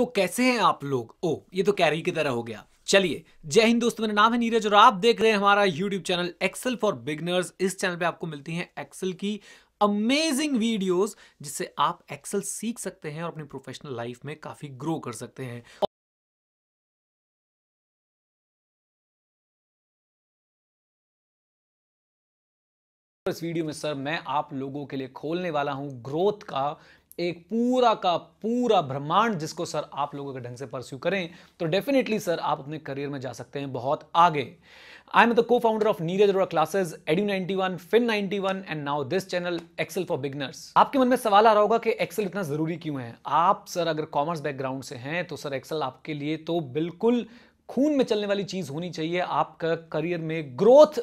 तो कैसे हैं आप लोग ओ ये तो कैरी की तरह हो गया चलिए जय हिंद दोस्तों मेरा नाम है नीरज और आप देख रहे हैं हमारा YouTube channel Excel for beginners इस चैनल पे आपको मिलती हैं एक्सेल की अमेजिंग वीडियोस जिससे आप एक्सेल सीख सकते हैं और अपनी प्रोफेशनल लाइफ में काफी ग्रो कर सकते हैं इस वीडियो में सर मैं आप लोगों के लिए खोलने वाला हूं ग्रोथ का एक पूरा का पूरा ब्रह्मांड जिसको सर आप लोग अगर ढंग से परस्यू करें तो डेफिनेटली सर आप अपने करियर में जा सकते हैं बहुत आगे I am the cofounder of Neeraj रोड क्लासेज एडी ninety one fin ninety one and now this channel Excel for beginners आपके मन में सवाल आ रहा होगा कि एक्सेल इतना जरूरी क्यों है आप सर अगर कॉमर्स बैकग्राउंड से हैं तो सर एक्सेल आपके लिए तो बिल्कुल खून में चलने वाली चीज होनी चाहिए आपका करियर में ग्रोथ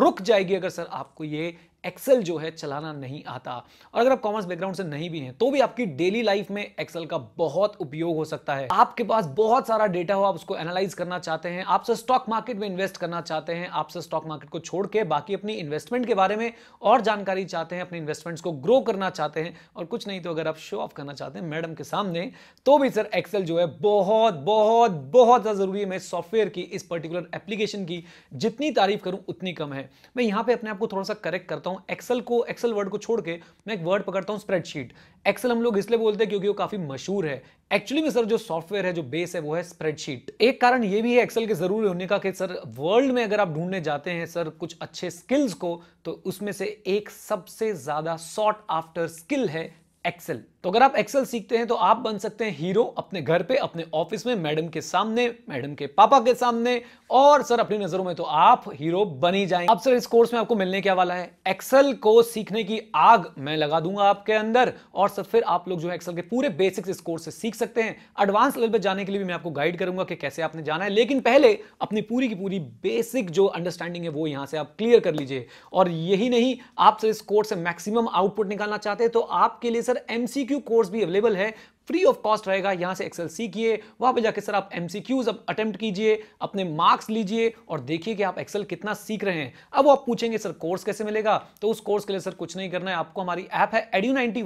रुक जाएगी अगर सर आपको ये एक्सेल जो है चलाना नहीं आता और अगर आप कॉमर्स बैकग्राउंड से नहीं भी हैं तो भी आपकी डेली लाइफ में एक्सेल का बहुत उपयोग हो सकता है आपके पास बहुत सारा डेटा हो आप उसको एनालाइज करना चाहते हैं आपसे स्टॉक मार्केट में इन्वेस्ट करना चाहते हैं आपसे स्टॉक मार्केट को छोड़ के बाकी अपनी इन्वेस्टमेंट के बारे में और जानकारी चाहते हैं अपने इन्वेस्टमेंट्स को ग्रो करना चाहते हैं और कुछ नहीं तो अगर आप शो ऑफ करना चाहते हैं मैडम के सामने तो भी सर एक्सेल जो है बहुत बहुत बहुत ज़्यादा ज़रूरी है मैं सॉफ्टवेयर की इस पर्टिकुलर एप्लीकेशन की जितनी तारीफ करूं उतनी कम है मैं यहाँ पे अपने आप को थोड़ा सा करेक्ट करता हूं करता हूँ एक्सेल को एक्सेल वर्ड को छोड़ के मैं एक वर्ड पकड़ता हूँ स्प्रेडशीट एक्सेल हम लोग इसलिए बोलते हैं क्योंकि वो काफ़ी मशहूर है एक्चुअली में सर जो सॉफ्टवेयर है जो बेस है वो है स्प्रेडशीट एक कारण ये भी है एक्सेल के जरूरी होने का कि सर वर्ल्ड में अगर आप ढूंढने जाते हैं सर कुछ अच्छे स्किल्स को तो उसमें से एक सबसे ज़्यादा सॉर्ट आफ्टर स्किल है एक्सेल तो अगर आप एक्सेल सीखते हैं तो आप बन सकते हैं हीरो अपने घर पे अपने ऑफिस में मैडम के सामने मैडम के पापा के सामने और सर अपनी नजरों में तो आप हीरो बन ही जाएंगे अब सर इस कोर्स में आपको मिलने क्या वाला है एक्सेल को सीखने की आग मैं लगा दूंगा आपके अंदर और सर फिर आप लोग जो है एक्सेल के पूरे बेसिक्स इस कोर्स से सीख सकते हैं एडवांस लेवल पर जाने के लिए भी मैं आपको गाइड करूंगा कि कैसे आपने जाना है लेकिन पहले अपनी पूरी की पूरी बेसिक जो अंडरस्टैंडिंग है वो यहां से आप क्लियर कर लीजिए और यही नहीं आप सर इस कोर्स से मैक्सिमम आउटपुट निकालना चाहते हैं तो आपके लिए सर एमसी कोर्स भी अवेलेबल है फ्री ऑफ कॉस्ट रहेगा यहाँ से एक्सेल सीखिए वहाँ पे जाके सर आप एम अब अटेम्प्ट कीजिए अपने मार्क्स लीजिए और देखिए कि आप एक्सेल कितना सीख रहे हैं अब आप पूछेंगे सर कोर्स कैसे मिलेगा तो उस कोर्स के लिए सर कुछ नहीं करना है आपको हमारी ऐप है एडियो नाइनटी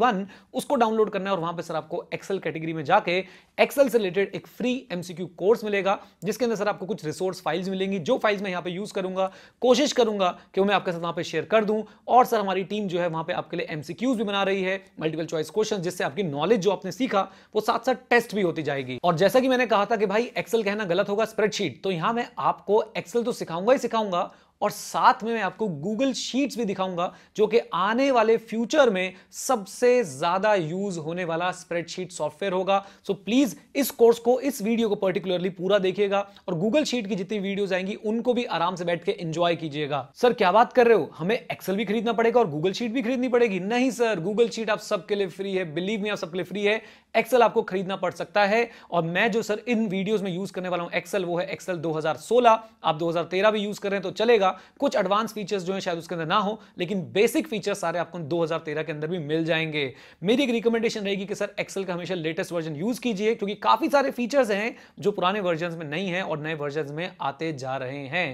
उसको डाउनलोड करना है और वहाँ पर सर आपको एक्सेल कैटेगरी में जाके एक्सेल से रिलेटेड एक फ्री एम कोर्स मिलेगा जिसके अंदर सर आपको कुछ रिसोर्स फाइल्स मिलेंगी जो फाइल्स मैं यहाँ पर यूज़ करूंगा कोशिश करूंगा कि मैं आपके साथ वहाँ पर शेयर कर दूँ और सर हमारी टीम जो है वहाँ पर आपके लिए एमसीक्यूज भी बना रही है मल्टीपल चॉइस क्वेश्चन जिससे आपकी नॉलेज जो आपने सीखा जाएगा वो साथ साथ टेस्ट भी होती जाएगी और जैसा कि मैंने कहा था कि भाई एक्सेल कहना गलत होगा स्प्रेडशीट तो यहां मैं आपको एक्सेल तो सिखाऊंगा ही सिखाऊंगा और साथ में मैं आपको गूगल शीट्स भी दिखाऊंगा जो कि आने वाले फ्यूचर में सबसे ज्यादा यूज होने वाला स्प्रेडशीट सॉफ्टवेयर होगा सो so, प्लीज इस कोर्स को इस वीडियो को पर्टिकुलरली पूरा देखिएगा और गूगल शीट की जितनी वीडियोस आएंगी उनको भी आराम से बैठ के एंजॉय कीजिएगा सर क्या बात कर रहे हो हमें एक्सेल भी खरीदना पड़ेगा और गूगल शीट भी खरीदनी पड़ेगी नहीं सर गूगल शीट आप सबके लिए फ्री है बिलीव में आप सबके लिए फ्री है एक्सेल आपको खरीदना पड़ सकता है और मैं जो सर इन वीडियोज में यूज करने वाला हूं एक्सेल वो है एक्सेल दो आप दो भी यूज कर रहे हैं तो चलेगा मिलेगा कुछ एडवांस फीचर्स जो है शायद उसके अंदर ना हो लेकिन बेसिक फीचर्स सारे आपको 2013 के अंदर भी मिल जाएंगे मेरी एक रिकमेंडेशन रहेगी कि सर एक्सेल का हमेशा लेटेस्ट वर्जन यूज कीजिए क्योंकि काफी सारे फीचर्स हैं जो पुराने वर्जन में नहीं है और नए वर्जन में आते जा रहे हैं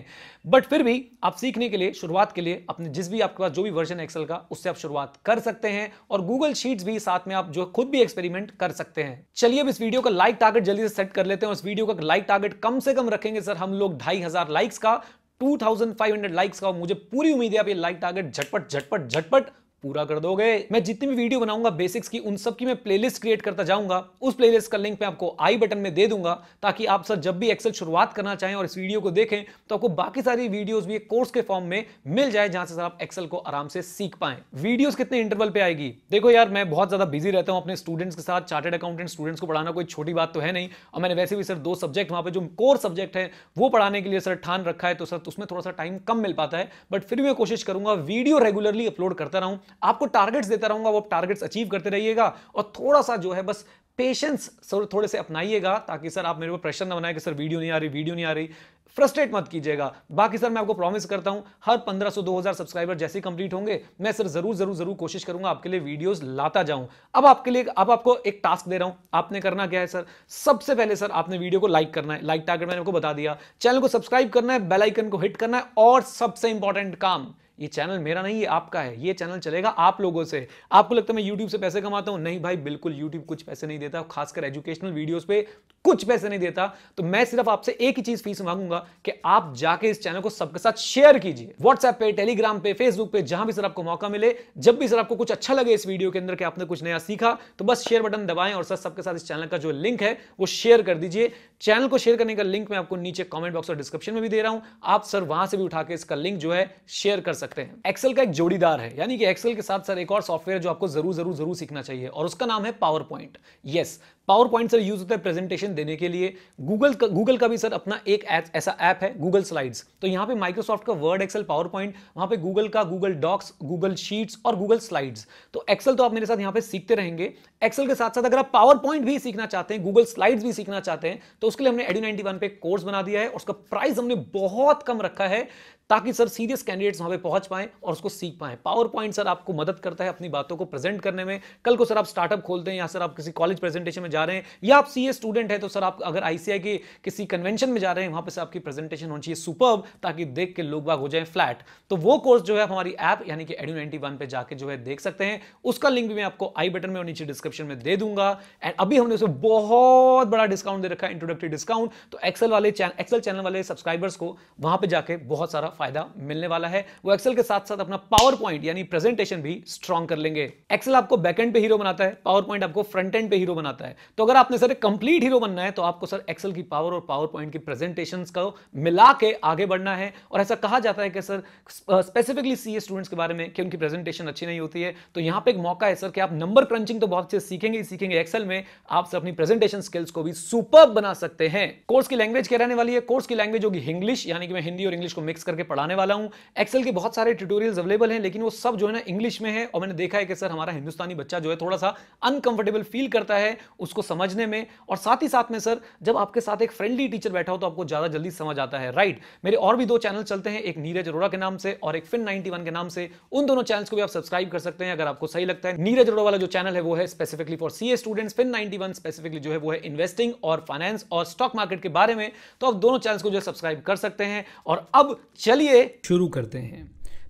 बट फिर भी आप सीखने के लिए शुरुआत के लिए अपने जिस भी आपके पास जो भी वर्जन एक्सेल का उससे आप शुरुआत कर सकते हैं और गूगल शीट्स भी साथ में आप जो खुद भी एक्सपेरिमेंट कर सकते हैं चलिए अब इस वीडियो का लाइक टारगेट जल्दी से सेट कर लेते हैं और इस वीडियो का लाइक टारगेट कम से कम रखेंगे सर हम लोग ढाई हजार लाइक्स का 2500 लाइक्स का मुझे पूरी उम्मीद है आप ये लाइक टारगेट झटपट झटपट झटपट पूरा कर दोगे मैं जितनी भी वीडियो बनाऊंगा बेसिक्स की उन सब की मैं प्लेलिस्ट क्रिएट करता जाऊंगा उस प्लेलिस्ट का लिंक मैं आपको आई बटन में दे दूंगा ताकि आप सर जब भी एक्सेल शुरुआत करना चाहें और इस वीडियो को देखें तो आपको बाकी सारी वीडियोस भी एक कोर्स के फॉर्म में मिल जाए जहां से सर आप एक्सेल को आराम से सीख पाएं वीडियो कितने इंटरवल पे आएगी देखो यार मैं बहुत ज्यादा बिजी रहता हूं अपने स्टूडेंट्स के साथ चार्टेड अकाउंटेंट स्टूडेंट्स को पढ़ाना कोई छोटी बात तो है नहीं और मैंने वैसे भी सर दो सब्जेक्ट वहां पर जो कोर सब्जेक्ट है वो पढ़ाने के लिए सर ठान रखा है तो सर उसमें थोड़ा सा टाइम कम मिल पाता है बट फिर भी मैं कोशिश करूंगा वीडियो रेगुलरली अपलोड करता रहूं आपको टारगेट्स देता रहूंगा वो टारगेट्स अचीव करते रहिएगा और थोड़ा सा जो है बस पेशेंस सर थोड़े से अपनाइएगा ताकि सर आप मेरे पर प्रेशर ना बनाए कि सर वीडियो नहीं आ रही वीडियो नहीं आ रही फ्रस्ट्रेट मत कीजिएगा बाकी सर मैं आपको प्रॉमिस करता हूं हर 1500 2000 सब्सक्राइबर जैसे कंप्लीट होंगे मैं सर जरूर जरूर जरूर कोशिश करूंगा आपके लिए वीडियोस लाता जाऊं अब आपके लिए अब आपको एक टास्क दे रहा हूं आपने करना क्या है सर सबसे पहले सर आपने वीडियो को लाइक करना है लाइक टारगेट मैंने आपको बता दिया चैनल को सब्सक्राइब करना है बेलाइकन को हिट करना है और सबसे इंपॉर्टेंट काम ये चैनल मेरा नहीं ये आपका है ये चैनल चलेगा आप लोगों से आपको लगता है मैं यूट्यूब से पैसे कमाता हूं नहीं भाई बिल्कुल यूट्यूब कुछ पैसे नहीं देता खासकर एजुकेशनल वीडियो पे कुछ पैसे नहीं देता तो मैं सिर्फ आपसे एक ही चीज फीस मांगूंगा कि आप जाके इस चैनल को सबके साथ शेयर कीजिए व्हाट्सएप पे टेलीग्राम पे फेसबुक पे जहां भी सर आपको मौका मिले जब भी सर आपको कुछ अच्छा लगे इस वीडियो के अंदर कि आपने कुछ नया सीखा तो बस शेयर बटन दबाएं और सर सबके साथ इस चैनल का जो लिंक है वो शेयर कर दीजिए चैनल को शेयर करने का लिंक मैं आपको नीचे कॉमेंट बॉक्स और डिस्क्रिप्शन में भी दे रहा हूं आप सर वहां से भी उठा के इसका लिंक जो है शेयर कर सकते सकते हैं एक्सेल का एक जोड़ीदार है यानी कि एक्सेल के साथ सर एक और सॉफ्टवेयर जो आपको जरूर जरूर जरूर सीखना चाहिए और उसका नाम है PowerPoint yes PowerPoint sir use होता है प्रेजेंटेशन देने के लिए गूगल गूगल का भी सर अपना एक ऐसा ऐप है गूगल स्लाइड्स तो यहाँ पे माइक्रोसॉफ्ट का वर्ड एक्सेल पावर पॉइंट वहाँ पे गूगल का गूगल डॉक्स गूगल शीट्स और गूगल स्लाइड्स तो एक्सेल तो आप मेरे साथ यहाँ पे सीखते रहेंगे एक्सेल के साथ साथ अगर आप पावर पॉइंट भी सीखना चाहते हैं गूगल स्लाइड्स भी सीखना चाहते हैं तो उसके लिए हमने एडी नाइनटी पे कोर्स बना दिया है उसका प्राइस हमने बहुत कम रखा है ताकि सर सीरियस कैंडिडेट्स वहां पे पहुंच पाए और उसको सीख पाए पावर पॉइंट सर आपको मदद करता है अपनी बातों को प्रेजेंट करने में कल को सर आप स्टार्टअप खोलते हैं या सर आप किसी कॉलेज प्रेजेंटेशन में जा रहे हैं या आप सी स्टूडेंट है तो सर आप अगर आईसीआई के किसी कन्वेंशन में जा रहे हैं वहां पर आपकी प्रेजेंटेशन होनी चाहिए सुपर ताकि देख के लोग बाग हो जाए फ्लैट तो वो कोर्स जो है हमारी ऐप यानी कि एडू नाइनटी पे जाके जो है देख सकते हैं उसका लिंक भी मैं आपको आई बटन में और नीचे डिस्क्रिप्शन में दे दूंगा एंड अभी हमने उसे बहुत बड़ा डिस्काउंट दे रखा है इंट्रोडक्टरी डिस्काउंट तो एक्सेल वाले एक्सल चैनल वाले सब्सक्राइबर्स को वहां पर जाके बहुत सारा फायदा मिलने वाला है वो एक्सेल के साथ साथ अपना पावर पॉइंट यानी प्रेजेंटेशन भी स्ट्रॉन्ग कर लेंगे एक्सेल आपको बैकेंड पे हीरो बनाता है पावर पॉइंट आपको फ्रंट एंड पे हीरो बनाता है तो अगर आपने सर कंप्लीट हीरो बनना है तो आपको सर एक्सेल की पावर और पावर पॉइंट की प्रेजेंटेशन को मिला के आगे बढ़ना है और ऐसा कहा जाता है कि सर स्पेसिफिकली सी स्टूडेंट्स के बारे में कि उनकी प्रेजेंटेशन अच्छी नहीं होती है तो यहाँ पे एक मौका है सर कि आप नंबर क्रंचिंग तो बहुत अच्छे सीखेंगे ही सीखेंगे एक्सेल में आप सर अपनी प्रेजेंटेशन स्किल्स को भी सुपर बना सकते हैं कोर्स की लैंग्वेज क्या रहने वाली है कोर्स की लैंग्वेज होगी इंग्लिश यानी कि मैं हिंदी और इंग्लिश को मिक्स करके पढ़ाने वाला हूँ एक्सेल के बहुत सारे ट्यूटोरियल्स अवेलेबल हैं लेकिन वो सब जो है ना इंग्लिश में है और मैंने देखा है कि सर हमारा हिंदुस्तानी बच्चा जो है थोड़ा सा अनकंफर्टेबल फील करता है उसको समझने में और साथ ही साथ में सर जब आपके साथ एक फ्रेंडली टीचर बैठा हो तो आपको ज़्यादा जल्दी समझ आता है राइट मेरे और भी दो चैनल चलते हैं एक नीरज अरोड़ा के नाम से और एक फिन नाइनटी के नाम से उन दोनों चैनल्स को भी आप सब्सक्राइब कर सकते हैं अगर आपको सही लगता है नीरज अरोड़ा वाला जो चैनल है वो है specifically for C students fin ninety specifically जो है वो है इन्वेस्टिंग और फाइनेंस और स्टॉक मार्केट के बारे में तो आप दोनों चैनल्स को जो है सब्सक्राइब कर सकते हैं और अब चल चलिए शुरू करते हैं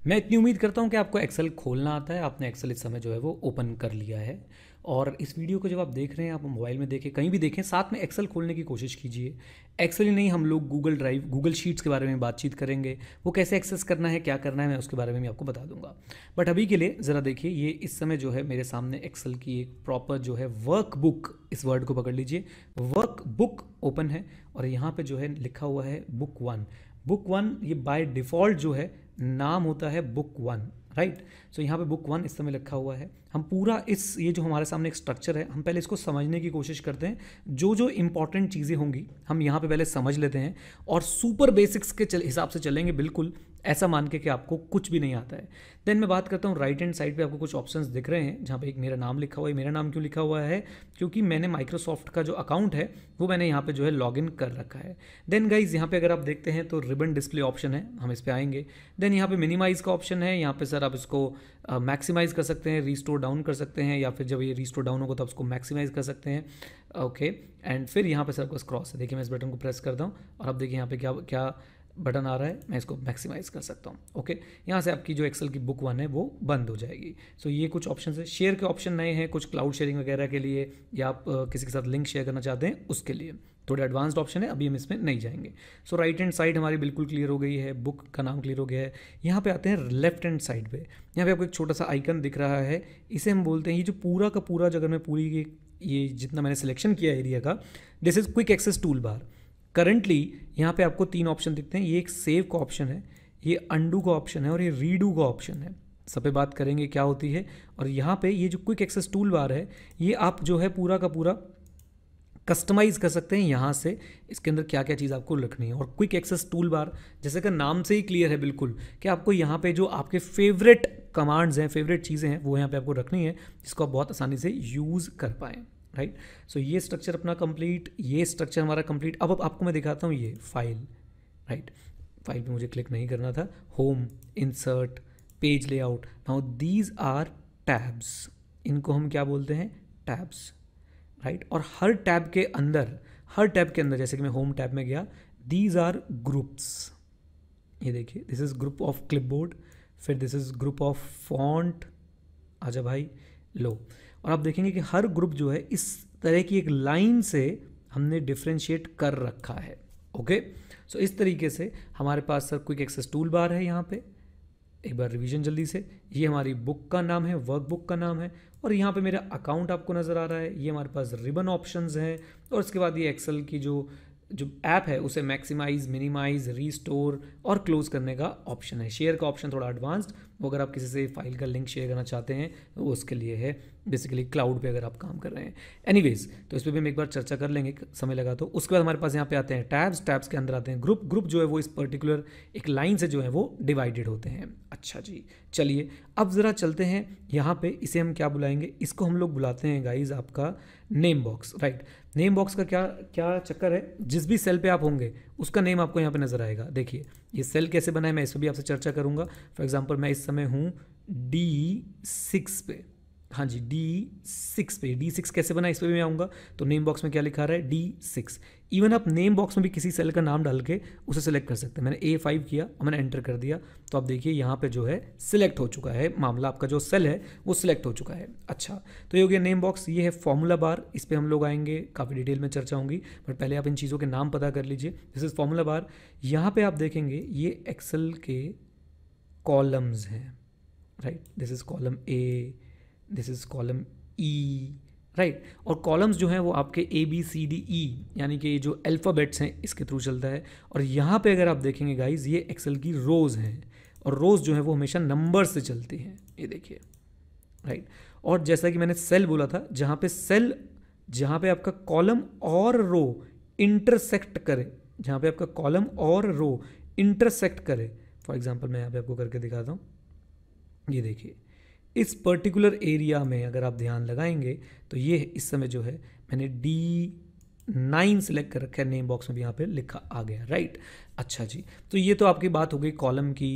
मैं इतनी उम्मीद करता हूँ कि आपको एक्सेल खोलना आता है आपने एक्सेल इस समय जो है वो ओपन कर लिया है और इस वीडियो को जब आप देख रहे हैं आप मोबाइल में देखें कहीं भी देखें साथ में एक्सेल खोलने की कोशिश कीजिए एक्सेल ही नहीं हम लोग गूगल ड्राइव गूगल शीट्स के बारे में बातचीत करेंगे वो कैसे एक्सेस करना है क्या करना है मैं उसके बारे में भी आपको बता दूंगा बट अभी के लिए ज़रा देखिए ये इस समय जो है मेरे सामने एक्सेल की एक प्रॉपर जो है वर्क बुक इस वर्ड को पकड़ लीजिए वर्क बुक ओपन है और यहाँ पर जो है लिखा हुआ है बुक वन बुक वन ये बाय डिफ़ॉल्ट जो है नाम होता है बुक वन राइट सो यहाँ पे बुक वन इस समय लिखा हुआ है हम पूरा इस ये जो हमारे सामने एक स्ट्रक्चर है हम पहले इसको समझने की कोशिश करते हैं जो जो इंपॉर्टेंट चीज़ें होंगी हम यहाँ पे पहले समझ लेते हैं और सुपर बेसिक्स के चल हिसाब से चलेंगे बिल्कुल ऐसा मान के कि आपको कुछ भी नहीं आता है देन मैं बात करता हूँ राइट हैंड साइड पे आपको कुछ ऑप्शंस दिख रहे हैं जहाँ पे एक मेरा नाम लिखा हुआ है मेरा नाम क्यों लिखा हुआ है क्योंकि मैंने माइक्रोसॉफ्ट का जो अकाउंट है वो मैंने यहाँ पे जो है लॉग इन कर रखा है देन गाइज यहाँ पे अगर आप देखते हैं तो रिबन डिस्प्ले ऑप्शन है हम इस पर आएंगे देन यहाँ पे मिनिमाइज़ का ऑप्शन है यहाँ पर सर आप इसको मैक्सिमाइज़ कर सकते हैं रिस्टोर डाउन कर सकते हैं या फिर जब ये रीस्टोर डाउन होगा तो आप उसको मैक्सिमाइज कर सकते हैं ओके एंड फिर यहाँ पर सर आपका क्रॉस है देखिए मैं इस बटन को प्रेस करता हूँ और अब देखिए यहाँ पे क्या क्या बटन आ रहा है मैं इसको मैक्सिमाइज कर सकता हूँ ओके यहाँ से आपकी जो एक्सेल की बुक वन है वो बंद हो जाएगी सो so, ये कुछ ऑप्शन है शेयर के ऑप्शन नए हैं कुछ क्लाउड शेयरिंग वगैरह के लिए या आप किसी के साथ लिंक शेयर करना चाहते हैं उसके लिए थोड़े एडवांस्ड ऑप्शन है अभी हम इसमें नहीं जाएंगे सो राइट हैंड साइड हमारी बिल्कुल क्लियर हो गई है बुक का नाम क्लियर हो गया है यहाँ पे आते हैं लेफ्ट हैंड साइड पे यहाँ पे आपको एक छोटा सा आइकन दिख रहा है इसे हम बोलते हैं ये जो पूरा का पूरा जगह मैं पूरी ये जितना मैंने सिलेक्शन किया एरिया का this is quick access tool toolbar currently यहाँ पे आपको तीन ऑप्शन दिखते हैं ये एक सेव का ऑप्शन है ये अंडू का ऑप्शन है और ये रीडू का ऑप्शन है सब पे बात करेंगे क्या होती है और यहाँ पे ये जो क्विक एक्सेस टूल बार है ये आप जो है पूरा का पूरा कस्टमाइज़ कर सकते हैं यहाँ से इसके अंदर क्या क्या चीज़ आपको रखनी है और क्विक एक्सेस टूल बार जैसे कि नाम से ही क्लियर है बिल्कुल कि आपको यहाँ पे जो आपके फेवरेट कमांड्स हैं फेवरेट चीज़ें हैं वो यहाँ पे आपको रखनी है जिसको आप बहुत आसानी से यूज़ कर पाएँ राइट सो ये स्ट्रक्चर अपना कंप्लीट ये स्ट्रक्चर हमारा कंप्लीट अब अब आपको मैं दिखाता हूँ ये फाइल राइट फाइल पर मुझे क्लिक नहीं करना था home insert page layout now these are tabs इनको हम क्या बोलते हैं टैब्स राइट और हर टैब के अंदर हर टैब के अंदर जैसे कि मैं होम टैब में गया दीज आर ग्रुप्स ये देखिए this is group of clipboard फिर this is group of font आजा भाई लो और आप देखेंगे कि हर ग्रुप जो है इस तरह की एक लाइन से हमने डिफ्रेंशिएट कर रखा है ओके okay? सो so, इस तरीके से हमारे पास sir quick access tool toolbar है यहाँ पे एक बार रिवीजन जल्दी से ये हमारी बुक का नाम है वर्कबुक का नाम है और यहाँ पे मेरा अकाउंट आपको नज़र आ रहा है ये हमारे पास रिबन ऑप्शंस हैं और इसके बाद ये एक्सेल की जो जो ऐप है उसे मैक्सिमाइज मिनिमाइज रीस्टोर और क्लोज करने का ऑप्शन है शेयर का ऑप्शन थोड़ा एडवांस्ड वो अगर आप किसी से फाइल का लिंक शेयर करना चाहते हैं तो उसके लिए है बेसिकली क्लाउड पे अगर आप काम कर रहे हैं एनीवेज तो इस पर भी हम एक बार चर्चा कर लेंगे समय लगा तो उसके बाद हमारे पास यहाँ पे आते हैं टैब्स टैब्स के अंदर आते हैं ग्रुप ग्रुप जो है वो इस पर्टिकुलर एक लाइन से जो है वो डिवाइडेड होते हैं अच्छा जी चलिए अब ज़रा चलते हैं यहाँ पर इसे हम क्या बुलाएंगे इसको हम लोग बुलाते हैं गाइज आपका name box right name box का क्या क्या चक्कर है जिस भी सेल पे आप होंगे उसका नेम आपको यहाँ पे नज़र आएगा देखिए ये सेल कैसे बनाए मैं इस पर भी आपसे चर्चा करूँगा फॉर एग्जांपल मैं इस समय हूँ डी सिक्स पे हाँ जी डी सिक्स पे डी सिक्स कैसे बना इस पर भी मैं आऊँगा तो नेम बॉक्स में क्या लिखा रहा है डी सिक्स इवन आप नेम बॉक्स में भी किसी सेल का नाम डाल के उसे सेलेक्ट कर सकते हैं मैंने ए फाइव किया और मैंने एंटर कर दिया तो आप देखिए यहाँ पे जो है सिलेक्ट हो चुका है मामला आपका जो सेल है वो सिलेक्ट हो चुका है अच्छा तो ये हो गया नेम बॉक्स ये है फॉर्मूला बार इस पर हम लोग आएंगे काफ़ी डिटेल में चर्चा होंगी बट पहले आप इन चीज़ों के नाम पता कर लीजिए दिस इज़ फॉर्मूला बार यहाँ पर आप देखेंगे ये एक्सल के कॉलम्स हैं right this is column A this is column E right और कॉलम्स जो हैं वो आपके A B C D E यानी कि जो अल्फ़ाबेट्स हैं इसके थ्रू चलता है और यहाँ पे अगर आप देखेंगे गाइज ये एक्सेल की रोज़ हैं और रोज़ जो है वो हमेशा नंबर से चलती हैं ये देखिए राइट और जैसा कि मैंने सेल बोला था जहाँ पे सेल जहाँ पे आपका कॉलम और रो इंटरसेक्ट करे जहाँ पे आपका कॉलम और रो इंटरसेक्ट करे फॉर एग्जाम्पल मैं यहाँ पे आपको करके दिखाता हूँ ये देखिए इस पर्टिकुलर एरिया में अगर आप ध्यान लगाएंगे तो ये इस समय जो है मैंने डी नाइन सेलेक्ट कर रखा है नेम बॉक्स में भी यहाँ पे लिखा आ गया राइट अच्छा जी तो ये तो आपकी बात हो गई कॉलम की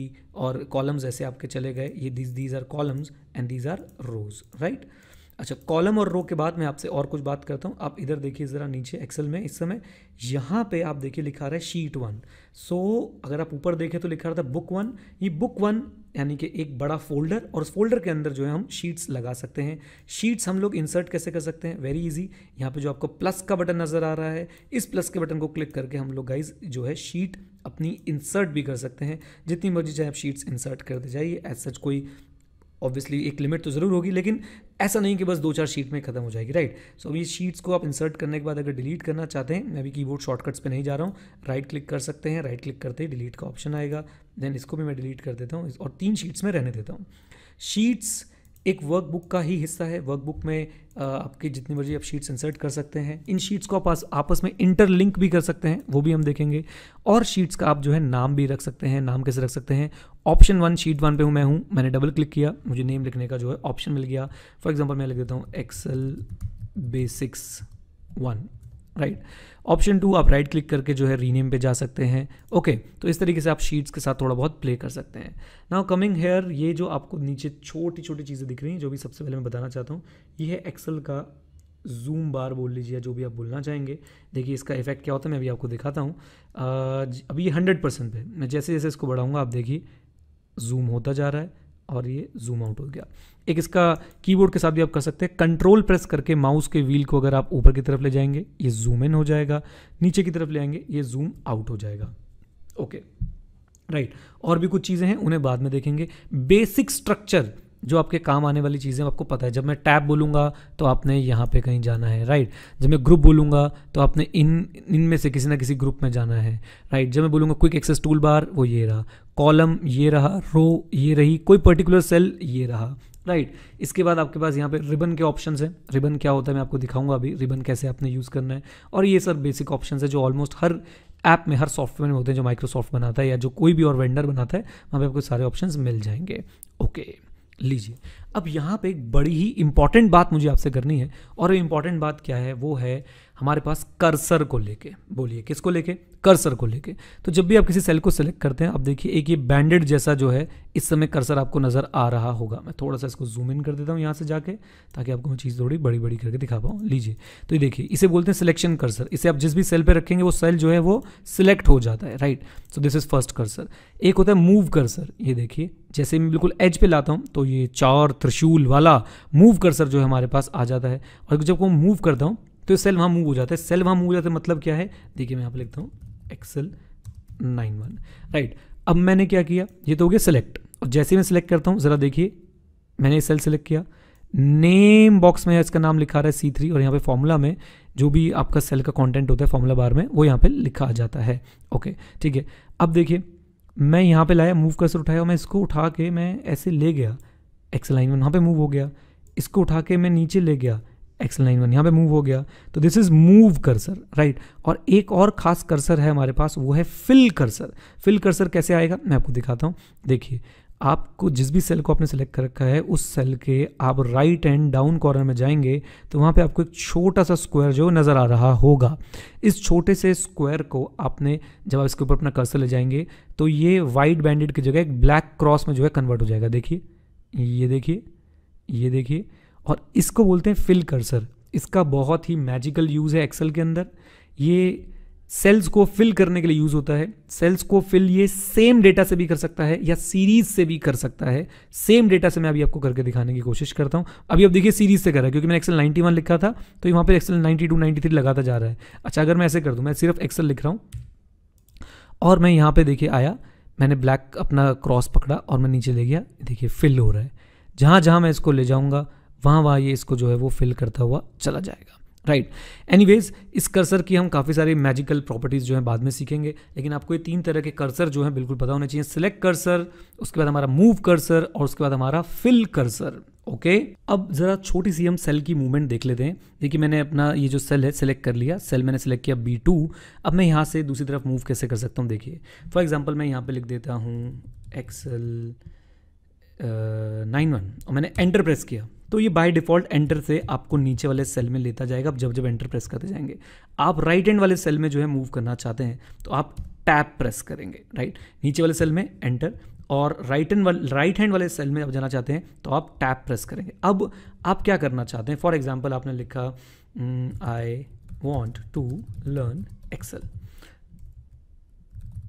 और कॉलम्स ऐसे आपके चले गए ये these these are columns and these are rows right अच्छा कॉलम और रो के बाद मैं आपसे और कुछ बात करता हूँ आप इधर देखिए ज़रा नीचे एक्सेल में इस समय यहाँ पे आप देखिए लिखा रहा है शीट वन सो so, अगर आप ऊपर देखें तो लिखा रहा था बुक वन ये बुक वन यानी कि एक बड़ा फोल्डर और उस फोल्डर के अंदर जो है हम शीट्स लगा सकते हैं शीट्स हम लोग इंसर्ट कैसे कर सकते हैं वेरी इजी यहाँ पे जो आपको प्लस का बटन नज़र आ रहा है इस प्लस के बटन को क्लिक करके हम लोग गाइज जो है शीट अपनी इंसर्ट भी कर सकते हैं जितनी मर्जी चाहे आप शीट्स इंसर्ट करते जाइए एज सच कोई ऑब्वियसली एक लिमिट तो ज़रूर होगी लेकिन ऐसा नहीं कि बस दो चार शीट में खत्म हो जाएगी राइट सो अब ये शीट्स को आप इंसर्ट करने के बाद अगर डिलीट करना चाहते हैं मैं अभी कीबोर्ड शॉर्टकट्स पे नहीं जा रहा हूँ राइट क्लिक कर सकते हैं राइट क्लिक करते ही डिलीट का ऑप्शन आएगा देन इसको भी मैं डिलीट कर देता हूँ और तीन शीट्स में रहने देता हूँ शीट्स एक वर्कबुक का ही हिस्सा है वर्कबुक में आपके जितनी मर्जी आप शीट्स इंसर्ट कर सकते हैं इन शीट्स को आप आपस में इंटरलिंक भी कर सकते हैं वो भी हम देखेंगे और शीट्स का आप जो है नाम भी रख सकते हैं नाम कैसे रख सकते हैं ऑप्शन वन शीट वन पे हूँ मैं हूँ मैंने डबल क्लिक किया मुझे नेम लिखने का जो है ऑप्शन मिल गया फॉर एग्जाम्पल मैं लिख देता हूँ Excel basics one right option two आप राइट क्लिक करके जो है रीनेम पे जा सकते हैं ओके okay, तो इस तरीके से आप शीट्स के साथ थोड़ा बहुत प्ले कर सकते हैं नाउ कमिंग हेयर ये जो आपको नीचे छोटी छोटी चीज़ें दिख रही हैं जो भी सबसे पहले मैं बताना चाहता हूँ ये है एक्सेल का जूम बार बोल लीजिए या जो भी आप बोलना चाहेंगे देखिए इसका इफेक्ट क्या होता है मैं अभी आपको दिखाता हूँ अभी ये हंड्रेड परसेंट पर मैं जैसे जैसे इसको बढ़ाऊँगा आप देखिए जूम होता जा रहा है और ये जूम आउट हो गया एक इसका कीबोर्ड के साथ भी आप कर सकते हैं कंट्रोल प्रेस करके माउस के व्हील को अगर आप ऊपर की तरफ ले जाएंगे ये जूम इन हो जाएगा नीचे की तरफ ले आएंगे ये जूम आउट हो जाएगा ओके राइट और भी कुछ चीज़ें हैं उन्हें बाद में देखेंगे बेसिक स्ट्रक्चर जो आपके काम आने वाली चीज़ें आपको पता है जब मैं टैब बोलूँगा तो आपने यहाँ पे कहीं जाना है राइट जब मैं ग्रुप बोलूँगा तो आपने इन इनमें से किसी ना किसी ग्रुप में जाना है राइट जब मैं बोलूँगा क्विक एक्सेस टूल बार वो ये रहा कॉलम ये रहा रो ये रही कोई पर्टिकुलर सेल ये रहा राइट right. इसके बाद आपके पास यहाँ पे रिबन के ऑप्शन है रिबन क्या होता है मैं आपको दिखाऊंगा अभी रिबन कैसे आपने यूज़ करना है और ये सब बेसिक ऑप्शन है जो ऑलमोस्ट हर ऐप में हर सॉफ्टवेयर में होते हैं जो माइक्रोसॉफ्ट बनाता है या जो कोई भी और वेंडर बनाता है वहाँ पे आपको सारे ऑप्शन मिल जाएंगे ओके okay. लीजिए अब यहाँ पे एक बड़ी ही इम्पॉर्टेंट बात मुझे आपसे करनी है और इम्पॉर्टेंट बात क्या है वो है हमारे पास कर्सर को लेके बोलिए किसको लेके कर्सर को लेके तो जब भी आप किसी सेल को सिलेक्ट करते हैं आप देखिए एक ये बैंडेड जैसा जो है इस समय कर्सर आपको नज़र आ रहा होगा मैं थोड़ा सा इसको जूम इन कर देता हूँ यहाँ से जाके ताकि आपको मैं चीज़ थोड़ी बड़ी बड़ी करके दिखा पाऊँ लीजिए तो ये देखिए इसे बोलते हैं सिलेक्शन कर्सर इसे आप जिस भी सेल पर रखेंगे वो सेल जो है वो सिलेक्ट हो जाता है right so this is first cursor एक होता है मूव कर्सर ये देखिए जैसे मैं बिल्कुल एज पे लाता हूँ तो ये चौथ त्रिशूल वाला मूव कर्सर जो है हमारे पास आ जाता है और जब वो मूव करता हूँ तो सेल वहाँ मूव हो जाता है सेल वहाँ मूव हो जाता है मतलब क्या है देखिए मैं यहाँ पर लिखता हूँ एक्सेल नाइन वन राइट अब मैंने क्या किया ये तो हो गया सेलेक्ट और जैसे मैं सेलेक्ट करता हूँ ज़रा देखिए मैंने सेल सेलेक्ट किया नेम बॉक्स में इसका नाम लिखा रहा है सी थ्री और यहाँ पे फॉर्मूला में जो भी आपका सेल का कंटेंट होता है फॉर्मूला बार में वो यहाँ पे लिखा आ जाता है ओके ठीक है अब देखिए मैं यहाँ पे लाया मूव कर्सर उठाया और मैं इसको उठा के मैं ऐसे ले गया एक्स लाइन वन वहाँ पर मूव हो गया इसको उठा के मैं नीचे ले गया एक्स लाइन वन यहाँ पे मूव हो गया तो this is move cursor right और एक और खास कर्सर है हमारे पास वो है फिल कर्सर फिल कर्सर कैसे आएगा मैं आपको दिखाता हूँ देखिए आपको जिस भी सेल को आपने सेलेक्ट कर रखा है उस सेल के आप राइट एंड डाउन कॉर्नर में जाएंगे तो वहाँ पे आपको एक छोटा सा स्क्वायर जो नज़र आ रहा होगा इस छोटे से स्क्वायर को आपने जब आप इसके ऊपर अपना कर्सर ले जाएंगे तो ये वाइट बैंडेड की जगह एक ब्लैक क्रॉस में जो है कन्वर्ट हो जाएगा देखिए ये देखिए ये देखिए और इसको बोलते हैं फिल कर्सर इसका बहुत ही मैजिकल यूज़ है एक्सेल के अंदर ये सेल्स को फिल करने के लिए यूज़ होता है सेल्स को फिल ये सेम डेटा से भी कर सकता है या सीरीज से भी कर सकता है सेम डेटा से मैं अभी आपको करके दिखाने की कोशिश करता हूँ अभी आप देखिए सीरीज से कर रहा है क्योंकि मैंने एक्सेल 91 लिखा था तो यहाँ पर एक्सेल 92 93 लगाता जा रहा है अच्छा अगर मैं ऐसे कर दूँ मैं सिर्फ एक्सेल लिख रहा हूँ और मैं यहाँ पर देखिए आया मैंने ब्लैक अपना क्रॉस पकड़ा और मैं नीचे ले गया देखिए फिल हो रहा है जहाँ जहाँ मैं इसको ले जाऊँगा वहाँ वहाँ ये इसको जो है वो फिल करता हुआ चला जाएगा राइट right. एनीवेज इस कर्सर की हम काफ़ी सारी मैजिकल प्रॉपर्टीज़ जो हैं बाद में सीखेंगे लेकिन आपको ये तीन तरह के कर्सर जो हैं बिल्कुल पता होने चाहिए सिलेक्ट कर्सर उसके बाद हमारा मूव कर्सर और उसके बाद हमारा फिल कर्सर ओके अब जरा छोटी सी हम सेल की मूवमेंट देख लेते हैं देखिए मैंने अपना ये जो सेल है सेलेक्ट कर लिया सेल मैंने सेलेक्ट किया बी टू अब मैं यहाँ से दूसरी तरफ मूव कैसे कर सकता हूँ देखिए फॉर एग्जाम्पल मैं यहाँ पर लिख देता हूँ एक्सल नाइन वन और मैंने एंटर प्रेस किया तो ये बाय डिफॉल्ट एंटर से आपको नीचे वाले सेल में लेता जाएगा आप जब जब एंटर प्रेस करते जाएंगे आप राइट हैंड वाले सेल में जो है मूव करना चाहते हैं तो आप टैप प्रेस करेंगे राइट नीचे वाले सेल में एंटर और राइट एंड राइट हैंड वाले सेल में आप जाना चाहते हैं तो आप टैप प्रेस करेंगे अब आप क्या करना चाहते हैं फॉर एग्जाम्पल आपने लिखा I want to learn Excel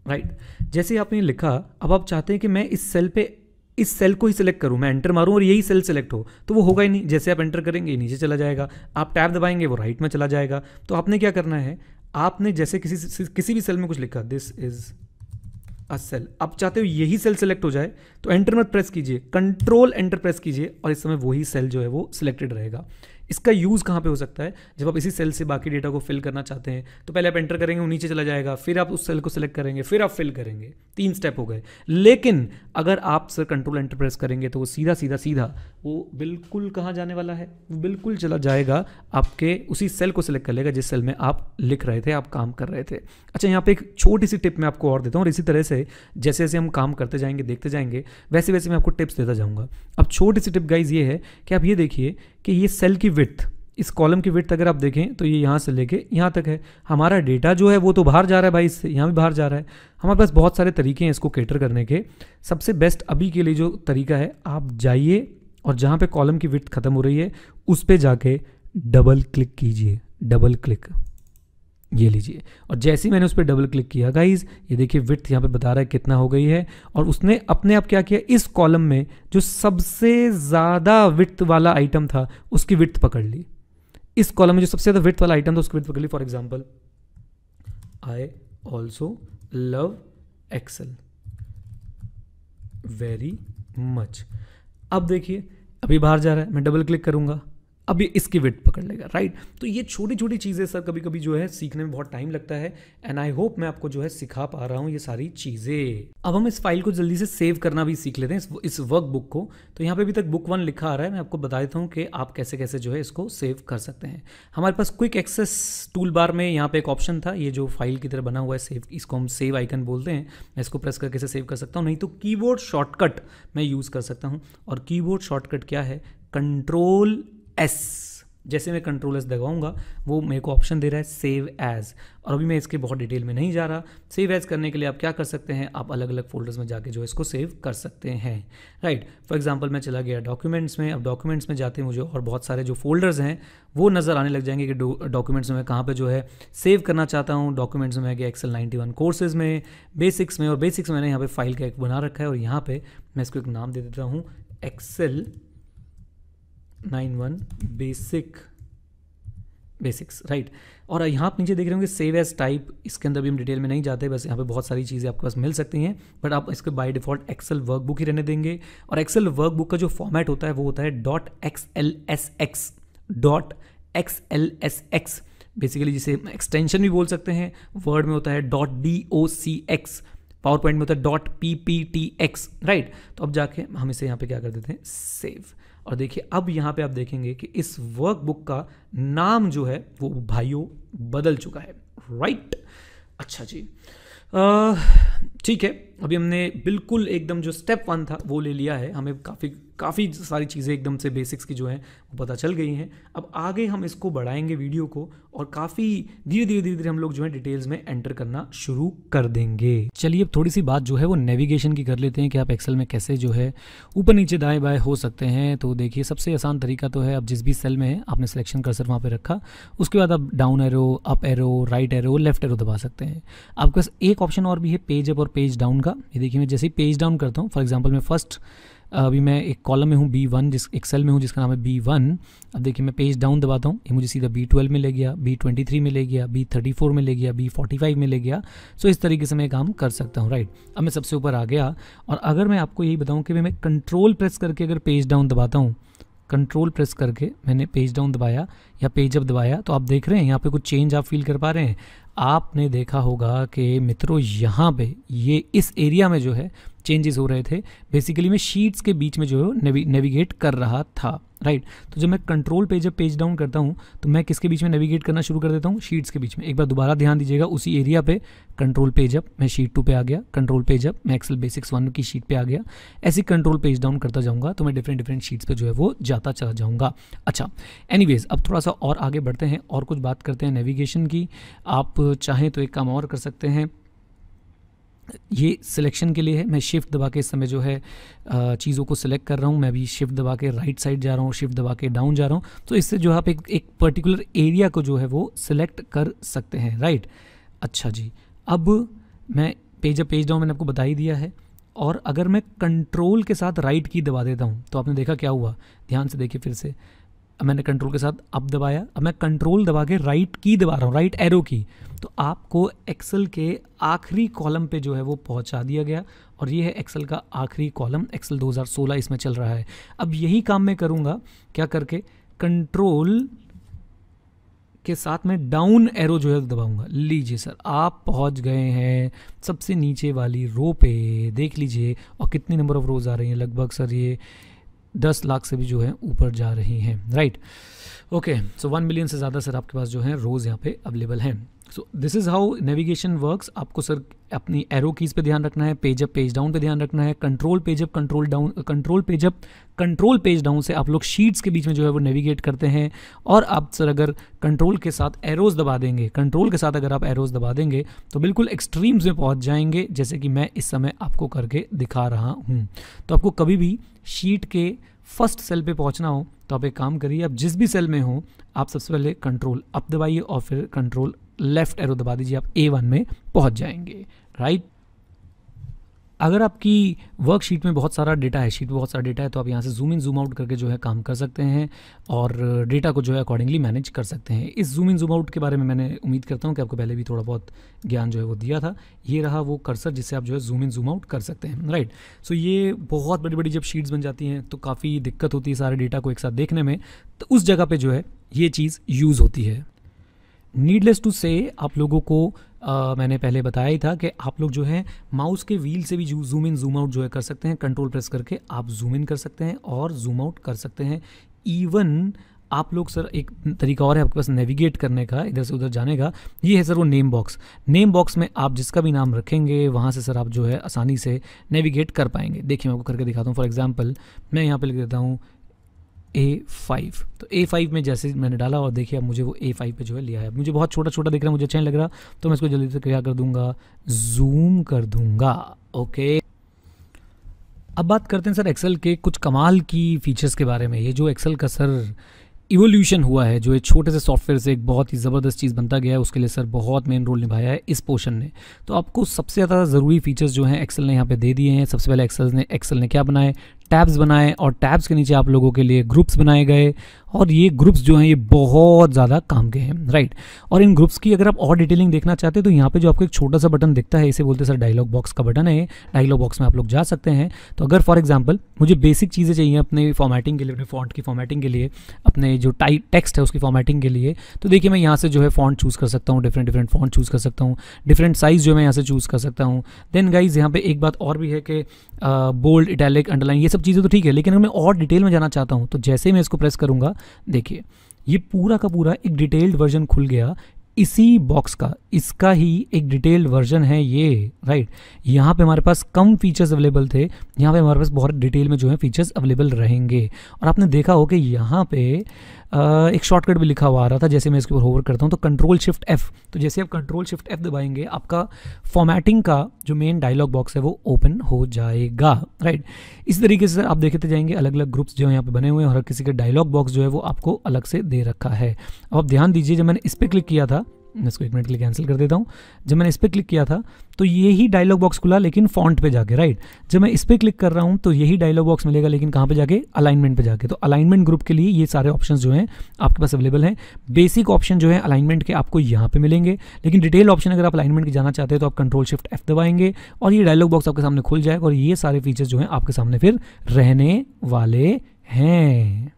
right जैसे आपने लिखा अब आप चाहते हैं कि मैं इस सेल पे इस सेल को ही सिलेक्ट करूं मैं एंटर मारूं और यही सेल सेलेक्ट हो तो वो होगा ही नहीं जैसे आप एंटर करेंगे नीचे चला जाएगा आप टैब दबाएंगे वो राइट में चला जाएगा तो आपने क्या करना है आपने जैसे किसी किसी भी सेल में कुछ लिखा दिस इज़ अ सेल आप चाहते हो यही सेल सेलेक्ट हो जाए तो एंटर मत प्रेस कीजिए कंट्रोल एंटर प्रेस कीजिए और इस समय वही सेल जो है वो सिलेक्टेड रहेगा इसका यूज़ कहाँ पे हो सकता है जब आप इसी सेल से बाकी डेटा को फिल करना चाहते हैं तो पहले आप एंटर करेंगे वो नीचे चला जाएगा फिर आप उस सेल को सिलेक्ट करेंगे फिर आप फिल करेंगे तीन स्टेप हो गए लेकिन अगर आप सर कंट्रोल एंटरप्रेस करेंगे तो वो सीधा सीधा सीधा वो बिल्कुल कहाँ जाने वाला है वो बिल्कुल चला जाएगा आपके उसी सेल को सिलेक्ट कर लेगा जिस सेल में आप लिख रहे थे आप काम कर रहे थे अच्छा यहाँ पे एक छोटी सी टिप मैं आपको और देता हूँ और इसी तरह से जैसे जैसे हम काम करते जाएंगे देखते जाएंगे वैसे वैसे मैं आपको टिप्स देता जाऊँगा अब छोटी सी टिप गाइज ये है कि आप ये देखिए कि ये सेल की विथ इस कॉलम की विथ अगर आप देखें तो ये यहाँ से लेके यहाँ तक है हमारा डेटा जो है वो तो बाहर जा रहा है भाई इससे यहाँ भी बाहर जा रहा है हमारे पास बहुत सारे तरीके हैं इसको केटर करने के सबसे बेस्ट अभी के लिए जो तरीका है आप जाइए और जहाँ पे कॉलम की विथ खत्म हो रही है उस पर जाके डबल क्लिक कीजिए डबल क्लिक ये लीजिए और जैसे ही मैंने उस पर डबल क्लिक किया गाइज ये देखिए विथ यहाँ पे बता रहा है कितना हो गई है और उसने अपने आप क्या किया इस कॉलम में जो सबसे ज़्यादा विथ वाला आइटम था उसकी विथ पकड़ ली इस कॉलम में जो सबसे ज़्यादा विथ वाला आइटम था उसकी विथ पकड़ ली for example I also love Excel very much अब देखिए अभी बाहर जा रहा है मैं डबल क्लिक करूँगा अब ये इसकी विट पकड़ लेगा राइट तो ये छोटी छोटी चीज़ें सर कभी कभी जो है सीखने में बहुत टाइम लगता है एंड आई होप मैं आपको जो है सिखा पा रहा हूँ ये सारी चीज़ें अब हम इस फाइल को जल्दी से सेव करना भी सीख लेते हैं इस, वर्क बुक को तो यहाँ पे अभी तक बुक वन लिखा आ रहा है मैं आपको बता देता हूँ कि आप कैसे कैसे जो है इसको सेव कर सकते हैं हमारे पास क्विक एक्सेस टूल बार में यहाँ पे एक ऑप्शन था ये जो फाइल की तरह बना हुआ है सेव इसको हम सेव आइकन बोलते हैं मैं इसको प्रेस करके से सेव कर सकता हूँ नहीं तो की शॉर्टकट मैं यूज़ कर सकता हूँ और कीबोर्ड शॉर्टकट क्या है कंट्रोल एस जैसे मैं कंट्रोल एस दबाऊंगा वो मेरे को ऑप्शन दे रहा है सेव एज और अभी मैं इसके बहुत डिटेल में नहीं जा रहा सेव एज करने के लिए आप क्या कर सकते हैं आप अलग अलग फोल्डर्स में जाके जो इसको सेव कर सकते हैं राइट फॉर एग्जांपल मैं चला गया डॉक्यूमेंट्स में अब डॉक्यूमेंट्स में जाते मुझे और बहुत सारे जो फोल्डर्स हैं वो नज़र आने लग जाएंगे कि डॉक्यूमेंट्स में कहाँ पर जो है सेव करना चाहता हूँ डॉक्यूमेंट्स में गया एक्सेल नाइन्टी कोर्सेज में बेसिक्स में और बेसिक्स मैंने यहाँ पर फाइल का एक बना रखा है और यहाँ पर मैं इसको एक नाम दे देता हूँ एक्सेल 91 बेसिक बेसिक्स राइट और यहाँ आप नीचे देख रहे होंगे सेव एज टाइप इसके अंदर भी हम डिटेल में नहीं जाते बस यहाँ पे बहुत सारी चीज़ें आपके पास मिल सकती हैं बट आप इसको बाय डिफॉल्ट एक्सेल वर्कबुक ही रहने देंगे और एक्सेल वर्कबुक का जो फॉर्मेट होता है वो होता है dot X L S X dot X L S X basically जिसे एक्सटेंशन भी बोल सकते हैं वर्ड में होता है dot D O C X PowerPoint में होता है dot P P T X right तो अब जाके हम इसे यहाँ पे क्या कर देते हैं सेव और देखिए अब यहाँ पे आप देखेंगे कि इस वर्कबुक का नाम जो है वो भाइयों बदल चुका है राइट अच्छा जी ठीक है अभी हमने बिल्कुल एकदम जो स्टेप वन था वो ले लिया है हमें काफ़ी काफ़ी सारी चीज़ें एकदम से बेसिक्स की जो हैं वो पता चल गई हैं अब आगे हम इसको बढ़ाएंगे वीडियो को और काफ़ी धीरे धीरे धीरे धीरे हम लोग जो है डिटेल्स में एंटर करना शुरू कर देंगे चलिए अब थोड़ी सी बात जो है वो नेविगेशन की कर लेते हैं कि आप एक्सेल में कैसे जो है ऊपर नीचे दाएँ बाएँ हो सकते हैं तो देखिए सबसे आसान तरीका तो है आप जिस भी सेल में है आपने सिलेक्शन कर सर वहाँ पर रखा उसके बाद आप down arrow up arrow right arrow left arrow दबा सकते हैं आपके पास एक ऑप्शन और भी है पेज अप और पेज डाउन का ये देखिए मैं जैसे ही पेज डाउन करता हूँ फॉर एग्जाम्पल मैं फर्स्ट अभी मैं एक कॉलम में हूँ बी वन जिस एक्सेल में हूँ जिसका नाम है बी वन अब देखिए मैं पेज डाउन दबाता हूँ ये मुझे सीधा बी ट्वेल्व में ले गया बी ट्वेंटी थ्री में ले गया बी थर्टी फोर में ले गया बी फोर्टी फाइव में ले गया सो इस तरीके से मैं काम कर सकता हूँ राइट अब मैं सबसे ऊपर आ गया और अगर मैं आपको यही बताऊँ कि मैं कंट्रोल प्रेस करके अगर पेज डाउन दबाता हूँ कंट्रोल प्रेस करके मैंने पेज डाउन दबाया या पेज अप दबाया तो आप देख रहे हैं यहाँ पे कुछ चेंज आप फील कर पा रहे हैं आपने देखा होगा कि मित्रों यहाँ पे ये इस एरिया में जो है चेंजेस हो रहे थे बेसिकली मैं शीट्स के बीच में जो है नेवी, नेविगेट कर रहा था राइट right? तो जब मैं कंट्रोल पे जब पेज डाउन करता हूँ तो मैं किसके बीच में नेविगेट करना शुरू कर देता हूँ शीट्स के बीच में एक बार दोबारा ध्यान दीजिएगा उसी एरिया पे कंट्रोल पेज अप मैं शीट टू पे आ गया कंट्रोल पेज अप मैं एक्सेल बेसिक्स वन की शीट पे आ गया ऐसे कंट्रोल पेज डाउन करता जाऊँगा तो मैं डिफरेंट डिफरेंट शीट्स पर जो है वो जाता चला जाऊँगा अच्छा एनी अब थोड़ा सा और आगे बढ़ते हैं और कुछ बात करते हैं नेविगेशन की आप चाहें तो एक काम और कर सकते हैं ये सिलेक्शन के लिए है मैं शिफ्ट दबा के इस समय जो है चीज़ों को सिलेक्ट कर रहा हूँ मैं अभी शिफ्ट दबा के राइट साइड जा रहा हूँ शिफ्ट दबा के डाउन जा रहा हूँ तो इससे जो आप एक एक पर्टिकुलर एरिया को जो है वो सिलेक्ट कर सकते हैं राइट अच्छा जी अब मैं पेज अप पेज डाउन मैंने आपको बता ही दिया है और अगर मैं कंट्रोल के साथ राइट की दबा देता हूँ तो आपने देखा क्या हुआ ध्यान से देखिए फिर से अब मैंने कंट्रोल के साथ अप दबाया अब मैं कंट्रोल दबा के राइट की दबा रहा हूँ राइट एरो की तो आपको एक्सेल के आखिरी कॉलम पे जो है वो पहुंचा दिया गया और ये है एक्सेल का आखिरी कॉलम एक्सेल 2016 इसमें चल रहा है अब यही काम मैं करूँगा क्या करके कंट्रोल के साथ में डाउन एरो जो है दबाऊंगा लीजिए सर आप पहुंच गए हैं सबसे नीचे वाली रो पे देख लीजिए और कितनी नंबर ऑफ रोज़ आ रही हैं लगभग सर ये दस लाख से भी जो है ऊपर जा रही हैं right okay so one million से ज़्यादा सर आपके पास जो है रोज़ यहाँ पे अवेलेबल हैं so this is how navigation works आपको सर अपनी एरो कीज़ पे ध्यान रखना है पेज अप पेज डाउन पे ध्यान रखना है control page up control down control page up control page down से आप लोग शीट्स के बीच में जो है वो नेविगेट करते हैं और आप सर अगर कंट्रोल के साथ एरोज दबा देंगे कंट्रोल के साथ अगर आप एरोज दबा देंगे तो बिल्कुल एक्सट्रीम्स में पहुंच जाएंगे जैसे कि मैं इस समय आपको करके दिखा रहा हूँ तो आपको कभी भी शीट के फर्स्ट सेल पे पहुंचना हो तो आप एक काम करिए आप जिस भी सेल में हो आप सबसे पहले कंट्रोल अप दबाइए और फिर कंट्रोल लेफ्ट एरो दबा दीजिए आप ए वन में पहुंच जाएंगे राइट अगर आपकी वर्कशीट में बहुत सारा डेटा है शीट में बहुत सारा डेटा है तो आप यहाँ से जूम इन जूम आउट करके जो है काम कर सकते हैं और डेटा को जो है अकॉर्डिंगली मैनेज कर सकते हैं इस जूम इन जूम आउट के बारे में मैंने उम्मीद करता हूँ कि आपको पहले भी थोड़ा बहुत ज्ञान जो है वो दिया था ये रहा वो कर्सर जिससे आप जो है जूम इन जूम आउट कर सकते हैं राइट सो ये बहुत बड़ी बड़ी जब शीट्स बन जाती हैं तो काफ़ी दिक्कत होती है सारे डेटा को एक साथ देखने में तो उस जगह पर जो है ये चीज़ यूज़ होती है नीडलेस टू से आप लोगों को Uh, मैंने पहले बताया ही था कि आप लोग जो है माउस के व्हील से भी जूम इन जूम आउट जो है कर सकते हैं कंट्रोल प्रेस करके आप जूम इन कर सकते हैं और जूम आउट कर सकते हैं इवन आप लोग सर एक तरीका और है आपके पास नेविगेट करने का इधर से उधर जाने का ये है सर वो नेम बॉक्स नेम बॉक्स में आप जिसका भी नाम रखेंगे वहाँ से सर आप जो है आसानी से नेविगेट कर पाएंगे देखिए मैं आपको करके दिखाता हूँ फॉर एग्जाम्पल मैं यहाँ पर लिख देता हूँ ए फाइव तो ए फाइव में जैसे मैंने डाला और देखिए अब मुझे वो ए फाइव पर जो है लिया है मुझे बहुत छोटा छोटा दिख रहा है मुझे अच्छा नहीं लग रहा तो मैं इसको जल्दी से क्या कर दूंगा जूम कर दूंगा ओके अब बात करते हैं सर एक्सेल के कुछ कमाल की फीचर्स के बारे में ये जो एक्सेल का सर इवोल्यूशन हुआ है जो एक छोटे से सॉफ्टवेयर से एक बहुत ही ज़बरदस्त चीज़ बनता गया है उसके लिए सर बहुत मेन रोल निभाया है इस पोर्शन ने तो आपको सबसे ज़्यादा ज़रूरी फीचर्स जो हैं एक्सेल ने यहाँ पे दे दिए हैं सबसे पहले एक्सेल ने एक्सेल ने क्या बनाए टैब्स बनाए और टैब्स के नीचे आप लोगों के लिए ग्रुप्स बनाए गए और ये ग्रुप्स जो हैं ये बहुत ज़्यादा काम के हैं राइट और इन ग्रुप्स की अगर आप और डिटेलिंग देखना चाहते हैं तो यहाँ पे जो आपको एक छोटा सा बटन दिखता है इसे बोलते हैं सर डायलॉग बॉक्स का बटन है डायलॉग बॉक्स में आप लोग जा सकते हैं तो अगर फॉर एग्जाम्पल मुझे बेसिक चीज़ें चाहिए अपने फॉर्मेटिंग के लिए अपने फॉन्ट की फॉर्मेटिंग के लिए अपने जो टाइप टेक्स्ट है उसकी फॉर्मेटिंग के लिए तो देखिए मैं यहाँ से जो है फॉन्ट चूज़ कर सकता हूँ डिफरेंट डिफरेंट फॉन्ट चूज़ कर सकता हूँ डिफरेंट साइज़ जो मैं यहाँ से चूज़ कर सकता हूँ देन गाइज यहाँ पर एक बात और भी है कि बोल्ड इटैलिक अंडरलाइन ये सब चीज़ें तो ठीक है लेकिन मैं और डिटेल में जाना चाहता हूँ तो जैसे मैं इसको प्रेस करूँगा देखिए ये पूरा का पूरा एक डिटेल्ड वर्जन खुल गया इसी बॉक्स का इसका ही एक डिटेल्ड वर्जन है ये राइट यहाँ पे हमारे पास कम फीचर्स अवेलेबल थे यहाँ पे हमारे पास बहुत डिटेल में जो है फीचर्स अवेलेबल रहेंगे और आपने देखा हो कि यहाँ पे एक शॉर्टकट भी लिखा हुआ आ रहा था जैसे मैं इसके ऊपर होवर करता हूँ तो कंट्रोल शिफ्ट एफ़ तो जैसे आप कंट्रोल शिफ्ट एफ़ दबाएंगे आपका फॉर्मेटिंग का जो मेन डायलॉग बॉक्स है वो ओपन हो जाएगा राइट इस तरीके से आप देखते जाएंगे अलग अलग ग्रुप्स जो यहाँ पे बने हुए हैं और हर किसी का डायलॉग बॉक्स जो है वो आपको अलग से दे रखा है अब आप ध्यान दीजिए जब मैंने इस पर क्लिक किया था मैं इसको एक मिनट के लिए कैंसिल कर देता हूँ जब मैंने इस पर क्लिक किया था तो यही डायलॉग बॉक्स खुला लेकिन फॉन्ट पे जाके राइट जब मैं इस पर क्लिक कर रहा हूँ तो यही डायलॉग बॉक्स मिलेगा लेकिन कहाँ पे जाके अलाइनमेंट पे जाके तो अलाइनमेंट ग्रुप के लिए ये सारे ऑप्शन जो हैं आपके पास अवेलेबल हैं बेसिक ऑप्शन जो है अलाइनमेंट के आपको यहाँ पे मिलेंगे लेकिन डिटेल ऑप्शन अगर आप अलाइनमेंट के जाना चाहते हैं तो आप कंट्रोल शिफ्ट एफ दबाएंगे और ये डायलॉग बॉक्स आपके सामने खुल जाएगा और ये सारे फीचर्स जो हैं आपके सामने फिर रहने वाले हैं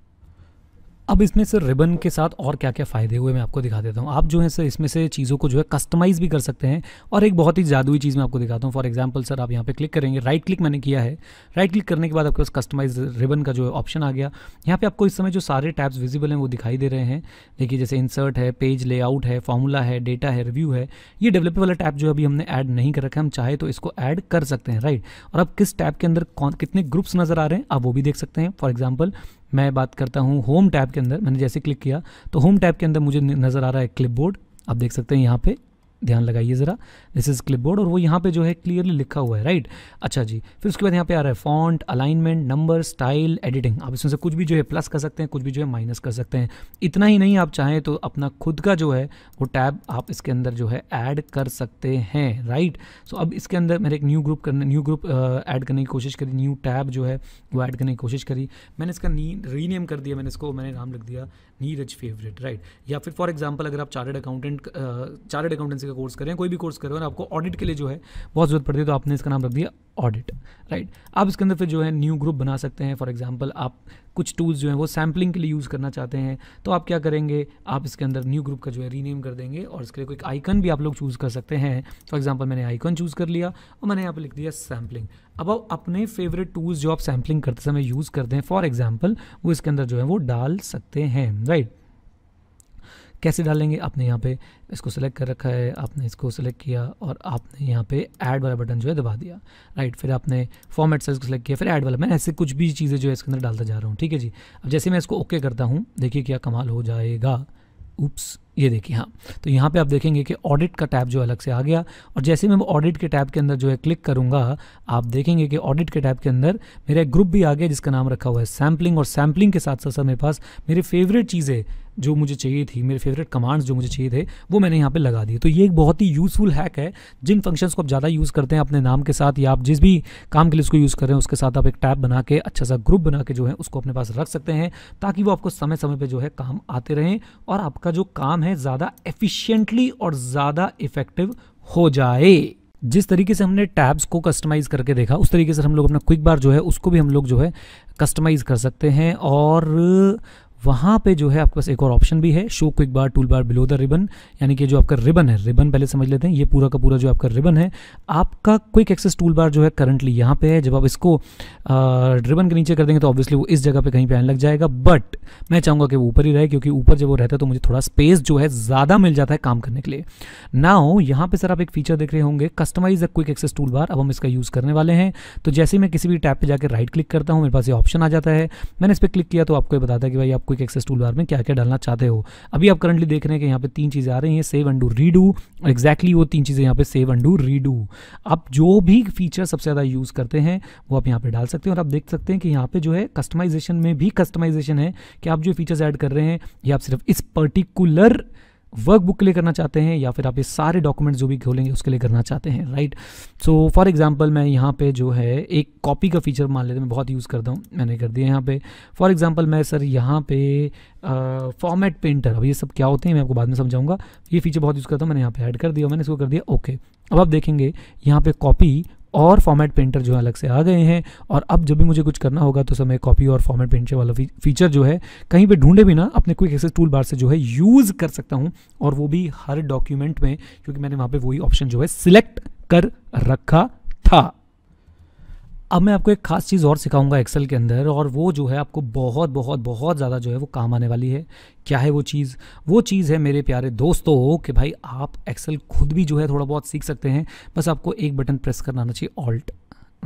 अब इसमें से रिबन के साथ और क्या क्या फ़ायदे हुए मैं आपको दिखा देता हूँ आप जो है सर इसमें से चीज़ों को जो है कस्टमाइज़ भी कर सकते हैं और एक बहुत ही जादुई चीज़ मैं आपको दिखाता हूँ फॉर एग्जाम्पल सर आप यहाँ पे क्लिक करेंगे राइट क्लिक मैंने किया है राइट क्लिक करने के बाद आपके पास कस्टमाइज रिबन का जो है ऑप्शन आ गया यहाँ पर आपको इस समय जो सारे टैब्स विजिबल हैं वो दिखाई दे रहे हैं देखिए जैसे इंसर्ट है पेज लेआउट है फॉर्मूला है डेटा है रिव्यू है ये डेवलपर वाला टैप जो अभी हमने ऐड नहीं कर रखा हम चाहे तो इसको ऐड कर सकते हैं राइट और अब किस टैप के अंदर कौन कितने ग्रुप्स नज़र आ रहे हैं आप वो भी देख सकते हैं फॉर एग्जाम्पल मैं बात करता हूँ होम टैब के अंदर मैंने जैसे क्लिक किया तो होम टैब के अंदर मुझे नज़र आ रहा है क्लिपबोर्ड आप देख सकते हैं यहाँ पे ध्यान लगाइए ज़रा दिस इज़ बोर्ड और वो यहाँ पे जो है क्लियरली लिखा हुआ है राइट अच्छा जी फिर उसके बाद यहाँ पे आ रहा है font alignment number style editing आप इसमें से कुछ भी जो है प्लस कर सकते हैं कुछ भी जो है माइनस कर सकते हैं इतना ही नहीं आप चाहें तो अपना खुद का जो है वो टैब आप इसके अंदर जो है ऐड कर सकते हैं राइट सो so, अब इसके अंदर मैंने एक न्यू ग्रुप करने न्यू ग्रुप ऐड करने की कोशिश करी न्यू टैब जो है वो ऐड करने की कोशिश करी मैंने इसका रीनेम कर दिया मैंने इसको मैंने नाम लिख दिया नीरज फेवरेट राइट या फिर फॉर एग्जाम्पल अगर आप चार्टर्ड अकाउंटेंट चार्टर्ड अकाउंटेंसी का कोर्स करें कोई भी कोर्स करें और आपको ऑडिट के लिए जो है बहुत जरूरत पड़ती है तो आपने इसका नाम रख दिया ऑडिट राइट आप इसके अंदर फिर जो है न्यू ग्रुप बना सकते हैं फॉर एग्जाम्पल आप कुछ टूल्स जो हैं वो सैम्पलिंग के लिए यूज़ करना चाहते हैं तो आप क्या करेंगे आप इसके अंदर न्यू ग्रुप का जो है रीनेम कर देंगे और इसके लिए कोई आइकन भी आप लोग चूज़ कर सकते हैं फॉर एग्जाम्पल मैंने आइकन चूज़ कर लिया और मैंने यहाँ पर लिख दिया सैम्पलिंग अब आप अपने फेवरेट टूल्स जो आप सैम्पलिंग करते समय यूज़ करते हैं फॉर एग्जाम्पल वो इसके अंदर जो है वो डाल सकते हैं राइट कैसे डालेंगे आपने यहाँ पे इसको सेलेक्ट कर रखा है आपने इसको सेलेक्ट किया और आपने यहाँ पे ऐड वाला बटन जो है दबा दिया राइट फिर आपने फॉर्मेट साइज को सेलेक्ट किया फिर ऐड वाला मैं ऐसे कुछ भी चीज़ें जो है इसके अंदर डालता जा रहा हूँ ठीक है जी अब जैसे मैं इसको ओके करता हूँ देखिए क्या कमाल हो जाएगा उप्स ये देखिए हाँ तो यहाँ पे आप देखेंगे कि ऑडिट का टैब जो अलग से आ गया और जैसे मैं ऑडिट के टैब के अंदर जो है क्लिक करूँगा आप देखेंगे कि ऑडिट के टैब के अंदर मेरा एक ग्रुप भी आ गया जिसका नाम रखा हुआ है सैम्पलिंग और सैम्पलिंग के साथ साथ मेरे पास मेरी फेवरेट चीज़ें जो मुझे चाहिए थी मेरे फेवरेट कमांड्स जो मुझे चाहिए थे वो मैंने यहाँ पे लगा दिए तो ये एक बहुत ही यूज़फुल हैक है जिन फंक्शंस को आप ज़्यादा यूज़ करते हैं अपने नाम के साथ या आप जिस भी काम के लिए उसको यूज़ कर रहे हैं उसके साथ आप एक टैब बना के अच्छा सा ग्रुप बना के जो है उसको अपने पास रख सकते हैं ताकि वो आपको समय समय पर जो है काम आते रहें और आपका जो काम है ज़्यादा एफिशियंटली और ज़्यादा इफेक्टिव हो जाए जिस तरीके से हमने टैब्स को कस्टमाइज़ करके देखा उस तरीके से हम लोग अपना क्विक बार जो है उसको भी हम लोग जो है कस्टमाइज़ कर सकते हैं और वहाँ पे जो है आपके पास एक और ऑप्शन भी है show quick bar toolbar below the ribbon यानी कि जो आपका रिबन है रिबन पहले समझ लेते हैं ये पूरा का पूरा जो आपका रिबन है आपका क्विक एक्सेस टूल बार जो है करंटली यहाँ पे है जब आप इसको रिबन के नीचे कर देंगे तो ऑब्वियसली वो इस जगह पे कहीं पे आने लग जाएगा बट मैं चाहूँगा कि वो ऊपर ही रहे क्योंकि ऊपर जब वो रहता है तो मुझे थोड़ा स्पेस जो है ज़्यादा मिल जाता है काम करने के लिए ना हो यहाँ पर सर आप एक फीचर देख रहे होंगे customise a quick access tool toolbar अब हम इसका यूज़ करने वाले हैं तो जैसे मैं किसी भी टैप पर जाकर राइट क्लिक करता हूँ मेरे पास ये ऑप्शन आ जाता है मैंने इस पर क्लिक किया तो आपको ये बताता है कि भाई आप क्विक एक्सेस टूल बार में क्या क्या डालना चाहते हो अभी आप करंटली देख रहे हैं कि यहाँ पे तीन चीज़ें आ रही हैं सेव अंडू रीडू एग्जैक्टली वो तीन चीज़ें यहाँ पे सेव अंडू रीडू आप जो भी फीचर सबसे ज़्यादा यूज़ करते हैं वो आप यहाँ पर डाल सकते हैं और आप देख सकते हैं कि यहाँ पर जो है कस्टमाइजेशन में भी कस्टमाइजेशन है कि आप जो फीचर्स ऐड कर रहे हैं या आप सिर्फ इस पर्टिकुलर वर्कबुक के लिए करना चाहते हैं या फिर आप ये सारे डॉक्यूमेंट्स जो भी खोलेंगे उसके लिए करना चाहते हैं राइट सो फॉर एग्जांपल मैं यहाँ पे जो है एक कॉपी का फीचर मान लेते हैं मैं बहुत यूज़ करता हूँ मैंने कर दिया यहाँ पे फॉर एग्जांपल मैं सर यहाँ पे फॉर्मेट पेंटर अब ये सब क्या होते हैं मैं आपको बाद में समझाऊंगा ये फीचर बहुत यूज़ करता हूँ मैंने यहाँ पर ऐड कर दिया मैंने इसको कर दिया ओके okay. अब आप देखेंगे यहाँ पर कॉपी और फॉर्मेट पेंटर जो है अलग से आ गए हैं और अब जब भी मुझे कुछ करना होगा तो समय कॉपी और फॉर्मेट पेंटर वाला फीचर जो है कहीं पे ढूंढे बिना अपने क्विक एक्सेस टूल बार से जो है यूज़ कर सकता हूँ और वो भी हर डॉक्यूमेंट में क्योंकि मैंने वहाँ पर वही ऑप्शन जो है सिलेक्ट कर रखा था अब मैं आपको एक खास चीज़ और सिखाऊंगा एक्सेल के अंदर और वो जो है आपको बहुत बहुत बहुत ज़्यादा जो है वो काम आने वाली है क्या है वो चीज़ वो चीज़ है मेरे प्यारे दोस्तों कि भाई आप एक्सेल खुद भी जो है थोड़ा बहुत सीख सकते हैं बस आपको एक बटन प्रेस करना आना चाहिए ऑल्ट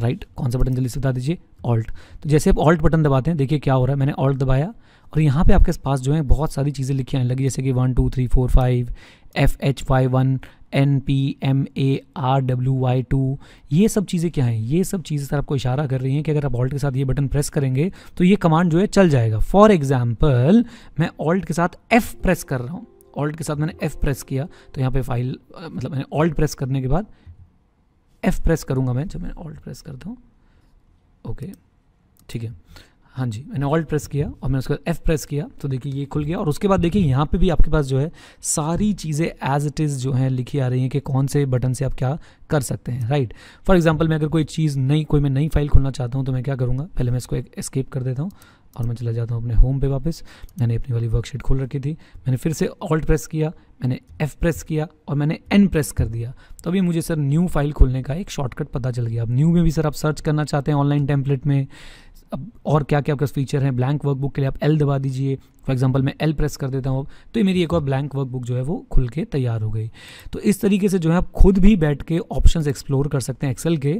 राइट कौन सा बटन जल्दी से बता दीजिए ऑल्ट तो जैसे आप ऑल्ट बटन दबाते हैं देखिए क्या हो रहा है मैंने ऑल्ट दबाया और यहाँ पर आपके पास जो है बहुत सारी चीज़ें लिखी आने लगी जैसे कि one two three four five F H five one N P M A R W Y two ये सब चीज़ें क्या हैं ये सब चीज़ें सर आपको इशारा कर रही हैं कि अगर आप ऑल्ट के साथ ये बटन प्रेस करेंगे तो ये कमांड जो है चल जाएगा फॉर एग्जाम्पल मैं ऑल्ट के साथ एफ़ प्रेस कर रहा हूँ ऑल्ट के साथ मैंने एफ़ प्रेस किया तो यहाँ पे फाइल मतलब मैंने ऑल्ट प्रेस करने के बाद एफ़ प्रेस करूँगा मैं जब मैं ऑल्ट प्रेस करता हूँ ओके ठीक है हाँ जी मैंने ऑल्ट प्रेस किया और मैंने उसके बाद एफ़ प्रेस किया तो देखिए ये खुल गया और उसके बाद देखिए यहाँ पे भी आपके पास जो है सारी चीज़ें एज इट इज़ जो हैं लिखी आ रही हैं कि कौन से बटन से आप क्या कर सकते हैं राइट फॉर एग्जांपल मैं अगर कोई चीज़ नई कोई मैं नई फाइल खोलना चाहता हूँ तो मैं क्या करूँगा पहले मैं इसको एक स्केप कर देता हूँ और मैं चला जाता हूँ अपने होम पे वापस मैंने अपनी वाली वर्कशीट खोल रखी थी मैंने फिर से ऑल्ट प्रेस किया मैंने एफ़ प्रेस किया और मैंने एन प्रेस कर दिया तो अभी मुझे सर न्यू फाइल खोलने का एक शॉर्टकट पता चल गया अब न्यू में भी सर आप सर्च करना चाहते हैं ऑनलाइन टेम्पलेट में अब और क्या क्या आपके फीचर हैं ब्लैंक वर्कबुक के लिए आप एल दबा दीजिए फॉर एग्जाम्पल मैं एल प्रेस कर देता हूँ तो ये मेरी एक और ब्लैंक वर्कबुक जो है वो खुल के तैयार हो गई तो इस तरीके से जो है आप खुद भी बैठ के ऑप्शंस एक्सप्लोर कर सकते हैं एक्सेल के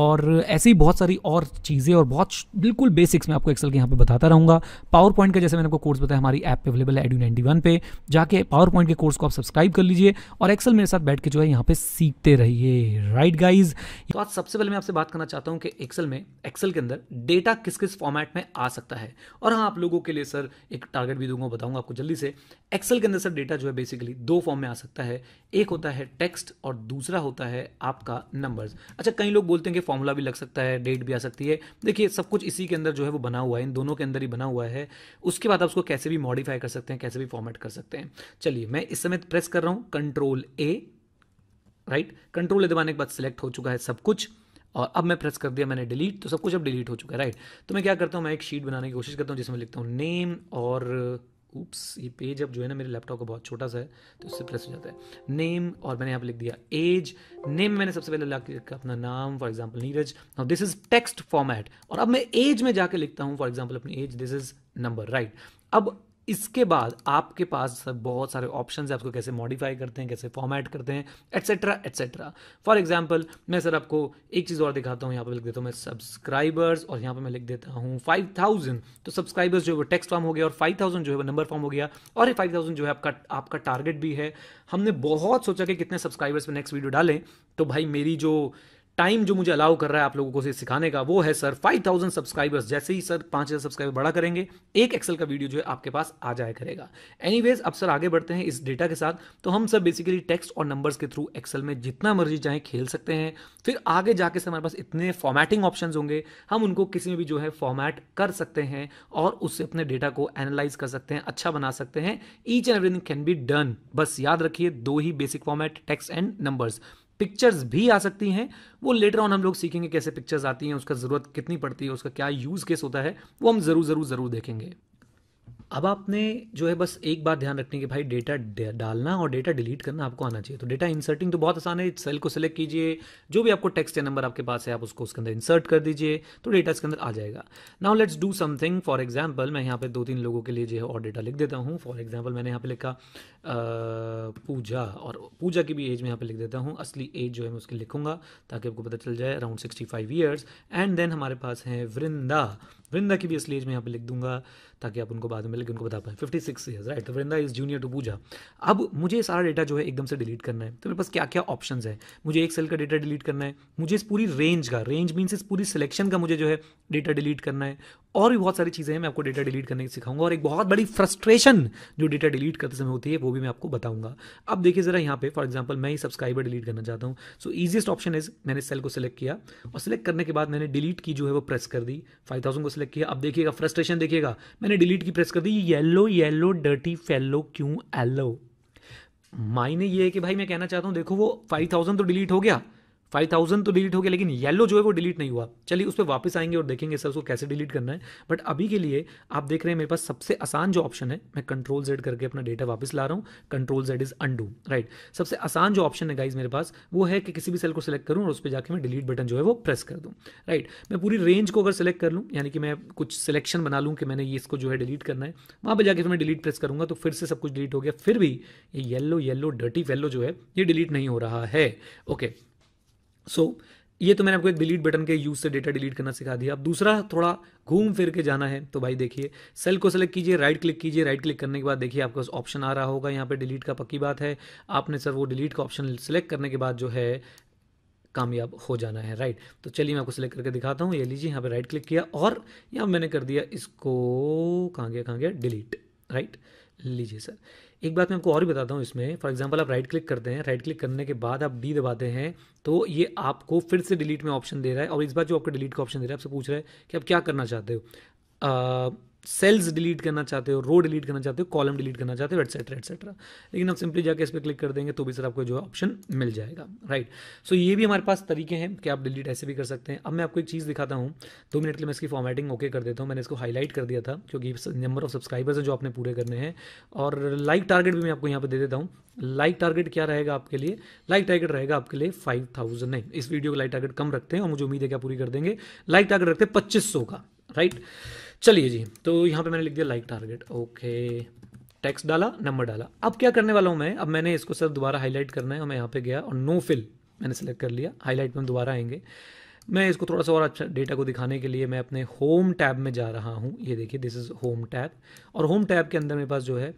और ऐसी बहुत सारी और चीज़ें और बहुत बिल्कुल बेसिक्स मैं आपको एक्सेल के यहाँ पे बताता रहूँगा पावर पॉइंट का जैसे मैंने आपको कोर्स बताया हमारी ऐप अवेलेबल है एडू नाइनटी वन पे जाके पावर पॉइंट के कोर्स को आप सब्सक्राइब कर लीजिए और एक्सेल मेरे साथ बैठ के जो है यहाँ पे सीखते रहिए राइट गाइज तो आज सबसे पहले मैं आपसे बात करना चाहता हूँ कि एक्सेल में एक्सेल के अंदर डेटा किस किस फॉर्मेट में आ सकता है और हाँ आप लोगों के लिए सर एक टारगेट टारगेट भी दूंगा बताऊंगा आपको जल्दी से एक्सेल के अंदर सर डेटा जो है बेसिकली दो फॉर्म में आ सकता है एक होता है टेक्स्ट और दूसरा होता है आपका नंबर्स अच्छा कई लोग बोलते हैं कि फॉर्मूला भी लग सकता है डेट भी आ सकती है देखिए सब कुछ इसी के अंदर जो है वो बना हुआ है इन दोनों के अंदर ही बना हुआ है उसके बाद आप उसको कैसे भी मॉडिफाई कर सकते हैं कैसे भी फॉर्मेट कर सकते हैं चलिए मैं इस समय प्रेस कर रहा हूँ control A right control A दबाने के बाद सिलेक्ट हो चुका है सब कुछ और अब मैं प्रेस कर दिया मैंने डिलीट तो सब कुछ अब डिलीट हो चुका है राइट तो मैं क्या करता हूँ मैं एक शीट बनाने की कोशिश करता हूँ जिसमें लिखता हूँ नेम और ऊप्स ये पेज अब जो है ना मेरे लैपटॉप का बहुत छोटा सा है तो उससे प्रेस हो जाता है नेम और मैंने यहाँ पर लिख दिया एज नेम मैंने सबसे पहले ला लिखा अपना नाम फॉर एग्जाम्पल नीरज और दिस इज टेक्स्ट फॉर्मेट और अब मैं एज में जाके लिखता हूँ फॉर एग्जाम्पल अपनी age this is number right अब इसके बाद आपके पास बहुत सारे ऑप्शन है आपको कैसे मॉडिफाई करते हैं कैसे फॉर्मेट करते हैं एट्सेट्रा एट्सेट्रा फॉर एग्जाम्पल मैं सर आपको एक चीज़ और दिखाता हूँ यहाँ पर लिख देता हूँ मैं सब्सक्राइबर्स और यहाँ पर मैं लिख देता हूँ फाइव थाउजेंड तो सब्सक्राइबर्स जो है वो टेक्स्ट फॉर्म हो गया और फाइव थाउजेंड जो है वो नंबर फॉर्म हो गया और ये फाइव थाउजेंड जो है आपका आपका टारगेट भी है हमने बहुत सोचा कि कितने सब्सक्राइबर्स पर नेक्स्ट वीडियो डालें तो भाई मेरी जो टाइम जो मुझे अलाउ कर रहा है आप लोगों को से सिखाने का वो है सर 5000 सब्सक्राइबर्स जैसे ही सर 5000 सब्सक्राइबर बड़ा करेंगे एक एक्सेल का वीडियो जो है आपके पास आ जाए करेगा एनीवेज अब सर आगे बढ़ते हैं इस डेटा के साथ तो हम सब बेसिकली टेक्स्ट और नंबर्स के थ्रू एक्सेल में जितना मर्जी चाहे खेल सकते हैं फिर आगे जाके सर हमारे पास इतने फॉर्मेटिंग ऑप्शन होंगे हम उनको किसी में भी जो है फॉर्मेट कर सकते हैं और उससे अपने डेटा को एनालाइज कर सकते हैं अच्छा बना सकते हैं each and everything can be done बस याद रखिए दो ही basic format text and numbers pictures भी आ सकती हैं वो लेटर ऑन हम लोग सीखेंगे कैसे पिक्चर्स आती हैं उसका ज़रूरत कितनी पड़ती है उसका क्या यूज़ केस होता है वो हम ज़रूर ज़रूर ज़रूर देखेंगे अब आपने जो है बस एक बात ध्यान है कि भाई डेटा डालना और डेटा डिलीट करना आपको आना चाहिए तो डेटा इंसर्टिंग तो बहुत आसान है सेल को सेलेक्ट कीजिए जो भी आपको टेक्स्ट या नंबर आपके पास है आप उसको उसके अंदर इंसर्ट कर दीजिए तो डेटा इसके अंदर आ जाएगा now let's do something for example मैं यहाँ पे दो तीन लोगों के लिए जो है और डेटा लिख देता हूँ फॉर एग्जाम्पल मैंने यहाँ पे लिखा पूजा और पूजा की भी एज मैं यहाँ पे लिख देता हूँ असली एज जो है मैं उसकी लिखूंगा ताकि आपको पता चल जाए around sixty five years and then हमारे पास हैं वृंदा वृंदा की भी असली एज मैं यहाँ पे लिख दूंगा ताकि आप उनको बाद में लेकिन उनको बता पाए फिफ्टी सिक्स ईयर्स राइट तो Vrinda is junior to Pooja अब मुझे सारा डेटा जो है एकदम से डिलीट करना है तो मेरे पास क्या क्या ऑप्शन है मुझे एक सेल का डेटा डिलीट करना है मुझे इस पूरी रेंज का रेंज मीन्स इस पूरी सिलेक्शन का मुझे जो है डेटा डिलीट करना है और भी बहुत सारी चीज़ें हैं मैं आपको डेटा डिलीट करने की सिखाऊंगा और एक बहुत बड़ी फ्रस्ट्रेशन जो डेटा डिलीट करते समय होती है वो भी भी मैं आपको बताऊंगा अब देखिए ज़रा यहाँ पे फॉर एग्जाम्पल मैं ही सब्सक्राइबर डिलीट करना चाहता हूँ सो ईजिएस्ट ऑप्शन इज मैंने सेल को सिलेक्ट किया और सिलेक्ट करने के बाद मैंने डिलीट की जो है वो प्रेस कर दी फाइव थाउजेंड को सिलेक्ट किया अब देखिएगा फ्रस्ट्रेशन देखिएगा मैंने डिलीट की प्रेस कर दी येलो येलो डर्टी फेलो क्यों एलो मायने ये है कि भाई मैं कहना चाहता हूँ देखो वो फाइव थाउजेंड तो डिलीट हो गया फाइव थाउजेंड तो डिलीट हो गया लेकिन येलो जो है वो डिलीट नहीं हुआ चलिए उस पर वापस आएंगे और देखेंगे सर उसको कैसे डिलीट करना है बट अभी के लिए आप देख रहे हैं मेरे पास सबसे आसान जो ऑप्शन है मैं कंट्रोल जेड करके अपना डेटा वापस ला रहा हूँ control Z is undo right सबसे आसान जो ऑप्शन है गाइज मेरे पास वो है कि किसी भी सेल को सिलेक्ट करूँ और उस पर जाकर मैं डिलीट बटन जो है वो प्रेस कर दूँ राइट मैं पूरी रेंज को अगर सेलेक्ट कर लूँ यानी कि मैं कुछ सिलेक्शन बना लूँ कि मैंने ये इसको जो है डिलीट करना है वहाँ पर जाकर मैं डिलीट प्रेस करूँगा तो फिर से सब कुछ डिलीट हो गया फिर भी ये येलो येलो डर्टी वेलो जो है ये डिलीट नहीं हो रहा है ओके सो so, ये तो मैंने आपको एक डिलीट बटन के यूज़ से डेटा डिलीट करना सिखा दिया अब दूसरा थोड़ा घूम फिर के जाना है तो भाई देखिए सेल को सेलेक्ट कीजिए राइट क्लिक कीजिए राइट क्लिक करने के बाद देखिए आपका ऑप्शन आ रहा होगा यहाँ पे डिलीट का पक्की बात है आपने सर वो डिलीट का ऑप्शन सेलेक्ट करने के बाद जो है कामयाब हो जाना है राइट तो चलिए मैं आपको सेलेक्ट करके दिखाता हूँ ये लीजिए यहाँ पर राइट क्लिक किया और यहाँ मैंने कर दिया इसको कहाँ गया कहाँ गया डिलीट राइट लीजिए सर एक बात मैं आपको और भी बताता हूँ इसमें फॉर एग्जाम्पल आप राइट क्लिक करते हैं राइट क्लिक करने के बाद आप डी दबाते हैं तो ये आपको फिर से डिलीट में ऑप्शन दे रहा है और इस बार जो आपको डिलीट का ऑप्शन दे रहा है आपसे पूछ रहा है कि आप क्या करना चाहते हो सेल्स डिलीट करना चाहते हो रो डिलीट करना चाहते हो कॉलम डिलीट करना चाहते हो एटसेट्रा एटसेट्रा लेकिन आप सिंपली जाकर इस पर क्लिक कर देंगे तो भी सर आपको जो ऑप्शन मिल जाएगा राइट सो ये भी हमारे पास तरीके हैं कि आप डिलीट ऐसे भी कर सकते हैं अब मैं आपको एक चीज़ दिखाता हूँ दो मिनट के लिए मैं इसकी फॉर्मेटिंग ओके कर देता हूँ मैंने इसको हाईलाइट कर दिया था क्योंकि नंबर ऑफ सब्सक्राइबर्स हैं जो आपने पूरे करने हैं और लाइक टारगेट भी मैं आपको यहाँ पर दे देता हूँ लाइक टारगेट क्या रहेगा आपके लिए लाइक टारगेट रहेगा आपके लिए फाइव थाउजेंड नहीं इस वीडियो का लाइक टारगेट कम रखते हैं और मुझे उम्मीद है क्या पूरी कर देंगे लाइक टारगेट रखते हैं पच्चीस सौ का राइट right? चलिए जी तो यहाँ पे मैंने लिख दिया लाइक टारगेट ओके टेक्स्ट डाला नंबर डाला अब क्या करने वाला हूँ मैं अब मैंने इसको सर दोबारा हाईलाइट करना है और मैं यहाँ पे गया और नो फिल मैंने सेलेक्ट कर लिया हाईलाइट में दोबारा आएंगे मैं इसको थोड़ा सा और अच्छा डेटा को दिखाने के लिए मैं अपने होम टैब में जा रहा हूँ ये देखिए दिस इज़ होम टैब और होम टैब के अंदर मेरे पास जो है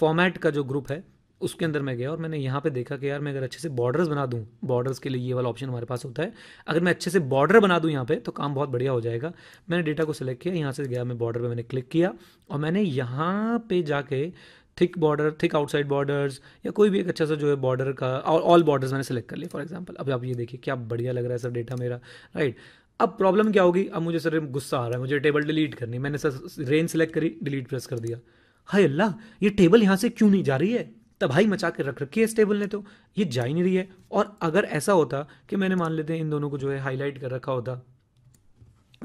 फॉर्मेट का जो ग्रुप है उसके अंदर मैं गया और मैंने यहाँ पे देखा कि यार मैं अगर अच्छे से बॉर्डर्स बना दूँ बॉर्डर्स के लिए ये वाला ऑप्शन हमारे पास होता है अगर मैं अच्छे से बॉर्डर बना दूँ यहाँ पे तो काम बहुत बढ़िया हो जाएगा मैंने डेटा को सिलेक्ट किया यहाँ से गया मैं बॉर्डर पे मैंने क्लिक किया और मैंने यहाँ पे जाके thick border thick outside borders या कोई भी एक अच्छा सा जो है बॉर्डर का और ऑल बॉर्डर्स मैंने सेलेक्ट कर लिया फॉर एग्जाम्पल अब आप ये देखिए क्या बढ़िया लग रहा है सर डेटा मेरा राइट अब प्रॉब्लम क्या होगी अब मुझे सर गुस्सा आ रहा है मुझे टेबल डिलीट करनी मैंने सर रेंज सेलेक्ट करी डिलीट प्रेस कर दिया हाय अल्लाह ये टेबल यहाँ से क्यों नहीं जा रही है तबाही मचा के रख रखी है इस टेबल ने तो ये जा ही नहीं रही है और अगर ऐसा होता कि मैंने मान लेते हैं इन दोनों को जो है हाईलाइट कर रखा होता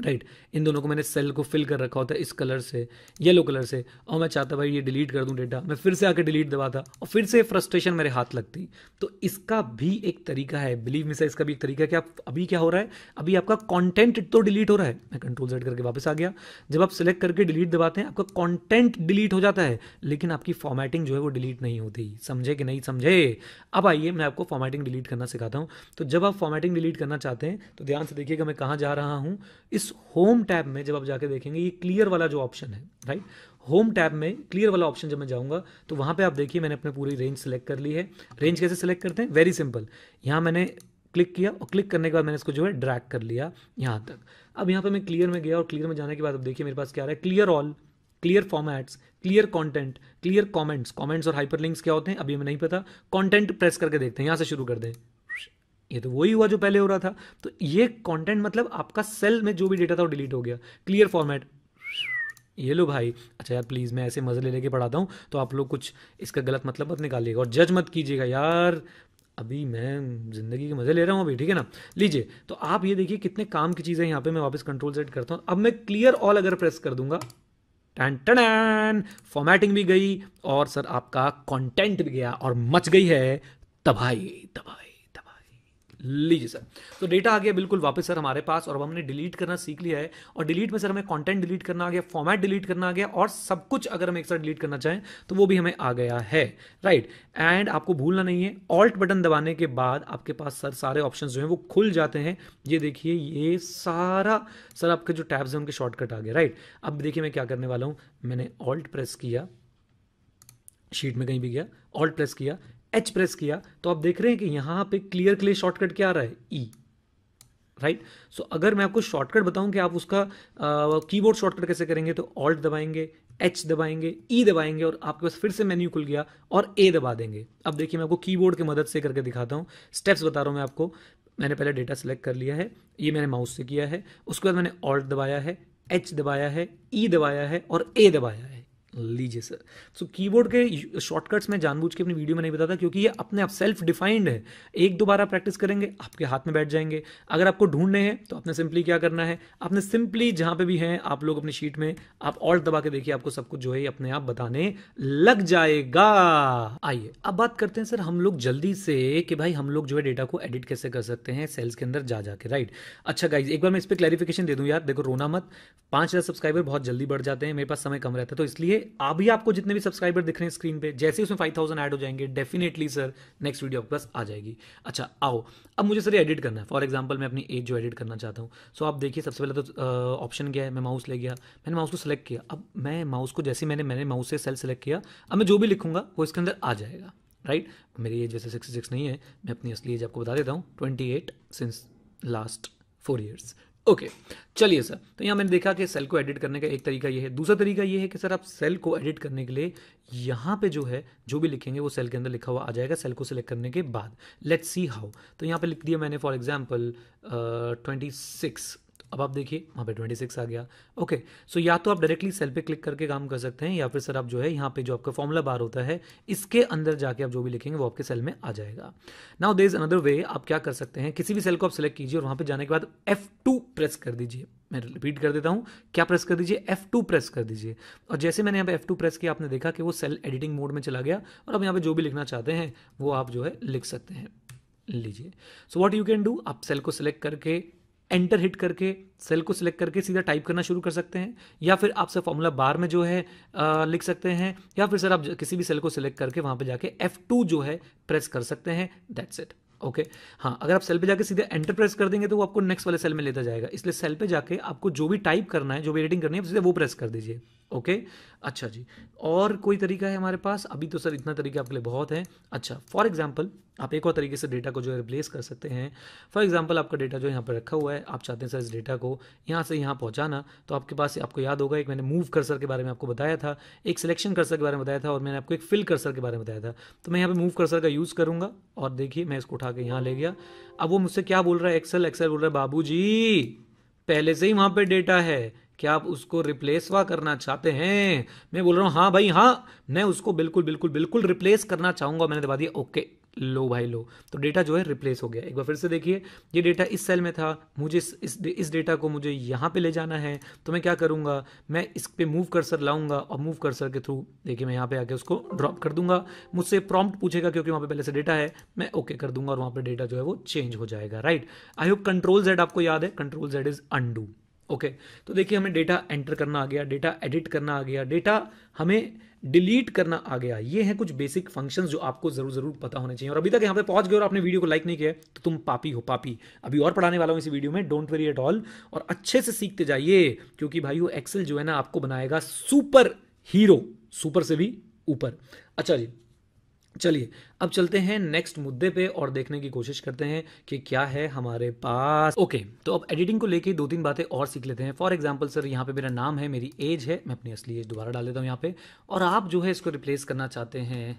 राइट right. इन दोनों को मैंने सेल को फिल कर रखा होता है इस कलर से येलो कलर से और मैं चाहता भाई ये डिलीट कर दूं डेटा मैं फिर से आके डिलीट दबाता और फिर से फ्रस्ट्रेशन मेरे हाथ लगती तो इसका भी एक तरीका है बिलीव मिस इसका भी एक तरीका है कि आप अभी क्या हो रहा है अभी आपका कॉन्टेंट तो डिलीट हो रहा है मैं कंट्रोल सेट करके वापस आ गया जब आप सिलेक्ट करके डिलीट दबाते हैं आपका कॉन्टेंट डिलीट हो जाता है लेकिन आपकी फॉर्मेटिंग जो है वो डिलीट नहीं होती समझे कि नहीं समझे अब आइए मैं आपको फॉर्मेटिंग डिलीट करना सिखाता हूँ तो जब आप फॉर्मेटिंग डिलीट करना चाहते हैं तो ध्यान से देखिएगा मैं कहाँ जा रहा हूँ इस इस होम टैब में जब आप जाके देखेंगे ये क्लियर वाला जो ऑप्शन है राइट होम टैब में क्लियर वाला ऑप्शन जब मैं जाऊंगा तो वहां पे आप देखिए मैंने अपने पूरी रेंज सेलेक्ट कर ली है रेंज कैसे सेलेक्ट करते हैं वेरी सिंपल यहां मैंने क्लिक किया और क्लिक करने के बाद मैंने इसको जो है ड्रैग कर लिया यहां तक अब यहां पर मैं क्लियर में गया और क्लियर में जाने के बाद अब देखिए मेरे पास क्या रहा है clear all clear formats clear content clear comments comments और हाइपर क्या होते हैं अभी हमें नहीं पता कॉन्टेंट प्रेस करके देखते हैं यहां से शुरू कर दें ये तो वही हुआ जो पहले हो रहा था तो ये कंटेंट मतलब आपका सेल में जो भी डेटा था वो डिलीट हो गया क्लियर फॉर्मेट ये लो भाई अच्छा यार प्लीज़ मैं ऐसे मज़े ले लेके पढ़ाता हूँ तो आप लोग कुछ इसका गलत मतलब मत निकालिएगा और जज मत कीजिएगा यार अभी मैं ज़िंदगी के मज़े ले रहा हूँ अभी ठीक है ना लीजिए तो आप ये देखिए कितने काम की चीज़ें यहाँ पे मैं वापस कंट्रोल सेट करता हूँ अब मैं क्लियर ऑल अगर प्रेस कर दूंगा टन टन फॉर्मेटिंग भी गई और सर आपका कंटेंट भी गया और मच गई है तबाही तबाही लीजिए सर तो डेटा आ गया बिल्कुल वापस सर हमारे पास और अब हमने डिलीट करना सीख लिया है और डिलीट में सर हमें कंटेंट डिलीट करना आ गया फॉर्मेट डिलीट करना आ गया और सब कुछ अगर हम एक साथ डिलीट करना चाहें तो वो भी हमें आ गया है राइट एंड आपको भूलना नहीं है ऑल्ट बटन दबाने के बाद आपके पास सर सारे ऑप्शन जो है वो खुल जाते हैं ये देखिए ये सारा सर आपके जो टैब्स हैं उनके शॉर्टकट आ गए राइट अब देखिए मैं क्या करने वाला हूँ मैंने ऑल्ट प्रेस किया शीट में कहीं भी गया ऑल्ट प्रेस किया एच प्रेस किया तो आप देख रहे हैं कि यहां पे क्लियर क्लियर शॉर्टकट क्या आ रहा है ई राइट सो अगर मैं आपको शॉर्टकट बताऊं कि आप उसका कीबोर्ड शॉर्टकट कैसे करेंगे तो ऑल्ट दबाएंगे एच दबाएंगे ई e दबाएंगे और आपके पास फिर से मेन्यू खुल गया और ए दबा देंगे अब देखिए मैं आपको कीबोर्ड की मदद से करके दिखाता हूं स्टेप्स बता रहा हूँ मैं आपको मैंने पहले डेटा सेलेक्ट कर लिया है ये मैंने माउस से किया है उसके बाद मैंने ऑल्ट दबाया है एच दबाया है ई e दबाया है और ए दबाया है लीजिए सर सो कीबोर्ड के शॉर्टकट्स मैं जानबूझ के अपनी वीडियो में नहीं बताता क्योंकि ये अपने आप सेल्फ डिफाइंड है एक दो बार आप प्रैक्टिस करेंगे आपके हाथ में बैठ जाएंगे अगर आपको ढूंढने हैं तो आपने सिंपली क्या करना है आपने सिंपली जहां पे भी हैं आप लोग अपनी शीट में आप ऑल्ट दबा के देखिए आपको सब कुछ जो है अपने आप बताने लग जाएगा आइए अब बात करते हैं सर हम लोग जल्दी से कि भाई हम लोग जो है डेटा को एडिट कैसे कर सकते हैं सेल्स के अंदर जा जाके राइट अच्छा गाइज एक बार मैं इस पर क्लैरिफिकेशन दे दूँ यार देखो रोना मत पाँच सब्सक्राइबर बहुत जल्दी बढ़ जाते हैं मेरे पास समय कम रहता है तो इसलिए अभी आपको जितने भी सब्सक्राइबर दिख रहे हैं स्क्रीन पे जैसे उसमें फाइव थाउजेंड एड हो जाएंगे डेफिनेटली सर नेक्स्ट वीडियो आपके पास आ जाएगी अच्छा आओ अब मुझे सर एडिट करना है फॉर एग्जाम्पल मैं अपनी एज जो एडिट करना चाहता हूँ सो so, आप देखिए सबसे पहले तो ऑप्शन क्या है मैं माउस ले गया मैंने माउस को सेलेक्ट किया अब मैं माउस को जैसे मैंने मैंने माउस से सेल सेलेक्ट किया अब मैं जो भी लिखूंगा वो इसके अंदर आ जाएगा राइट मेरी एज वैसे सिक्सटी सिक्स नहीं है मैं अपनी असली एज आपको बता देता हूँ twenty eight since last four years okay चलिए सर तो यहाँ मैंने देखा कि सेल को एडिट करने का एक तरीका ये है दूसरा तरीका ये है कि सर आप सेल को एडिट करने के लिए यहाँ पे जो है जो भी लिखेंगे वो सेल के अंदर लिखा हुआ आ जाएगा सेल को सिलेक्ट करने के बाद लेट्स सी हाउ तो यहाँ पे लिख दिया मैंने फॉर एग्जांपल ट्वेंटी सिक्स अब आप देखिए वहाँ पे 26 आ गया ओके सो या तो आप डायरेक्टली सेल पे क्लिक करके काम कर सकते हैं या फिर सर आप जो है यहाँ पे जो आपका फॉर्मूला बार होता है इसके अंदर जाके आप जो भी लिखेंगे वो आपके सेल में आ जाएगा now there is another way आप क्या कर सकते हैं किसी भी सेल को आप सेलेक्ट कीजिए और वहाँ पर जाने के बाद एफ प्रेस कर दीजिए मैं रिपीट कर देता हूँ क्या प्रेस कर दीजिए एफ प्रेस कर दीजिए और जैसे मैंने यहाँ पे एफ प्रेस किया आपने देखा कि वो सेल एडिटिंग मोड में चला गया और अब यहाँ पे जो भी लिखना चाहते हैं वो आप जो है लिख सकते हैं लीजिए so what you can do आप सेल को सिलेक्ट करके एंटर हिट करके सेल को सिलेक्ट करके सीधा टाइप करना शुरू कर सकते हैं या फिर आप सर फॉर्मूला बार में जो है आ, लिख सकते हैं या फिर सर आप किसी भी सेल को सिलेक्ट करके वहां पर जाके F2 जो है प्रेस कर सकते हैं दैट्स इट ओके हाँ अगर आप सेल पे जाके सीधे एंटर प्रेस कर देंगे तो वो आपको नेक्स्ट वाले सेल में लेता जाएगा इसलिए सेल पे जाके आपको जो भी टाइप करना है जो भी एडिटिंग करनी है सीधे वो प्रेस कर दीजिए ओके अच्छा जी और कोई तरीका है हमारे पास अभी तो सर इतना तरीका आपके लिए बहुत है अच्छा फॉर एग्जाम्पल आप एक और तरीके से डेटा को जो है रिप्लेस कर सकते हैं फॉर एग्जाम्पल आपका डेटा जो यहाँ पर रखा हुआ है आप चाहते हैं सर इस डेटा को यहाँ से यहाँ पहुँचाना तो आपके पास आपको याद होगा एक मैंने मूव कर्सर के बारे में आपको बताया था एक सिलेक्शन कर्सर के बारे में बताया था और मैंने आपको एक फिल कर्सर के बारे में बताया था तो मैं यहाँ पर मूव कर्सर का यूज़ करूँगा और देखिए मैं इसको उठा के यहाँ ले गया अब वो मुझसे क्या बोल रहा है एक्सेल एक्सेल बोल रहा है बाबू पहले से ही वहाँ पर डेटा है क्या आप उसको रिप्लेस वा करना चाहते हैं मैं बोल रहा हूँ हाँ भाई हाँ मैं उसको बिल्कुल बिल्कुल बिल्कुल रिप्लेस करना चाहूँगा मैंने दबा दिया ओके लो भाई लो तो डेटा जो है रिप्लेस हो गया एक बार फिर से देखिए ये डेटा इस सेल में था मुझे इस इस, डेटा को मुझे यहाँ पे ले जाना है तो मैं क्या करूँगा मैं इस पे मूव कर्सर लाऊंगा और मूव कर्सर के थ्रू देखिए मैं यहाँ पे आके उसको ड्रॉप कर दूंगा मुझसे प्रॉम्प्ट पूछेगा क्योंकि वहाँ पे पहले से डेटा है मैं ओके कर दूंगा और वहाँ पर डेटा जो है वो चेंज हो जाएगा right I hope control Z आपको याद है control Z is undo okay तो देखिए हमें डेटा एंटर करना आ गया डेटा एडिट करना आ गया डेटा हमें डिलीट करना आ गया ये है कुछ बेसिक फंक्शंस जो आपको जरूर जरूर पता होने चाहिए और अभी तक यहाँ पे पहुंच गए और आपने वीडियो को लाइक नहीं किया तो तुम पापी हो पापी अभी और पढ़ाने वाला हूँ इस वीडियो में डोंट वेरी एट ऑल और अच्छे से सीखते जाइए क्योंकि भाई वो एक्सेल जो है ना आपको बनाएगा सुपर हीरो सुपर से भी ऊपर अच्छा जी चलिए अब चलते हैं नेक्स्ट मुद्दे पे और देखने की कोशिश करते हैं कि क्या है हमारे पास ओके okay, तो अब एडिटिंग को लेके दो तीन बातें और सीख लेते हैं फॉर एग्जांपल सर यहाँ पे मेरा नाम है मेरी एज है मैं अपनी असली एज दोबारा डाल देता हूँ यहाँ पे और आप जो है इसको रिप्लेस करना चाहते हैं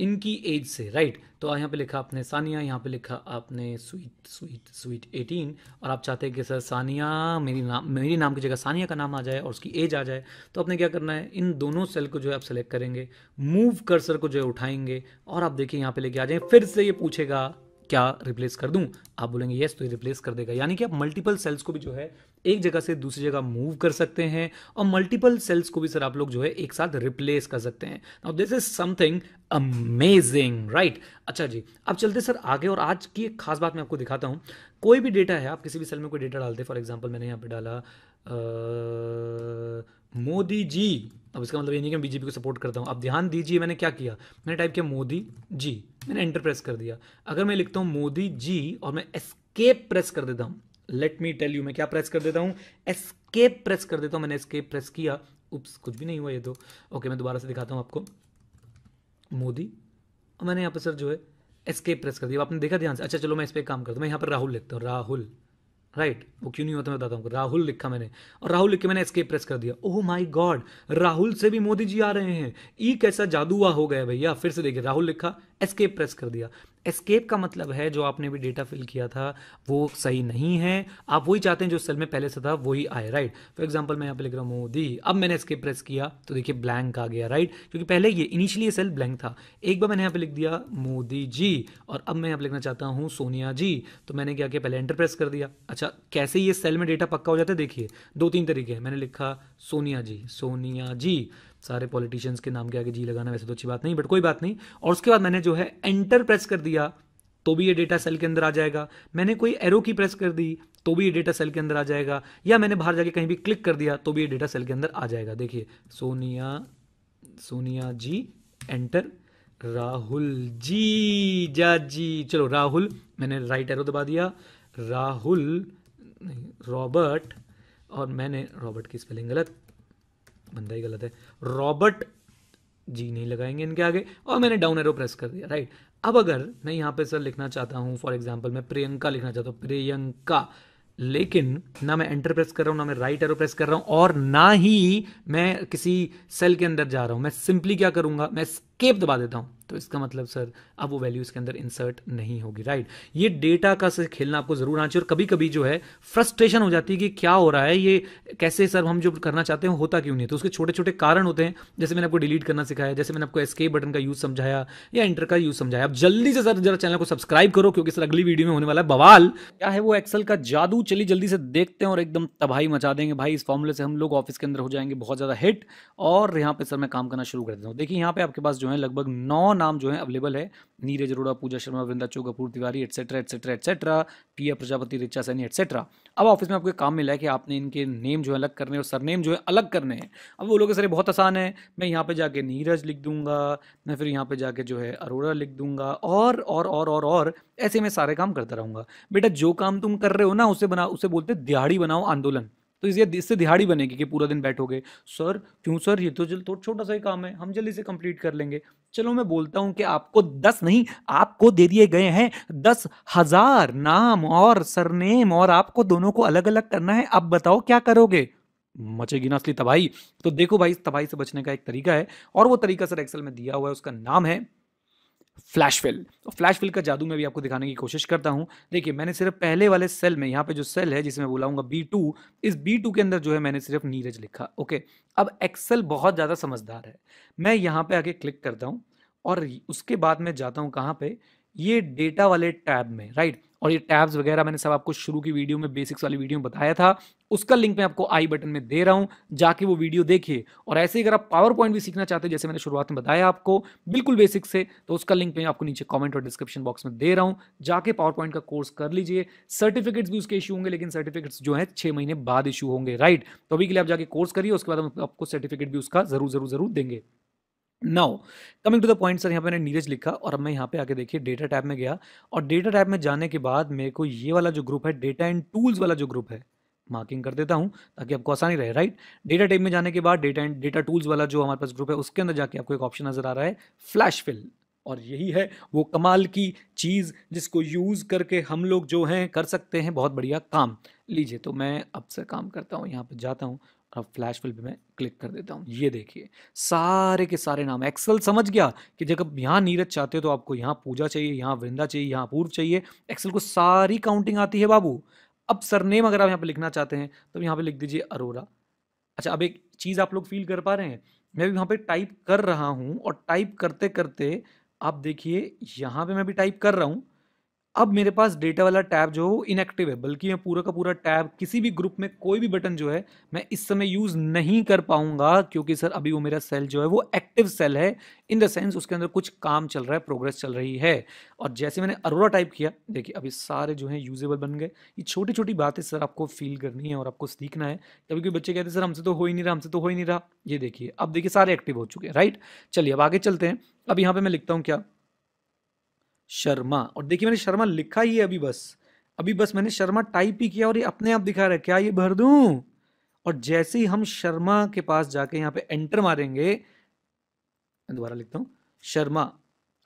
इनकी एज से राइट तो यहाँ पे लिखा आपने सानिया यहाँ पे लिखा आपने स्वीट स्वीट स्वीट एटीन और आप चाहते हैं कि सर सानिया मेरी नाम मेरी नाम की जगह सानिया का नाम आ जाए और उसकी एज आ जाए तो आपने क्या करना है इन दोनों सेल को जो है आप सेलेक्ट करेंगे मूव कर्सर को जो है उठाएंगे और आप देखिए यहाँ पे लेके आ जाए फिर से ये पूछेगा क्या रिप्लेस कर दूं आप बोलेंगे यस तो ये रिप्लेस कर देगा यानी कि आप मल्टीपल सेल्स को भी जो है एक जगह से दूसरी जगह मूव कर सकते हैं और मल्टीपल सेल्स को भी सर आप लोग जो है एक साथ रिप्लेस कर सकते हैं now this is something amazing right अच्छा जी अब चलते सर आगे और आज की एक खास बात मैं आपको दिखाता हूं कोई भी डेटा है आप किसी भी सेल में कोई डेटा डालते फॉर एग्जाम्पल मैंने यहां पर डाला आ, मोदी जी अब इसका मतलब ये नहीं कि मैं बीजेपी को सपोर्ट करता हूँ आप ध्यान दीजिए मैंने क्या किया मैंने टाइप किया मोदी जी मैंने एंटर प्रेस कर दिया अगर मैं लिखता हूँ मोदी जी और मैं एस्केप प्रेस कर देता हूँ लेट मी टेल यू मैं क्या प्रेस कर देता हूँ एस्केप प्रेस कर देता हूँ मैंने एस्केप प्रेस किया उप्स कुछ भी नहीं हुआ ये तो ओके मैं दोबारा से दिखाता हूँ आपको मोदी और मैंने यहाँ पर सर जो है एस्केप प्रेस कर दिया आपने देखा ध्यान से अच्छा चलो मैं इस पर काम करता हूँ मैं यहाँ पर राहुल लिखता हूँ राहुल राइट right. वो क्यों नहीं होता मैं बताता हूँ राहुल लिखा मैंने और राहुल लिख के मैंने एस्केप प्रेस कर दिया ओह माय गॉड राहुल से भी मोदी जी आ रहे हैं ई कैसा जादुआ हो गया भैया फिर से देखिए राहुल लिखा एस्केप प्रेस कर दिया एस्केप का मतलब है जो आपने भी डेटा फिल किया था वो सही नहीं है आप वही चाहते हैं जो सेल में पहले से था वही आए राइट फॉर एग्जाम्पल मैं यहाँ पे लिख रहा हूँ मोदी अब मैंने एस्केप प्रेस किया तो देखिए ब्लैंक आ गया राइट क्योंकि पहले ये इनिशियली सेल ब्लैंक था एक बार मैंने यहाँ पे लिख दिया मोदी जी और अब मैं यहाँ पे लिखना चाहता हूँ सोनिया जी तो मैंने क्या किया पहले एंटर प्रेस कर दिया अच्छा कैसे ये सेल में डेटा पक्का हो जाता है देखिए दो तीन तरीके हैं मैंने लिखा सोनिया जी सोनिया जी सारे पॉलिटिशियंस के नाम के आगे जी लगाना वैसे तो अच्छी बात नहीं बट कोई बात नहीं और उसके बाद मैंने जो है एंटर प्रेस कर दिया तो भी ये डेटा सेल के अंदर आ जाएगा मैंने कोई एरो की प्रेस कर दी तो भी ये डेटा सेल के अंदर आ जाएगा या मैंने बाहर जाके कहीं भी क्लिक कर दिया तो भी ये डेटा सेल के अंदर आ जाएगा देखिए सोनिया सोनिया जी एंटर राहुल जी जा जी चलो राहुल मैंने राइट एरो दबा दिया राहुल रॉबर्ट और मैंने रॉबर्ट की स्पेलिंग गलत बंदा ही गलत है रॉबर्ट जी नहीं लगाएंगे इनके आगे और मैंने डाउन एरो प्रेस कर दिया राइट अब अगर मैं यहाँ पे सर लिखना चाहता हूँ फॉर एग्जाम्पल मैं प्रियंका लिखना चाहता हूँ प्रियंका लेकिन ना मैं एंटर प्रेस कर रहा हूँ ना मैं राइट एरो प्रेस कर रहा हूँ और ना ही मैं किसी सेल के अंदर जा रहा हूँ मैं सिंपली क्या करूँगा मैं स्केप दबा देता हूँ तो इसका मतलब सर अब वो वैल्यू इसके अंदर इंसर्ट नहीं होगी राइट ये डेटा का सर खेलना आपको जरूर आना चाहिए और कभी कभी जो है फ्रस्ट्रेशन हो जाती है कि क्या हो रहा है ये कैसे सर हम जो करना चाहते हैं होता क्यों नहीं तो उसके छोटे छोटे कारण होते हैं जैसे मैंने आपको डिलीट करना सिखाया जैसे मैंने आपको एस्केप बटन का यूज समझाया या इंटर का यूज समझाया अब जल्दी से सर जरा चैनल को सब्सक्राइब करो क्योंकि सर अगली वीडियो में होने वाला है बवाल क्या है वो एक्सल का जादू चलिए जल्दी से देखते हैं और एकदम तबाही मचा देंगे भाई इस फॉर्मूले से हम लोग ऑफिस के अंदर हो जाएंगे बहुत ज़्यादा हिट और यहाँ पे सर मैं काम करना शुरू कर देता हूँ देखिए यहाँ पे आपके पास जो है लगभग नौ नाम जो है अवेलेबल है Neeraj Arora Pooja Sharma Vrinda Chog Kapoor Tiwari etcetera etcetera etcetera P Piya Prajapati Richa Saini etcetera अब ऑफिस में आपको काम मिला है कि आपने इनके नेम जो है अलग करने और सरनेम जो है अलग करने हैं अब वो लोग सर बहुत आसान है मैं यहाँ पे जाके नीरज लिख दूंगा मैं फिर यहाँ पे जाके जो है अरोड़ा लिख दूंगा और और और और और ऐसे मैं सारे काम करता रहूँगा बेटा जो काम तुम कर रहे हो ना उसे बना उसे बोलते दिहाड़ी बनाओ आंदोलन तो इसे इससे दिहाड़ी बनेगी कि पूरा दिन बैठोगे सर क्यों सर ये तो जल्द तो छोटा सा ही काम है हम जल्दी से कंप्लीट कर लेंगे चलो मैं बोलता हूं कि आपको दस नहीं आपको दे दिए गए हैं दस हजार नाम और सरनेम और आपको दोनों को अलग अलग करना है अब बताओ क्या करोगे मचेगी ना असली तबाही तो देखो भाई इस तबाही से बचने का एक तरीका है और वो तरीका सर एक्सेल में दिया हुआ है उसका नाम है फ्लैश फिल और तो फ्लैश फिल का जादू मैं भी आपको दिखाने की कोशिश करता हूँ देखिए मैंने सिर्फ पहले वाले सेल में यहाँ पे जो सेल है जिसे मैं बुलाऊंगा बी टू इस बी टू के अंदर जो है मैंने सिर्फ नीरज लिखा ओके अब एक्सेल बहुत ज़्यादा समझदार है मैं यहाँ पे आके क्लिक करता हूँ और उसके बाद मैं जाता हूँ कहाँ पे ये डेटा वाले टैब में राइट और ये टैब्स वगैरह मैंने सब आपको शुरू की वीडियो में बेसिक्स वाली वीडियो में बताया था उसका लिंक मैं आपको आई बटन में दे रहा हूँ जाके वो वीडियो देखिए और ऐसे ही अगर आप पावर पॉइंट भी सीखना चाहते हैं जैसे मैंने शुरुआत में बताया आपको बिल्कुल बेसिक से तो उसका लिंक मैं आपको नीचे कॉमेंट और डिस्क्रिप्शन बॉक्स में दे रहा हूँ जाके पावर पॉइंट का कोर्स कर लीजिए सर्टिफिकेट्स भी उसके इशू होंगे लेकिन सर्टिफिकेट्स जो है छः महीने बाद इशू होंगे राइट तो अभी के लिए आप जाके कोर्स करिए उसके बाद हम आपको सर्टिफिकेट भी उसका जरूर जरूर जरूर देंगे now coming to the point sir यहाँ पे मैंने नीरज लिखा और अब मैं यहाँ पे आके देखिए डेटा टैब में गया और डेटा टैब में जाने के बाद मेरे को ये वाला जो ग्रुप है डेटा एंड टूल्स वाला जो ग्रुप है मार्किंग कर देता हूँ ताकि आपको आसानी रहे राइट डेटा टैब में जाने के बाद डेटा एंड डेटा टूल्स वाला जो हमारे पास ग्रुप है उसके अंदर जाके आपको एक ऑप्शन नजर आ रहा है फ्लैश फिल और यही है वो कमाल की चीज़ जिसको यूज़ करके हम लोग जो हैं कर सकते हैं बहुत बढ़िया काम लीजिए तो मैं अब से काम करता हूँ यहाँ पर जाता हूँ अब फ्लैश फिल मैं क्लिक कर देता हूँ ये देखिए सारे के सारे नाम एक्सेल समझ गया कि जब यहाँ नीरज चाहते हो तो आपको यहाँ पूजा चाहिए यहाँ वृंदा चाहिए यहाँ अपूर्व चाहिए एक्सेल को सारी काउंटिंग आती है बाबू अब सरनेम अगर आप यहाँ पे लिखना चाहते हैं तो यहाँ पे लिख दीजिए अरोरा अच्छा अब एक चीज़ आप लोग फील कर पा रहे हैं मैं भी यहाँ पर टाइप कर रहा हूँ और टाइप करते करते आप देखिए यहाँ पर मैं भी टाइप कर रहा हूँ अब मेरे पास डेटा वाला टैब जो है वो इनएक्टिव है बल्कि मैं पूरा का पूरा टैब किसी भी ग्रुप में कोई भी बटन जो है मैं इस समय यूज़ नहीं कर पाऊंगा क्योंकि सर अभी वो मेरा सेल जो है वो एक्टिव सेल है इन द सेंस उसके अंदर कुछ काम चल रहा है प्रोग्रेस चल रही है और जैसे मैंने अरोरा टाइप किया देखिए अभी सारे जो है यूजेबल बन गए ये छोटी छोटी बातें सर आपको फील करनी है और आपको सीखना है कभी कोई बच्चे कहते हैं सर हमसे तो हो ही नहीं रहा हमसे तो हो ही नहीं रहा ये देखिए अब देखिए सारे एक्टिव हो चुके हैं राइट चलिए अब आगे चलते हैं अब यहाँ पर मैं लिखता हूँ क्या शर्मा और देखिए मैंने शर्मा लिखा ही है अभी बस अभी बस मैंने शर्मा टाइप ही किया और ये अपने आप दिखा रहा है क्या ये भर दूं और जैसे ही हम शर्मा के पास जाके यहाँ पे एंटर मारेंगे मैं दोबारा लिखता हूँ शर्मा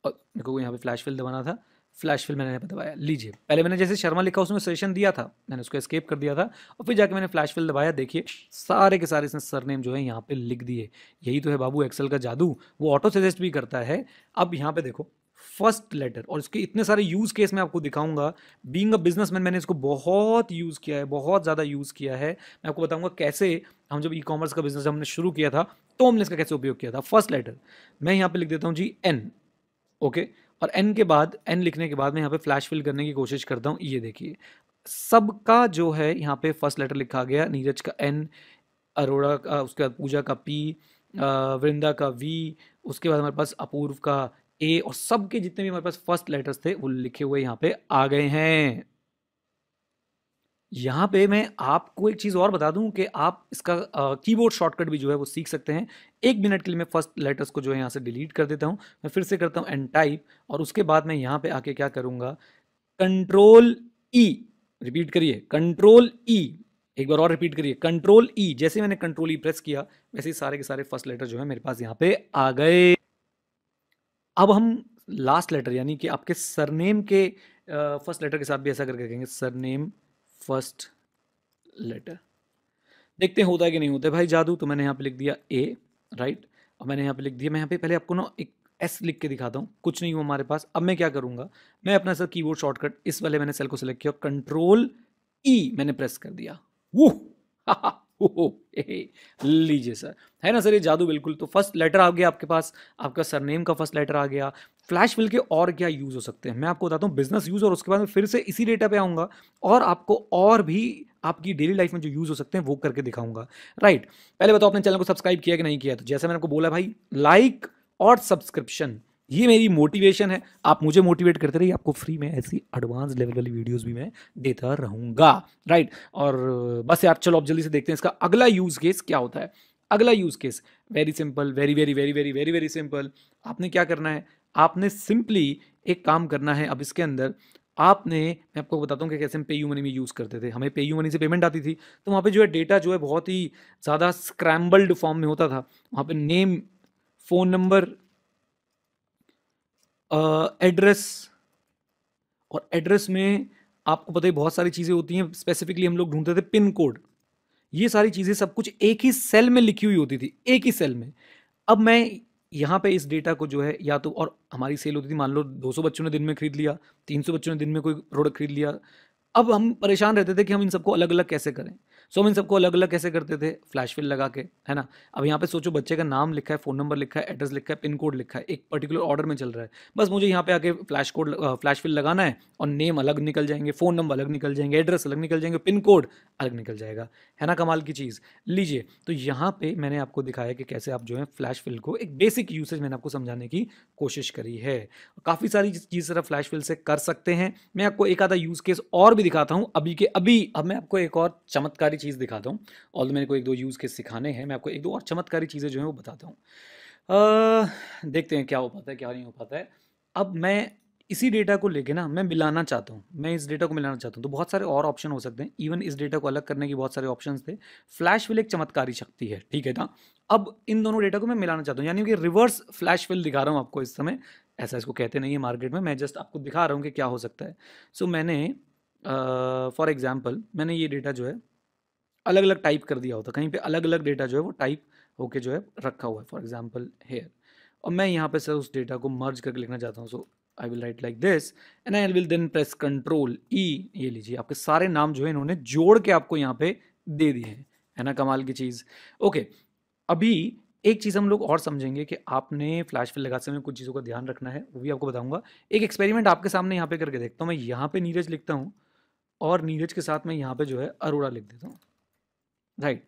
और मेरे को यहाँ पे फ्लैश फिल दबाना था फ्लैश फिल मैंने दबाया लीजिए पहले मैंने जैसे शर्मा लिखा उसमें सजेशन दिया था मैंने उसको एस्केप कर दिया था और फिर जाके मैंने फ्लैश फिल दबाया देखिए सारे के सारे इसने सरनेम जो है यहाँ पे लिख दिए यही तो है बाबू एक्सेल का जादू वो ऑटो सजेस्ट भी करता है अब यहाँ पे देखो फर्स्ट लेटर और इसके इतने सारे यूज़ केस मैं आपको दिखाऊंगा बीइंग अ बिजनेसमैन मैंने इसको बहुत यूज़ किया है बहुत ज़्यादा यूज़ किया है मैं आपको बताऊंगा कैसे हम जब ई कॉमर्स का बिजनेस हमने शुरू किया था तो हमने इसका कैसे उपयोग किया था फर्स्ट लेटर मैं यहाँ पर लिख देता हूँ जी एन ओके और एन के बाद एन लिखने के बाद मैं यहाँ पे फ्लैश फिल करने की कोशिश करता हूँ ये देखिए सबका जो है यहाँ पे फर्स्ट लेटर लिखा गया नीरज का एन अरोड़ा का उसके बाद पूजा का पी वृंदा का वी उसके बाद हमारे पास अपूर्व का ए और सबके जितने भी हमारे पास फर्स्ट लेटर्स थे वो लिखे हुए यहाँ पे आ गए हैं यहाँ पे मैं आपको एक चीज़ और बता दूं कि आप इसका कीबोर्ड शॉर्टकट भी जो है वो सीख सकते हैं एक मिनट के लिए मैं फर्स्ट लेटर्स को जो है यहाँ से डिलीट कर देता हूँ मैं फिर से करता हूँ एन टाइप और उसके बाद मैं यहाँ पे आके क्या करूँगा कंट्रोल ई रिपीट करिए कंट्रोल ई e, एक बार और रिपीट करिए कंट्रोल ई e, जैसे मैंने कंट्रोल ई प्रेस किया वैसे सारे के सारे फर्स्ट लेटर जो है मेरे पास यहाँ पे आ गए अब हम लास्ट लेटर यानी कि आपके सरनेम के फर्स्ट लेटर के साथ भी ऐसा करके कहेंगे सरनेम फर्स्ट लेटर देखते हैं होता है कि नहीं होता है भाई जादू तो मैंने यहाँ पे लिख दिया ए राइट अब मैंने यहाँ पे लिख दिया मैं यहाँ पे पहले आपको ना एक एस लिख के दिखाता हूँ कुछ नहीं हुआ हमारे पास अब मैं क्या करूँगा मैं अपना सर कीबोर्ड शॉर्टकट इस वाले मैंने सेल को सेलेक्ट किया कंट्रोल ई e मैंने प्रेस कर दिया वो लीजिए सर है ना सर ये जादू बिल्कुल तो फर्स्ट लेटर आ गया आपके पास आपका सरनेम का फर्स्ट लेटर आ गया फ्लैश फिल के और क्या यूज़ हो सकते हैं मैं आपको बताता हूँ बिजनेस यूज़ और उसके बाद में फिर से इसी डेटा पे आऊँगा और आपको और भी आपकी डेली लाइफ में जो यूज़ हो सकते हैं वो करके दिखाऊंगा राइट पहले बताओ आपने चैनल को सब्सक्राइब किया कि नहीं किया तो जैसे मैंने आपको बोला भाई लाइक और सब्सक्रिप्शन ये मेरी मोटिवेशन है आप मुझे मोटिवेट करते रहिए आपको फ्री में ऐसी एडवांस लेवल वाली वीडियोस भी मैं देता रहूँगा राइट और बस यार चलो आप जल्दी से देखते हैं इसका अगला यूज़ केस क्या होता है अगला use case very simple very very very very very very simple आपने क्या करना है आपने सिंपली एक काम करना है अब इसके अंदर आपने मैं आपको बताता हूँ कि कैसे हम पे यू मनी में यूज़ करते थे हमें पे यू मनी से पेमेंट आती थी तो वहाँ पे जो है डेटा जो है बहुत ही ज़्यादा स्क्रैम्बल्ड फॉर्म में होता था वहाँ पे नेम फ़ोन नंबर एड्रेस और एड्रेस में आपको पता ही बहुत सारी चीज़ें होती हैं स्पेसिफिकली हम लोग ढूंढते थे पिन कोड ये सारी चीज़ें सब कुछ एक ही सेल में लिखी हुई होती थी एक ही सेल में अब मैं यहाँ पे इस डेटा को जो है या तो और हमारी सेल होती थी मान लो 200 बच्चों ने दिन में खरीद लिया 300 बच्चों ने दिन में कोई प्रोडक्ट खरीद लिया अब हम परेशान रहते थे कि हम इन सबको अलग अलग कैसे करें सो हम इन सबको अलग अलग कैसे करते थे फ्लैश फिल लगा के है ना अब यहाँ पे सोचो बच्चे का नाम लिखा है फ़ोन नंबर लिखा है एड्रेस लिखा है पिन कोड लिखा है एक पर्टिकुलर ऑर्डर में चल रहा है बस मुझे यहाँ पे आके फ्लैश कोड फ्लैश फिल लगाना है और नेम अलग निकल जाएंगे फ़ोन नंबर अलग निकल जाएंगे एड्रेस अलग निकल जाएंगे पिन कोड अलग निकल जाएगा है ना कमाल की चीज़ लीजिए तो यहाँ पे मैंने आपको दिखाया कि कैसे आप जो है फ्लैश फिल को एक बेसिक यूसेज मैंने आपको समझाने की कोशिश करी है काफ़ी सारी चीज़ सर फ्लैश फिल से कर सकते हैं मैं आपको एक आधा यूज़ केस और भी दिखाता हूँ अभी के अभी अब मैं आपको एक और चमत्कारी चीज़ दिखाता हूँ ऑल मेरे को एक दो यूज़ के सिखाने हैं मैं आपको एक दो और चमत्कारी चीज़ें जो हैं वो बताता हूँ देखते हैं क्या हो पाता है क्या नहीं हो पाता है अब मैं इसी डेटा को लेके ना मैं मिलाना चाहता हूँ मैं इस डेटा को मिलाना चाहता हूँ तो बहुत सारे और ऑप्शन हो सकते हैं इवन इस डेटा को अलग करने के बहुत सारे ऑप्शन थे फ्लैश विल एक चमत्कारी शक्ति है ठीक है ना अब इन दोनों डेटा को मैं मिलाना चाहता हूँ यानी कि रिवर्स फ्लैश विल दिखा रहा हूँ आपको इस समय ऐसा इसको कहते नहीं है मार्केट में मैं जस्ट आपको दिखा रहा हूँ कि क्या हो सकता है सो so, मैंने फॉर uh, एग्ज़ाम्पल मैंने ये डेटा जो है अलग अलग टाइप कर दिया होता कहीं पे अलग अलग डेटा जो है वो टाइप होके जो है रखा हुआ है फॉर एग्जाम्पल हेयर और मैं यहाँ पे सर उस डेटा को मर्ज करके लिखना चाहता हूँ so I will write like this and I will then press control E ये लीजिए आपके सारे नाम जो है इन्होंने जोड़ के आपको यहाँ पे दे दिए हैं है ना कमाल की चीज़ ओके okay, अभी एक चीज़ हम लोग और समझेंगे कि आपने फ्लैश फिल लगाते समय कुछ चीज़ों का ध्यान रखना है वो भी आपको बताऊंगा एक एक्सपेरिमेंट आपके सामने यहाँ पे करके देखता हूँ मैं यहाँ पे नीरज लिखता हूँ और नीरज के साथ मैं यहाँ पे जो है अरोड़ा लिख देता हूँ राइट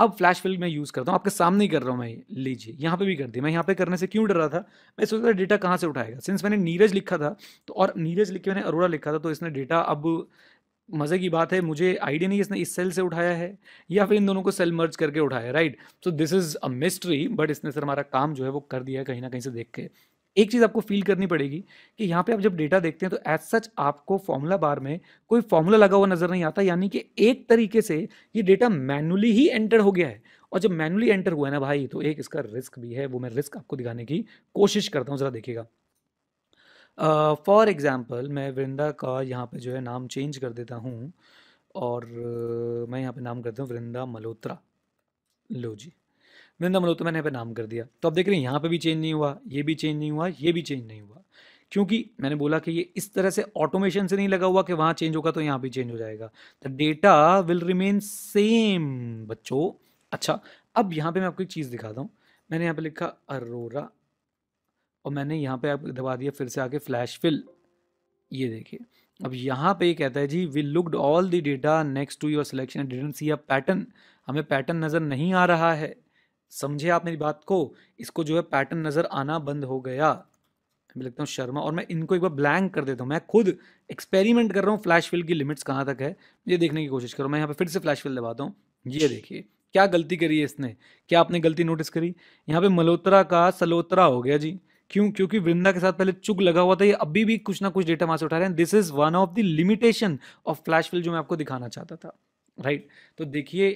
अब फ्लैश फिल मैं यूज़ करता हूँ आपके सामने ही कर रहा हूँ मैं लीजिए यहाँ पे भी कर दिया मैं यहाँ पे करने से क्यों डर रहा था मैं सोच रहा डेटा कहाँ से उठाएगा सिंस मैंने नीरज लिखा था तो और नीरज लिख के मैंने अरोड़ा लिखा था तो इसने डेटा अब मज़े की बात है मुझे आइडिया नहीं इसने इस सेल से उठाया है या फिर इन दोनों को सेल मर्ज करके उठाया right so this is a mystery but इसने सर हमारा काम जो है वो कर दिया कहीं ना कहीं से देख के एक चीज़ आपको फील करनी पड़ेगी कि यहाँ पे आप जब डेटा देखते हैं तो एज सच आपको फॉर्मूला बार में कोई फॉर्मूला लगा हुआ नज़र नहीं आता यानी कि एक तरीके से ये डेटा मैनुअली ही एंटर हो गया है और जब मैनुअली एंटर हुआ है ना भाई तो एक इसका रिस्क भी है वो मैं रिस्क आपको दिखाने की कोशिश करता हूँ ज़रा देखिएगा फॉर uh, एग्ज़ाम्पल मैं वृंदा का यहाँ पे जो है नाम चेंज कर देता हूँ और uh, मैं यहाँ पे नाम करता हूँ वृंदा मल्होत्रा लो जी वृंदा मल्होत्रा तो मैंने यहाँ पे नाम कर दिया तो आप देख रहे हैं यहाँ पे भी चेंज नहीं हुआ ये भी चेंज नहीं हुआ ये भी चेंज नहीं हुआ क्योंकि मैंने बोला कि ये इस तरह से ऑटोमेशन से नहीं लगा हुआ कि वहाँ चेंज होगा तो यहाँ भी चेंज हो जाएगा the data will remain same बच्चों अच्छा अब यहाँ पे मैं आपको एक चीज़ दिखाता हूँ मैंने यहाँ पे लिखा अरोरा और मैंने यहाँ पे आप दबा दिया फिर से आके फ्लैश फिल ये देखिए अब यहाँ पे ये कहता है जी we looked all the data next to your selection didn't see a pattern हमें पैटर्न नज़र नहीं आ रहा है समझे आप मेरी बात को इसको जो है पैटर्न नज़र आना बंद हो गया मैं लगता हूँ शर्मा और मैं इनको एक बार ब्लैंक कर देता हूँ मैं खुद एक्सपेरिमेंट कर रहा हूँ फ्लैश फिल की लिमिट्स कहाँ तक है ये देखने की कोशिश करो मैं यहाँ पे फिर से फ्लैश फिल दबाता हूँ ये देखिए क्या गलती करी है इसने क्या आपने गलती नोटिस करी यहाँ पे मल्होत्रा का सलोत्रा हो गया जी क्यों क्योंकि वृंदा के साथ पहले चुग लगा हुआ था ये अभी भी कुछ ना कुछ डेटा वहाँ से उठा रहे हैं this is one of the limitation of flash fill जो मैं आपको दिखाना चाहता था राइट right? तो देखिए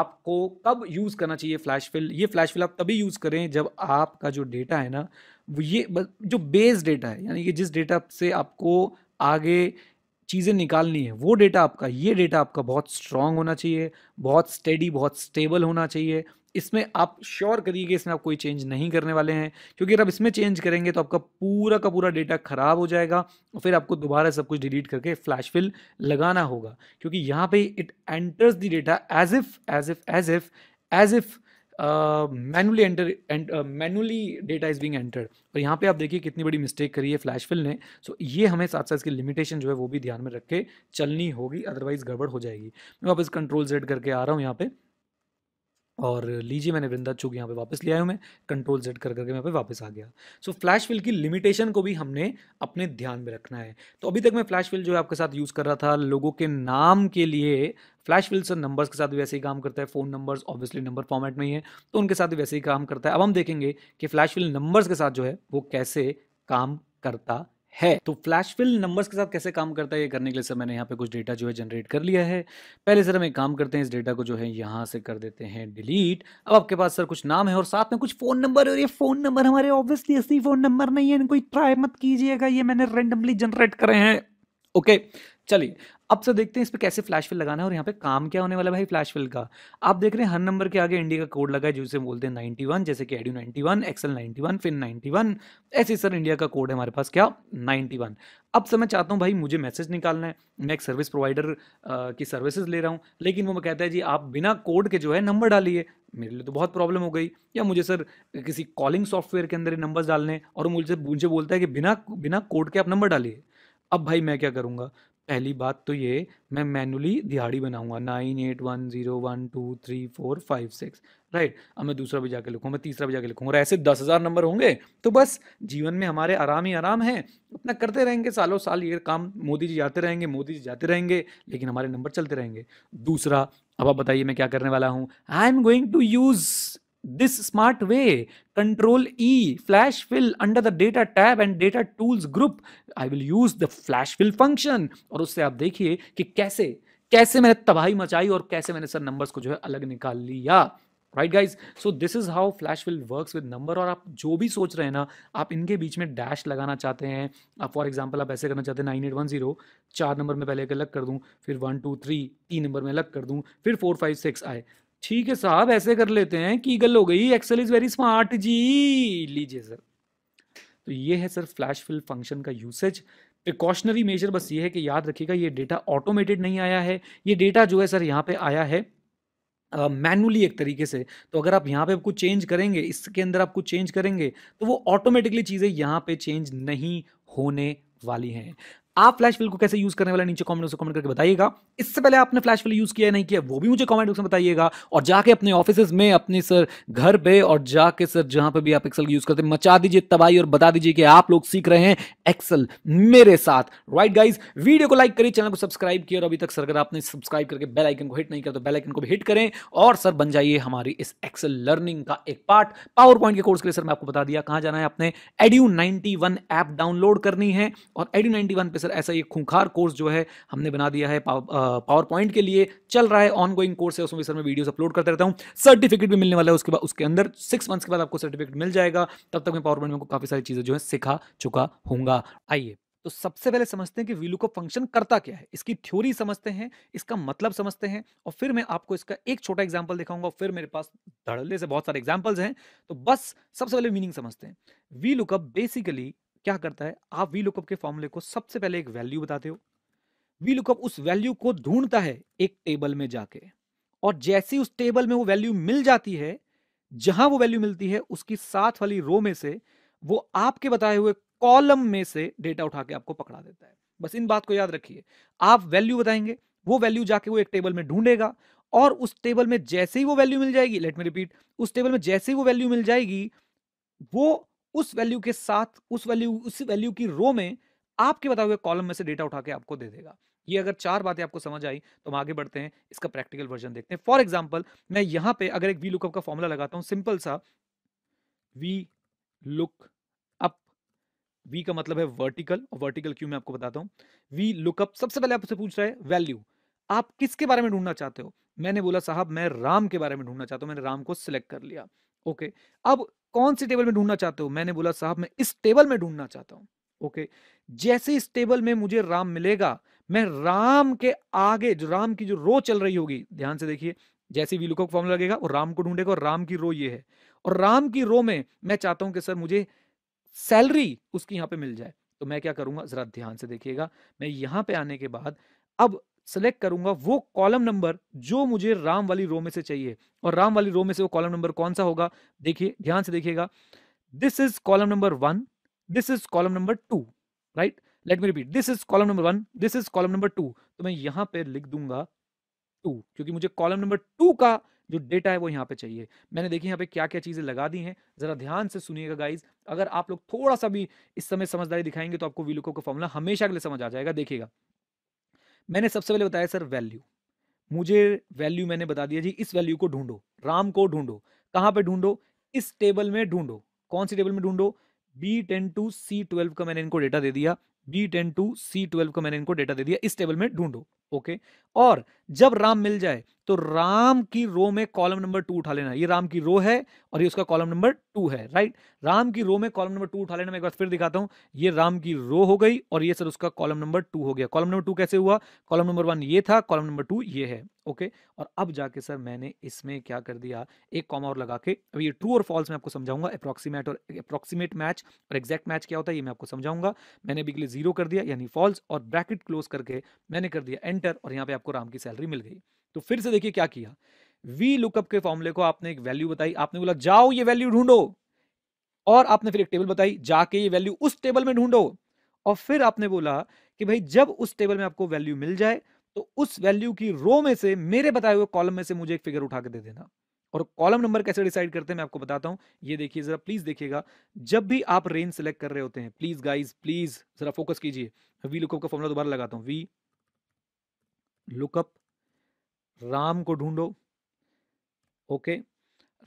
आपको कब यूज़ करना चाहिए फ्लैश फिल ये फ्लैश फिल आप तभी यूज़ करें जब आपका जो डेटा है ना ये जो बेस डेटा है यानी कि जिस डेटा से आपको आगे चीज़ें निकालनी है वो डेटा आपका ये डेटा आपका बहुत स्ट्रांग होना चाहिए बहुत स्टेडी बहुत स्टेबल होना चाहिए इसमें आप श्योर करिए कि इसमें आप कोई चेंज नहीं करने वाले हैं क्योंकि अगर आप इसमें चेंज करेंगे तो आपका पूरा का पूरा डेटा ख़राब हो जाएगा और फिर आपको दोबारा सब कुछ डिलीट करके फ्लैश फिल लगाना होगा क्योंकि यहाँ पे it enters the data as if as if as if as if manually enter manually data is being entered और यहाँ पे आप देखिए कितनी बड़ी मिस्टेक करी है फ्लैश फिल ने सो so, ये हमें साथ साथ इसकी लिमिटेशन जो है वो भी ध्यान में रख के चलनी होगी अदरवाइज गड़बड़ हो जाएगी मैं वापस कंट्रोल जेड करके आ रहा हूँ यहाँ पे और लीजिए मैंने वृंदा चुग यहाँ पे वापस ले आया हूँ मैं कंट्रोल जेड कर करके यहाँ पे वापस आ गया सो फ्लैश फिल की लिमिटेशन को भी हमने अपने ध्यान में रखना है तो अभी तक मैं फ्लैश फिल जो है आपके साथ यूज़ कर रहा था लोगों के नाम के लिए फ्लैश विल सर नंबर्स के साथ वैसे ही काम करता है phone numbers obviously number format में ही है तो उनके साथ वैसे ही काम करता है अब हम देखेंगे कि फ्लैश फिल नंबर्स के साथ जो है वो कैसे काम करता है तो फ्लैश फिल नंबर्स के साथ कैसे काम करता है ये करने के लिए सर मैंने यहाँ पे कुछ डेटा जो है जनरेट कर लिया है पहले सर हम एक काम करते हैं इस डेटा को जो है यहाँ से कर देते हैं डिलीट अब आपके पास सर कुछ नाम है और साथ में कुछ फ़ोन नंबर और ये फ़ोन नंबर हमारे ऑब्वियसली ऐसे फ़ोन नंबर नहीं है इनको ट्राई मत कीजिएगा ये मैंने रेंडमली जनरेट करे हैं ओके चलिए अब सर तो देखते हैं इस पर कैसे फ्लैश फिल लगाना है और यहाँ पे काम क्या होने वाला भाई फ्लैश फिल का आप देख रहे हैं हर नंबर के आगे इंडिया का कोड लगा है जिसे बोलते हैं वन जैसे कि वन एक्सएल नाइन्टी वन फिन वन ऐसे सर इंडिया का कोड है हमारे पास क्या वन अब सर मैं चाहता हूँ भाई मुझे मैसेज निकालना है मैं एक सर्विस प्रोवाइडर की सर्विसेज ले रहा हूँ लेकिन वो मैं कहता है जी आप बिना कोड के जो है नंबर डालिए मेरे लिए तो बहुत प्रॉब्लम हो गई या मुझे सर किसी कॉलिंग सॉफ्टवेयर के अंदर नंबर्स डालने और मुझे मुझे बोलता है कि बिना बिना कोड के आप नंबर डालिए अब भाई मैं क्या करूँगा पहली बात तो ये मैं मैनुअली दिहाड़ी बनाऊंगा nine eight one zero one two three four five six right अब मैं दूसरा भी जाके लिखूँ मैं तीसरा भी जाके लिखूँगा और ऐसे दस हज़ार नंबर होंगे तो बस जीवन में हमारे आराम ही आराम है अपना करते रहेंगे सालों साल ये काम मोदी जी जाते रहेंगे मोदी जी जाते रहेंगे लेकिन हमारे नंबर चलते रहेंगे दूसरा अब आप बताइए मैं क्या करने वाला हूँ I am going to use this smart way control e flash fill under the data tab and data tools group i will use the flash fill function और उससे आप देखिए कि कैसे कैसे मैंने तबाही मचाई और कैसे मैंने सर नंबर्स को जो है अलग निकाल लिया right guys so this is how flash will works with number और आप जो भी सोच रहे हैं ना आप इनके बीच में डैश लगाना चाहते हैं आप फॉर एग्जाम्पल आप ऐसे करना चाहते हैं नाइन एट वन जीरो चार नंबर में पहले एक अलग कर दूँ फिर वन टू थ्री तीन नंबर में अलग कर दूँ फिर फोर फाइव सिक्स आए ठीक है साहब ऐसे कर लेते हैं की गल हो गई एक्सेल इज वेरी स्मार्ट जी लीजिए सर तो ये है सर फ्लैश फिल फंक्शन का यूसेज प्रिकॉशनरी मेजर बस ये है कि याद रखिएगा ये डेटा ऑटोमेटेड नहीं आया है ये डेटा जो है सर यहाँ पे आया है मैनुअली uh, एक तरीके से तो अगर आप यहाँ पे कुछ चेंज करेंगे इसके अंदर आप कुछ चेंज करेंगे तो वो ऑटोमेटिकली चीज़ें यहाँ पे चेंज नहीं होने वाली हैं आप फ्लैश फिल को कैसे यूज करने वाले नीचे कमेंट कमेंट करके बताइएगा इससे पहले आपने फ्लैश फिल यूज किया है नहीं किया वो भी मुझे कमेंट बॉक्स में बताइएगा और जाके अपने ऑफिस में अपने सर घर पे और जाके सर जहां पे भी आप एक्सल यूज करते मचा दीजिए तबाही और बता दीजिए कि आप लोग सीख रहे हैं एक्सल मेरे साथ राइट गाइज वीडियो को लाइक करिए चैनल को सब्सक्राइब किया और अभी तक सर अगर आपने सब्सक्राइब करके बेलाइकन को हिट नहीं किया तो बेलाइकन को भी हिट करें और सर बन जाइए हमारी इस एक्सल लर्निंग का एक पार्ट पावर पॉइंट के कोर्स के लिए सर मैं आपको बता दिया कहां जाना है आपने एडियो नाइनटी ऐप डाउनलोड करनी है और एडियो नाइनटी पे सर ऐसा ये खूंखार कोर्स जो है हमने बना दिया है पावर पॉइंट के लिए चल रहा है ऑन गोइंग कोर्स है उसमें भी सर मैं वीडियोस अपलोड करता रहता हूँ सर्टिफिकेट भी मिलने वाला है उसके बाद उसके अंदर सिक्स मंथ्स के बाद आपको सर्टिफिकेट मिल जाएगा तब तक मैं पावर पॉइंट में काफ़ी सारी चीज़ें जो है सिखा चुका हूँगा आइए तो सबसे पहले समझते हैं कि वीलू को फंक्शन करता क्या है इसकी थ्योरी समझते हैं इसका मतलब समझते हैं और फिर मैं आपको इसका एक छोटा एग्जाम्पल दिखाऊंगा फिर मेरे पास धड़ल्ले से बहुत सारे एग्जाम्पल्स हैं तो बस सबसे पहले मीनिंग समझते हैं वीलू का बेसिकली क्या करता है आप वी लुकअप के फॉर्मूले को सबसे पहले एक वैल्यू बताते हो वी लुकअप उस वैल्यू को ढूंढता है एक टेबल में जाके और जैसी उस टेबल में वो वैल्यू मिल जाती है जहां वो वैल्यू मिलती है उसकी साथ वाली रो में से वो आपके बताए हुए कॉलम में से डेटा उठा के आपको पकड़ा देता है बस इन बात को याद रखिए आप वैल्यू बताएंगे वो वैल्यू जाके वो एक टेबल में ढूंढेगा और उस टेबल में जैसे ही वो वैल्यू मिल जाएगी लेट मी रिपीट उस टेबल में जैसे ही वो वैल्यू मिल जाएगी वो उस वैल्यू के साथ उस वैल्यू उस वैल्यू की रो में आपके बताए हुए कॉलम में से डेटा उठा के आपको दे देगा ये अगर चार बातें आपको समझ आई तो हम आगे बढ़ते हैं इसका प्रैक्टिकल वर्जन देखते हैं फॉर एग्जाम्पल मैं यहां पे अगर एक वी लुकअप का फॉर्मूला लगाता हूं सिंपल सा वी लुक अप वी का मतलब है वर्टिकल और वर्टिकल क्यों मैं आपको बताता हूं वी लुकअप सबसे पहले आपसे पूछ रहा है वैल्यू आप किसके बारे में ढूंढना चाहते हो मैंने बोला साहब मैं राम के बारे में ढूंढना चाहता हूं मैंने राम को सिलेक्ट कर लिया ओके अब कौन सी टेबल में ढूंढना चाहते हो मैंने बोला साहब मैं इस टेबल में ढूंढना चाहता हूं ओके जैसे इस टेबल में मुझे राम मिलेगा मैं राम के आगे जो राम की जो रो चल रही होगी ध्यान से देखिए जैसे वी लुकअप फॉर्म लगेगा और राम को ढूंढेगा और राम की रो ये है और राम की रो में मैं चाहता हूं कि सर मुझे सैलरी उसकी यहां पे मिल जाए तो मैं क्या करूंगा जरा ध्यान से देखिएगा मैं यहां पे आने के बाद अब सेलेक्ट करूंगा वो कॉलम नंबर जो मुझे राम वाली रो में से चाहिए और राम वाली रो में से वो कॉलम नंबर कौन सा होगा देखिए ध्यान से देखिएगा this is column number one this is column number two right let me repeat this is column number one this is column number two तो मैं यहां पर लिख दूंगा टू क्योंकि मुझे कॉलम नंबर टू का जो डेटा है वो यहाँ पे चाहिए मैंने देखिए यहाँ पे क्या क्या चीज़ें लगा दी हैं ज़रा ध्यान से सुनिएगा गाइज अगर आप लोग थोड़ा सा भी इस समय समझदारी दिखाएंगे तो आपको वीलुको का फॉर्मूला हमेशा के लिए समझ आ जाएगा देखिएगा मैंने सबसे पहले बताया सर वैल्यू मुझे वैल्यू मैंने बता दिया जी इस वैल्यू को ढूंढो राम को ढूंढो कहाँ पे ढूंढो इस टेबल में ढूंढो कौन सी टेबल में ढूंढो B ten to C twelve का मैंने इनको डेटा दे दिया B ten to C twelve का मैंने इनको डेटा दे दिया इस टेबल में ढूंढो ओके और जब राम मिल जाए तो राम की रो में कॉलम नंबर टू उठा लेना ये राम की रो है और ये उसका कॉलम नंबर टू है राइट राम की रो में कॉलम नंबर टू उठा लेना मैं एक बार फिर दिखाता हूं ये राम की रो हो गई और ये सर उसका कॉलम नंबर टू हो गया कॉलम नंबर टू कैसे हुआ कॉलम नंबर वन ये था कॉलम नंबर टू ये है ओके और अब जाके सर मैंने इसमें क्या कर दिया एक कॉमा और लगा के अब ये ट्रू और फॉल्स मैं आपको समझाऊंगा अप्रोक्सीमेट और अप्रोक्सीमेट मैच और एग्जैक्ट मैच क्या होता है ये मैं आपको समझाऊंगा मैंने अभी के लिए जीरो कर दिया यानी फॉल्स और ब्रैकेट क्लोज करके मैंने कर दिया एंटर और यहाँ पे आपको राम की सैलरी मिल गई तो फिर से देखिए क्या किया वी लुकअप के फॉर्मूले को आपने एक वैल्यू बताई आपने बोला जाओ ये वैल्यू ढूंढो और आपने फिर एक टेबल बताई जाके ये वैल्यू उस टेबल में ढूंढो और फिर आपने बोला कि भाई जब उस टेबल में आपको वैल्यू मिल जाए तो उस वैल्यू की रो में से मेरे बताए हुए कॉलम में से मुझे एक फिगर उठा के दे देना और कॉलम नंबर कैसे डिसाइड करते हैं मैं आपको बताता हूं ये देखिए जरा प्लीज देखिएगा जब भी आप रेंज सेलेक्ट कर रहे होते हैं प्लीज गाइज प्लीज जरा फोकस कीजिए वी लुकअप का फॉर्मूला दोबारा लगाता हूं वी लुकअप राम को ढूंढो ओके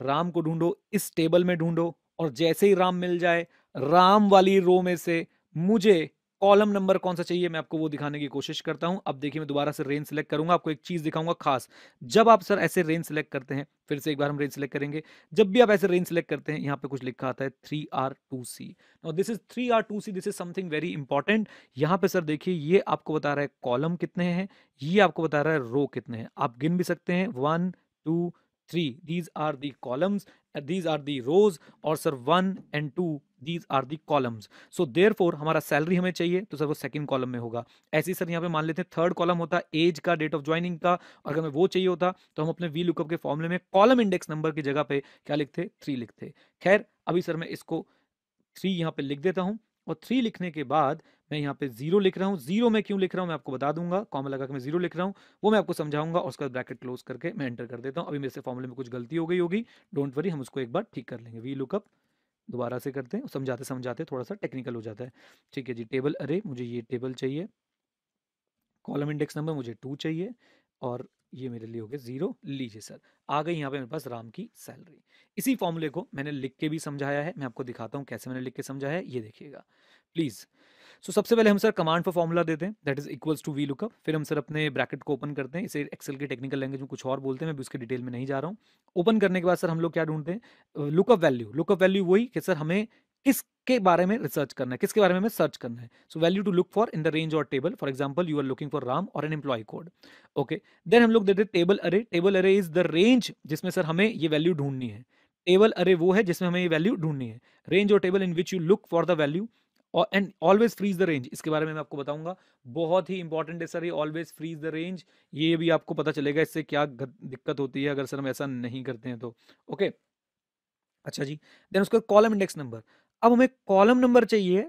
राम को ढूंढो इस टेबल में ढूंढो और जैसे ही राम मिल जाए राम वाली रो में से मुझे कॉलम नंबर कौन सा चाहिए मैं आपको वो दिखाने की कोशिश करता हूं अब देखिए मैं दोबारा से रेंज सेलेक्ट करूंगा आपको एक चीज दिखाऊंगा खास जब आप सर ऐसे रेंज सेलेक्ट करते हैं फिर से एक बार हम रेंज सेलेक्ट करेंगे जब भी आप ऐसे रेंज सेलेक्ट करते हैं यहाँ पे कुछ लिखा आता है three R two C this is three R two C this is something very important यहाँ पे सर देखिए ये आपको बता रहा है कॉलम कितने हैं ये आपको बता रहा है रो कितने हैं आप गिन भी सकते हैं one two three these are the columns these are the rows और sir one and two these are the columns so there four हमारा सैलरी हमें चाहिए तो सर वो सेकंड कॉलम में होगा ऐसे ही सर यहाँ पे मान लेते हैं थर्ड कॉलम होता एज का डेट ऑफ ज्वाइनिंग का और अगर हमें वो चाहिए होता तो हम अपने वी लुकअप के फॉर्मले में कॉलम इंडेक्स नंबर की जगह पे क्या लिखते थ्री लिखते खैर अभी सर मैं इसको थ्री यहाँ पे लिख देता हूँ और थ्री लिखने के बाद मैं यहाँ पे जीरो लिख रहा हूँ जीरो में क्यों लिख रहा हूँ मैं आपको बता दूंगा कॉमन लगा के मैं जीरो लिख रहा हूँ वो मैं आपको समझाऊंगा और उसके बाद ब्रैकेट क्लोज करके मैं एंटर कर देता हूँ अभी मेरे से फॉर्मूले में कुछ गलती हो गई होगी डोंट वरी हम उसको एक बार ठीक कर लेंगे वी लुकअप दोबारा से करते हैं समझाते समझाते थोड़ा सा टेक्निकल हो जाता है ठीक है जी टेबल अरे मुझे ये टेबल चाहिए कॉलम इंडेक्स नंबर मुझे टू चाहिए और ये मेरे लिए हो गया जीरो लीजिए सर आ गई यहाँ पे मेरे पास राम की सैलरी इसी फॉर्मूले को मैंने लिख के भी समझाया है मैं आपको दिखाता हूँ कैसे मैंने लिख के समझाया है ये देखिएगा प्लीज़ सो so, सबसे पहले हम सर कमांड फॉर फॉर्मूला देते हैं that is equals to V lookup फिर हम सर अपने ब्रैकेट को ओपन करते हैं इसे एक्सेल के टेक्निकल लैंग्वेज में कुछ और बोलते हैं मैं भी उसके डिटेल में नहीं जा रहा हूँ ओपन करने के बाद सर हम लोग क्या ढूंढते हैं लुकअप वैल्यू लुकअप वैल्यू वही कि सर हमें किसके बारे में रिसर्च करना है किसके बारे में सर्च करना है so value to look for in the range और table for example you are looking for Ram और an employee code okay then हम लोग देते table array table array is the range जिसमें सर हमें ये वैल्यू ढूंढनी है टेबल अरे वो है जिसमें हमें ये वैल्यू ढूंढनी है रेंज और table in which you look for the value और and always freeze the range इसके बारे में मैं आपको बताऊंगा बहुत ही इंपॉर्टेंट है सर ये ऑलवेज फ्रीज द रेंज ये भी आपको पता चलेगा इससे क्या दिक्कत होती है अगर सर हम ऐसा नहीं करते हैं तो ओके okay. अच्छा जी देन उसका कॉलम इंडेक्स नंबर अब हमें कॉलम नंबर चाहिए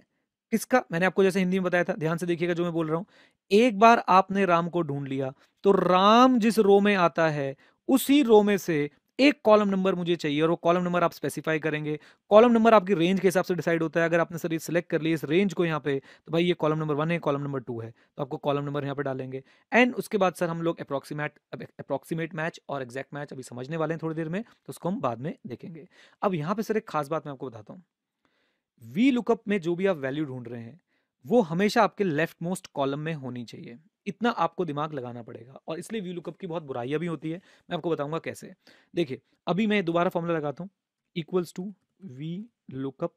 किसका मैंने आपको जैसे हिंदी में बताया था ध्यान से देखिएगा जो मैं बोल रहा हूं एक बार आपने राम को ढूंढ लिया तो राम जिस रो में आता है उसी रो में से एक कॉलम नंबर मुझे चाहिए और वो कॉलम नंबर आप स्पेसिफाई करेंगे कॉलम नंबर आपकी रेंज के हिसाब से डिसाइड होता है अगर आपने सर सेलेक्ट कर लिया इस रेंज को यहाँ पे तो भाई ये कॉलम नंबर वन है कॉलम नंबर टू है तो आपको कॉलम नंबर यहाँ पे डालेंगे एंड उसके बाद सर हम लोग अप्रोक्सीमेट अप्रोक्सीमेट मैच और एग्जैक्ट मैच अभी समझने वाले हैं थोड़ी देर में तो उसको हम बाद में देखेंगे अब यहाँ पे सर एक खास बात मैं आपको बताता हूँ वी लुकअप में जो भी आप वैल्यू ढूंढ रहे हैं वो हमेशा आपके लेफ्ट मोस्ट कॉलम में होनी चाहिए इतना आपको दिमाग लगाना पड़ेगा और इसलिए वी लुकअप की बहुत बुराइयां भी होती है मैं आपको बताऊंगा कैसे देखिए अभी मैं दोबारा फॉर्मूला लगाता हूँ equals to V lookup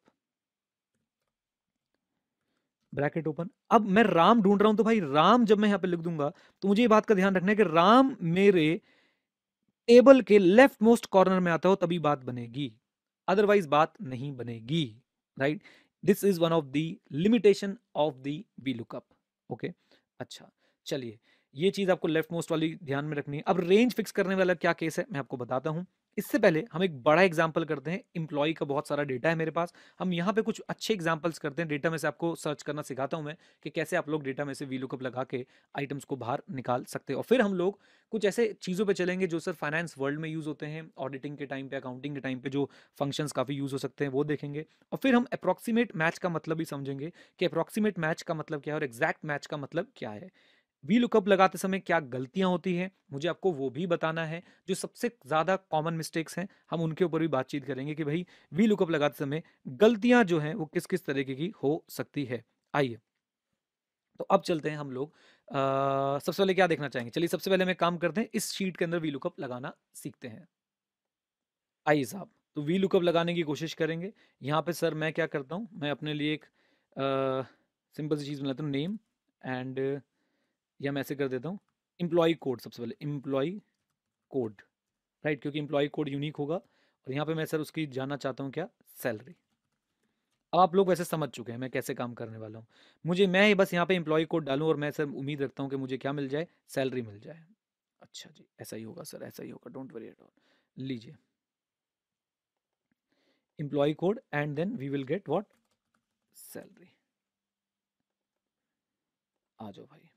bracket open अब मैं राम ढूंढ रहा हूं तो भाई राम जब मैं यहां पे लिख दूंगा तो मुझे ये बात का ध्यान रखना है कि राम मेरे टेबल के लेफ्ट मोस्ट कॉर्नर में आता हो तभी बात बनेगी अदरवाइज बात नहीं बनेगी right this is one of the limitation of the V lookup okay अच्छा चलिए ये चीज़ आपको लेफ्ट मोस्ट वाली ध्यान में रखनी है अब रेंज फिक्स करने वाला क्या केस है मैं आपको बताता हूं इससे पहले हम एक बड़ा एग्जाम्पल करते हैं इंप्लॉई का बहुत सारा डेटा है मेरे पास हम यहाँ पे कुछ अच्छे एग्जाम्पल्स करते हैं डेटा में से आपको सर्च करना सिखाता हूँ मैं कि कैसे आप लोग डेटा में से वी लुकअप लगा के आइटम्स को बाहर निकाल सकते हैं और फिर हम लोग कुछ ऐसे चीज़ों पर चलेंगे जो सर फाइनेंस वर्ल्ड में यूज़ होते हैं ऑडिटिंग के टाइम पर अकाउंटिंग के टाइम पर जो फंक्शन काफ़ी यूज़ हो सकते हैं वो देखेंगे और फिर हम अप्रॉक्सीमेट मैच का मतलब भी समझेंगे कि अप्रॉक्सीमेट मैच का मतलब क्या है और एग्जैक्ट मैच का मतलब क्या है वी लुकअप लगाते समय क्या गलतियां होती हैं मुझे आपको वो भी बताना है जो सबसे ज़्यादा कॉमन मिस्टेक्स हैं हम उनके ऊपर भी बातचीत करेंगे कि भाई वी लुकअप लगाते समय गलतियां जो हैं वो किस किस तरीके की हो सकती है आइए तो अब चलते हैं हम लोग सबसे पहले क्या देखना चाहेंगे चलिए सबसे पहले हमें काम करते हैं इस शीट के अंदर वी लुकअप लगाना सीखते हैं आइए साहब तो वी लुकअप लगाने की कोशिश करेंगे यहाँ पे सर मैं क्या करता हूँ मैं अपने लिए एक सिंपल सी चीज़ बनाता हूँ नेम एंड या मैं ऐसे कर देता हूँ एम्प्लॉय कोड सबसे पहले एम्प्लॉय कोड राइट क्योंकि एम्प्लॉय कोड यूनिक होगा और यहाँ पे मैं सर उसकी जानना चाहता हूँ क्या सैलरी अब आप लोग वैसे समझ चुके हैं मैं कैसे काम करने वाला हूँ मुझे मैं बस यहाँ पे एम्प्लॉय कोड डालूँ और मैं सर उम्मीद रखता हूँ कि मुझे क्या मिल जाए सैलरी मिल जाए अच्छा जी ऐसा ही होगा सर ऐसा ही होगा डोंट वरी एट ऑल लीजिए employee code and then we will get what salary आ जाओ भाई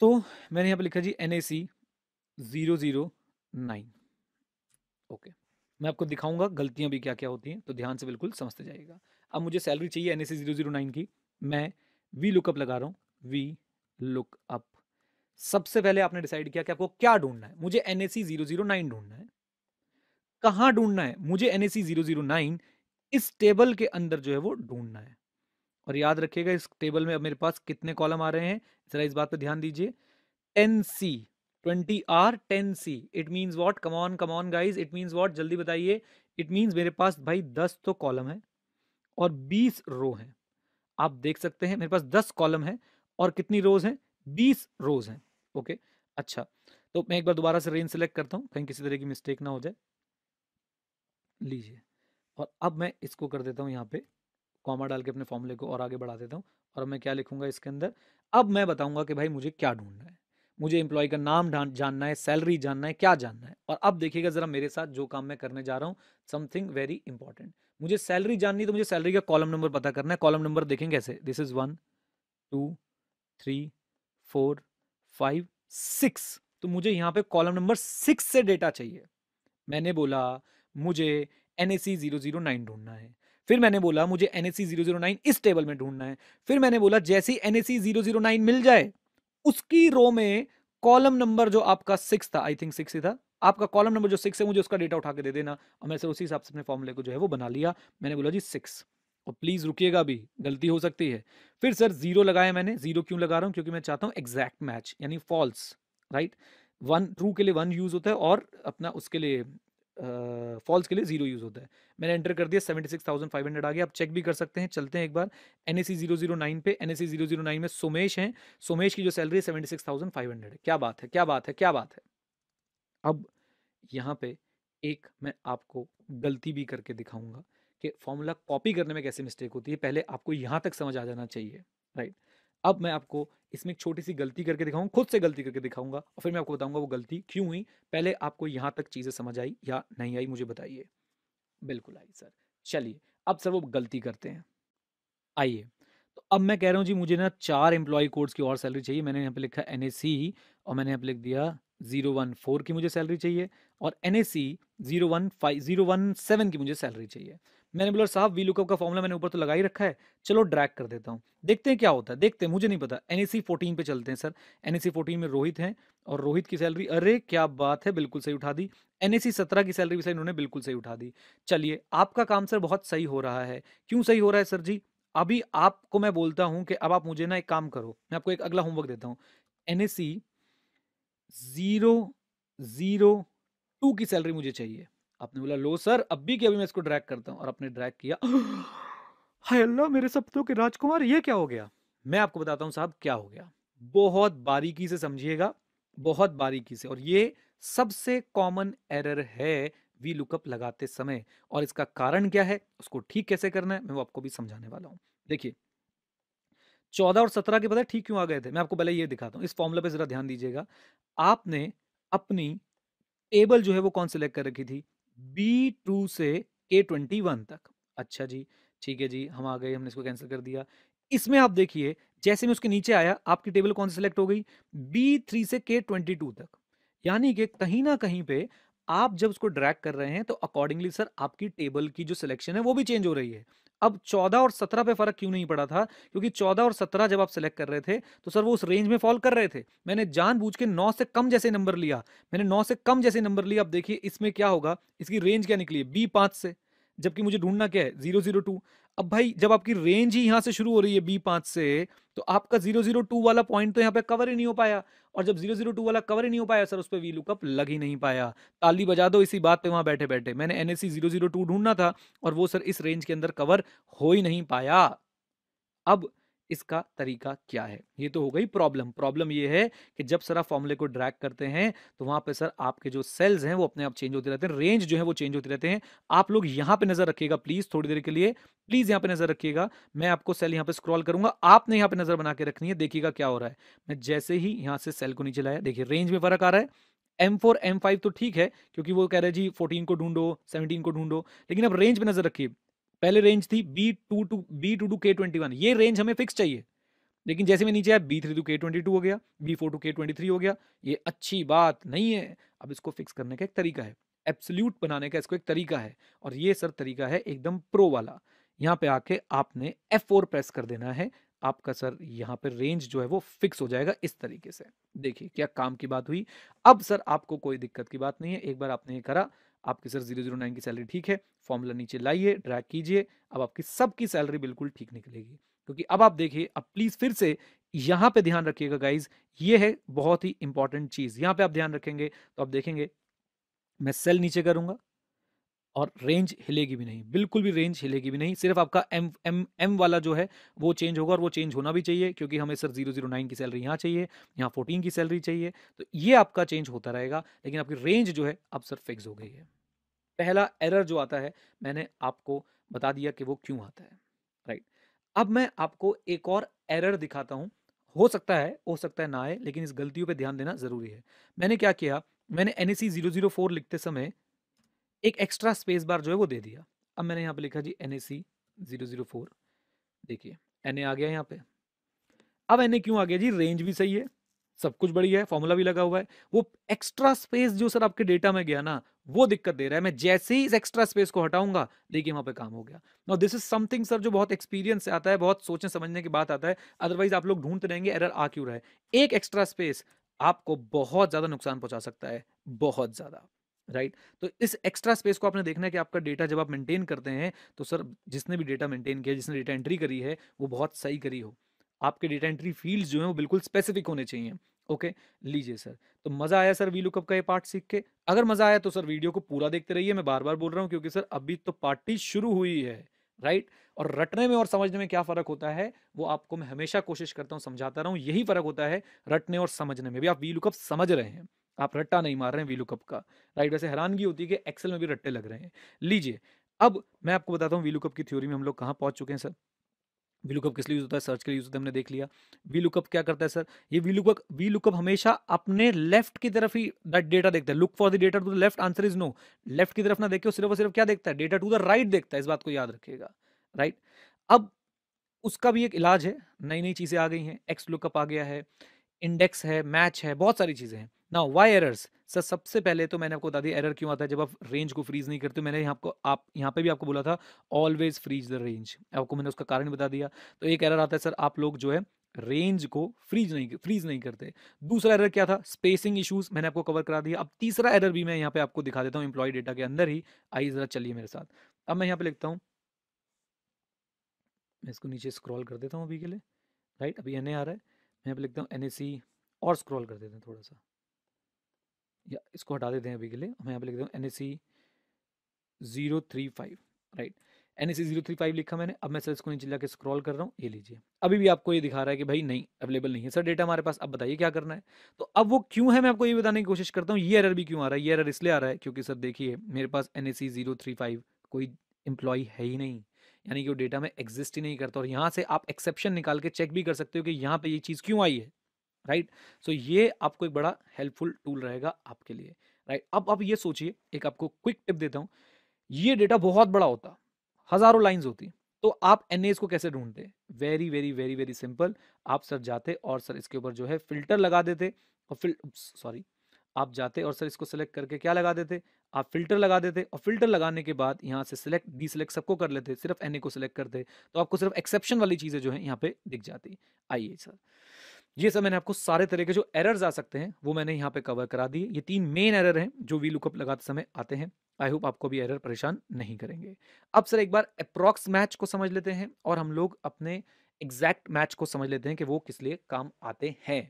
तो मैंने यहाँ पर लिखा जी N A C zero zero nine okay मैं आपको दिखाऊंगा गलतियां भी क्या क्या होती हैं तो ध्यान से बिल्कुल समझते जाइएगा अब मुझे सैलरी चाहिए N A C zero zero nine की मैं वी लुकअप लगा रहा हूँ वी लुकअप सबसे पहले आपने डिसाइड किया कि आपको क्या ढूंढना है मुझे N A C zero zero nine ढूंढना है कहाँ ढूंढना है मुझे N A C zero zero nine इस टेबल के अंदर जो है वो ढूंढना है और याद रखिएगा इस टेबल में अब मेरे पास कितने कॉलम आ रहे हैं जरा इस बात पर ध्यान दीजिए ten C twenty R ten C it means what come on come on means it जल्दी बताइए इट मीन्स मेरे पास भाई दस तो कॉलम है और बीस रो हैं आप देख सकते हैं मेरे पास दस कॉलम है और कितनी रोज हैं बीस रोज हैं ओके okay? अच्छा तो मैं एक बार दोबारा से रेंज सेलेक्ट करता हूँ कहीं किसी तरह की मिस्टेक ना हो जाए लीजिए और अब मैं इसको कर देता हूँ यहाँ पे कॉमा डाल के अपने फॉर्मूले को और आगे बढ़ा देता हूँ और मैं क्या लिखूंगा इसके अंदर अब मैं बताऊंगा कि भाई मुझे क्या ढूंढना है मुझे एम्प्लॉय का नाम जानना है सैलरी जानना है क्या जानना है और अब देखिएगा ज़रा मेरे साथ जो काम मैं करने जा रहा हूँ समथिंग वेरी इंपॉर्टेंट मुझे सैलरी जाननी तो मुझे सैलरी का कॉलम नंबर पता करना है कॉलम नंबर देखेंगे कैसे this is one two three four five six तो मुझे यहाँ पे कॉलम नंबर सिक्स से डेटा चाहिए मैंने बोला मुझे N A C zero zero nine ढूंढना है फिर मैंने बोला मुझे एन एस इस टेबल में ढूंढना है फिर मैंने बोला जैसे एन एस मिल जाए उसकी रो में कॉलम नंबर जो आपका सिक्स था आई थिंक सिक्स ही था आपका कॉलम नंबर जो सिक्स है मुझे उसका डेटा उठा के दे देना और मैं सर उसी हिसाब से अपने फॉर्मूले को जो है वो बना लिया मैंने बोला जी सिक्स और प्लीज़ रुकिएगा भी गलती हो सकती है फिर सर जीरो लगाया मैंने जीरो क्यों लगा रहा हूँ क्योंकि मैं चाहता हूँ एग्जैक्ट मैच यानी फॉल्स राइट वन ट्रू के लिए वन यूज़ होता है और अपना उसके लिए फॉल्स के लिए जीरो यूज होता है मैंने एंटर कर दिया seventy six thousand five hundred आ गया आप चेक भी कर सकते हैं चलते हैं एक बार N A C zero zero nine पे N A C zero zero nine में सोमेश हैं सोमेश की जो सैलरी है seventy six thousand five hundred है क्या बात है क्या बात है क्या बात है अब यहाँ पे एक मैं आपको गलती भी करके दिखाऊंगा कि फॉर्मूला कॉपी करने में कैसे मिस्टेक होती है पहले आपको यहाँ तक समझ आ जाना चाहिए राइट right? अब मैं आपको इसमें एक छोटी सी गलती करके दिखाऊंगा खुद से गलती करके दिखाऊंगा और फिर मैं आपको बताऊंगा वो गलती क्यों हुई पहले आपको यहाँ तक चीज़ें समझ आई या नहीं आई मुझे बताइए बिल्कुल आई सर चलिए अब सर वो गलती करते हैं आइए तो अब मैं कह रहा हूँ जी मुझे ना चार एम्प्लॉय कोर्स की और सैलरी चाहिए मैंने यहाँ पे लिखा एन और मैंने यहाँ पे लिख दिया जीरो वन फोर की मुझे सैलरी चाहिए और N A C zero one five zero one seven की मुझे सैलरी चाहिए मैंने बोला साहब वी लुकअप का फॉर्मला मैंने ऊपर तो लगा ही रखा है चलो ड्रैग कर देता हूँ देखते हैं क्या होता है देखते हैं मुझे नहीं पता एन ई फोर्टीन पे चलते हैं सर एन ई फोर्टीन में रोहित हैं और रोहित की सैलरी अरे क्या बात है बिल्कुल सही उठा दी एन ए e सत्रह की सैलरी भी सर इन्होंने बिल्कुल सही उठा दी चलिए आपका काम सर बहुत सही हो रहा है क्यों सही हो रहा है सर जी अभी आपको मैं बोलता हूँ कि अब आप मुझे ना एक काम करो मैं आपको एक अगला होमवर्क देता हूँ N A C zero zero two की सैलरी मुझे चाहिए आपने बोला लो सर अब भी क्या अभी मैं इसको ड्रैग करता हूँ और आपने ड्रैग किया हाय अल्लाह मेरे सपनों के राजकुमार ये क्या हो गया मैं आपको बताता हूँ साहब क्या हो गया बहुत बारीकी से समझिएगा बहुत बारीकी से और ये सबसे कॉमन एरर है वी लुकअप लगाते समय और इसका कारण क्या है उसको ठीक कैसे करना है मैं वो आपको भी समझाने वाला हूँ देखिए चौदह और सत्रह के पता ठीक क्यों आ गए थे मैं आपको पहले ये दिखाता हूँ इस फॉर्मूला पे जरा ध्यान दीजिएगा आपने अपनी टेबल जो है वो कौन सिलेक्ट कर रखी थी बी टू से ए ट्वेंटी वन तक अच्छा जी ठीक है जी हम आ गए हमने इसको कैंसिल कर दिया इसमें आप देखिए जैसे मैं उसके नीचे आया आपकी टेबल कौन सी सिलेक्ट हो गई बी थ्री से के ट्वेंटी टू तक यानी कि कहीं ना कहीं पे आप जब उसको ड्रैग कर रहे हैं तो अकॉर्डिंगली सर आपकी टेबल की जो सिलेक्शन है वो भी चेंज हो रही है अब 14 और 17 पे फर्क क्यों नहीं पड़ा था क्योंकि 14 और 17 जब आप सेलेक्ट कर रहे थे तो सर वो उस रेंज में फॉल कर रहे थे मैंने जानबूझ के 9 से कम जैसे नंबर लिया मैंने 9 से कम जैसे नंबर लिया अब देखिए इसमें क्या होगा इसकी रेंज क्या निकली है बी पाँच से जबकि मुझे ढूंढना क्या है जीरो जीरो टू अब भाई जब आपकी रेंज ही यहां से शुरू हो रही है बी पांच से तो आपका जीरो जीरो टू वाला पॉइंट तो यहां पे कवर ही नहीं हो पाया और जब जीरो जीरो टू वाला कवर ही नहीं हो पाया सर उस पर वी लुकअप लग ही नहीं पाया ताली बजा दो इसी बात पे वहां बैठे बैठे मैंने N S zero zero two ढूंढना था और वो सर इस रेंज के अंदर कवर हो ही नहीं पाया अब इसका तरीका क्या है ये तो हो गई प्रॉब्लम प्रॉब्लम ये है कि जब सर आप फॉर्मूले को ड्रैग करते हैं तो वहां पे सर आपके जो सेल्स हैं वो अपने आप चेंज होते रहते हैं रेंज जो है वो चेंज होते रहते हैं आप लोग यहां पे नजर रखिएगा प्लीज थोड़ी देर के लिए प्लीज यहां पे नजर रखिएगा मैं आपको सेल यहां पर स्क्रॉल करूंगा आपने यहां पर नजर बना के रखनी है देखिएगा क्या हो रहा है मैं जैसे ही यहां से सेल को नीचे लाया देखिए रेंज में फर्क आ रहा है एम फोर एम फाइव तो ठीक है क्योंकि वो कह रहे जी फोर्टीन को ढूंढो 17 को ढूंढो लेकिन अब रेंज पे नजर रखिए पहले रेंज थी B two to B two to K twenty one ये रेंज हमें फिक्स चाहिए लेकिन जैसे मैं नीचे आया B three to K twenty two हो गया B four to K twenty three हो गया ये अच्छी बात नहीं है अब इसको फिक्स करने का एक तरीका है एब्सोल्यूट बनाने का इसको एक तरीका है और ये सर तरीका है एकदम प्रो वाला यहाँ पे आके आपने एफ फोर प्रेस कर देना है आपका सर यहाँ पर रेंज जो है वो फिक्स हो जाएगा इस तरीके से देखिए क्या काम की बात हुई अब सर आपको कोई दिक्कत की बात नहीं है एक बार आपने ये करा आपकी सर जीरो जीरो नाइन की सैलरी ठीक है फॉर्मूला नीचे लाइए ड्रैक कीजिए अब आपकी सबकी सैलरी बिल्कुल ठीक निकलेगी क्योंकि अब आप देखिए अब प्लीज फिर से यहाँ पे ध्यान रखिएगा गाइज ये है बहुत ही इंपॉर्टेंट चीज यहाँ पे आप ध्यान रखेंगे तो आप देखेंगे मैं सेल नीचे करूंगा और रेंज हिलेगी भी नहीं बिल्कुल भी रेंज हिलेगी भी नहीं सिर्फ आपका एम एम एम वाला जो है वो चेंज होगा और वो चेंज होना भी चाहिए क्योंकि हमें सर जीरो जीरो नाइन की सैलरी यहाँ चाहिए यहाँ फोर्टीन की सैलरी चाहिए तो ये आपका चेंज होता रहेगा लेकिन आपकी रेंज जो है अब सर फिक्स हो गई है पहला एरर जो आता है मैंने आपको बता दिया कि वो क्यों आता है राइट अब मैं आपको एक और एरर दिखाता हूँ हो सकता है हो सकता है ना आए लेकिन इस गलतियों पर ध्यान देना ज़रूरी है मैंने क्या किया मैंने N A C zero zero four लिखते समय एक एक्स्ट्रा स्पेस बार जो है वो दे दिया अब मैंने यहाँ पे लिखा जी N A C zero zero four देखिए एन ए आ गया यहाँ पे अब एन ए क्यों आ गया जी रेंज भी सही है सब कुछ बढ़िया है फॉर्मूला भी लगा हुआ है वो एक्स्ट्रा स्पेस जो सर आपके डेटा में गया ना वो दिक्कत दे रहा है मैं जैसे ही इस एक्स्ट्रा स्पेस को हटाऊंगा देखिए वहां पे काम हो गया और दिस इज समथिंग सर जो बहुत एक्सपीरियंस से आता है बहुत सोचने समझने की बात आता है अदरवाइज आप लोग ढूंढते रहेंगे एरर आ क्यों रहा है एक एक्स्ट्रा स्पेस आपको बहुत ज्यादा नुकसान पहुंचा सकता है बहुत ज्यादा राइट तो इस एक्स्ट्रा स्पेस को आपने देखना है कि आपका डेटा जब आप मेंटेन करते हैं तो सर जिसने भी डेटा मेंटेन किया जिसने डेटा एंट्री करी है वो बहुत सही करी हो आपके डेटा एंट्री फील्ड जो है वो बिल्कुल स्पेसिफिक होने चाहिए ओके लीजिए सर तो मज़ा आया सर वी लुकअप का ये पार्ट सीख के अगर मज़ा आया तो सर वीडियो को पूरा देखते रहिए मैं बार बार बोल रहा हूँ क्योंकि सर अभी तो पार्टी शुरू हुई है राइट और रटने में और समझने में क्या फ़र्क होता है वो आपको मैं हमेशा कोशिश करता हूँ समझाता रहा यही फ़र्क होता है रटने और समझने में भी आप वी लुकअप समझ रहे हैं आप रट्टा नहीं मार रहे हैं वीलू कप का राइट वैसे हैरानगी होती है कि एक्सेल में भी रट्टे लग रहे हैं लीजिए अब मैं आपको बताता हूँ वीलू कप की थ्योरी में हम लोग कहाँ पहुँच चुके हैं सर वी किस लिए यूज़ होता है सर्च के लिए यूज़ होता है हमने देख लिया वी लुकअप क्या करता है सर ये वी लुकअप वी लुकअप हमेशा अपने लेफ्ट की तरफ ही डेटा देखता है look for the data to the left answer is no left की तरफ ना देखे सिर्फ और सिर्फ क्या देखता है डेटा टू द राइट देखता है इस बात को याद रखेगा राइट अब उसका भी एक इलाज है नई नई चीज़ें आ गई हैं एक्स लुकअप आ गया है इंडेक्स है मैच है बहुत सारी चीज़ें हैं ना वाई एरर्स सर सबसे पहले तो मैंने आपको बता दी एरर क्यों आता है जब आप रेंज को फ्रीज नहीं करते मैंने यहाँ आपको आप यहाँ पे भी आपको बोला था ऑलवेज फ्रीज द रेंज आपको मैंने उसका कारण बता दिया तो एक एरर आता है सर आप लोग जो है रेंज को फ्रीज नहीं फ्रीज नहीं करते दूसरा एरर क्या था स्पेसिंग इश्यूज मैंने आपको कवर करा दिया अब तीसरा एरर भी मैं यहाँ पे आपको दिखा देता हूँ इंप्लॉय डेटा के अंदर ही आइए जरा चलिए मेरे साथ अब मैं यहाँ पे लिखता हूँ मैं इसको नीचे स्क्रॉल कर देता हूँ अभी के लिए राइट अभी एन आ रहा है मैं यहाँ पे लिखता हूँ एन और स्क्रॉल कर देते हैं थोड़ा सा या इसको हटा देते हैं अभी के लिए हम यहाँ पे लिख देते हैं N A C zero three five right N A C zero three five लिखा मैंने अब मैं सर इसको नीचे जाकर स्क्रॉल कर रहा हूँ ये लीजिए अभी भी आपको ये दिखा रहा है कि भाई नहीं अवेलेबल नहीं है सर डेटा हमारे पास अब बताइए क्या करना है तो अब वो क्यों है मैं आपको ये बताने की कोशिश करता हूँ ये एरर भी क्यों आ रहा है ये एरर इसलिए आ रहा है क्योंकि सर देखिए मेरे पास N A C zero three five कोई एम्प्लॉय है ही नहीं यानी कि वो डेटा में एग्जिस्ट ही नहीं करता और यहाँ से आप एक्सेप्शन निकाल के चेक भी कर सकते हो कि यहाँ पे ये चीज़ क्यों आई है राइट सो ये आपको एक बड़ा हेल्पफुल टूल रहेगा आपके लिए राइट अब आप ये सोचिए एक आपको क्विक टिप देता हूँ ये डेटा बहुत बड़ा होता हजारों लाइन होती तो आप एन को कैसे ढूंढते very very very very simple आप सर जाते और सर इसके ऊपर जो है फिल्टर लगा देते और फिल सॉरी आप जाते और सर इसको सेलेक्ट करके क्या लगा देते आप फिल्टर लगा देते और फिल्टर लगाने के बाद यहाँ से सिलेक्ट डी सिलेक्ट सबको कर लेते सिर्फ एन को सिलेक्ट करते तो आपको सिर्फ एक्सेप्शन वाली चीज़ें जो है यहाँ पे दिख जाती आइए सर ये सब मैंने आपको सारे तरह के जो एरर्स आ सकते हैं वो मैंने यहाँ पे कवर करा दिए ये तीन मेन एरर हैं जो वी लुकअप लगाते समय आते हैं आई होप आपको भी एरर परेशान नहीं करेंगे अब सर एक बार अप्रॉक्स मैच को समझ लेते हैं और हम लोग अपने एग्जैक्ट मैच को समझ लेते हैं कि वो किस लिए काम आते हैं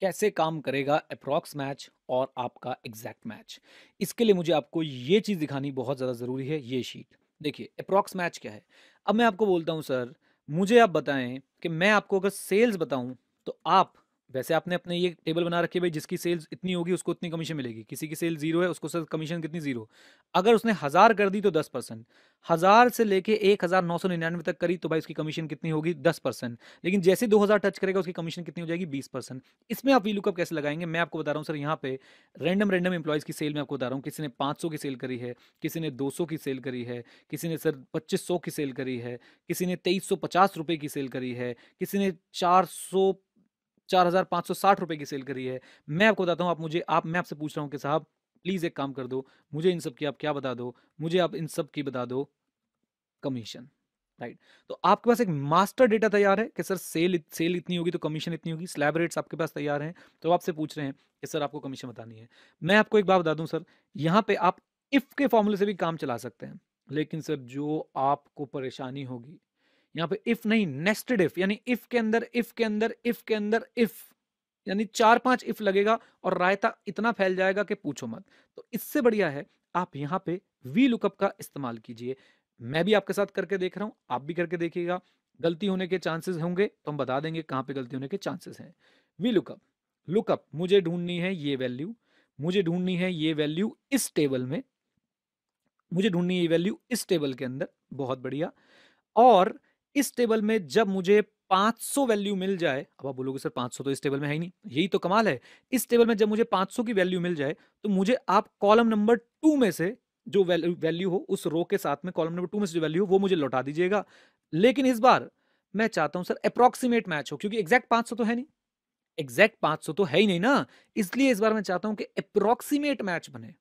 कैसे काम करेगा अप्रॉक्स मैच और आपका एग्जैक्ट मैच इसके लिए मुझे आपको ये चीज़ दिखानी बहुत ज़्यादा ज़रूरी है ये शीट देखिए अप्रॉक्स मैच क्या है अब मैं आपको बोलता हूँ सर मुझे आप बताएं कि मैं आपको अगर सेल्स बताऊं तो आप वैसे आपने अपने ये टेबल बना रखी है भाई जिसकी सेल्स इतनी होगी उसको इतनी कमीशन मिलेगी किसी की सेल जीरो है उसको सर कमीशन कितनी जीरो अगर उसने हज़ार कर दी तो दस परसेंट हज़ार से लेके एक हज़ार नौ सौ निन्यानवे तक करी तो भाई उसकी कमीशन कितनी होगी दस परसेंट लेकिन जैसे दो हज़ार टच करेगा उसकी कमीशन कितनी हो जाएगी बीस परसेंट इसमें आप वीलुकअप कैसे लगाएंगे मैं आपको बता रहा हूँ सर यहाँ पे रैंडम रैंडम एम्प्लॉयज़ की सेल में आपको बता रहा हूँ किसी ने पाँच सौ की सेल करी है किसी ने दो सौ की सेल करी है किसी ने सर पच्चीस सौ की सेल करी है किसी ने तेईस सौ पचास रुपये की सेल करी है किसी ने चार सौ चार हजार सौ साठ रुपए की सेल करी है मैं आपको बताता हूँ आप मुझे आप मैं आपसे पूछ रहा हूँ कि साहब प्लीज़ एक काम कर दो मुझे इन सब की आप क्या बता दो मुझे आप इन सब की बता दो कमीशन राइट तो आपके पास एक मास्टर डेटा तैयार है कि सर सेल सेल इतनी होगी तो कमीशन इतनी होगी स्लैब रेट्स आपके पास तैयार हैं तो आपसे पूछ रहे हैं कि सर आपको कमीशन बतानी है मैं आपको एक बात बता दूं सर यहाँ पे आप इफ के फॉर्मूले से भी काम चला सकते हैं लेकिन सर जो आपको परेशानी होगी यहां पे इफ नहीं नेस्टेड इफ यानी इफ के अंदर इफ के अंदर इफ के अंदर इफ यानी चार पांच इफ लगेगा और रायता इतना फैल जाएगा कि पूछो मत तो इससे बढ़िया है आप यहां पे वी लुकअप का इस्तेमाल कीजिए मैं भी आपके साथ करके देख रहा हूं आप भी करके देखिएगा गलती होने के चांसेस होंगे तो हम बता देंगे कहां पे गलती होने के चांसेस हैं वी लुकअप लुकअप मुझे ढूंढनी है ये वैल्यू मुझे ढूंढनी है ये वैल्यू इस टेबल में मुझे ढूंढनी है ये वैल्यू इस टेबल के अंदर बहुत बढ़िया और इस टेबल में जब मुझे 500 वैल्यू मिल जाए अब आप बोलोगे सर 500 तो इस टेबल में है ही नहीं यही तो कमाल है इस टेबल में जब मुझे 500 की वैल्यू मिल जाए तो मुझे आप कॉलम नंबर टू में से जो वैल्यू हो उस रो के साथ में कॉलम नंबर टू में से जो वैल्यू हो वो मुझे लौटा दीजिएगा लेकिन इस बार मैं चाहता हूं सर अप्रोक्सीमेट मैच हो क्योंकि एग्जैक्ट पांच तो है नहीं एग्जैक्ट पांच तो है ही नहीं ना इसलिए इस बार मैं चाहता हूं कि अप्रोक्सीमेट मैच बने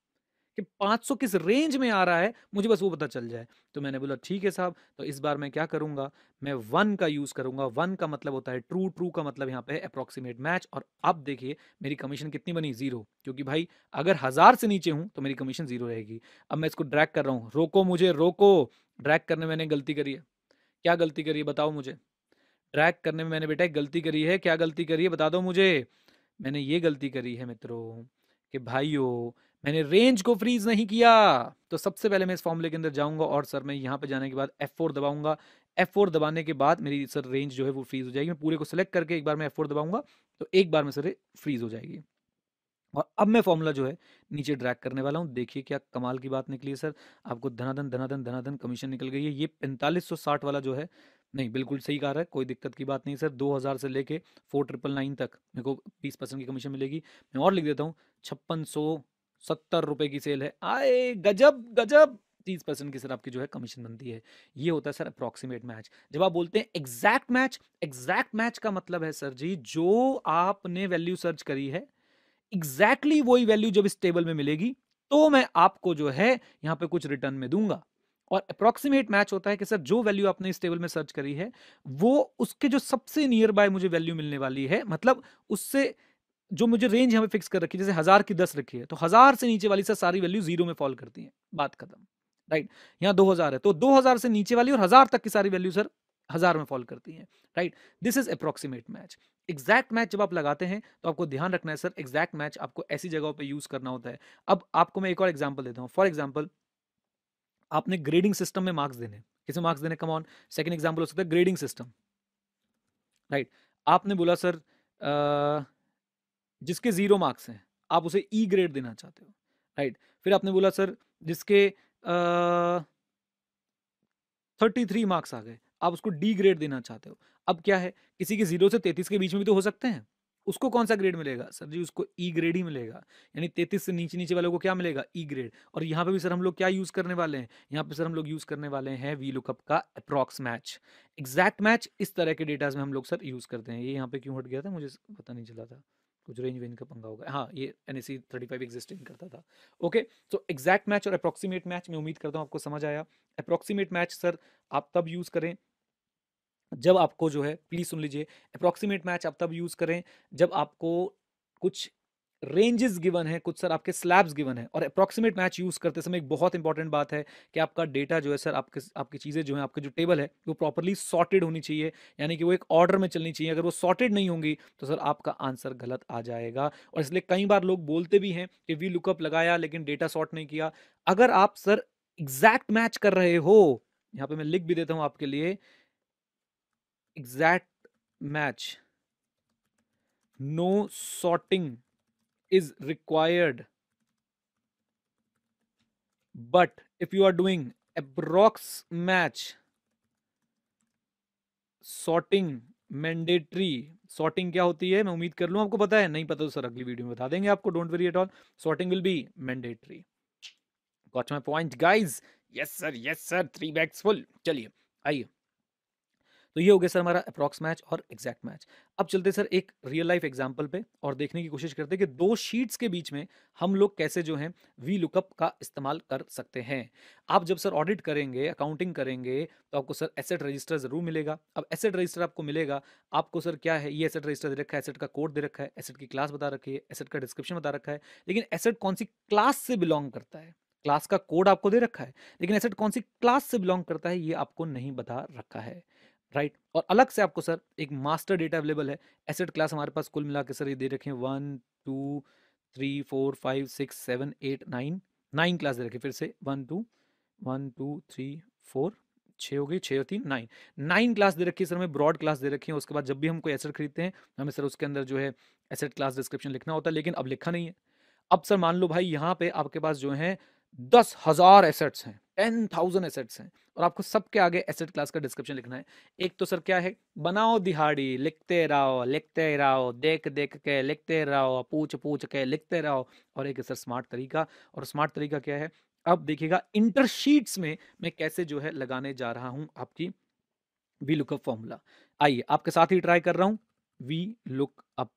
कि 500 किस रेंज में आ रहा है मुझे बस वो पता चल जाए तो मैंने बोला ठीक है साहब तो इस बार मैं क्या करूंगा मैं वन का यूज करूंगा वन का मतलब होता है ट्रू ट्रू का मतलब यहाँ पे अप्रोक्सीमेट मैच और अब देखिए मेरी कमीशन कितनी बनी जीरो क्योंकि भाई अगर हजार से नीचे हूं तो मेरी कमीशन जीरो रहेगी अब मैं इसको ड्रैक कर रहा हूँ रोको मुझे रोको ड्रैक करने मैंने गलती करी है क्या गलती करी है बताओ मुझे ड्रैग करने में मैंने बेटा एक गलती करी है क्या गलती करी है बता दो मुझे मैंने ये गलती करी है मित्रों कि भाइयों मैंने रेंज को फ्रीज नहीं किया तो सबसे पहले मैं इस फॉर्मूले के अंदर जाऊंगा और सर मैं यहाँ पे जाने के बाद F4 दबाऊंगा F4 दबाने के बाद मेरी सर रेंज जो है वो फ्रीज हो जाएगी मैं पूरे को सिलेक्ट करके एक बार मैं F4 दबाऊंगा तो एक बार में सर फ्रीज हो जाएगी और अब मैं फॉर्मूला जो है नीचे ड्रैक करने वाला हूँ देखिए क्या कमाल की बात निकली है सर आपको धनाधन धनाधन धनाधन कमीशन निकल गई है ये पैंतालीस वाला जो है नहीं बिल्कुल सही कहा रहा है कोई दिक्कत की बात नहीं सर 2000 से लेके फोर ट्रिपल नाइन तक मेरे को 20 परसेंट की कमीशन मिलेगी मैं और लिख देता हूँ छप्पन सौ सत्तर रुपए की सेल है आए गजब गजब तीस परसेंट की सर आपकी जो है कमीशन बनती है ये होता है सर अप्रोक्सीमेट मैच जब आप बोलते हैं एग्जैक्ट मैच एग्जैक्ट मैच का मतलब है सर जी जो आपने वैल्यू सर्च करी है एग्जैक्टली exactly वही वैल्यू जब इस टेबल में मिलेगी तो मैं आपको जो है यहाँ पे कुछ रिटर्न में दूंगा और अप्रोक्सीमेट मैच होता है कि सर जो वैल्यू आपने इस टेबल में सर्च करी है वो उसके जो सबसे नियर बाय मुझे वैल्यू मिलने वाली है मतलब उससे जो मुझे रेंज हमें फिक्स कर रखी है जैसे हज़ार की दस रखी है तो हज़ार से नीचे वाली से सारी वैल्यू जीरो में फॉल करती है बात खत्म राइट यहाँ दो हज़ार है तो दो हज़ार से नीचे वाली और हज़ार तक की सारी वैल्यू सर हज़ार में फॉल करती है right this is approximate match exact match जब आप लगाते हैं तो आपको ध्यान रखना है सर एग्जैक्ट मैच आपको ऐसी जगहों पर यूज़ करना होता है अब आपको मैं एक और एग्जाम्पल देता हूँ फॉर एग्जाम्पल आपने ग्रेडिंग सिस्टम में मार्क्स देने किसे मार्क्स देने कम ऑन सेकेंड एग्जाम्पल हो सकता है ग्रेडिंग सिस्टम राइट आपने बोला सर आ, जिसके ज़ीरो मार्क्स हैं आप उसे ई e ग्रेड देना चाहते हो राइट फिर आपने बोला सर जिसके थर्टी थ्री मार्क्स आ गए आप उसको डी ग्रेड देना चाहते हो अब क्या है किसी के जीरो से तैतीस के बीच में भी तो हो सकते हैं उसको कौन सा ग्रेड मिलेगा सर जी उसको ई e ग्रेड ही मिलेगा यानी तैतीस से नीचे नीचे वालों को क्या मिलेगा ई e ग्रेड और यहाँ पे भी सर हम लोग क्या यूज़ करने वाले हैं यहाँ पे सर हम लोग यूज़ करने वाले हैं वी लुकअप का अप्रॉक्स मैच एग्जैक्ट मैच इस तरह के डेटाज में हम लोग सर यूज़ करते हैं ये यहाँ पे क्यों हट गया था मुझे पता नहीं चला था कुछ रेंज वेंज का पंगा होगा हाँ ये N S C thirty five existing करता था ओके तो एग्जैक्ट मैच और अप्रोक्सीमेट मैच मैं उम्मीद करता हूँ आपको समझ आया अप्रोक्सीमेट मैच सर आप तब यूज़ करें जब आपको जो है प्लीज़ सुन लीजिए अप्रॉक्सीमेट मैच आप तब यूज़ करें जब आपको कुछ रेंजेस गिवन है कुछ सर आपके स्लैब्स गिवन है और अप्रोक्सीमेट मैच यूज़ करते समय एक बहुत इंपॉर्टेंट बात है कि आपका डेटा जो है सर आपके आपकी चीज़ें जो है आपके जो टेबल है वो प्रॉपरली सॉर्टेड होनी चाहिए यानी कि वो एक ऑर्डर में चलनी चाहिए अगर वो सॉर्टेड नहीं होंगी तो सर आपका आंसर गलत आ जाएगा और इसलिए कई बार लोग बोलते भी हैं कि वी लुकअप लगाया लेकिन डेटा सॉर्ट नहीं किया अगर आप सर एग्जैक्ट मैच कर रहे हो यहाँ पे मैं लिख भी देता हूं आपके लिए exact match no sorting is required but if you are doing approx match sorting mandatory sorting क्या होती है मैं उम्मीद कर लूँ आपको पता है नहीं पता तो सर अगली वीडियो में बता देंगे आपको don't worry at all sorting will be mandatory got my point guys yes sir yes sir three bags full चलिए आइए तो ये हो गया सर हमारा अप्रॉक्स मैच और एग्जैक्ट मैच अब चलते सर एक रियल लाइफ एग्जाम्पल पे और देखने की कोशिश करते हैं कि दो शीट्स के बीच में हम लोग कैसे जो है वी लुकअप का इस्तेमाल कर सकते हैं आप जब सर ऑडिट करेंगे अकाउंटिंग करेंगे तो आपको सर एसेट रजिस्टर जरूर मिलेगा अब एसेट रजिस्टर आपको मिलेगा आपको सर क्या है ये एसेट रजिस्टर दे रखा है एसेट का कोड दे रखा है एसेट की क्लास बता रखी है एसेट का डिस्क्रिप्शन बता रखा है लेकिन एसेट कौन सी क्लास से बिलोंग करता है क्लास का कोड आपको दे रखा है लेकिन एसेट कौन सी क्लास से बिलोंग करता है ये आपको नहीं बता रखा है राइट right? और अलग से आपको सर एक मास्टर डेटा अवेलेबल है एसेट क्लास हमारे पास कुल मिला के सर ये दे रखे हैं one two three four five six seven eight nine nine class दे रखे फिर से one two one two three four छः हो गई छः तीन नाइन नाइन क्लास दे रखी है सर हमें ब्रॉड क्लास दे रखी है उसके बाद जब भी हम कोई एसेट खरीदते हैं हमें सर उसके अंदर जो है एसेट क्लास डिस्क्रिप्शन लिखना होता है लेकिन अब लिखा नहीं है अब सर मान लो भाई यहाँ पे आपके पास जो है दस हज़ार एसेट्स हैं टेन थाउजेंड एसेट्स हैं और आपको सबके आगे एसेट क्लास का डिस्क्रिप्शन लिखना है एक तो सर क्या है बनाओ दिहाड़ी लिखते रहो लिखते रहो देख देख के लिखते रहो पूछ पूछ के लिखते रहो और एक सर स्मार्ट तरीका और स्मार्ट तरीका क्या है अब देखिएगा इंटरशीट्स में मैं कैसे जो है लगाने जा रहा हूं आपकी वी लुकअप फॉर्मूला आइए आपके साथ ही ट्राई कर रहा हूं वी लुकअप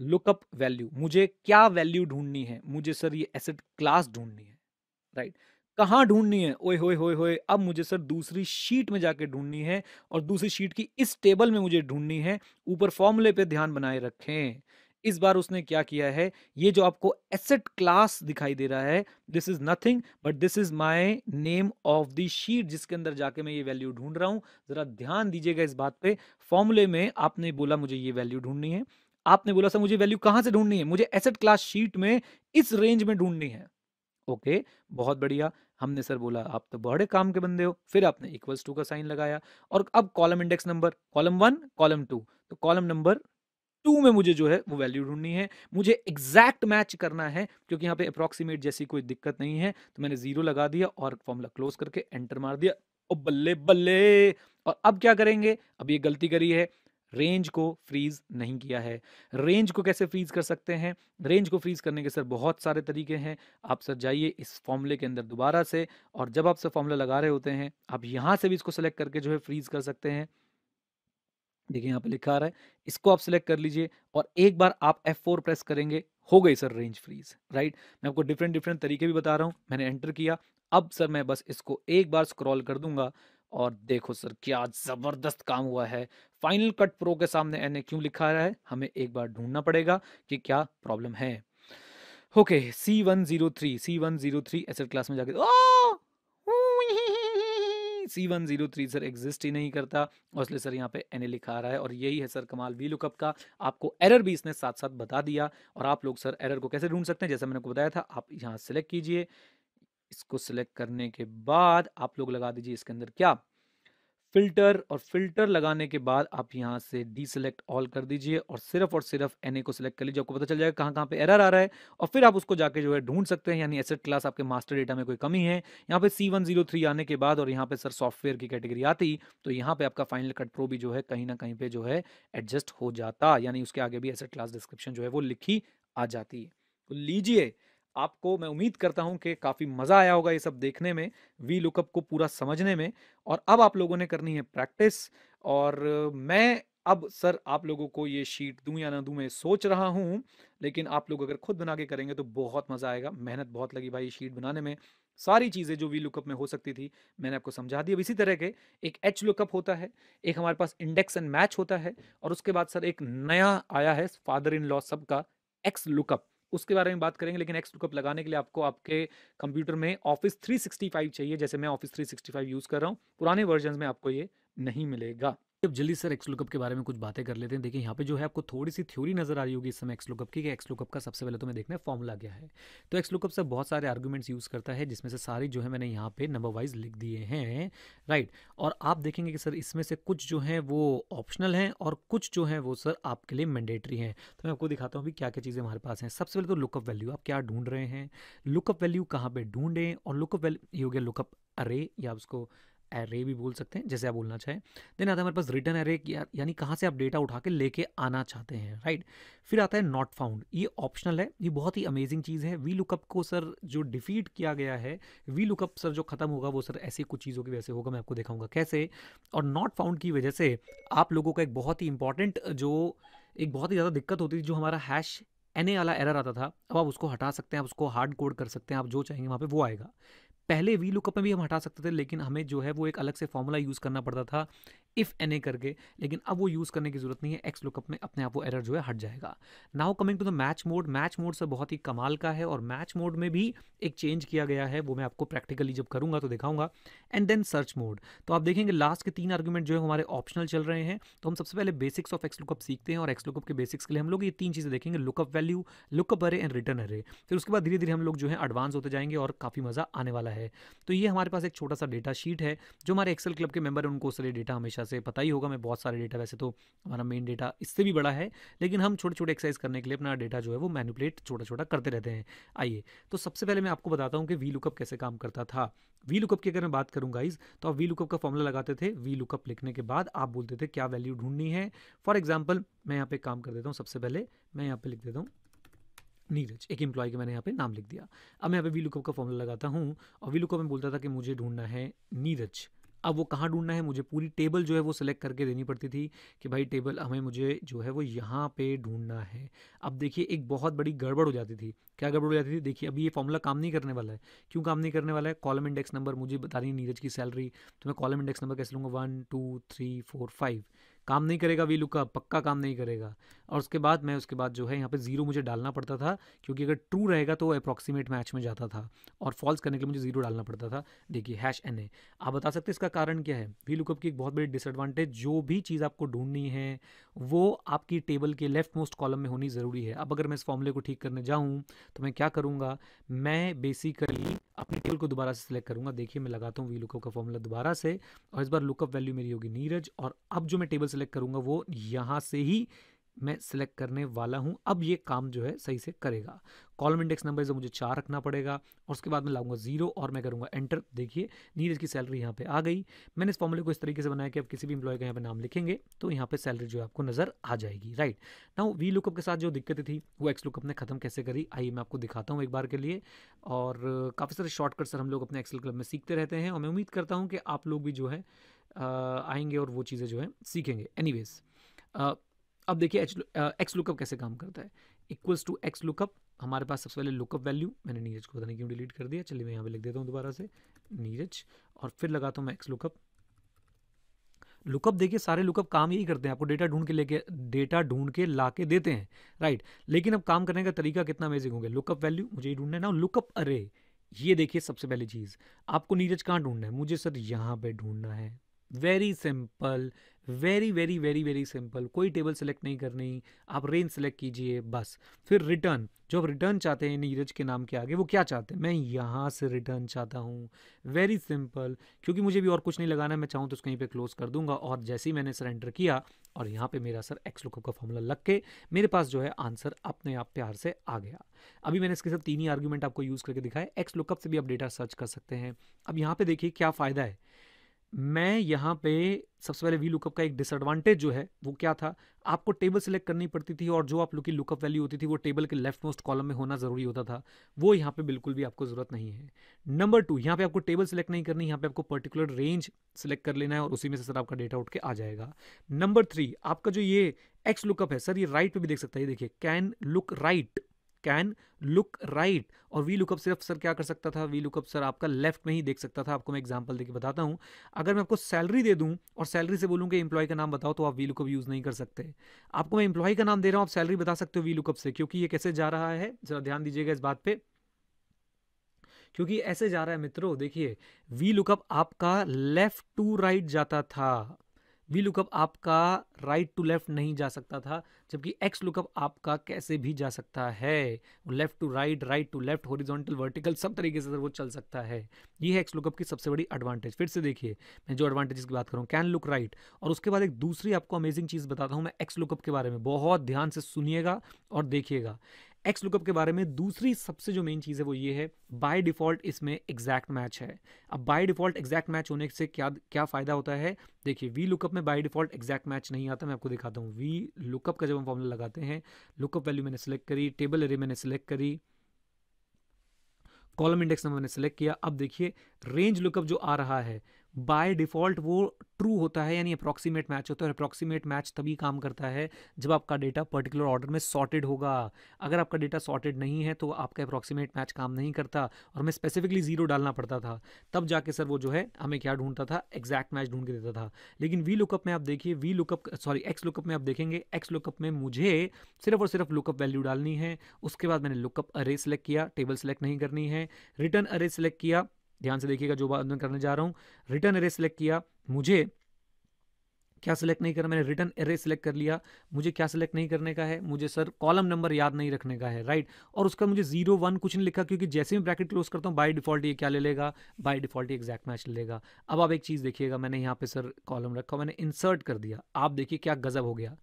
लुकअप वैल्यू मुझे क्या वैल्यू ढूंढनी है मुझे सर ये एसेट क्लास ढूंढनी है राइट right? कहाँ ढूंढनी है ओए होए होए होए अब मुझे सर दूसरी शीट में जाके ढूंढनी है और दूसरी शीट की इस टेबल में मुझे ढूंढनी है ऊपर फॉर्मूले पे ध्यान बनाए रखें इस बार उसने क्या किया है ये जो आपको एसेट क्लास दिखाई दे रहा है this is nothing but this is my name of the sheet जिसके अंदर जाके मैं ये वैल्यू ढूंढ रहा हूँ जरा ध्यान दीजिएगा इस बात पे फॉर्मूले में आपने बोला मुझे ये वैल्यू ढूंढनी है आपने बोला सर मुझे वैल्यू कहां से ढूंढनी है मुझे एसेट क्लास शीट में इस रेंज में ढूंढनी है ओके बहुत बढ़िया हमने सर बोला आप तो बड़े काम के बंदे हो फिर आपने इक्वल्स टू का साइन लगाया और अब column index number column one column two तो कॉलम नंबर टू में मुझे जो है वो वैल्यू ढूंढनी है मुझे एग्जैक्ट मैच करना है क्योंकि यहाँ पे अप्रोक्सीमेट जैसी कोई दिक्कत नहीं है तो मैंने जीरो लगा दिया और फॉर्मूला क्लोज करके एंटर मार दिया ओ बल्ले बल्ले और अब क्या करेंगे अब ये गलती करी है रेंज को फ्रीज नहीं किया है रेंज को कैसे फ्रीज कर सकते हैं रेंज को फ्रीज करने के सर बहुत सारे तरीके हैं आप सर जाइए इस फॉर्मूले के अंदर दोबारा से और जब आप सर फॉर्मूला लगा रहे होते हैं आप यहाँ से भी इसको सेलेक्ट करके जो है फ्रीज कर सकते हैं देखिए यहाँ पे लिखा आ रहा है इसको आप सिलेक्ट कर लीजिए और एक बार आप F4 प्रेस करेंगे हो गई सर रेंज फ्रीज राइट मैं आपको डिफरेंट डिफरेंट तरीके भी बता रहा हूँ मैंने एंटर किया अब सर मैं बस इसको एक बार स्क्रॉल कर दूंगा और देखो सर क्या ज़बरदस्त काम हुआ है फाइनल कट प्रो के सामने एन क्यों लिखा रहा है हमें एक बार ढूंढना पड़ेगा कि क्या प्रॉब्लम है okay C one zero three C one zero three asset class में जाके C one zero three sir exist ही नहीं करता और इसलिए सर यहाँ पे एन ए लिखा रहा है और यही है सर कमाल वी लुकअप का आपको एरर भी इसने साथ साथ बता दिया और आप लोग सर एरर को कैसे ढूंढ सकते हैं जैसे मैंने आपको बताया था आप यहाँ सेलेक्ट कीजिए इसको सिलेक्ट करने के बाद आप लोग लगा दीजिए इसके अंदर क्या फिल्टर और फिल्टर लगाने के बाद आप यहाँ से डी सिलेक्ट ऑल कर दीजिए और सिर्फ और सिर्फ एन को सिलेक्ट कर लीजिए आपको पता चल जाएगा कहां कहां पे एरर आ रहा है और फिर आप उसको जाके जो है ढूंढ सकते हैं यानी एसेट क्लास आपके मास्टर डेटा में कोई कमी है यहाँ पे सी वन जीरो थ्री आने के बाद और यहाँ पे सर सॉफ्टवेयर की कैटेगरी आती तो यहाँ पे आपका फाइनल कट प्रो भी जो है कहीं ना कहीं पे जो है एडजस्ट हो जाता यानी उसके आगे भी एसेट क्लास डिस्क्रिप्शन जो है वो लिखी आ जाती है तो लीजिए आपको मैं उम्मीद करता हूं कि काफ़ी मज़ा आया होगा ये सब देखने में वी लुकअप को पूरा समझने में और अब आप लोगों ने करनी है प्रैक्टिस और मैं अब सर आप लोगों को ये शीट दूं या ना दूं मैं सोच रहा हूँ लेकिन आप लोग अगर खुद बना के करेंगे तो बहुत मज़ा आएगा मेहनत बहुत लगी भाई शीट बनाने में सारी चीज़ें जो वी लुकअप में हो सकती थी मैंने आपको समझा दी अब इसी तरह के एक एच लुकअप होता है एक हमारे पास इंडेक्स एंड मैच होता है और उसके बाद सर एक नया आया है फादर इन लॉ सब का एक्स लुकअप उसके बारे में बात करेंगे लेकिन एक्स लुकअप लगाने के लिए आपको आपके कंप्यूटर में ऑफिस 365 चाहिए जैसे मैं ऑफिस 365 यूज़ कर रहा हूँ पुराने वर्जन में आपको ये नहीं मिलेगा अब जल्दी सर एक्सलोकअप के बारे में कुछ बातें कर लेते हैं देखिए यहाँ पे जो है आपको थोड़ी सी थ्योरी नजर आ रही होगी इस समय एक्सलोकअप की कि एक्स का सबसे पहले तो मैं देखना है फॉर्मूला क्या है तो एक्सलोकअप सर बहुत सारे आर्गूमेंट्स यूज़ करता है जिसमें से सारी जो है मैंने यहाँ पे नंबर वाइज लिख दिए हैं राइट और आप देखेंगे कि सर इसमें से कुछ जो है वो ऑप्शनल हैं और कुछ जो है वो सर आपके लिए मैंडेटरी हैं तो मैं आपको दिखाता हूँ कि क्या क्या चीज़ें हमारे पास हैं सबसे पहले तो लुकअप वैल्यू आप क्या ढूंढ रहे हैं लुकअप वैल्यू कहाँ पर ढूंढें और लुकअप वैल्यू ये हो गया लुकअप अरे या उसको एरे भी बोल सकते हैं जैसे आप बोलना चाहें देन आता है हमारे पास रिटर्न एरे यानी कहाँ से आप डेटा उठा के लेके आना चाहते हैं राइट फिर आता है नॉट फाउंड ये ऑप्शनल है ये बहुत ही अमेजिंग चीज़ है वी लुकअप को सर जो डिफीट किया गया है वी लुकअप सर जो ख़त्म होगा वो सर ऐसी कुछ चीज़ों की वजह से होगा मैं आपको दिखाऊंगा कैसे और नॉट फाउंड की वजह से आप लोगों का एक बहुत ही इंपॉर्टेंट जो एक बहुत ही ज़्यादा दिक्कत होती थी जो हमारा हैश एन वाला एरर आता था अब आप उसको हटा सकते हैं आप उसको हार्ड कोड कर सकते हैं आप जो चाहेंगे वहाँ पे वो आएगा पहले वी लुकअप में भी हम हटा सकते थे लेकिन हमें जो है वो एक अलग से फॉर्मूला यूज़ करना पड़ता था इफ़ एन ए करके लेकिन अब वो यूज़ करने की ज़रूरत नहीं है एक्स लुकअप में अपने आप वो एरर जो है हट जाएगा now coming to the match mode match mode से बहुत ही कमाल का है और मैच मोड में भी एक चेंज किया गया है वो मैं आपको प्रैक्टिकली जब करूँगा तो दिखाऊंगा एंड देन सर्च मोड तो आप देखेंगे लास्ट के तीन आर्ग्यूमेंट जो है हमारे ऑप्शनल चल रहे हैं तो हम सबसे पहले बेसिक्स ऑफ एक्स लुकअप सीखते हैं और एक्स लुकअप के बेसिक्स के लिए हम लोग ये तीन चीज़ें देखेंगे lookup value lookup array and return array फिर उसके बाद धीरे धीरे हम लोग जो है एडवांस होते जाएंगे और काफ़ी मज़ा आने वाला है तो ये हमारे पास एक छोटा सा डेटा शीट है जो हमारे एक्सेल क्लब के मेंबर हैं उनको सर डेटा हमेशा से पता ही होगा मैं बहुत सारे डेटा वैसे तो हमारा मेन डेटा इससे भी बड़ा है लेकिन हम छोटे छोटे एक्सरसाइज करने के लिए अपना डेटा जो है वो मैनुपलेट छोटा छोटा करते रहते हैं आइए तो सबसे पहले मैं आपको बताता हूँ कि वी लुकअप कैसे काम करता था वी लुकअप की अगर मैं बात करूँ गाइज तो आप वी लुकअप का फॉर्मूला लगाते थे वी लुकअप लिखने के बाद आप बोलते थे क्या वैल्यू ढूंढनी है फॉर एग्जाम्पल मैं यहाँ पे काम कर देता हूँ सबसे पहले मैं यहाँ पे लिख देता हूँ नीरज एक एम्प्लॉय के मैंने यहाँ पे नाम लिख दिया अब मैं यहाँ पे वी लुकअप का फॉर्मूला लगाता हूँ और वी लुकअप में बोलता था कि मुझे ढूंढना है नीरज अब वो कहाँ ढूंढना है मुझे पूरी टेबल जो है वो सेलेक्ट करके देनी पड़ती थी कि भाई टेबल हमें मुझे जो है वो यहाँ पे ढूंढना है अब देखिए एक बहुत बड़ी गड़बड़ हो जाती थी क्या गड़बड़ हो जाती थी देखिए अभी ये फॉर्मूला काम नहीं करने वाला है क्यों काम नहीं करने वाला है कॉलम इंडेक्स नंबर मुझे बता रही नीरज की सैलरी तो मैं कॉलम इंडेक्स नंबर कैसे लूँगा one two three four five काम नहीं करेगा वी लुकअप पक्का काम नहीं करेगा और उसके बाद मैं उसके बाद जो है यहाँ पे ज़ीरो मुझे डालना पड़ता था क्योंकि अगर ट्रू रहेगा तो अप्रॉक्सीमेट मैच में जाता था और फॉल्स करने के लिए मुझे ज़ीरो डालना पड़ता था देखिए हैश एन ए आप बता सकते इसका कारण क्या है वी लुकअप की एक बहुत बड़ी डिसएडवांटेज जो भी चीज़ आपको ढूंढनी है वो आपकी टेबल के लेफ्ट मोस्ट कॉलम में होनी ज़रूरी है अब अगर मैं इस फॉर्मूले को ठीक करने जाऊँ तो मैं क्या करूँगा मैं बेसिकली अपने टेबल को दोबारा से सिलेक्ट करूंगा देखिए मैं लगाता हूँ वी लुकअप का फॉर्मूला दोबारा से और इस बार लुकअप वैल्यू मेरी होगी नीरज और अब जो मैं टेबल सेलेक्ट करूंगा वो यहाँ से ही मैं सिलेक्ट करने वाला हूँ अब ये काम जो है सही से करेगा कॉलम इंडेक्स नंबर जो मुझे चार रखना पड़ेगा और उसके बाद मैं लाऊंगा जीरो और मैं करूँगा एंटर देखिए नीरज की सैलरी यहाँ पे आ गई मैंने इस फॉर्मूले को इस तरीके से बनाया कि आप किसी भी इम्प्लॉय का यहाँ पे नाम लिखेंगे तो यहाँ पे सैलरी जो है आपको नजर आ जाएगी राइट नाउ वी लुकअप के साथ जो दिक्कतें थी वो एक्स लुकअप ने खत्म कैसे करी आइए मैं आपको दिखाता हूँ एक बार के लिए और काफ़ी सारे शॉर्टकट सर हम लोग अपने एक्सल क्लब में सीखते रहते हैं और मैं उम्मीद करता हूँ कि आप लोग भी जो है आएंगे और वो चीज़ें जो है सीखेंगे एनी अब देखिए एक्स लुकअप कैसे काम करता है इक्वल्स टू एक्स लुकअप हमारे पास सबसे पहले लुकअप वैल्यू मैंने नीरज को पता नहीं क्यों डिलीट कर दिया चलिए मैं यहाँ पे लिख देता हूँ दोबारा से नीरज और फिर लगाता हूँ मैं एक्स लुकअप लुकअप देखिए सारे लुकअप काम यही करते हैं आपको डेटा ढूंढ के लेके डेटा ढूंढ के ला के देते हैं राइट लेकिन अब काम करने का तरीका कितना अमेजिंग होंगे लुकअप वैल्यू मुझे ये ढूंढना है ना लुकअप अरे ये देखिए सबसे पहली चीज़ आपको नीरज कहाँ ढूंढना है मुझे सर यहाँ पर ढूंढना है very simple very very very very simple कोई टेबल सेलेक्ट नहीं करनी आप रेंज सेलेक्ट कीजिए बस फिर रिटर्न जो आप रिटर्न चाहते हैं नीरज के नाम के आगे वो क्या चाहते हैं मैं यहाँ से रिटर्न चाहता हूँ वेरी सिंपल क्योंकि मुझे भी और कुछ नहीं लगाना है मैं चाहूँ तो उसको यहीं पे क्लोज कर दूंगा और जैसे ही मैंने सर किया और यहाँ पे मेरा सर एक्स लुकअप का फॉर्मूला लग के मेरे पास जो है आंसर अपने आप प्यार से आ गया अभी मैंने इसके साथ तीन ही आर्ग्यूमेंट आपको यूज़ करके दिखाया एक्स लुकअप से भी आप डेटा सर्च कर सकते हैं अब यहाँ पर देखिए क्या फ़ायदा है मैं यहाँ पे सबसे पहले वी लुकअप का एक डिसएडवांटेज जो है वो क्या था आपको टेबल सेलेक्ट करनी पड़ती थी और जो आप लोग की लुकअप वैल्यू होती थी वो टेबल के लेफ्ट मोस्ट कॉलम में होना ज़रूरी होता था वो यहाँ पे बिल्कुल भी आपको ज़रूरत नहीं है नंबर टू यहाँ पे आपको टेबल सेलेक्ट नहीं करनी यहाँ पे आपको पर्टिकुलर रेंज सेलेक्ट कर लेना है और उसी में से सर आपका डेटा उठ के आ जाएगा नंबर थ्री आपका जो ये एक्स लुकअप है सर ये राइट right पे भी देख सकता है देखिए can look right can look right और वी लुकअप सिर्फ सर क्या कर सकता था वी लुकअप सर आपका लेफ्ट में ही देख सकता था आपको मैं एग्जाम्पल देकर बताता हूँ अगर मैं आपको सैलरी दे दूँ और सैलरी से बोलूँ कि एम्प्लॉय का नाम बताओ तो आप वी लुकअप यूज़ नहीं कर सकते आपको मैं एम्प्लॉय का नाम दे रहा हूँ आप सैलरी बता सकते हो वी लुकअप से क्योंकि ये कैसे जा रहा है जरा ध्यान दीजिएगा इस बात पर क्योंकि ऐसे जा रहा है मित्रों देखिए वी लुकअप आपका लेफ्ट टू राइट जाता था वी लुकअप आपका राइट टू लेफ़्ट नहीं जा सकता था जबकि एक्स लुकअप आपका कैसे भी जा सकता है left to right right to left horizontal vertical सब तरीके से वो चल सकता है ये है एक्स लुकअप की सबसे बड़ी एडवांटेज फिर से देखिए मैं जो एडवांटेज की बात करूँ कैन लुक राइट और उसके बाद एक दूसरी आपको अमेजिंग चीज़ बताता हूँ मैं एक्स लुकअप के बारे में बहुत ध्यान से सुनिएगा और देखिएगा एक्स लुकअप के बारे में दूसरी सबसे जो मेन चीज़ है वो ये है बाय डिफ़ॉल्ट इसमें एग्जैक्ट मैच है अब बाय डिफ़ॉल्ट एग्जैक्ट मैच होने से क्या क्या फ़ायदा होता है देखिए वी लुकअप में बाय डिफ़ॉल्ट एग्जैक्ट मैच नहीं आता मैं आपको दिखाता हूँ वी लुकअप का जब हम फॉर्मूला लगाते हैं लुकअप वैल्यू मैंने सेलेक्ट करी टेबल एरे मैंने सेलेक्ट करी कॉलम इंडेक्स नंबर मैंने सेलेक्ट किया अब देखिए रेंज लुकअप जो आ रहा है बाय डिफ़ॉल्ट वो ट्रू होता है यानी अप्रॉक्सीमेट मैच होता है अप्रॉक्सीमेट मैच तभी काम करता है जब आपका डेटा पर्टिकुलर ऑर्डर में सॉर्टेड होगा अगर आपका डेटा सॉर्टेड नहीं है तो आपका अप्रॉक्सीमेट मैच काम नहीं करता और हमें स्पेसिफिकली ज़ीरो डालना पड़ता था तब जाके सर वो जो है हमें क्या ढूंढता था एग्जैक्ट मैच ढूंढ के देता था लेकिन वी लुकअप में आप देखिए V lookup sorry X lookup में आप देखेंगे एक्स लुकअप में मुझे सिर्फ और सिर्फ लुकअप वैल्यू डालनी है उसके बाद मैंने लुकअप अरे सेलेक्ट किया टेबल सेलेक्ट नहीं करनी है रिटर्न अरे सेलेक्ट किया ध्यान से देखिएगा जो बात मैं करने जा रहा हूँ रिटर्न एरे सेलेक्ट किया मुझे क्या सिलेक्ट नहीं करना मैंने रिटर्न एरे सेलेक्ट कर लिया मुझे क्या सिलेक्ट नहीं करने का है मुझे सर कॉलम नंबर याद नहीं रखने का है राइट और उसका मुझे जीरो वन कुछ नहीं लिखा क्योंकि जैसे मैं ब्रैकेट क्लोज करता हूँ बाय डिफॉल्ट ये क्या ले लेगा बाई डिफॉल्ट ये एग्जैक्ट मैच ले लेगा अब आप एक चीज़ देखिएगा मैंने यहाँ पे सर कॉलम रखा मैंने इंसर्ट कर दिया आप देखिए क्या गजब हो गया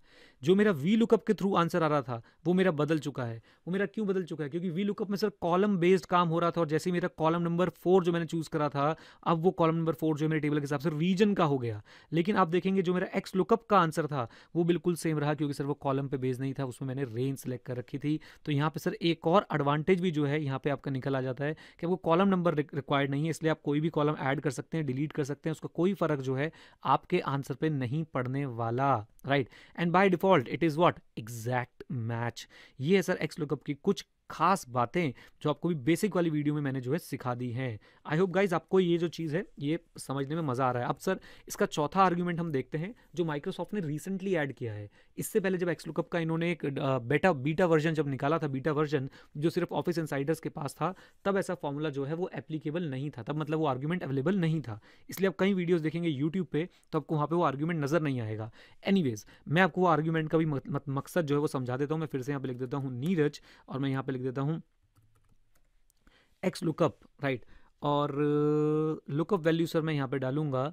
जो मेरा वी लुकअप के थ्रू आंसर आ रहा था वो मेरा बदल चुका है वो मेरा क्यों बदल चुका है क्योंकि वी लुकअप में सर कॉलम बेस्ड काम हो रहा था और जैसे मेरा कॉलम नंबर फोर जो मैंने चूज़ करा था अब वो कॉलम नंबर फोर जो मेरे टेबल के हिसाब से रीजन का हो गया लेकिन आप देखेंगे जो मेरा एक्स लुकअप का आंसर था वो बिल्कुल सेम रहा क्योंकि सर वो कॉलम पर बेस्ड नहीं था उसमें मैंने रेंज सेलेक्ट कर रखी थी तो यहाँ पर सर एक और एडवांटेज भी जो है यहाँ पर आपका निकल आ जाता है कि वो कॉलम नंबर रिक्वायर्ड नहीं है इसलिए आप कोई भी कॉलम ऐड कर सकते हैं डिलीट कर सकते हैं उसका कोई फ़र्क जो है आपके आंसर पर नहीं पड़ने वाला right and by default it is what exact match ये है सर एक्स लुकअप की कुछ खास बातें जो आपको भी बेसिक वाली वीडियो में मैंने जो है सिखा दी हैं आई होप गाइज आपको ये जो चीज़ है ये समझने में मज़ा आ रहा है अब सर इसका चौथा आर्ग्यूमेंट हम देखते हैं जो माइक्रोसॉफ्ट ने रिसेंटली ऐड किया है इससे पहले जब एक्सलुकअप का इन्होंने एक बेटा बीटा वर्जन जब निकाला था बीटा वर्जन जो सिर्फ ऑफिस इंसाइडर्स के पास था तब ऐसा फॉर्मूला जो है वो एप्लीकेबल नहीं था तब मतलब वो आर्ग्यूमेंट अवेलेबल नहीं था इसलिए आप कई वीडियोज़ देखेंगे यूट्यूब पर तो आपको वहाँ पर वो आर्ग्यूमेंट नज़र नहीं आएगा एनी मैं आपको वो आर्ग्यूमेंट का भी मकसद जो है वो समझा देता हूँ मैं फिर से यहाँ पर लिख देता हूँ नीरज और मैं यहाँ पर लिख देता हूँ एक्स लुकअप राइट और लुकअप वैल्यू सर मैं यहाँ पे डालूंगा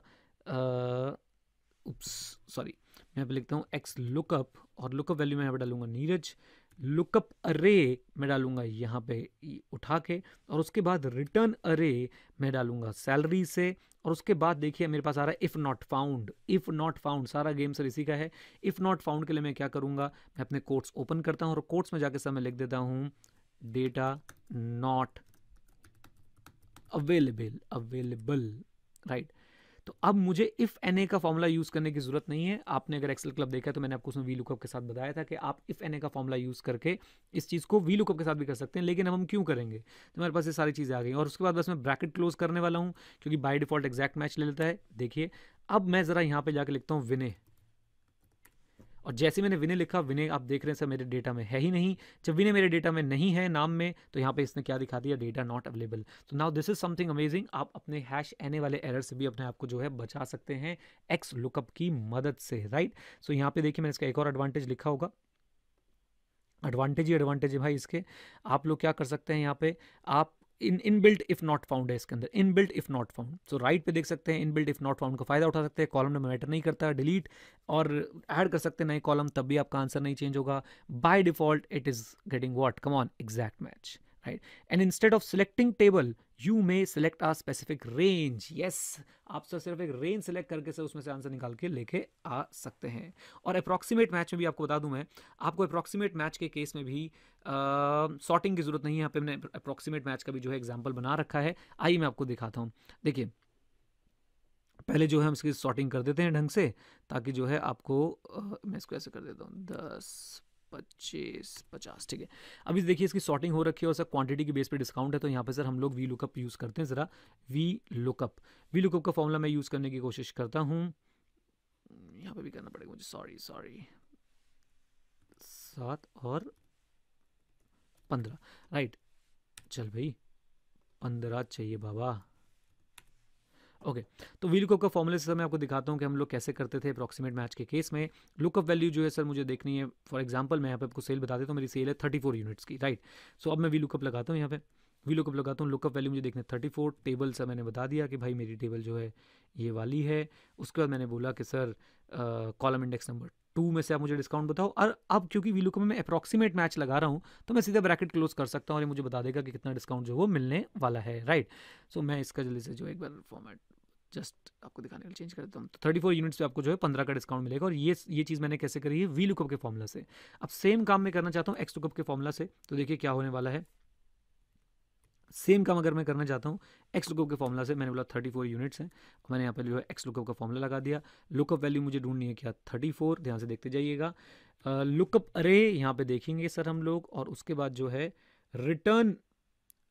सॉरी uh, मैं यहाँ पे लिखता हूँ एक्स लुकअप और लुकअप वैल्यू मैं यहाँ पे डालूंगा नीरज लुकअप अरे मैं डालूंगा यहाँ पे उठा के और उसके बाद रिटर्न अरे मैं डालूंगा सैलरी से और उसके बाद देखिए मेरे पास आ रहा है if not found if not found सारा गेम सर इसी का है इफ़ नॉट फाउंड के लिए मैं क्या करूँगा मैं अपने कोर्ट्स ओपन करता हूँ और कोर्ट्स में जाके सर मैं लिख देता हूँ data not available available right तो अब मुझे इफ एन ए का फॉर्मूला यूज करने की जरूरत नहीं है आपने अगर एक्सेल क्लब देखा तो मैंने आपको उसमें वी लुकअप के साथ बताया था कि आप इफ एन ए का फॉर्मूला यूज करके इस चीज को वी लुकअप के साथ भी कर सकते हैं लेकिन अब हम क्यों करेंगे तो मेरे पास ये सारी चीजें आ गई और उसके बाद बस मैं ब्रैकेट क्लोज करने वाला हूँ क्योंकि बाई डिफॉल्ट एक्जैक्ट मैच ले लेता है देखिए अब मैं जरा यहाँ पे जाकर लिखता हूँ विनय और जैसे मैंने विनय लिखा विनय आप देख रहे हैं सर मेरे डेटा में है ही नहीं जब विनय मेरे डेटा में नहीं है नाम में तो यहाँ पे इसने क्या दिखा दिया डेटा नॉट अवेलेबल तो now this is something amazing आप अपने हैश एने वाले एरर से भी अपने आप को जो है बचा सकते हैं एक्स लुकअप की मदद से राइट सो so, यहाँ पे देखिए मैंने इसका एक और एडवांटेज लिखा होगा एडवांटेज ही एडवांटेज है भाई इसके आप लोग क्या कर सकते हैं यहाँ पे आप in inbuilt if not found है इसके अंदर inbuilt if not found so right पे देख सकते हैं इनबिल्ट इफ नॉट फाउंड का फायदा उठा सकते हैं कॉलम में मैटर नहीं करता डिलीट और ऐड कर सकते हैं नए कॉलम तब भी आपका आंसर नहीं चेंज होगा by default it is getting what come on exact match right and instead of selecting table you may select a specific range yes आप सर सिर्फ एक रेंज सेलेक्ट करके सर उसमें से आंसर निकाल के लेके आ सकते हैं और अप्रॉक्सीमेट मैच में भी आपको बता दूं मैं आपको अप्रॉक्सीमेट मैच के केस में भी सॉर्टिंग की ज़रूरत नहीं है यहाँ पे हमने अप्रॉक्सीमेट मैच का भी जो है एग्जाम्पल बना रखा है आइए मैं आपको दिखाता हूँ देखिए पहले जो है हम इसकी सॉर्टिंग कर देते हैं ढंग से ताकि जो है आपको आ, मैं इसको ऐसे कर देता हूँ दस पच्चीस पचास ठीक है अभी तो देखिए इसकी शॉर्टिंग हो रखी है और सर क्वांटिटी के बेस पे डिस्काउंट है तो यहाँ पे सर हम लोग वी लुकअप यूज़ करते हैं ज़रा वी लुकअप वी लुकअप का फॉर्मूला मैं यूज़ करने की कोशिश करता हूँ यहाँ पे भी करना पड़ेगा मुझे सॉरी सॉरी सात और पंद्रह राइट चल भाई पंद्रह चाहिए बाबा ओके okay. तो वी लुकअप का फॉर्मूले से मैं आपको दिखाता हूँ कि हम लोग कैसे करते थे अप्रॉक्सीमेट मैच के केस में लुकअप वैल्यू जो है सर मुझे देखनी है फॉर एग्जांपल मैं यहाँ पे आपको सेल बता देता हूँ मेरी सेल है थर्टी फोर यूनिट्स की राइट सो so, अब मैं वी लुकअप लगाता हूँ यहाँ पे वी लुकअप लगाता हूँ लुकअप वैल्यू मुझे देखना थर्टी फोर टेबल सर मैंने बता दिया कि भाई मेरी टेबल जो है ये वाली है उसके बाद मैंने बोला कि sir column index number two में से आप मुझे डिस्काउंट बताओ और अब क्योंकि वीलुक में मैं अप्रॉक्सीमेट मैच लगा रहा हूँ तो मैं सीधा ब्रैकेट क्लोज कर सकता हूँ और ये मुझे बता देगा कि कितना डिस्काउंट जो वो मिलने वाला है राइट सो मैं इसका जल्दी से जो एक बार फॉर्मेट जस्ट आपको दिखाने के लिए चेंज कर देता हूँ तो थर्टी फोर यूनिट्स पे आपको जो है पंद्रह का डिस्काउंट मिलेगा और ये ये चीज़ मैंने कैसे करी है वी लुकअप के फॉर्मूला से अब सेम काम मैं करना चाहता हूँ एक्स लुकअप के फॉर्मूला से तो देखिए क्या होने वाला है सेम काम अगर मैं करना चाहता हूँ एक्स लुकअप के फॉर्मूला से मैंने बोला थर्टी फोर यूनिट्स हैं मैंने यहाँ पर जो है एक्स लुकअप का फॉर्मूला लगा दिया लुकअप वैल्यू मुझे ढूंढनी है क्या थर्टी फोर ध्यान से देखते जाइएगा लुकअप अरे यहाँ पे देखेंगे सर हम लोग और उसके बाद जो है रिटर्न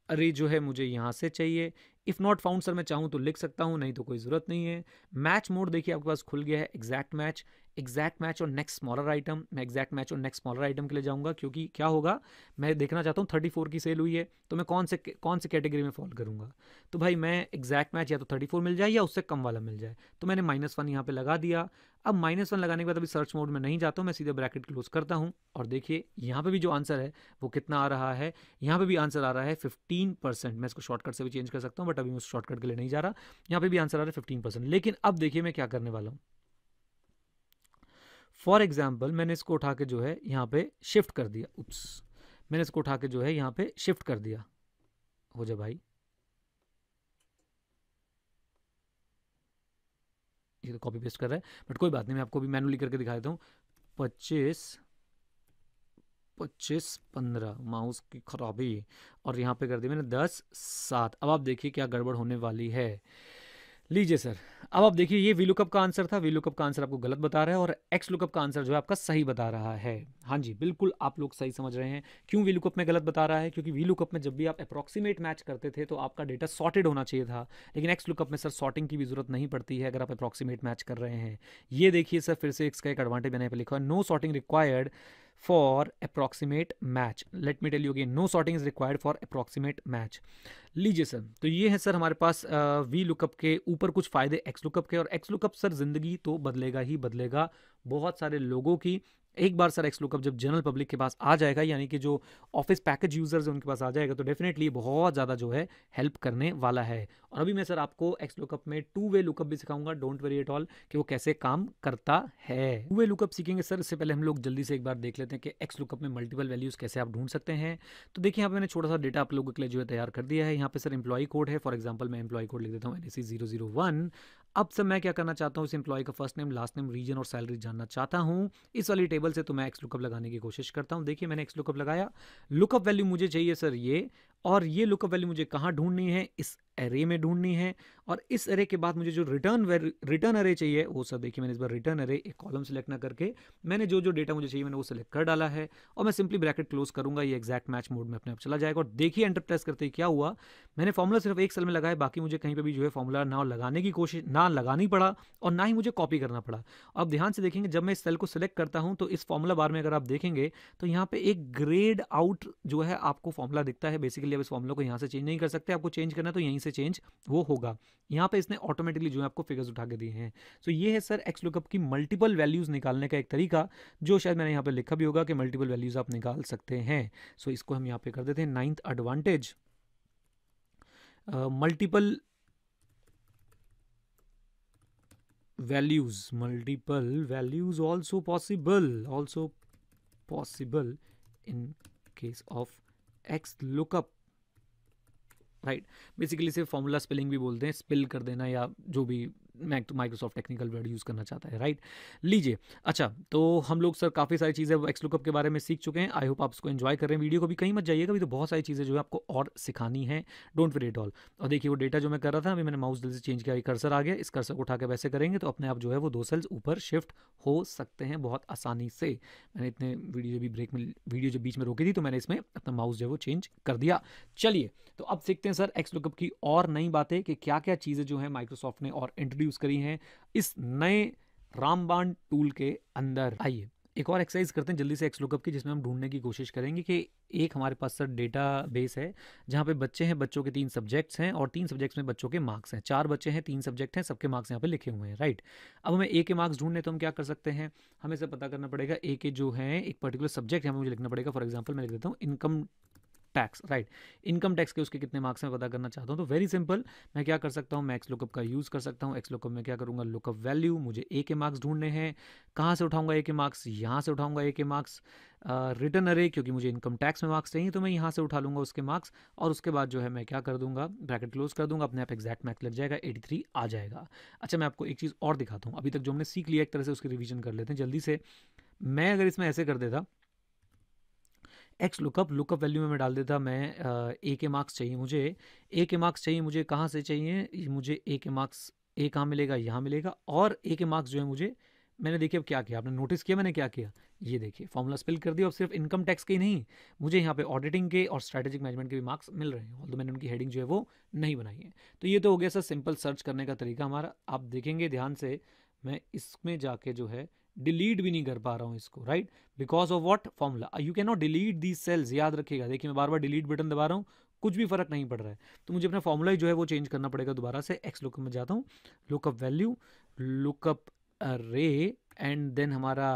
अरे जो है मुझे यहाँ से चाहिए इफ़ नॉट फाउंड सर मैं चाहूँ तो लिख सकता हूँ नहीं तो कोई ज़रूरत नहीं है मैच मोड देखिए आपके पास खुल गया है एग्जैक्ट मैच एग्जैक्ट मैच और नेक्स्ट स्मॉलर आइटम मैं एग्जैक्ट मैच और नेक्स्ट स्मॉलर आइटम के लिए जाऊँगा क्योंकि क्या होगा मैं देखना चाहता हूँ थर्टी फोर की सेल हुई है तो मैं कौन से कौन से कैटेगरी में फॉल करूंगा तो भाई मैं एग्जैक्ट मैच या तो थर्टी फोर मिल जाए या उससे कम वाला मिल जाए तो मैंने माइनस वन यहाँ पर लगा दिया अब माइनस वन लगाने के बाद अभी सर्च मोड में नहीं जाता हूँ मैं सीधे ब्रैकेट क्लोज करता हूँ और देखिए यहाँ पे भी जो आंसर है वो कितना आ रहा है यहाँ पे भी आंसर आ रहा है फिफ्टीन परसेंट मैं इसको शॉर्टकट से भी चेंज कर सकता हूँ बट अभी मैं शॉर्टकट के लिए नहीं जा रहा यहाँ पे भी आंसर आ रहा है फिफ्टीन परसेंट लेकिन अब देखिए मैं क्या करने वाला हूँ फॉर एग्जाम्पल मैंने इसको उठा के जो है यहाँ पे शिफ्ट कर दिया उप्स मैंने इसको उठा के जो है यहाँ पे शिफ्ट कर दिया हो जाए भाई ये तो कॉपी पेस्ट कर रहा है बट कोई बात नहीं मैं आपको भी मैनुअली करके दिखा देता हूँ पच्चीस पच्चीस पंद्रह माउस की खराबी और यहाँ पे कर दी मैंने दस सात अब आप देखिए क्या गड़बड़ होने वाली है लीजिए सर अब आप देखिए ये वी लुकअप का आंसर था वी लुकअप का आंसर आपको गलत बता रहा है और एक्स लुकअप का आंसर जो है आपका सही बता रहा है हाँ जी बिल्कुल आप लोग सही समझ रहे हैं क्यों वी लुकअप में गलत बता रहा है क्योंकि वी लुकअप में जब भी आप अप्रॉक्सीमेट मैच करते थे तो आपका डेटा सॉर्टेड होना चाहिए था लेकिन एक्स लुकअप में सर सॉर्टिंग की भी जरूरत नहीं पड़ती है अगर आप अप्रॉक्सीमेट मैच कर रहे हैं ये देखिए सर फिर से का एक एडवांटेज मैंने लिखा है no sorting required for approximate match let me tell you again no sorting is required for approximate match लीजिए सर तो ये है सर हमारे पास वी लुकअप के ऊपर कुछ फ़ायदे एक्स लुकअप के और एक्स लुकअप सर ज़िंदगी तो बदलेगा ही बदलेगा बहुत सारे लोगों की एक बार सर एक्स लुकअप जब जनरल पब्लिक के पास आ जाएगा यानी कि जो ऑफिस पैकेज यूजर्स हैं उनके पास आ जाएगा तो डेफिनेटली बहुत ज़्यादा जो है हेल्प करने वाला है और अभी मैं सर आपको एक्स लुकअप में टू वे लुकअप भी सिखाऊंगा डोंट वेरी एट ऑल कि वो कैसे काम करता है टू वे लुकअप सीखेंगे सर इससे पहले हम लोग जल्दी से एक बार देख लेते हैं कि एक्स लुकअप में मल्टीपल वैल्यूज़ कैसे आप ढूंढ सकते हैं तो देखिए यहाँ पर मैंने छोटा सा डेटा आप लोगों के लिए जो है तैयार कर दिया है यहाँ पर सर एम्प्लॉई कोड है फॉर एग्जाम्पल मैं एम्प्लॉई कोड लिख देता हूँ N A zero zero one अब से मैं क्या करना चाहता हूँ इस एम्प्लॉय का first name last name region और सैलरी जानना चाहता हूँ इस वाली टेबल से तो मैं एक्स लुकअप लगाने की कोशिश करता हूँ देखिए मैंने एक्स लुकअप लगाया लुकअप वैल्यू मुझे चाहिए सर ये और ये लुकअप वैल्यू मुझे कहाँ ढूंढनी है इस एरे में ढूंढनी है और इस एरे के बाद मुझे जो रिटर्न रिटर्न अरे चाहिए वो सब देखिए मैंने इस बार रिटर्न अरे एक कॉलम सेलेक्ट ना करके मैंने जो जो डेटा मुझे चाहिए मैंने वो सेलेक्ट कर डाला है और मैं सिंपली ब्रैकेट क्लोज करूंगा ये एक्जैक्ट मैच मोड में अपने आप चला जाएगा और देखिए एंटर प्रेस करते क्या हुआ मैंने फॉर्मूला सिर्फ एक सेल में लगाया बाकी मुझे कहीं पर भी जो है फॉर्मूला ना लगाने की कोशिश ना लगानी पड़ा और ना ही मुझे कॉपी करना पड़ा अब ध्यान से देखेंगे जब मैं इस सेल को सिलेक्ट करता हूँ तो इस फॉर्मूला बार में अगर आप देखेंगे तो यहाँ पे एक ग्रेड आउट जो है आपको फॉर्मूला दिखता है बेसिकली आप इस फॉर्मूला को यहाँ से चेंज नहीं कर सकते आपको चेंज करना तो यहीं से चेंज वो होगा यहाँ पे इसने ऑटोमेटिकली जो है आपको फिगर्स उठा के दिए हैं सो so, ये है सर एक्स लुकअप की मल्टीपल वैल्यूज़ निकालने का एक तरीका जो शायद मैंने यहाँ पे लिखा भी होगा कि मल्टीपल वैल्यूज़ आप निकाल सकते हैं सो so, इसको हम यहाँ पे कर देते हैं ninth advantage multiple values multiple values also possible also possible in case of X lookup right basically इसे फॉर्मूला स्पेलिंग भी बोलते हैं स्पिल कर देना या जो भी Mac Microsoft technical word use करना चाहता है राइट लीजिए अच्छा तो हम लोग सर काफ़ी सारी चीज़ें एक्स लुकअप के बारे में सीख चुके हैं आई होप आप उसको एन्जॉय कर रहे हैं वीडियो को भी कहीं मत जाइएगा अभी तो बहुत सारी चीज़ें जो है आपको और सिखानी है डोंट वेट ऑल और देखिए वो डेटा जो मैं कर रहा था अभी मैंने माउस दिल से चेंज किया कर्सर आ गया इस कर्सर को उठा के वैसे करेंगे तो अपने आप जो है वो दो सेल्स ऊपर शिफ्ट हो सकते हैं बहुत आसानी से मैंने इतने वीडियो भी ब्रेक में वीडियो जो बीच में रोकी थी तो मैंने इसमें अपना माउस जो है वो चेंज कर दिया चलिए तो अब सीखते हैं सर एक्स लुकअप की और नई बातें कि क्या क्या चीज़ें जो है माइक्रोसॉफ्ट ने और इंट्रोड्यूस यूज़ करी हैं इस नए रामबाण टूल के अंदर आइए एक और एक्सरसाइज करते हैं जल्दी से एक्सलोकअप की जिसमें हम ढूंढने की कोशिश करेंगे कि एक हमारे पास सर डेटा बेस है जहाँ पे बच्चे हैं बच्चों के तीन सब्जेक्ट्स हैं और तीन सब्जेक्ट्स में बच्चों के मार्क्स हैं चार बच्चे हैं तीन सब्जेक्ट हैं सबके मार्क्स यहाँ पे लिखे हुए हैं राइट अब हमें ए के मार्क्स ढूंढने तो हम क्या कर सकते हैं हमें सब पता करना पड़ेगा ए के जो है एक पर्टिकुलर सब्जेक्ट यहाँ मुझे लिखना पड़ेगा फॉर एग्जाम्पल मैं लिख देता हूँ income tax right income tax के उसके कितने मार्क्स में पता करना चाहता हूँ तो वेरी सिंपल मैं क्या कर सकता हूँ मैं एक्स लुकअप का यूज़ कर सकता हूँ एक्स लुकअप में क्या करूँगा लुकअप वैल्यू मुझे ए के मार्क्स ढूंढने हैं कहाँ से उठाऊंगा ए के मार्क्स यहाँ से उठाऊंगा ए के मार्क्स रिटर्न अरे क्योंकि मुझे इनकम टैक्स में मार्क्स चाहिए तो मैं यहाँ से उठा लूँगा उसके मार्क्स और उसके बाद जो है मैं क्या कर दूँगा ब्रैकेट क्लोज कर दूँगा अपने आप एक्जैक्ट मैक्स लग जाएगा एटी थ्री आ जाएगा अच्छा मैं आपको एक चीज़ और दिखाता हूँ अभी तक जो हमने सीख लिया एक तरह से उसकी रिविजन कर लेते हैं जल्दी से मैं अगर इसमें ऐसे कर देता एक्स लुकअप लुकअप वैल्यू में मैं डाल देता मैं ए के मार्क्स चाहिए मुझे ए के मार्क्स चाहिए मुझे कहाँ से चाहिए मुझे ए के मार्क्स ए कहाँ मिलेगा यहाँ मिलेगा और ए के मार्क्स जो है मुझे मैंने देखिए अब क्या किया आपने नोटिस किया मैंने क्या किया ये देखिए फॉर्मूला स्पिल कर दिया और सिर्फ इनकम टैक्स के ही नहीं मुझे यहाँ पे ऑडिटिंग के और स्ट्रैटेजिक मैनेजमेंट के भी मार्क्स मिल रहे हैं ऑल मैंने उनकी हेडिंग जो है वो नहीं बनाई है तो ये तो हो गया सर सिंपल सर्च करने का तरीका हमारा आप देखेंगे ध्यान से मैं इसमें जाके जो है डिलीट भी नहीं कर पा रहा हूँ इसको right because of what formula you can not delete the cells याद रखेगा देखिए मैं बार बार डिलीट बटन दबा रहा हूँ कुछ भी फर्क नहीं पड़ रहा है तो मुझे अपना फॉर्मूला जो है वो चेंज करना पड़ेगा दोबारा से एक्स लुकअप में जाता हूँ lookup value lookup array and then हमारा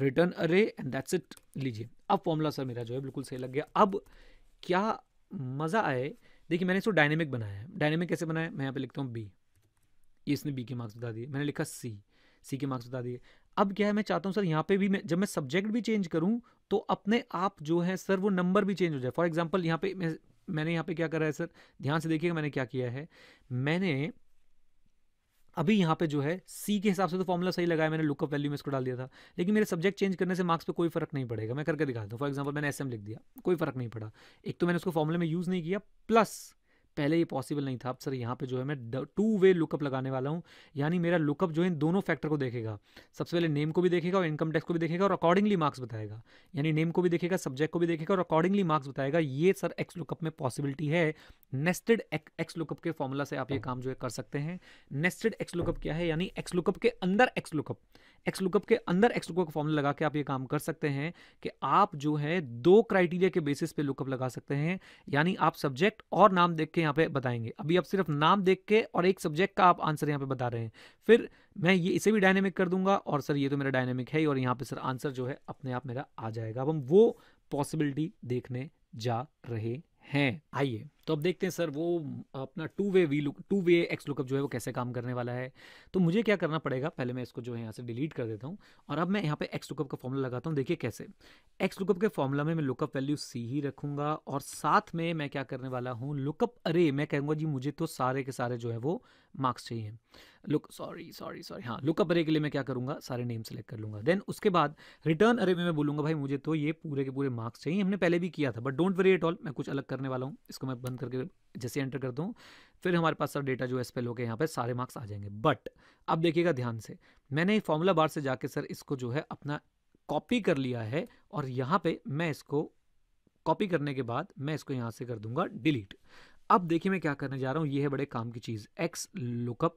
return array and that's it लीजिए अब फॉर्मूला सर मेरा जो है बिल्कुल सही लग गया अब क्या मज़ा आए देखिए मैंने इसको डायनेमिक बनाया है डायनेमिक कैसे बनाया मैं यहाँ पे लिखता हूँ बी ये इसने बी के मार्क्स बता दिए मैंने लिखा सी सी के मार्क्स बता दिए अब क्या है मैं चाहता हूँ सर यहाँ पे भी मैं जब मैं सब्जेक्ट भी चेंज करूँ तो अपने आप जो है सर वो नंबर भी चेंज हो जाए फॉर एग्जाम्पल यहाँ पे मैं मैंने यहाँ पे क्या करा है सर ध्यान से देखिएगा मैंने क्या किया है मैंने अभी यहाँ पे जो है सी के हिसाब से तो फॉर्मूला सही लगाया मैंने लुकअप वैल्यू में इसको डाल दिया था लेकिन मेरे सब्जेक्ट चेंज करने से मार्क्स पे कोई फर्क नहीं पड़ेगा मैं करके दिखाता हूँ फॉर एग्जाम्पल मैंने एस लिख दिया कोई फर्क नहीं पड़ा एक तो मैंने उसको फॉर्मूले में यूज़ नहीं किया प्लस पहले ये पॉसिबल नहीं था अब सर यहाँ पे जो है मैं टू वे लुकअप लगाने वाला हूँ यानी मेरा लुकअप जो है इन दोनों फैक्टर को देखेगा सबसे पहले नेम को भी देखेगा और इनकम टैक्स को भी देखेगा और अकॉर्डिंगली मार्क्स बताएगा यानी नेम को भी देखेगा सब्जेक्ट को भी देखेगा और अकॉर्डिंगली मार्क्स बताएगा ये सर एक्स लुकअप में पॉसिबिलिटी है नेस्टेड एक्स लुकअप के फॉर्मूला से आप ये काम जो है कर सकते हैं नेस्टेड एक्स लुकअप क्या है यानी एक्स लुकअप के अंदर एक्स लुकअप एक्स लुकअप के अंदर एक्स लुकअप फॉर्मूला लगा के आप ये काम कर सकते हैं कि आप जो है दो क्राइटेरिया के बेसिस पे लुकअप लगा सकते हैं यानी आप सब्जेक्ट और नाम देख के आपके यहाँ पे बताएंगे अभी आप सिर्फ नाम देख के और एक सब्जेक्ट का आप आंसर यहाँ पे बता रहे हैं फिर मैं ये इसे भी डायनेमिक कर दूंगा और सर ये तो मेरा डायनेमिक है और यहाँ पे सर आंसर जो है अपने आप मेरा आ जाएगा अब हम वो पॉसिबिलिटी देखने जा रहे हैं आइए तो अब देखते हैं सर वो अपना two way V look two way X lookup जो है वो कैसे काम करने वाला है तो मुझे क्या करना पड़ेगा पहले मैं इसको जो है यहाँ से डिलीट कर देता हूँ और अब मैं यहाँ पे एक्स लुकअप का फॉर्मूला लगाता हूँ देखिए कैसे एक्स लुकअप के फॉर्मूला में मैं लुकअप वैल्यू सी ही रखूँगा और साथ में मैं क्या करने वाला हूँ लुकअप अरे मैं कहूँगा जी मुझे तो सारे के सारे जो है वो मार्क्स चाहिए लुक सॉरी सॉरी सॉरी हाँ लुकअप अरे के लिए मैं क्या करूँगा सारे नेम सेलेक्ट कर लूँगा देन उसके बाद रिटर्न अरे में मैं बोलूँगा भाई मुझे तो ये पूरे के पूरे मार्क्स चाहिए हमने पहले भी किया था but don't worry at all मैं कुछ अलग करने वाला हूँ इसको मैं बंद करके जैसे एंटर कर दूँ फिर हमारे पास सर डेटा जो है स्पेल होकर यहाँ पर सारे मार्क्स आ जाएंगे बट अब देखिएगा ध्यान से मैंने फॉर्मूला बार से जाके सर इसको जो है अपना कॉपी कर लिया है और यहाँ पे मैं इसको कॉपी करने के बाद मैं इसको यहाँ से कर दूंगा डिलीट अब देखिए मैं क्या करने जा रहा हूँ ये है बड़े काम की चीज़ एक्स लुकअप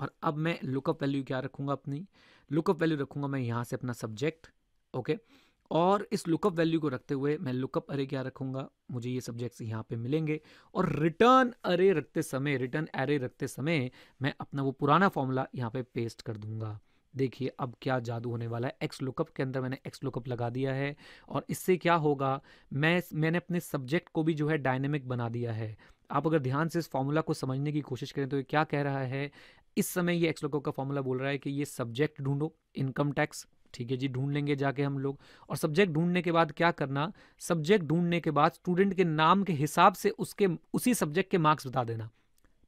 और अब मैं लुकअप वैल्यू क्या रखूँगा अपनी लुकअप वैल्यू रखूँगा मैं यहाँ से अपना सब्जेक्ट ओके okay? और इस लुकअप वैल्यू को रखते हुए मैं लुकअप अरे क्या रखूंगा मुझे ये सब्जेक्ट्स यहाँ पे मिलेंगे और रिटर्न अरे रखते समय रिटर्न अरे रखते समय मैं अपना वो पुराना फॉर्मूला यहाँ पे पेस्ट कर दूंगा देखिए अब क्या जादू होने वाला है एक्स लुकअप के अंदर मैंने एक्स लुकअप लगा दिया है और इससे क्या होगा मैं मैंने अपने सब्जेक्ट को भी जो है डायनेमिक बना दिया है आप अगर ध्यान से इस फॉर्मूला को समझने की कोशिश करें तो ये क्या कह रहा है इस समय ये एक्स लुकअप का फॉर्मूला बोल रहा है कि ये सब्जेक्ट ढूंढो इनकम टैक्स ठीक है जी ढूंढ लेंगे जाके हम लोग और सब्जेक्ट ढूंढने के बाद क्या करना सब्जेक्ट ढूंढने के बाद स्टूडेंट के नाम के हिसाब से उसके उसी सब्जेक्ट के मार्क्स बता देना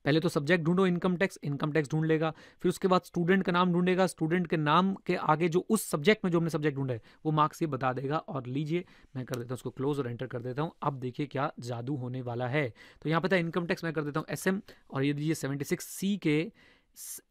पहले तो सब्जेक्ट ढूंढो इनकम टैक्स इनकम टैक्स ढूंढ लेगा फिर उसके बाद स्टूडेंट का नाम ढूंढेगा स्टूडेंट के नाम के आगे जो उस सब्जेक्ट में जो हमने सब्जेक्ट ढूंढा है वो मार्क्स ये बता देगा और लीजिए मैं कर देता हूँ उसको क्लोज और एंटर कर देता हूँ अब देखिए क्या जादू होने वाला है तो यहाँ पता है इनकम टैक्स मैं कर देता हूँ एस और ये दीजिए सेवेंटी सी के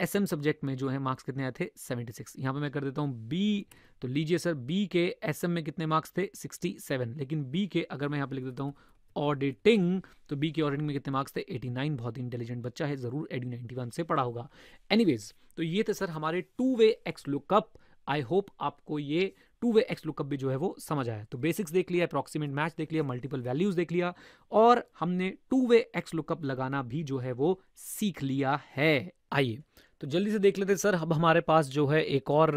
एस एम सब्जेक्ट में जो है मार्क्स कितने आए थे सेवेंटी सिक्स यहाँ पर मैं कर देता हूँ बी तो लीजिए sir B K S M में कितने मार्क्स थे सिक्सटी सेवन लेकिन बी के अगर मैं यहाँ पर लिख देता हूँ ऑडिटिंग तो बी के ऑडिटिंग में कितने मार्क्स थे एटी नाइन बहुत ही इंटेलिजेंट बच्चा है ज़रूर एडी वन से पढ़ा होगा एनीवेज तो ये थे सर हमारे two way X lookup I hope आपको ये टू वे एक्स लुकअप भी जो है वो समझ आया तो बेसिक्स देख लिया अप्रॉक्सीमेट मैच देख लिया मल्टीपल वैल्यूज देख लिया और हमने टू वे एक्स लुकअप लगाना भी जो है वो सीख लिया है आइए तो जल्दी से देख लेते हैं सर अब हमारे पास जो है एक और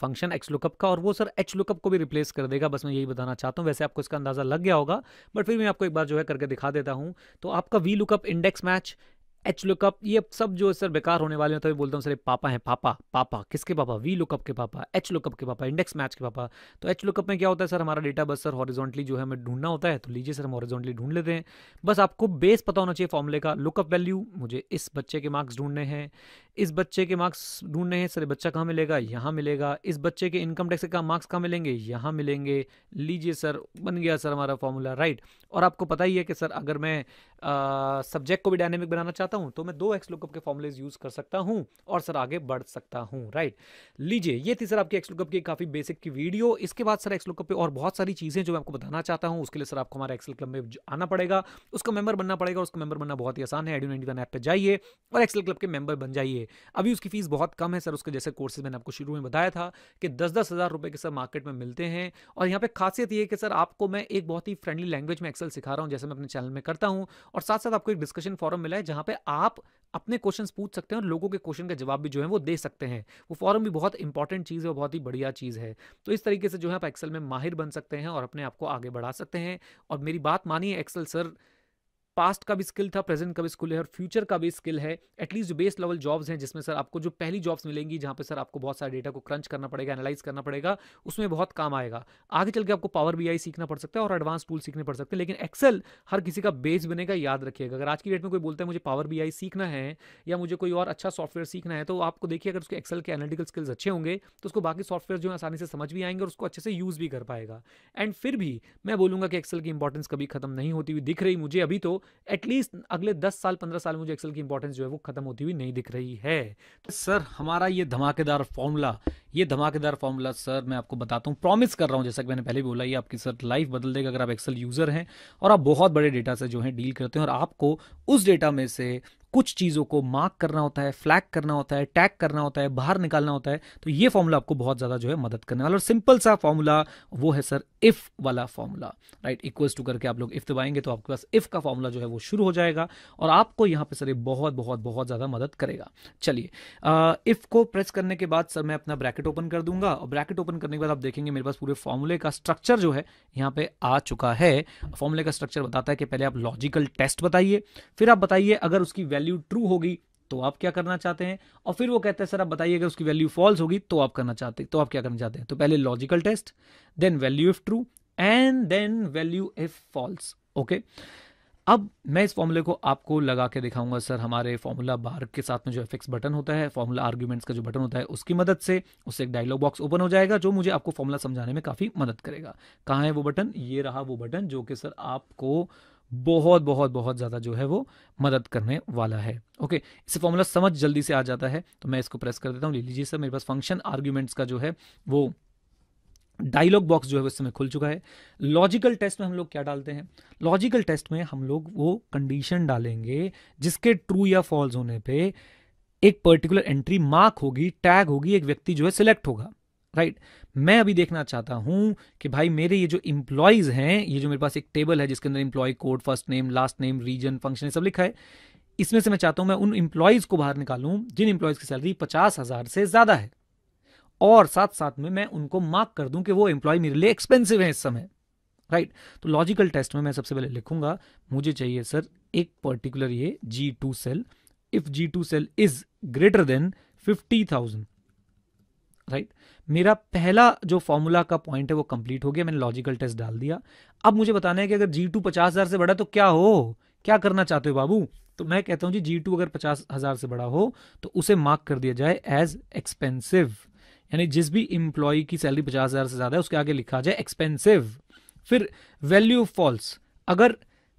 फंक्शन एक्स लुकअप का और वो सर एच लुकअप को भी रिप्लेस कर देगा बस मैं यही बताना चाहता हूँ वैसे आपको इसका अंदाज़ा लग गया होगा बट फिर मैं आपको एक बार जो है करके दिखा देता हूँ तो आपका V lookup index match H lookup ये सब जो सर बेकार होने वाले हैं तो बोलता हूँ सर पापा हैं पापा पापा किसके पापा वी लुकअप के पापा एच लुकअप के पापा इंडेक्स मैच के पापा तो एच लुकअप में क्या होता है सर हमारा डेटा बस सर हॉरिजॉन्टली जो है हमें ढूंढना होता है तो लीजिए सर हम हॉरिजॉन्टली ढूंढ लेते हैं बस आपको बेस पता होना चाहिए फॉर्मूले का लुकअप वैल्यू मुझे इस बच्चे के मार्क्स ढूंढने हैं इस बच्चे के मार्क्स ढूंढने हैं सर बच्चा कहाँ मिलेगा यहाँ मिलेगा इस बच्चे के इनकम टैक्स का मार्क्स कहाँ मिलेंगे यहाँ मिलेंगे लीजिए सर बन गया सर हमारा फॉर्मूला राइट और आपको पता ही है कि सर अगर मैं सब्जेक्ट को भी डायनेमिक बनाना चाहता हूँ तो मैं दो एक्स लुकअप के फॉर्मूलेज यूज़ कर सकता हूँ और सर आगे बढ़ सकता हूँ राइट लीजिए ये थी सर आपकी एक्स लुकअप की काफ़ी बेसिक की वीडियो इसके बाद सर एक्स लुकअप पे और बहुत सारी चीज़ें जो मैं आपको बताना चाहता हूँ उसके लिए सर आपको हमारे एक्सेल क्लब में आना पड़ेगा उसका मेंबर बनना पड़ेगा उसका मेंबर बनना बहुत ही आसान है एडियो नाइनटी पर जाइए और एक्सल क्लब के मेंबर बन जाइए अभी उसकी फ़ीस बहुत कम है सर उसके जैसे कोर्सेज मैंने आपको शुरू में बताया था कि दस दस हज़ार रुपये के सर मार्केट में मिलते हैं और यहाँ पे खासियत ये है कि सर आपको मैं एक बहुत ही फ्रेंडली लैंग्वेज में एक्सेल सिखा रहा हूँ जैसे मैं अपने चैनल में करता हूँ और साथ साथ आपको एक डिस्कशन फॉरम मिला है जहाँ पे आप अपने क्वेश्चन पूछ सकते हैं और लोगों के क्वेश्चन का जवाब भी जो है वो दे सकते हैं वो फॉरम भी बहुत इंपॉर्टेंट चीज़ है और बहुत ही बढ़िया चीज़ है तो इस तरीके से जो है आप एक्सेल में माहिर बन सकते हैं और अपने आप को आगे बढ़ा सकते हैं और मेरी बात मानिए एक्सेल सर पास्ट का भी स्किल था प्रेजेंट का भी स्किल है और फ्यूचर का भी स्किल है एटलीस्ट जो बेस लेवल जॉब्स हैं जिसमें सर आपको जो पहली जॉब्स मिलेंगी जहाँ पे सर आपको बहुत सारे डेटा को क्रंच करना पड़ेगा एनालाइज करना पड़ेगा उसमें बहुत काम आएगा आगे चल के आपको पावर बी सीखना पड़ सकता है और एडवांस टूल सीखने पड़ सकते हैं लेकिन एक्सेल हर किसी का बेस बनेगा याद रखिएगा अगर आज की डेट में कोई बोलता है मुझे पावर बी सीखना है या मुझे कोई और अच्छा सॉफ्टवेयर सीखना है तो आपको देखिए अगर उसके एक्सेल के एनालिटिकल स्किल्स अच्छे होंगे तो उसको बाकी सॉफ्टवेयर जो है आसानी से समझ भी आएंगे और उसको अच्छे से यूज़ भी कर पाएगा एंड फिर भी मैं बोलूँगा कि एक्सेल की इंपॉर्टेंस कभी खत्म नहीं होती हुई दिख रही मुझे अभी तो एटलीस्ट अगले 10 साल 15 साल मुझे एक्सेल की इंपॉर्टेंस जो है वो खत्म होती हुई नहीं दिख रही है सर हमारा ये धमाकेदार फॉर्मूला ये धमाकेदार फॉर्मूला सर मैं आपको बताता हूँ प्रॉमिस कर रहा हूँ जैसा कि मैंने पहले भी बोला ये आपकी सर लाइफ बदल देगा अगर आप एक्सेल यूजर हैं और आप बहुत बड़े डेटा से जो है डील करते हैं और आपको उस डेटा में से कुछ चीज़ों को मार्क करना होता है फ्लैग करना होता है टैग करना होता है बाहर निकालना होता है तो ये फॉर्मूला आपको बहुत ज़्यादा जो है मदद करने वाला और सिंपल सा फॉर्मूला वो है सर इफ वाला फॉर्मूला राइट इक्वल्स टू करके आप लोग इफ दबाएंगे तो आपके पास इफ का फॉर्मूला जो है वो शुरू हो जाएगा और आपको यहां पर सर ये बहुत बहुत बहुत ज़्यादा मदद करेगा चलिए इफ को प्रेस करने के बाद सर मैं अपना ब्रैकेट ओपन कर दूंगा और ब्रैकेट ओपन करने के बाद आप देखेंगे मेरे पास पूरे फॉर्मूले का स्ट्रक्चर जो है यहां पर आ चुका है फॉर्मूले का स्ट्रक्चर बताता है कि पहले आप लॉजिकल टेस्ट बताइए फिर आप बताइए अगर उसकी वैल्यू वैल्यू ट्रू होगी तो आप क्या करना चाहते हैं और फिर वो कहते हैं सर आप बताइए अगर उसकी वैल्यू फॉल्स होगी तो आप करना चाहते हैं तो आप क्या करना चाहते हैं तो पहले logical test then value if true and then value if false okay अब मैं इस फॉर्मूले को आपको लगा के दिखाऊंगा सर हमारे फॉर्मूला बार के साथ में जो एफ बटन होता है फॉर्मूला आर्ग्यूमेंट्स का जो बटन होता है उसकी मदद से उससे एक डायलॉग बॉक्स ओपन हो जाएगा जो मुझे आपको फॉर्मूला समझाने में काफ़ी मदद करेगा कहाँ है वो बटन ये रहा वो बटन जो कि सर आपको बहुत बहुत बहुत ज़्यादा जो है वो मदद करने वाला है ओके इसे फॉर्मूला समझ जल्दी से आ जाता है तो मैं इसको प्रेस कर देता हूँ ले लीजिए सर मेरे पास फंक्शन आर्ग्यूमेंट्स का जो है वो डायलॉग बॉक्स जो है इस समय खुल चुका है लॉजिकल टेस्ट में हम लोग क्या डालते हैं लॉजिकल टेस्ट में हम लोग वो कंडीशन डालेंगे जिसके ट्रू या फॉल्स होने पे एक पर्टिकुलर एंट्री मार्क होगी टैग होगी एक व्यक्ति जो है सिलेक्ट होगा राइट right. मैं अभी देखना चाहता हूं कि भाई मेरे ये जो इंप्लॉयज हैं ये जो मेरे पास एक टेबल है जिसके अंदर employee code first name last name region function सब लिखा है इसमें से मैं चाहता हूं मैं उन इंप्लॉयज को बाहर निकालूँ जिन इंप्लॉयज की सैलरी पचास हज़ार से ज़्यादा है और साथ साथ में मैं उनको मार्क कर दूं कि वो एम्प्लॉय मेरे लिए एक्सपेंसिव है इस समय राइट तो लॉजिकल टेस्ट में मैं सबसे पहले लिखूंगा मुझे चाहिए सर एक पर्टिकुलर ये G two cell if G two cell is greater than fifty thousand right मेरा पहला जो फॉर्मूला का पॉइंट है वो कंप्लीट हो गया मैंने लॉजिकल टेस्ट डाल दिया अब मुझे बताना है कि अगर जी टू पचास हज़ार से बड़ा तो क्या हो क्या करना चाहते हो बाबू तो मैं कहता हूं जी जी टू अगर पचास हज़ार से बड़ा हो तो उसे मार्क कर दिया जाए एज एक्सपेंसिव यानी जिस भी इंप्लॉय की सैलरी पचास हज़ार से ज़्यादा है उसके आगे लिखा जाए एक्सपेंसिव फिर वैल्यू फॉल्स अगर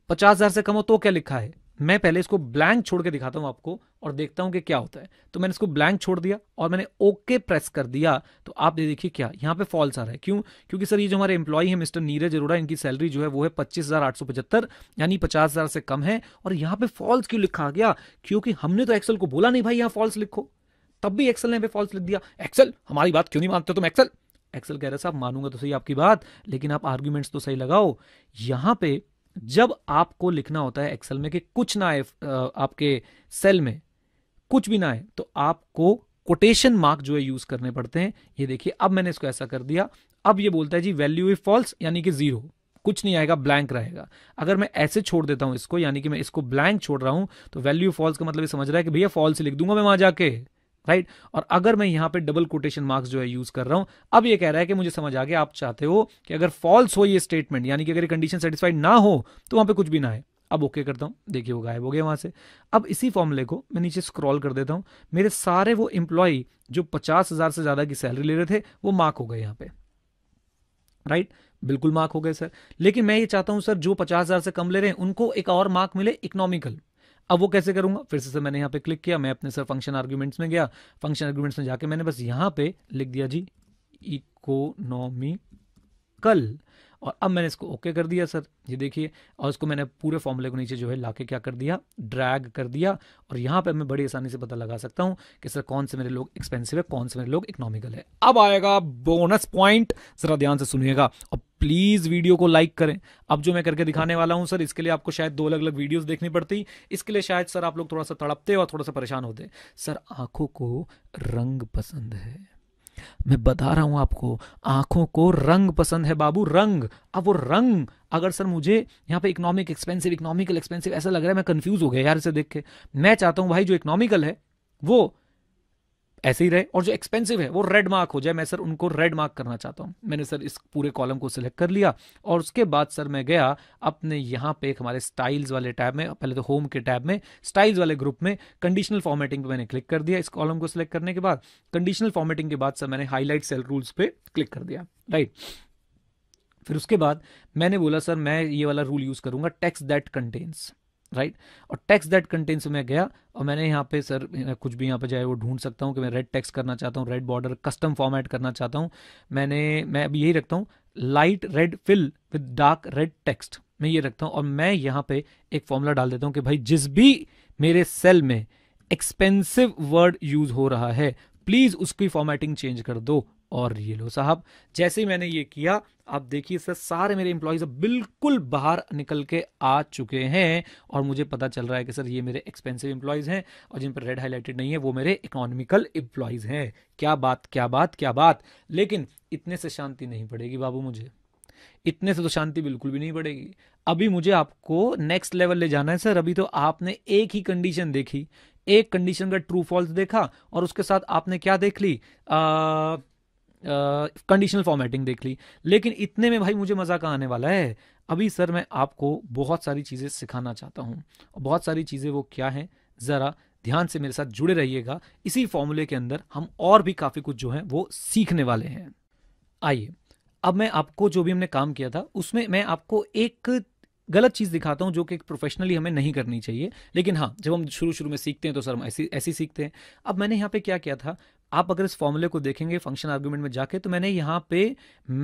पचास हज़ार से कम हो तो क्या लिखा है मैं पहले इसको ब्लैंक छोड़ के दिखाता हूं आपको और देखता हूं कि क्या होता है तो मैंने इसको ब्लैंक छोड़ दिया और मैंने ओके प्रेस कर दिया तो आप ये देखिए क्या यहाँ पे फॉल्स आ रहा है क्यों क्योंकि सर ये जो हमारे एम्प्लॉई है मिस्टर नीरज अरोड़ा इनकी सैलरी जो है वो है पच्चीस हजार आठ सौ पचहत्तर यानी पचास हजार से कम है और यहाँ पे फॉल्स क्यों लिखा गया क्योंकि हमने तो एक्सल को बोला नहीं भाई यहाँ फॉल्स लिखो तब भी एक्सल ने फॉल्स लिख दिया एक्सल हमारी बात क्यों नहीं मानते तुम एक्सल एक्सल कह रहे साहब मानूंगा तो सही आपकी बात लेकिन आप आर्ग्यूमेंट्स तो सही लगाओ यहां पे जब आपको लिखना होता है एक्सेल में कि कुछ ना आए आपके सेल में कुछ भी ना आए तो आपको कोटेशन मार्क जो है यूज करने पड़ते हैं ये देखिए अब मैंने इसको ऐसा कर दिया अब ये बोलता है जी वैल्यू इज फॉल्स यानी कि जीरो कुछ नहीं आएगा ब्लैंक रहेगा अगर मैं ऐसे छोड़ देता हूं इसको यानी कि मैं इसको ब्लैंक छोड़ रहा हूं तो वैल्यू फॉल्स का मतलब ये समझ रहा है कि भैया फॉल्स लिख दूंगा मैं वहां जाके राइट और अगर मैं यहाँ पे डबल कोटेशन मार्क्स जो है यूज कर रहा हूं अब ये कह रहा है कि मुझे समझ आ गया आप चाहते हो कि अगर फॉल्स हो ये स्टेटमेंट यानी कि अगर ये कंडीशन सेटिस्फाइड ना हो तो वहां पे कुछ भी ना है अब ओके okay करता हूं देखिए वो गायब हो गया वहां से अब इसी फॉर्मूले को मैं नीचे स्क्रॉल कर देता हूँ मेरे सारे वो इंप्लॉय जो पचास हज़ार से ज़्यादा की सैलरी ले रहे थे वो मार्क हो गए यहाँ पे राइट बिल्कुल मार्क हो गए सर लेकिन मैं ये चाहता हूं सर जो पचास हज़ार से कम ले रहे हैं उनको एक और मार्क मिले इकोनॉमिकल अब वो कैसे करूंगा फिर से मैंने यहाँ पे क्लिक किया मैं अपने सर फंक्शन आर्ग्यूमेंट्स में गया फंक्शन आर्ग्यूमेंट्स में जाके मैंने बस यहाँ पे लिख दिया जी इकोनॉमिकल और अब मैंने इसको ओके कर दिया सर ये देखिए और इसको मैंने पूरे फॉर्मूले को नीचे जो है ला के क्या कर दिया ड्रैग कर दिया और यहाँ पर मैं बड़ी आसानी से पता लगा सकता हूँ कि सर कौन से मेरे लोग एक्सपेंसिव है कौन से मेरे लोग इकोनॉमिकल है अब आएगा बोनस पॉइंट ज़रा ध्यान से सुनिएगा और प्लीज़ वीडियो को लाइक करें अब जो मैं करके दिखाने वाला हूँ सर इसके लिए आपको शायद दो अलग अलग वीडियोज़ देखनी पड़ती इसके लिए शायद सर आप लोग थोड़ा सा तड़पते और थोड़ा सा परेशान होते सर आंखों को रंग पसंद है मैं बता रहा हूं आपको आंखों को रंग पसंद है बाबू रंग अब वो रंग अगर सर मुझे यहाँ पे इकोनॉमिक एक्सपेंसिव इकोनॉमिकल एक्सपेंसिव ऐसा लग रहा है मैं कंफ्यूज हो गया यार इसे देख के मैं चाहता हूँ भाई जो इकोनॉमिकल है वो ऐसे ही रहे और जो एक्सपेंसिव है वो रेड मार्क हो जाए मैं सर उनको रेड मार्क करना चाहता हूँ मैंने सर इस पूरे कॉलम को सिलेक्ट कर लिया और उसके बाद सर मैं गया अपने यहाँ पे एक हमारे स्टाइल्स वाले टैब में पहले तो होम के टैब में स्टाइल्स वाले ग्रुप में कंडीशनल फॉर्मेटिंग पे मैंने क्लिक कर दिया इस कॉलम को सिलेक्ट करने के बाद कंडीशनल फॉर्मेटिंग के बाद सर मैंने हाईलाइट सेल रूल्स पे क्लिक कर दिया राइट फिर उसके बाद मैंने बोला सर मैं ये वाला रूल यूज करूंगा टेक्स दैट कंटेन्स राइट और टेक्स्ट दैट कंटेंट्स में गया और मैंने यहाँ पे सर कुछ भी यहाँ पे जाए वो ढूंढ सकता हूँ कि मैं रेड टेक्स करना चाहता हूँ रेड बॉर्डर कस्टम फॉर्मेट करना चाहता हूँ मैंने मैं अभी यही रखता हूँ light red fill with dark red text मैं ये रखता हूँ और मैं यहाँ पे एक फॉर्मूला डाल देता हूँ कि भाई जिस भी मेरे सेल में एक्सपेंसिव वर्ड यूज हो रहा है प्लीज उसकी फॉर्मेटिंग चेंज कर दो और ये लो साहब जैसे ही मैंने ये किया आप देखिए सर सारे मेरे एम्प्लॉयज बिल्कुल बाहर निकल के आ चुके हैं और मुझे पता चल रहा है कि सर ये मेरे एक्सपेंसिव इंप्लॉयज हैं और जिन पर रेड हाईलाइटेड नहीं है वो मेरे इकोनॉमिकल इंप्लॉयज हैं क्या बात क्या बात क्या बात लेकिन इतने से शांति नहीं पड़ेगी बाबू मुझे इतने से तो शांति बिल्कुल भी नहीं पड़ेगी अभी मुझे आपको नेक्स्ट लेवल ले जाना है सर अभी तो आपने एक ही कंडीशन देखी एक कंडीशन का ट्रू फॉल्स देखा और उसके साथ आपने क्या देख ली आ, कंडीशनल फॉर्मेटिंग देख ली लेकिन इतने में भाई मुझे मज़ा कहाँ आने वाला है अभी सर मैं आपको बहुत सारी चीज़ें सिखाना चाहता हूँ बहुत सारी चीज़ें वो क्या हैं ज़रा ध्यान से मेरे साथ जुड़े रहिएगा इसी फॉर्मूले के अंदर हम और भी काफ़ी कुछ जो है वो सीखने वाले हैं आइए अब मैं आपको जो भी हमने काम किया था उसमें मैं आपको एक गलत चीज़ दिखाता हूँ जो कि प्रोफेशनली हमें नहीं करनी चाहिए लेकिन हाँ जब हम शुरू शुरू में सीखते हैं तो सर हम ऐसी ऐसी सीखते हैं अब मैंने यहाँ पे क्या किया था आप अगर इस फॉर्मूले को देखेंगे फंक्शन आर्ग्यूमेंट में जाके तो मैंने यहाँ पे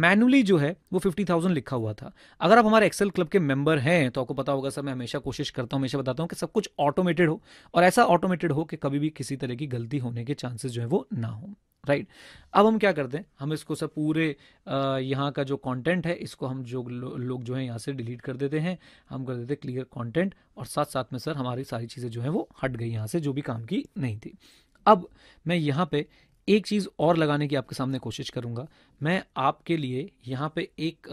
मैनुअली जो है वो फिफ्टी थाउजेंड लिखा हुआ था अगर आप हमारे एक्सेल क्लब के मेंबर हैं तो आपको पता होगा सर मैं हमेशा कोशिश करता हूँ हमेशा बताता हूँ कि सब कुछ ऑटोमेटेड हो और ऐसा ऑटोमेटेड हो कि कभी भी किसी तरह की गलती होने के चांसेस जो है वो ना हो राइट right. अब हम क्या करते हैं हम इसको सब पूरे यहाँ का जो कंटेंट है इसको हम जो लोग लो जो है यहाँ से डिलीट कर देते हैं हम कर देते हैं क्लियर कंटेंट और साथ साथ में सर हमारी सारी चीज़ें जो है वो हट गई यहाँ से जो भी काम की नहीं थी अब मैं यहाँ पे एक चीज़ और लगाने की आपके सामने कोशिश करूंगा मैं आपके लिए यहाँ पे एक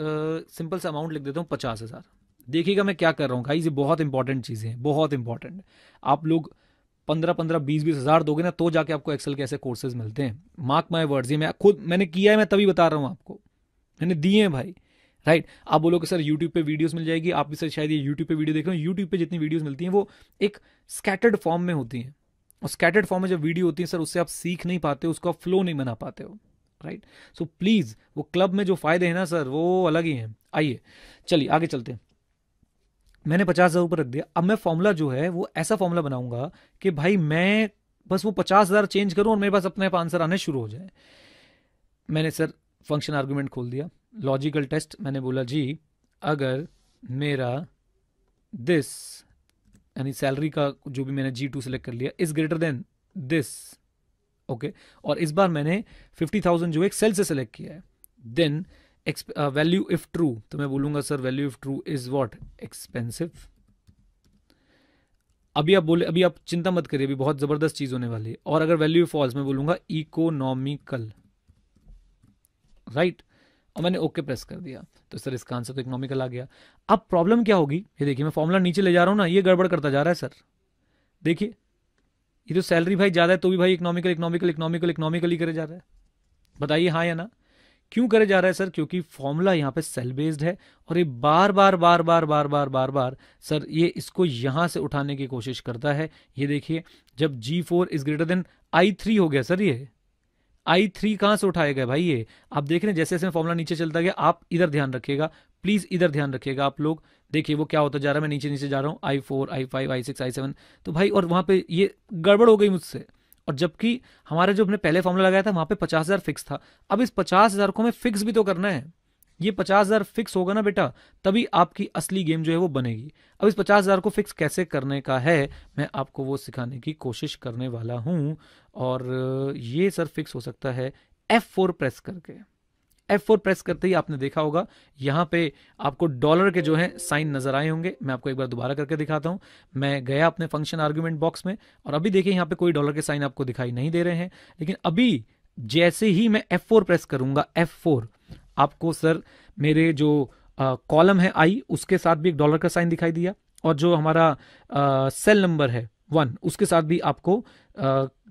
सिंपल सा अमाउंट लिख देता हूँ पचास हज़ार देखिएगा मैं क्या कर रहा हूँ भाई ये बहुत इंपॉर्टेंट चीज़ें हैं बहुत इंपॉर्टेंट आप लोग पंद्रह पंद्रह बीस बीस हज़ार दोगे ना तो जाके आपको एक्सेल के ऐसे कोर्सेज मिलते हैं मार्क माई वर्ड्स ये मैं खुद मैंने किया है मैं तभी बता रहा हूँ आपको मैंने दिए हैं भाई राइट आप बोलोगे सर यूट्यूब पे वीडियोस मिल जाएगी आप भी सर शायद ये यूट्यूब पे वीडियो देख रहे हो यूट्यूब पे जितनी वीडियोस मिलती हैं वो एक स्कैटर्ड फॉर्म में होती हैं स्कैटर्ड फॉर्म में जब वीडियो होती है सर उससे आप सीख नहीं पाते हो उसको आप फ्लो नहीं बना पाते हो राइट सो प्लीज़ वो क्लब में जो फ़ायदे हैं ना सर वो अलग ही हैं आइए चलिए आगे चलते हैं मैंने पचास हज़ार ऊपर रख दिया अब मैं फॉर्मूला जो है वो ऐसा फॉर्मूला बनाऊंगा कि भाई मैं बस वो पचास हज़ार चेंज करूं और मेरे पास अपने आप आंसर आने शुरू हो जाए मैंने सर फंक्शन आर्गूमेंट खोल दिया लॉजिकल टेस्ट मैंने बोला जी अगर मेरा दिस यानी सैलरी का जो भी मैंने जी टू सेलेक्ट कर लिया is greater than this okay और इस बार मैंने फिफ्टी थाउजेंड जो एक सेल से सेलेक्ट किया है देन वैल्यू इफ ट्रू तो मैं बोलूंगा sir value if true is what expensive अभी आप बोले अभी आप चिंता मत करिए अभी बहुत जबरदस्त चीज होने वाली है और अगर वैल्यू फॉल्स मैं बोलूंगा इकोनॉमिकल राइट और मैंने ओके प्रेस कर दिया तो सर इसका आंसर तो इकोनॉमिकल आ गया अब प्रॉब्लम क्या होगी ये देखिए मैं फॉर्मूला नीचे ले जा रहा हूँ ना ये गड़बड़ करता जा रहा है सर देखिए ये तो सैलरी भाई ज़्यादा है तो भी भाई इकोनॉमिकल इकोनॉमिकल इकोनॉमिकल इकोनॉमिकली करे जा रहा है बताइए हाँ या ना क्यों करे जा रहा है सर क्योंकि फॉर्मूला यहाँ पे सेल बेस्ड है और ये बार बार बार बार बार बार बार बार सर ये इसको यहाँ से उठाने की कोशिश करता है ये देखिए जब G4 four is greater then I3 हो गया सर ये आई थ्री कहाँ से उठाए गए भाई ये आप देख रहे हैं जैसे जैसे फॉर्मूला नीचे चलता गया आप इधर ध्यान रखिएगा प्लीज इधर ध्यान रखिएगा आप लोग देखिए वो क्या होता जा रहा है मैं नीचे नीचे जा रहा हूँ I four I five I six I seven तो भाई और वहाँ पे ये गड़बड़ हो गई मुझसे और जबकि हमारा जो हमने पहले फॉर्मूला लगाया था वहाँ पे पचास हज़ार फिक्स था अब इस पचास हज़ार को हमें फिक्स भी तो करना है ये पचास हज़ार फिक्स होगा ना बेटा तभी आपकी असली गेम जो है वो बनेगी अब इस पचास हज़ार को फिक्स कैसे करने का है मैं आपको वो सिखाने की कोशिश करने वाला हूं और ये सर फिक्स हो सकता है F4 फोर प्रेस करके F4 फोर प्रेस करते ही आपने देखा होगा यहाँ पे आपको डॉलर के जो है साइन नजर आए होंगे मैं आपको एक बार दोबारा करके दिखाता हूं मैं गया अपने फंक्शन आर्ग्यूमेंट बॉक्स में और अभी देखिए यहाँ पे कोई डॉलर के साइन आपको दिखाई नहीं दे रहे हैं लेकिन अभी जैसे ही मैं F4 प्रेस करूंगा F4 आपको सर मेरे जो कॉलम है आई उसके साथ भी एक डॉलर का साइन दिखाई दिया और जो हमारा सेल नंबर है वन उसके साथ भी आपको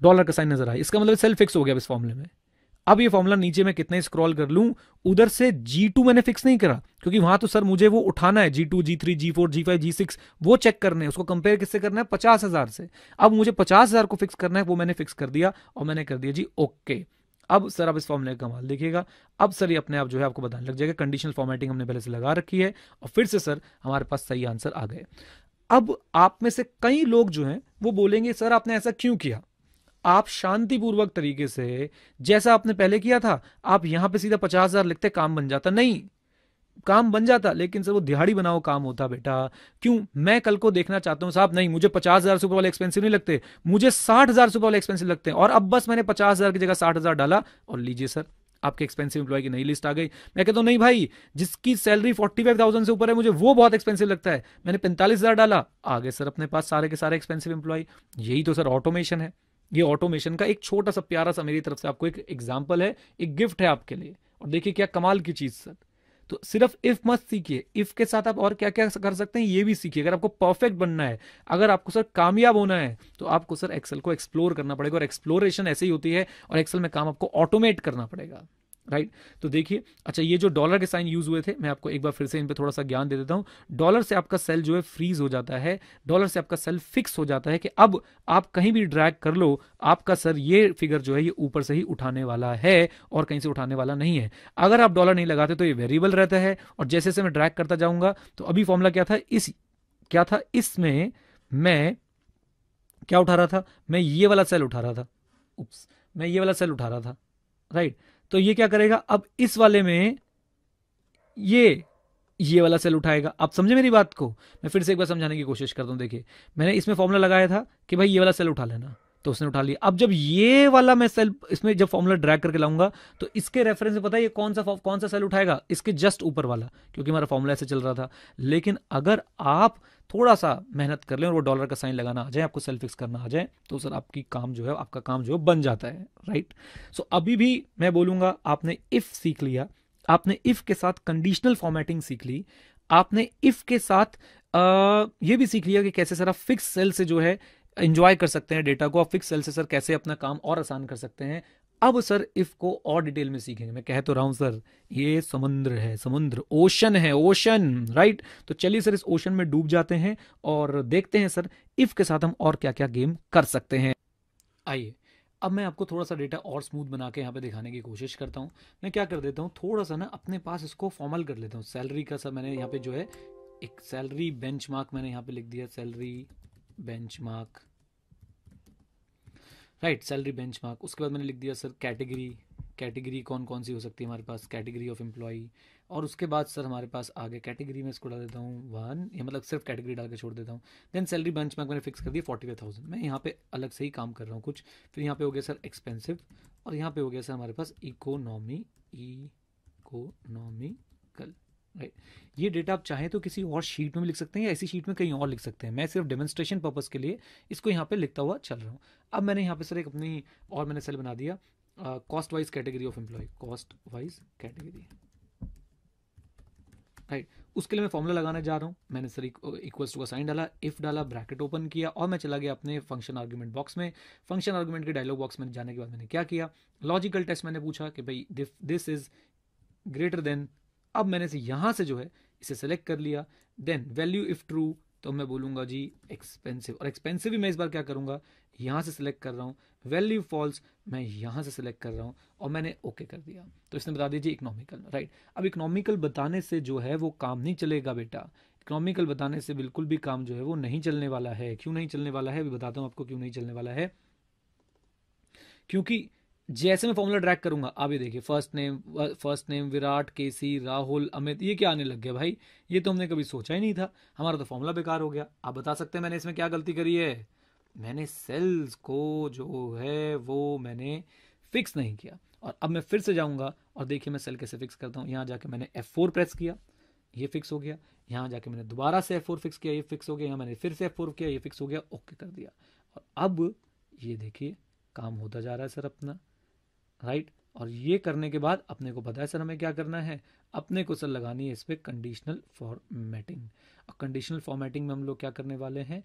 डॉलर का साइन नजर आया इसका मतलब सेल फिक्स हो गया इस फॉर्मूले में अब ये फॉर्मूला नीचे मैं कितने स्क्रॉल कर लूं उधर से जी टू मैंने फिक्स नहीं करा क्योंकि वहां तो सर मुझे वो उठाना है G two G three G four G five G six वो चेक करने है उसको कंपेयर किससे करना है पचास हजार से अब मुझे पचास हजार को फिक्स करना है वो मैंने फिक्स कर दिया और मैंने कर दिया जी ओके okay. अब सर आप इस फॉर्मूले का कमाल देखिएगा अब सर ये अपने आप जो है आपको बताने लग जाएगा कंडीशनल फॉर्मेटिंग हमने पहले से लगा रखी है और फिर से सर हमारे पास सही आंसर आ गए अब आप में से कई लोग जो हैं वो बोलेंगे सर आपने ऐसा क्यों किया आप शांतिपूर्वक तरीके से जैसा आपने पहले किया था आप यहां पे सीधा पचास हजार लिखते काम बन जाता नहीं काम बन जाता लेकिन सर वो दिहाड़ी बनाओ काम होता बेटा क्यों मैं कल को देखना चाहता हूँ साहब नहीं मुझे पचास हजार सुपर वाले एक्सपेंसिव नहीं लगते मुझे साठ हजार सुपर वाले एक्सपेंसिव लगते हैं और अब बस मैंने पचास हजार की जगह साठ हजार डाला और लीजिए सर आपके एक्सपेंसिव एम्प्लॉय की नई लिस्ट आ गई मैं कहता हूँ नहीं भाई जिसकी सैलरी फोर्टी फाइव थाउजेंड से ऊपर है मुझे वो बहुत एक्सपेंसिव लगता है मैंने पैंतालीस हजार डाला आगे सर अपने पास सारे के सारे एक्सपेंसिव एम्प्लॉय यही तो सर ऑटोमेशन है ये ऑटोमेशन का एक छोटा सा प्यारा सा मेरी तरफ से आपको एक एग्जाम्पल है एक गिफ्ट है आपके लिए और देखिए क्या कमाल की चीज़ सर तो सिर्फ इफ मत सीखिए इफ के साथ आप और क्या क्या कर सकते हैं ये भी सीखिए अगर आपको परफेक्ट बनना है अगर आपको सर कामयाब होना है तो आपको सर एक्सेल को एक्सप्लोर करना पड़ेगा और एक्सप्लोरेशन ऐसे ही होती है और एक्सेल में काम आपको ऑटोमेट करना पड़ेगा राइट तो देखिए अच्छा ये जो डॉलर के साइन यूज हुए थे मैं आपको एक बार फिर से इन पर थोड़ा सा ज्ञान दे देता हूं डॉलर से आपका सेल जो है फ्रीज हो जाता है डॉलर से आपका सेल फिक्स हो जाता है कि अब आप कहीं भी ड्रैग कर लो आपका सर ये फिगर जो है ये ऊपर से ही उठाने वाला है और कहीं से उठाने वाला नहीं है अगर आप डॉलर नहीं लगाते तो ये वेरिएबल रहता है और जैसे जैसे मैं ड्रैग करता जाऊंगा तो अभी फॉर्मूला क्या था इस क्या था इसमें मैं क्या उठा रहा था मैं ये वाला सेल उठा रहा था उप्स मैं ये वाला सेल उठा रहा था राइट right? तो ये क्या करेगा अब इस वाले में ये ये वाला सेल उठाएगा आप समझे मेरी बात को मैं फिर से एक बार समझाने की कोशिश करता हूं देखिए मैंने इसमें फॉर्मूला लगाया था कि भाई ये वाला सेल उठा लेना तो उसने उठा लिया अब जब ये वाला मैं सेल इसमें जब फॉर्मूला ड्रैग करके लाऊंगा तो इसके रेफरेंस में पता है ये कौन सा कौन सा सेल उठाएगा इसके जस्ट ऊपर वाला क्योंकि हमारा फॉर्मूला ऐसे चल रहा था लेकिन अगर आप थोड़ा सा मेहनत कर लें और वो डॉलर का साइन लगाना आ जाए आपको सेल फिक्स करना आ जाए तो सर आपकी काम जो है आपका काम जो है बन जाता है राइट सो अभी भी मैं बोलूंगा आपने इफ़ सीख लिया आपने इफ़ के साथ कंडीशनल फॉर्मेटिंग सीख ली आपने इफ़ के साथ आ, ये भी सीख लिया कि कैसे सर आप फिक्स सेल से जो है इंजॉय कर सकते हैं डेटा को आप फिक्स सेल से सर कैसे अपना काम और आसान कर सकते हैं अब सर इफ को और डिटेल में सीखेंगे मैं कह तो रहा हूं सर ये समुद्र है समुद्र ओशन है ओशन राइट तो चलिए सर इस ओशन में डूब जाते हैं और देखते हैं सर इफ के साथ हम और क्या क्या गेम कर सकते हैं आइए अब मैं आपको थोड़ा सा डेटा और स्मूथ बना के यहाँ पे दिखाने की कोशिश करता हूँ मैं क्या कर देता हूँ थोड़ा सा ना अपने पास इसको फॉर्मल कर लेता हूँ सैलरी का सर मैंने यहाँ पे जो है एक सैलरी बेंचमार्क मैंने यहाँ पे लिख दिया salary benchmark right salary bench उसके बाद मैंने लिख दिया सर कैटेगरी कैटेगरी कौन कौन सी हो सकती है हमारे पास कैटेगरी ऑफ एम्प्लॉई और उसके बाद सर हमारे पास आगे कैटेगरी में इसको डाल देता हूँ वन ये मतलब सिर्फ कैटेगरी डाल के छोड़ देता हूँ देन सैलरी बेंच मार्क मैंने फिक्स कर दिया फोर्टी फाइव थाउजेंड मैं यहाँ पे अलग से ही काम कर रहा हूँ कुछ फिर यहाँ पे हो गया सर एक्सपेंसिव और यहाँ पे हो गया सर हमारे पास इकोनॉमी इकोनॉमिकल राइट ये डेटा आप चाहें तो किसी और शीट में भी लिख सकते हैं या ऐसी शीट में कहीं और लिख सकते हैं मैं सिर्फ डेमोन्स्ट्रेशन पर्पज़ के लिए इसको यहाँ पे लिखता हुआ चल रहा हूँ अब मैंने यहाँ पे सर एक अपनी और मैंने सेल बना दिया cost wise category of employee cost wise category right उसके लिए मैं फॉर्मूला लगाने जा रहा हूँ मैंने सर इक्वल्स टू का साइन डाला इफ डाला ब्रैकेट ओपन किया और मैं चला गया अपने फंक्शन आर्ग्यूमेंट बॉक्स में फंक्शन आर्ग्यूमेंट के डायलॉग बॉक्स में जाने के बाद मैंने क्या किया लॉजिकल टेस्ट मैंने पूछा कि भाई दिस इज ग्रेटर देन अब मैंने इसे यहाँ से जो है इसे सेलेक्ट कर लिया देन वैल्यू इफ ट्रू तो मैं बोलूँगा जी एक्सपेंसिव और एक्सपेंसिव भी मैं इस बार क्या करूँगा यहाँ से सिलेक्ट कर रहा हूँ वैल्यू फॉल्स मैं यहाँ से सिलेक्ट कर रहा हूँ और मैंने ओके okay कर दिया तो इसने बता दीजिए इकोनॉमिकल राइट अब इकोनॉमिकल बताने से जो है वो काम नहीं चलेगा बेटा इकोनॉमिकल बताने से बिल्कुल भी काम जो है वो नहीं चलने वाला है क्यों नहीं चलने वाला है अभी बताता हूँ आपको क्यों नहीं चलने वाला है क्योंकि जैसे मैं फॉर्मूला ट्रैक करूंगा आप ये देखिए first name first name Virat KC Rahul Amit ये क्या आने लग गया भाई ये तो हमने कभी सोचा ही नहीं था हमारा तो फॉर्मूला बेकार हो गया आप बता सकते हैं मैंने इसमें क्या गलती करी है मैंने सेल्स को जो है वो मैंने फिक्स नहीं किया और अब मैं फिर से जाऊंगा और देखिए मैं सेल कैसे फिक्स करता हूँ यहाँ जाके मैंने एफ फोर प्रेस किया ये फिक्स हो गया यहाँ जाके मैंने दोबारा से एफ फोर फिक्स किया ये फिक्स हो गया यहाँ मैंने फिर से एफ फोर किया ये फिक्स हो गया ओके कर दिया और अब ये देखिए काम होता जा रहा है सर अपना राइट और ये करने के बाद अपने को पता है सर हमें क्या करना है अपने को सर लगानी है इस पर कंडीशनल फॉर्मेटिंग और कंडीशनल फॉर्मेटिंग में हम लोग क्या करने वाले हैं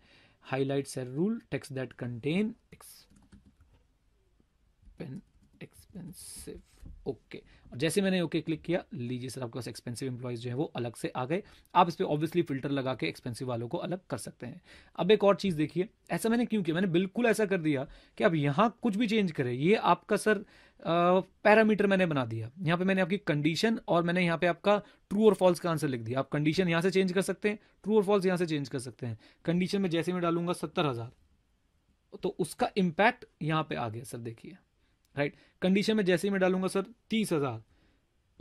highlight sir rule text that contain expensive okay और जैसे मैंने ओके okay क्लिक किया लीजिए सर आपके पास एक्सपेंसिव एम्प्लॉयज जो है वो अलग से आ गए आप इस पर ऑब्वियसली फिल्टर लगा के एक्सपेंसिव वालों को अलग कर सकते हैं अब एक और चीज़ देखिए ऐसा मैंने क्यों किया मैंने बिल्कुल ऐसा कर दिया कि आप यहाँ कुछ भी चेंज करें ये आपका सर पैरामीटर मैंने बना दिया यहाँ पे मैंने आपकी कंडीशन और मैंने यहाँ पे आपका ट्रू और फॉल्स का आंसर लिख दिया आप कंडीशन यहाँ से चेंज कर सकते हैं ट्रू और फॉल्स यहाँ से चेंज कर सकते हैं कंडीशन में जैसे मैं डालूंगा सत्तर हज़ार तो उसका इम्पैक्ट यहाँ पे आ गया सर देखिए राइट कंडीशन में जैसे मैं डालूंगा सर तीस हज़ार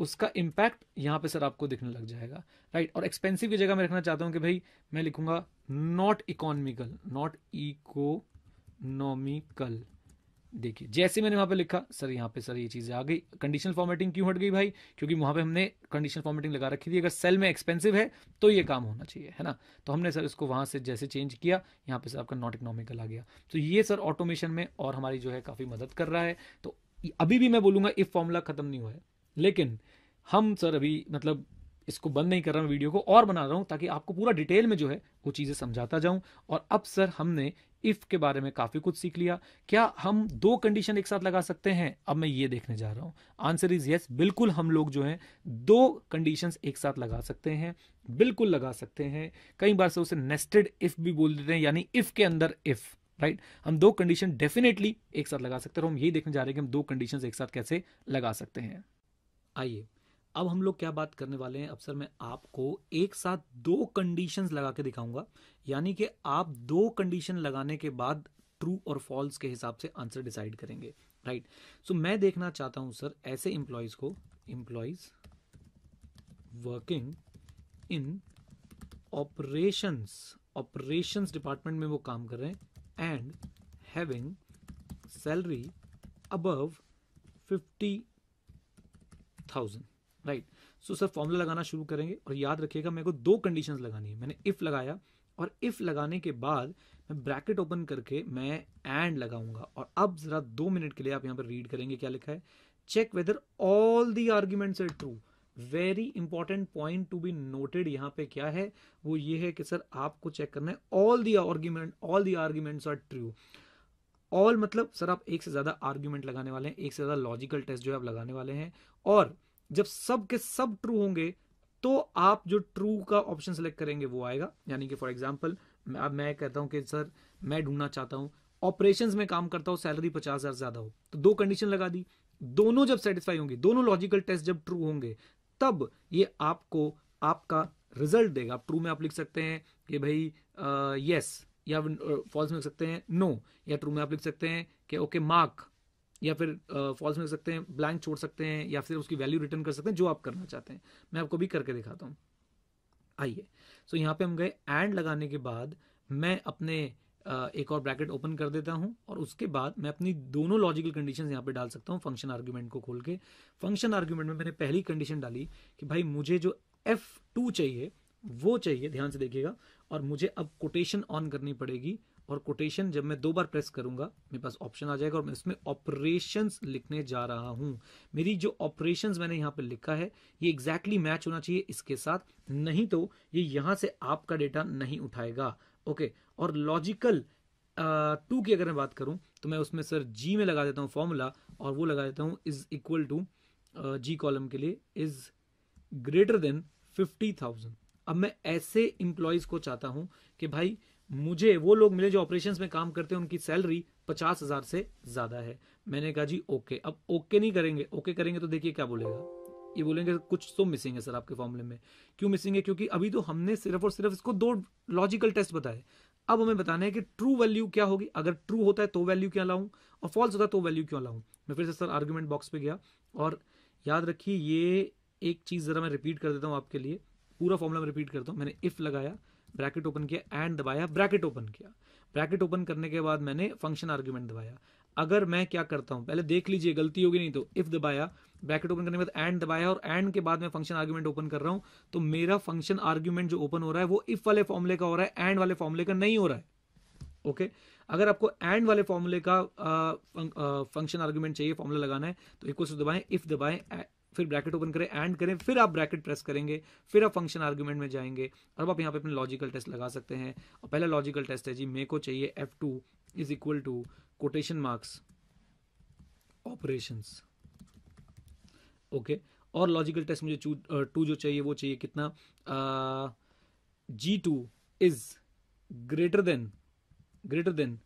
उसका इम्पैक्ट यहाँ पे सर आपको दिखने लग जाएगा राइट और एक्सपेंसिव की जगह मैं रखना चाहता हूँ कि भाई मैं लिखूंगा नॉट इकोनॉमिकल नॉट इकोनॉमिकल देखिए जैसे मैंने वहां पे लिखा सर यहाँ पे सर ये चीज़ें आ गई कंडीशनल फॉर्मेटिंग क्यों हट गई भाई क्योंकि वहां पे हमने कंडीशनल फॉर्मेटिंग लगा रखी थी अगर सेल में एक्सपेंसिव है तो ये काम होना चाहिए है ना तो हमने सर इसको वहां से जैसे चेंज किया यहाँ पे सर आपका नॉट इकोनॉमिकल आ गया तो ये सर ऑटोमेशन में और हमारी जो है काफ़ी मदद कर रहा है तो अभी भी मैं बोलूंगा इफ़ फॉर्मूला ख़त्म नहीं हुआ है लेकिन हम सर अभी मतलब इसको बंद नहीं कर रहा हूँ वीडियो को और बना रहा हूँ ताकि आपको पूरा डिटेल में जो है वो चीज़ें समझाता जाऊँ और अब सर हमने इफ के बारे में काफी कुछ सीख लिया क्या हम दो कंडीशन एक साथ लगा सकते हैं अब मैं ये देखने जा रहा हूं आंसर इज यस बिल्कुल हम लोग जो है दो कंडीशन एक साथ लगा सकते हैं बिल्कुल लगा सकते हैं कई बार से उसे नेस्टेड इफ भी बोल देते हैं यानी इफ के अंदर इफ राइट right? हम दो कंडीशन डेफिनेटली एक साथ लगा सकते हैं और हम यही देखने जा रहे हैं कि हम दो कंडीशन एक साथ कैसे लगा सकते हैं आइए अब हम लोग क्या बात करने वाले हैं अब सर मैं आपको एक साथ दो कंडीशंस लगा के दिखाऊंगा यानी कि आप दो कंडीशन लगाने के बाद ट्रू और फॉल्स के हिसाब से आंसर डिसाइड करेंगे राइट right. सो so, मैं देखना चाहता हूं सर ऐसे इंप्लॉयज को employees working in operations operations department में वो काम कर रहे हैं and having salary above fifty thousand right so sir formula लगाना शुरू करेंगे और याद रखिएगा मेरे को दो कंडीशन लगानी है मैंने इफ़ लगाया और इफ़ लगाने के बाद मैं ब्रैकेट ओपन करके मैं एंड लगाऊंगा और अब ज़रा दो मिनट के लिए आप यहाँ पर रीड करेंगे क्या लिखा है check whether all the arguments are true very important point to be noted यहाँ पे क्या है वो ये है कि सर आपको चेक करना है all the argument all the arguments are true all मतलब सर आप एक से ज़्यादा आर्ग्यूमेंट लगाने वाले हैं एक से ज़्यादा लॉजिकल टेस्ट जो है आप लगाने वाले हैं और जब सब के सब ट्रू होंगे तो आप जो ट्रू का ऑप्शन सेलेक्ट करेंगे वो आएगा यानी कि फॉर एग्जाम्पल अब मैं कहता हूँ कि सर मैं ढूंढना चाहता हूँ ऑपरेशन में काम करता हूँ सैलरी पचास हज़ार ज़्यादा हो तो दो कंडीशन लगा दी दोनों जब सेटिस्फाई होंगे दोनों लॉजिकल टेस्ट जब ट्रू होंगे तब ये आपको आपका रिजल्ट देगा आप ट्रू में आप लिख सकते हैं कि भाई यस या फॉल्स में लिख सकते हैं नो या ट्रू में आप लिख सकते हैं कि ओके मार्क या फिर फॉल्स में सकते हैं ब्लैंक छोड़ सकते हैं या फिर उसकी वैल्यू रिटर्न कर सकते हैं जो आप करना चाहते हैं मैं आपको भी करके दिखाता हूँ आइए सो यहाँ पे हम गए एंड लगाने के बाद मैं अपने एक और ब्रैकेट ओपन कर देता हूँ और उसके बाद मैं अपनी दोनों लॉजिकल कंडीशन यहाँ पे डाल सकता हूँ फंक्शन आर्ग्यूमेंट को खोल के फंक्शन आर्ग्यूमेंट में मैंने पहली कंडीशन डाली कि भाई मुझे जो एफ टू चाहिए वो चाहिए ध्यान से देखिएगा और मुझे अब कोटेशन ऑन करनी पड़ेगी और कोटेशन जब मैं दो बार प्रेस करूंगा मेरे पास ऑप्शन आ जाएगा और मैं इसमें ऑपरेशंस लिखने जा रहा हूं मेरी जो ऑपरेशंस मैंने यहां पर लिखा है ये एग्जैक्टली exactly मैच होना चाहिए इसके साथ नहीं तो ये यहां से आपका डेटा नहीं उठाएगा ओके और लॉजिकल टू की अगर मैं बात करूं तो मैं उसमें सर जी में लगा देता हूं फॉर्मूला और वो लगा देता हूं is equal to G column के लिए इज ग्रेटर देन फिफ्टी अब मैं ऐसे इंप्लॉयज को चाहता हूं कि भाई मुझे वो लोग मिले जो ऑपरेशंस में काम करते हैं उनकी सैलरी पचास हजार से ज्यादा है मैंने कहा जी ओके अब ओके नहीं करेंगे ओके करेंगे तो देखिए क्या बोलेगा ये बोलेंगे कुछ तो मिसिंग है सर आपके फॉर्मूले में क्यों मिसिंग है क्योंकि अभी तो हमने सिर्फ और सिर्फ इसको दो लॉजिकल टेस्ट बताए अब हमें बताना है कि ट्रू वैल्यू क्या होगी अगर ट्रू होता है तो वैल्यू क्या लाऊं और फॉल्स होता है तो वैल्यू क्यों लाऊं मैं फिर से सर आर्ग्यूमेंट बॉक्स पे गया और याद रखिए ये एक चीज़ ज़रा मैं रिपीट कर देता हूँ आपके लिए पूरा फॉर्मूला मैं रिपीट करता हूँ मैंने इफ़ लगाया ब्रैकेट ओपन किया एंड दबाया ब्रैकेट ओपन किया ब्रैकेट ओपन करने के बाद मैंने फंक्शन आर्ग्यूमेंट दबाया अगर मैं क्या करता हूं पहले देख लीजिए गलती होगी नहीं तो इफ दबाया ब्रैकेट ओपन करने के बाद एंड दबाया और एंड के बाद मैं फंक्शन आर्ग्यूमेंट ओपन कर रहा हूं तो मेरा फंक्शन आर्ग्यूमेंट जो ओपन हो रहा है वो इफ वाले फॉर्मूले का हो रहा है एंड वाले फॉर्मूले का नहीं हो रहा है ओके okay? अगर आपको एंड वाले फॉर्मूले का फंक्शन आर्ग्यूमेंट चाहिए फॉर्मूला लगाना है तो इक्वल टू दबाएं इफ दबाएं फिर ब्रैकेट ओपन करें एंड करें फिर आप ब्रैकेट प्रेस करेंगे फिर आप फंक्शन आर्ग्यूमेंट में जाएंगे अब आप यहाँ पे अपने लॉजिकल टेस्ट लगा सकते हैं और पहला लॉजिकल टेस्ट है जी मे को चाहिए F two is equal to quotation marks operations okay और लॉजिकल टेस्ट मुझे टू जो चाहिए वो चाहिए कितना G two is greater than greater than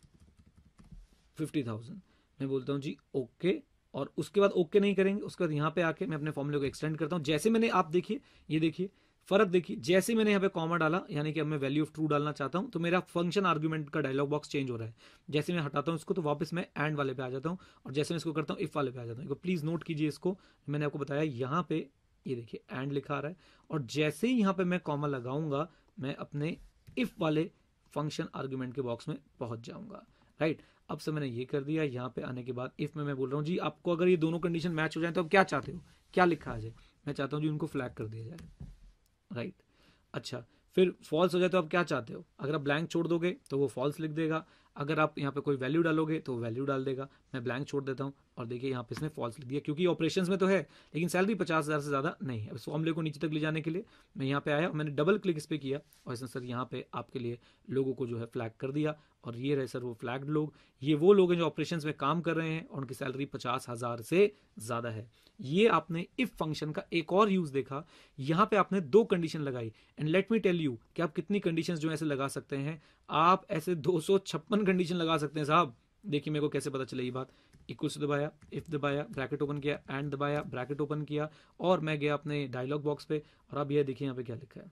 fifty thousand मैं बोलता हूँ जी ओके okay, और उसके बाद ओके नहीं करेंगे उसके बाद यहाँ पे आके मैं अपने फॉर्मूले को एक्सटेंड करता हूँ जैसे मैंने आप देखिए ये देखिए फर्क देखिए जैसे मैंने यहाँ पे कॉमा डाला यानी कि अब मैं वैल्यू ऑफ ट्रू डालना चाहता हूँ तो मेरा फंक्शन आर्ग्यूमेंट का डायलॉग बॉक्स चेंज हो रहा है जैसे मैं हटाता हूँ इसको तो वापस मैं एंड वाले पे आ जाता हूँ और जैसे मैं इसको करता हूँ इफ वाले पे आ जाता हूँ प्लीज नोट कीजिए इसको मैंने आपको बताया यहाँ पे ये देखिए एंड लिखा आ रहा है और जैसे ही यहाँ पे मैं कॉमा लगाऊंगा मैं अपने इफ वाले फंक्शन आर्ग्यूमेंट के बॉक्स में पहुंच जाऊंगा राइट अब सर मैंने ये कर दिया यहाँ पे आने के बाद इफ में मैं बोल रहा हूँ जी आपको अगर ये दोनों कंडीशन मैच हो जाए तो आप क्या चाहते हो क्या लिखा आ जाए मैं चाहता हूँ जी उनको फ्लैग कर दिया जाए राइट अच्छा फिर फॉल्स हो जाए तो आप क्या चाहते हो अगर आप ब्लैंक छोड़ दोगे तो वो फॉल्स लिख देगा अगर आप यहाँ पे कोई वैल्यू डालोगे तो वैल्यू डाल देगा मैं ब्लैंक छोड़ देता हूँ और देखिए यहाँ पे इसने फॉल्स लिख दिया क्योंकि ऑपरेशंस में तो है लेकिन सैलरी पचास हज़ार से ज़्यादा नहीं है अब इस को नीचे तक ले जाने के लिए मैं यहाँ पे आया मैंने डबल क्लिक इस पर किया और इसने सर यहाँ पे आपके लिए लोगों को जो है फ्लैग कर दिया और ये रहे सर वो फ्लैग्ड लोग ये वो लोग हैं जो ऑपरेशन में काम कर रहे हैं और उनकी सैलरी पचास हज़ार से ज़्यादा है ये आपने इफ़ फंक्शन का एक और यूज़ देखा यहाँ पे आपने दो कंडीशन लगाई and let me tell you कि आप कितनी कंडीशन जो ऐसे लगा सकते हैं आप ऐसे दो कंडीशन लगा सकते हैं साहब देखिए मेरे को कैसे पता चले ये बात इक्वल से दबाया इफ दबाया ब्रैकेट ओपन किया एंड दबाया ब्रैकेट ओपन किया और मैं गया अपने डायलॉग बॉक्स पे और अब यह देखिए यहाँ पे क्या लिखा है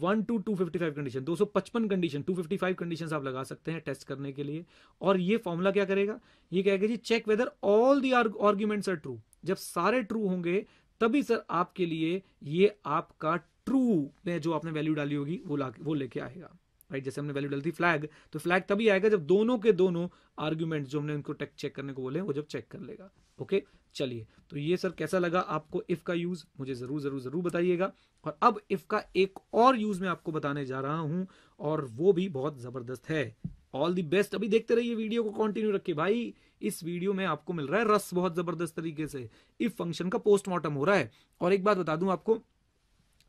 one to two fifty five condition दो सौ पचपन condition two fifty five condition आप लगा सकते हैं टेस्ट करने के लिए और ये फॉर्मूला क्या करेगा ये कहेगा जी check whether all the arguments are true जब सारे ट्रू होंगे तभी सर आपके लिए ये आपका ट्रू में जो आपने वैल्यू डाली होगी वो ला वो लेके आएगा राइट जैसे हमने वैल्यू डाली थी फ्लैग तो फ्लैग तभी आएगा जब दोनों के दोनों आर्ग्यूमेंट जो हमने उनको टेक चेक करने को बोले वो जब चेक कर लेगा ओके चलिए तो ये सर कैसा लगा आपको इफ का यूज मुझे जरूर जरूर जरूर बताइएगा और अब इफ का एक और यूज मैं आपको बताने जा रहा हूं और वो भी बहुत जबरदस्त है ऑल दी बेस्ट अभी देखते रहिए वीडियो को कंटिन्यू रखिए भाई इस वीडियो में आपको मिल रहा है रस बहुत जबरदस्त तरीके से इफ फंक्शन का पोस्टमार्टम हो रहा है और एक बात बता दूं आपको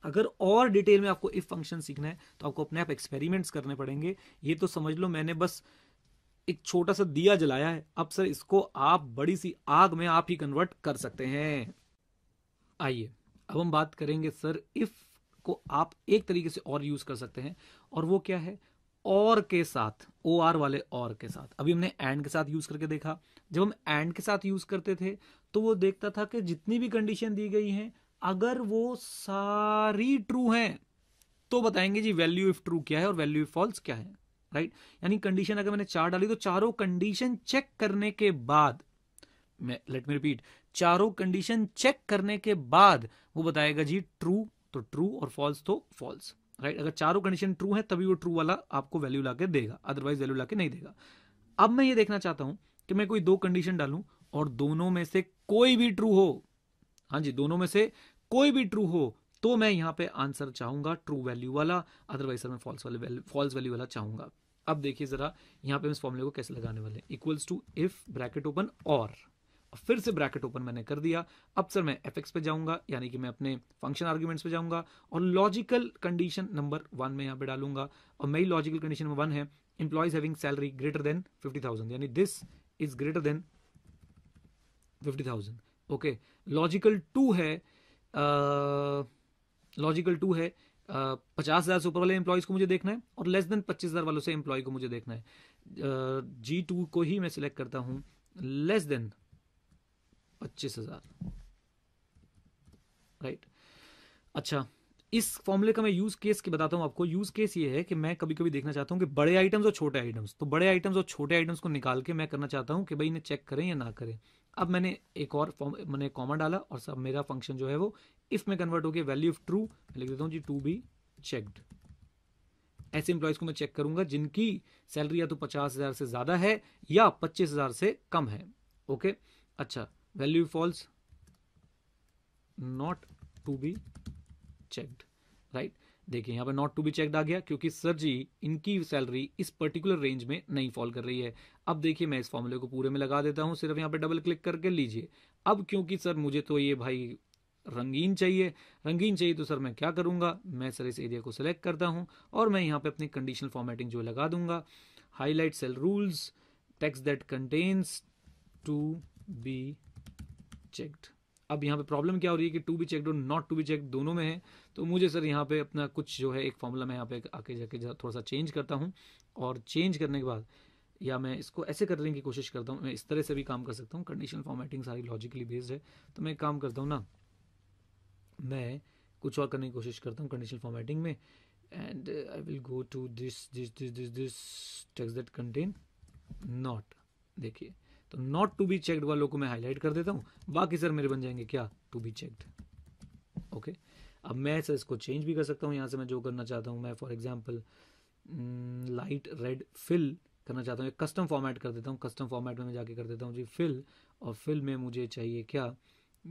अगर और डिटेल में आपको इफ फंक्शन सीखना है तो आपको अपने आप एक्सपेरिमेंट्स करने पड़ेंगे ये तो समझ लो मैंने बस एक छोटा सा दिया जलाया है अब सर इसको आप बड़ी सी आग में आप ही कन्वर्ट कर सकते हैं आइए अब हम बात करेंगे सर इफ को आप एक तरीके से और यूज कर सकते हैं और वो क्या है और के साथ ओ आर वाले और के साथ अभी हमने एंड के साथ यूज करके देखा जब हम एंड के साथ यूज करते थे तो वो देखता था कि जितनी भी कंडीशन दी गई हैं अगर वो सारी ट्रू हैं तो बताएंगे जी वैल्यू इफ ट्रू क्या है और वैल्यू इफ फॉल्स क्या है राइट यानी कंडीशन अगर मैंने चार डाली तो चारों कंडीशन चेक करने के बाद मैं लेट मी रिपीट चारों कंडीशन चेक करने के बाद वो बताएगा जी ट्रू तो ट्रू और फॉल्स तो फॉल्स राइट अगर चारों कंडीशन ट्रू है तभी वो ट्रू वाला आपको वैल्यू लाके देगा अदरवाइज वैल्यू लाके नहीं देगा अब मैं ये देखना चाहता हूं कि मैं कोई दो कंडीशन डालू और दोनों में से कोई भी ट्रू हो हाँ जी दोनों में से कोई भी ट्रू हो तो मैं यहां पे आंसर चाहूंगा ट्रू वैल्यू वाला अदरवाइज सर मैं फॉल्स वाले फॉल्स वैल्यू वाला चाहूंगा अब देखिए जरा यहां पे हम इस फॉर्मूले को कैसे लगाने वाले हैं equals to if bracket open और फिर से ब्रैकेट ओपन मैंने कर दिया अब सर मैं एफ पे जाऊंगा यानी कि मैं अपने फंक्शन आर्ग्यूमेंट्स पे जाऊंगा और लॉजिकल कंडीशन नंबर वन में यहां पे डालूंगा और मेरी लॉजिकल कंडीशन नंबर वन है employees having salary greater than fifty thousand यानी this is greater than fifty thousand okay logical two है लॉजिकल टू है पचास हज़ार से ऊपर वाले एम्प्लॉयज़ को मुझे देखना है और लेस देन पच्चीस हज़ार वालों से एम्प्लॉय को मुझे देखना है जी टू को ही मैं सिलेक्ट करता हूं लेस देन पच्चीस हज़ार राइट अच्छा इस फॉर्मूले का मैं यूज़ केस की बताता हूं आपको यूज़ केस ये है कि मैं कभी कभी देखना चाहता हूं कि बड़े आइटम्स और छोटे आइटम्स तो बड़े आइटम्स और छोटे आइटम्स को निकाल के मैं करना चाहता हूं कि भाई इन्हें चेक करें या ना करें अब मैंने एक और फॉर्म मैंने कॉमन डाला और सब मेरा फंक्शन जो है वो इफ में कन्वर्ट हो गया वैल्यू ऑफ ट्रू लिख देता हूँ जी टू बी चेकड ऐसे इंप्लॉयज को मैं चेक करूंगा जिनकी सैलरी या तो पचास हजार से ज्यादा है या पच्चीस हजार से कम है ओके अच्छा value false not to be checked right देखिए यहाँ पर नॉट टू बी चेक आ गया क्योंकि सर जी इनकी सैलरी इस पर्टिकुलर रेंज में नहीं फॉल कर रही है अब देखिए मैं इस फॉर्मूले को पूरे में लगा देता हूँ सिर्फ यहाँ पर डबल क्लिक करके लीजिए अब क्योंकि सर मुझे तो ये भाई रंगीन चाहिए रंगीन चाहिए तो सर मैं क्या करूँगा मैं सर इस एरिया को सिलेक्ट करता हूँ और मैं यहाँ पर अपनी कंडीशनल फॉर्मेटिंग जो लगा दूंगा highlight cell rules text that contains to be checked अब यहाँ पे प्रॉब्लम क्या हो रही है कि टू बी चेक्ड और नॉट टू बी चेक दोनों में है तो मुझे सर यहाँ पे अपना कुछ जो है एक फॉर्मूला मैं यहाँ पे आके जाके थोड़ा सा चेंज करता हूँ और चेंज करने के बाद या मैं इसको ऐसे करने की कोशिश करता हूँ मैं इस तरह से भी काम कर सकता हूँ कंडीशनल फॉर्मेटिंग सारी लॉजिकली बेस्ड है तो मैं काम करता हूँ ना मैं कुछ और करने की कोशिश करता हूँ कंडीशनल फॉर्मेटिंग में and I will go to this this this this this text that contain not देखिए तो नॉट टू बी चेक्ड वालों को मैं हाईलाइट कर देता हूँ बाकी सर मेरे बन जाएंगे क्या to be checked okay okay? अब मैं सर इसको चेंज भी कर सकता हूँ यहाँ से मैं जो करना चाहता हूँ मैं for example light red fill करना चाहता हूँ एक कस्टम फॉर्मेट कर देता हूँ कस्टम फॉर्मेट में मैं जाके कर देता हूँ जी फिल और फिल में मुझे चाहिए क्या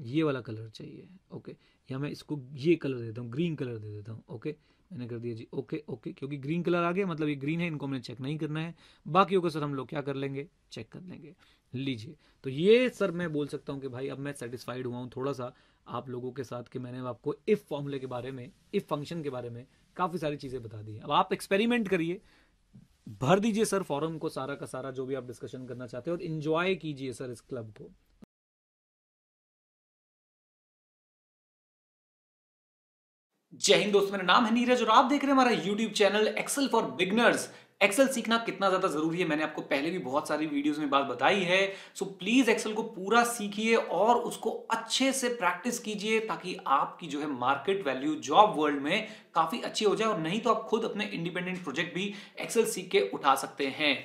ये वाला कलर चाहिए ओके या मैं इसको ये कलर देता हूँ ग्रीन कलर दे देता हूँ ओके मैंने कर दिया जी ओके ओके क्योंकि ग्रीन कलर आ गया मतलब ये ग्रीन है इनको हमने चेक नहीं करना है बाकी होगा सर हम लोग क्या कर लेंगे चेक कर लेंगे लीजिए तो ये सर मैं बोल सकता हूँ कि भाई अब मैं सेटिस्फाइड हुआ हूँ थोड़ा सा आप लोगों के साथ कि मैंने आपको इफ़ फॉर्मूले के बारे में इफ़ फंक्शन के बारे में काफ़ी सारी चीज़ें बता दी अब आप एक्सपेरिमेंट करिए भर दीजिए सर फॉरम को सारा का सारा जो भी आप डिस्कशन करना चाहते हो और इंजॉय कीजिए सर इस क्लब को जय हिंद दोस्त मेरा नाम है नीरज और आप देख रहे हैं हमारा YouTube channel Excel for beginners Excel सीखना कितना ज़्यादा ज़रूरी है मैंने आपको पहले भी बहुत सारी वीडियोस में बात बताई है सो प्लीज़ एक्सेल को पूरा सीखिए और उसको अच्छे से प्रैक्टिस कीजिए ताकि आपकी जो है मार्केट वैल्यू जॉब वर्ल्ड में काफ़ी अच्छी हो जाए और नहीं तो आप खुद अपने इंडिपेंडेंट प्रोजेक्ट भी एक्सेल सीख के उठा सकते हैं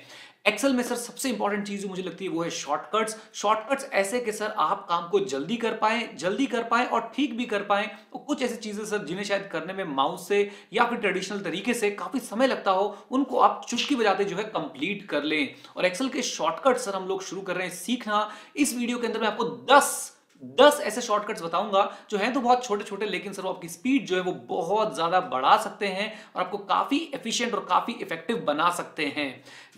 एक्सेल में सर सबसे इंपॉर्टेंट चीज जो मुझे लगती है वो है शॉर्टकट्स शॉर्टकट्स ऐसे कि सर आप काम को जल्दी कर पाए जल्दी कर पाए और ठीक भी कर पाए तो कुछ ऐसी चीजें सर जिन्हें शायद करने में माउस से या फिर ट्रेडिशनल तरीके से काफी समय लगता हो उनको आप चुटकी बजाते जो है कंप्लीट कर लें और एक्सेल के शॉर्टकट सर हम लोग शुरू कर रहे हैं सीखना इस वीडियो के अंदर मैं आपको दस दस ऐसे शॉर्टकट्स बताऊंगा जो हैं तो बहुत छोटे छोटे लेकिन सर वो आपकी स्पीड जो है वो बहुत ज़्यादा बढ़ा सकते हैं और आपको काफ़ी एफिशिएंट और काफ़ी इफेक्टिव बना सकते हैं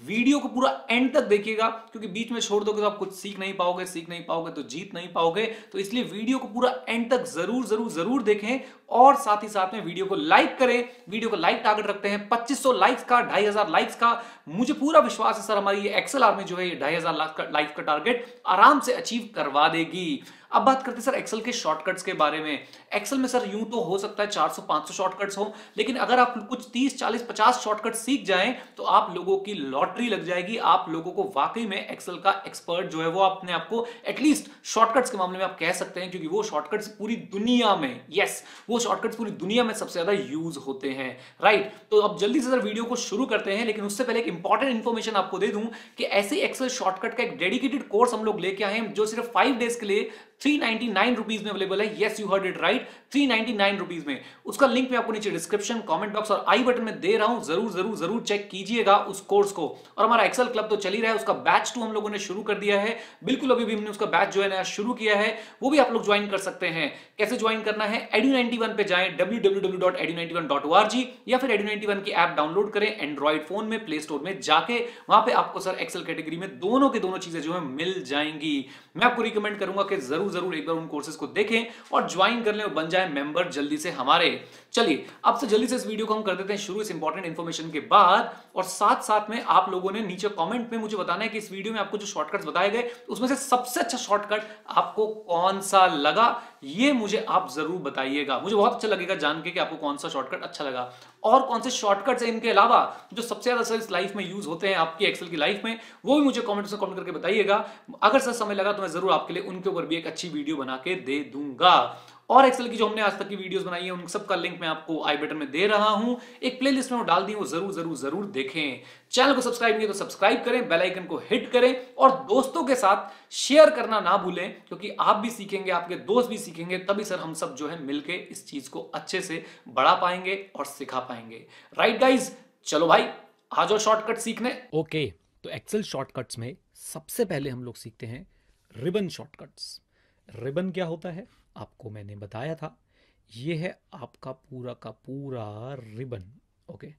वीडियो को पूरा एंड तक देखिएगा क्योंकि बीच में छोड़ दोगे तो आप कुछ सीख नहीं पाओगे सीख नहीं पाओगे तो जीत नहीं पाओगे तो इसलिए वीडियो को पूरा एंड तक जरूर जरूर जरूर देखें और साथ ही साथ में वीडियो को लाइक करें वीडियो को लाइक टारगेट रखते हैं 2500 लाइक्स का 2500 लाइक्स का मुझे पूरा विश्वास है सर हमारी एक्सल आर्मी जो है ये 2500 लाख लाइक का टारगेट आराम से अचीव करवा देगी अब बात करते हैं सर एक्सेल के शॉर्टकट्स के बारे में एक्सेल में सर यूं तो हो सकता है 400 500 शॉर्टकट्स हो लेकिन अगर आप कुछ 30 40 50 शॉर्टकट सीख जाएं तो आप लोगों की लॉट पटरी लग जाएगी आप लोगों को वाकई में एक्सेल का एक्सपर्ट जो है वो अपने आपको एटलीस्ट शॉर्टकट्स के मामले में आप कह सकते हैं क्योंकि वो शॉर्टकट्स पूरी दुनिया में यस वो शॉर्टकट्स पूरी दुनिया में सबसे ज्यादा यूज होते हैं राइट तो अब जल्दी से जरा वीडियो को शुरू करते हैं लेकिन उससे पहले एक इंपॉर्टेंट इन्फॉर्मेशन आपको दे दूं कि ऐसे एक्सेल शॉर्टकट का एक डेडिकेटेड कोर्स हम लोग लेके आए हैं जो सिर्फ फाइव डेज के लिए थ्री नाइनटी नाइन रुपीज में अवेलेबल है yes you heard it right three ninety nine rupees में उसका लिंक मैं आपको नीचे डिस्क्रिप्शन कमेंट बॉक्स और आई बटन में दे रहा हूं जरूर जरूर जरूर चेक कीजिएगा उस कोर्स को और हमारा एक्सेल क्लब तो चल ही रहा है उसका बैच टू हम लोगों ने शुरू कर दिया है बिल्कुल अभी भी हमने उसका बैच जो है ना शुरू किया है वो भी आप लोग ज्वाइन कर सकते हैं कैसे ज्वाइन करना है एडू नाइनटी वन पे जाए W W W dot ninety one dot O R G या फिर एडू नाइनटी वन की ऐप डाउनलोड करें एंड्रॉइड फोन में प्ले स्टोर में जाके वहां पे आपको सर एक्सल कैटेगरी में दोनों के दोनों चीजें जो है मिल जाएंगी मैं आपको रिकमेंड करूंगा कि जरूर जरूर एक बार उन कोर्सेज को देखें और ज्वाइन कर लें और बन जाए मेंबर जल्दी से हमारे चलिए अब से तो जल्दी से इस वीडियो को हम कर देते हैं शुरू इस इंपॉर्टेंट इन्फॉर्मेशन के बाद और साथ साथ में आप लोगों ने नीचे कॉमेंट में मुझे बताना है कि इस वीडियो में आपको जो शॉर्टकट बताए गए उसमें से सबसे अच्छा शॉर्टकट आपको कौन सा लगा ये मुझे आप जरूर बताइएगा मुझे बहुत अच्छा लगेगा जान के कि आपको कौन सा शॉर्टकट अच्छा लगा और कौन से शॉर्टकट्स हैं इनके अलावा जो सबसे ज़्यादा सर इस लाइफ में यूज़ होते हैं आपकी एक्सेल की लाइफ में वो भी मुझे कमेंट्स में कमेंट करके बताइएगा अगर सर समय लगा तो मैं ज़रूर आपके लिए उनके ऊपर भी एक अच्छी वीडियो बना के दे दूंगा और एक्सेल की जो हमने आज तक की वीडियोस बनाई है उन सबका लिंक मैं आपको आई बटन में दे रहा हूं एक प्लेलिस्ट में वो डाल दी वो जरूर जरूर जरूर देखें चैनल को सब्सक्राइब नहीं तो सब्सक्राइब करें बेल आइकन को हिट करें और दोस्तों के साथ शेयर करना ना भूलें क्योंकि आप भी सीखेंगे आपके दोस्त भी सीखेंगे तभी सर हम सब जो है मिलकर इस चीज को अच्छे से बढ़ा पाएंगे और सिखा पाएंगे राइट गाइज चलो भाई आ जाओ शॉर्टकट सीखने ओके तो एक्सेल शॉर्टकट्स में सबसे पहले हम लोग सीखते हैं रिबन शॉर्टकट्स रिबन क्या होता है आपको मैंने बताया था ये है आपका पूरा का पूरा रिबन ओके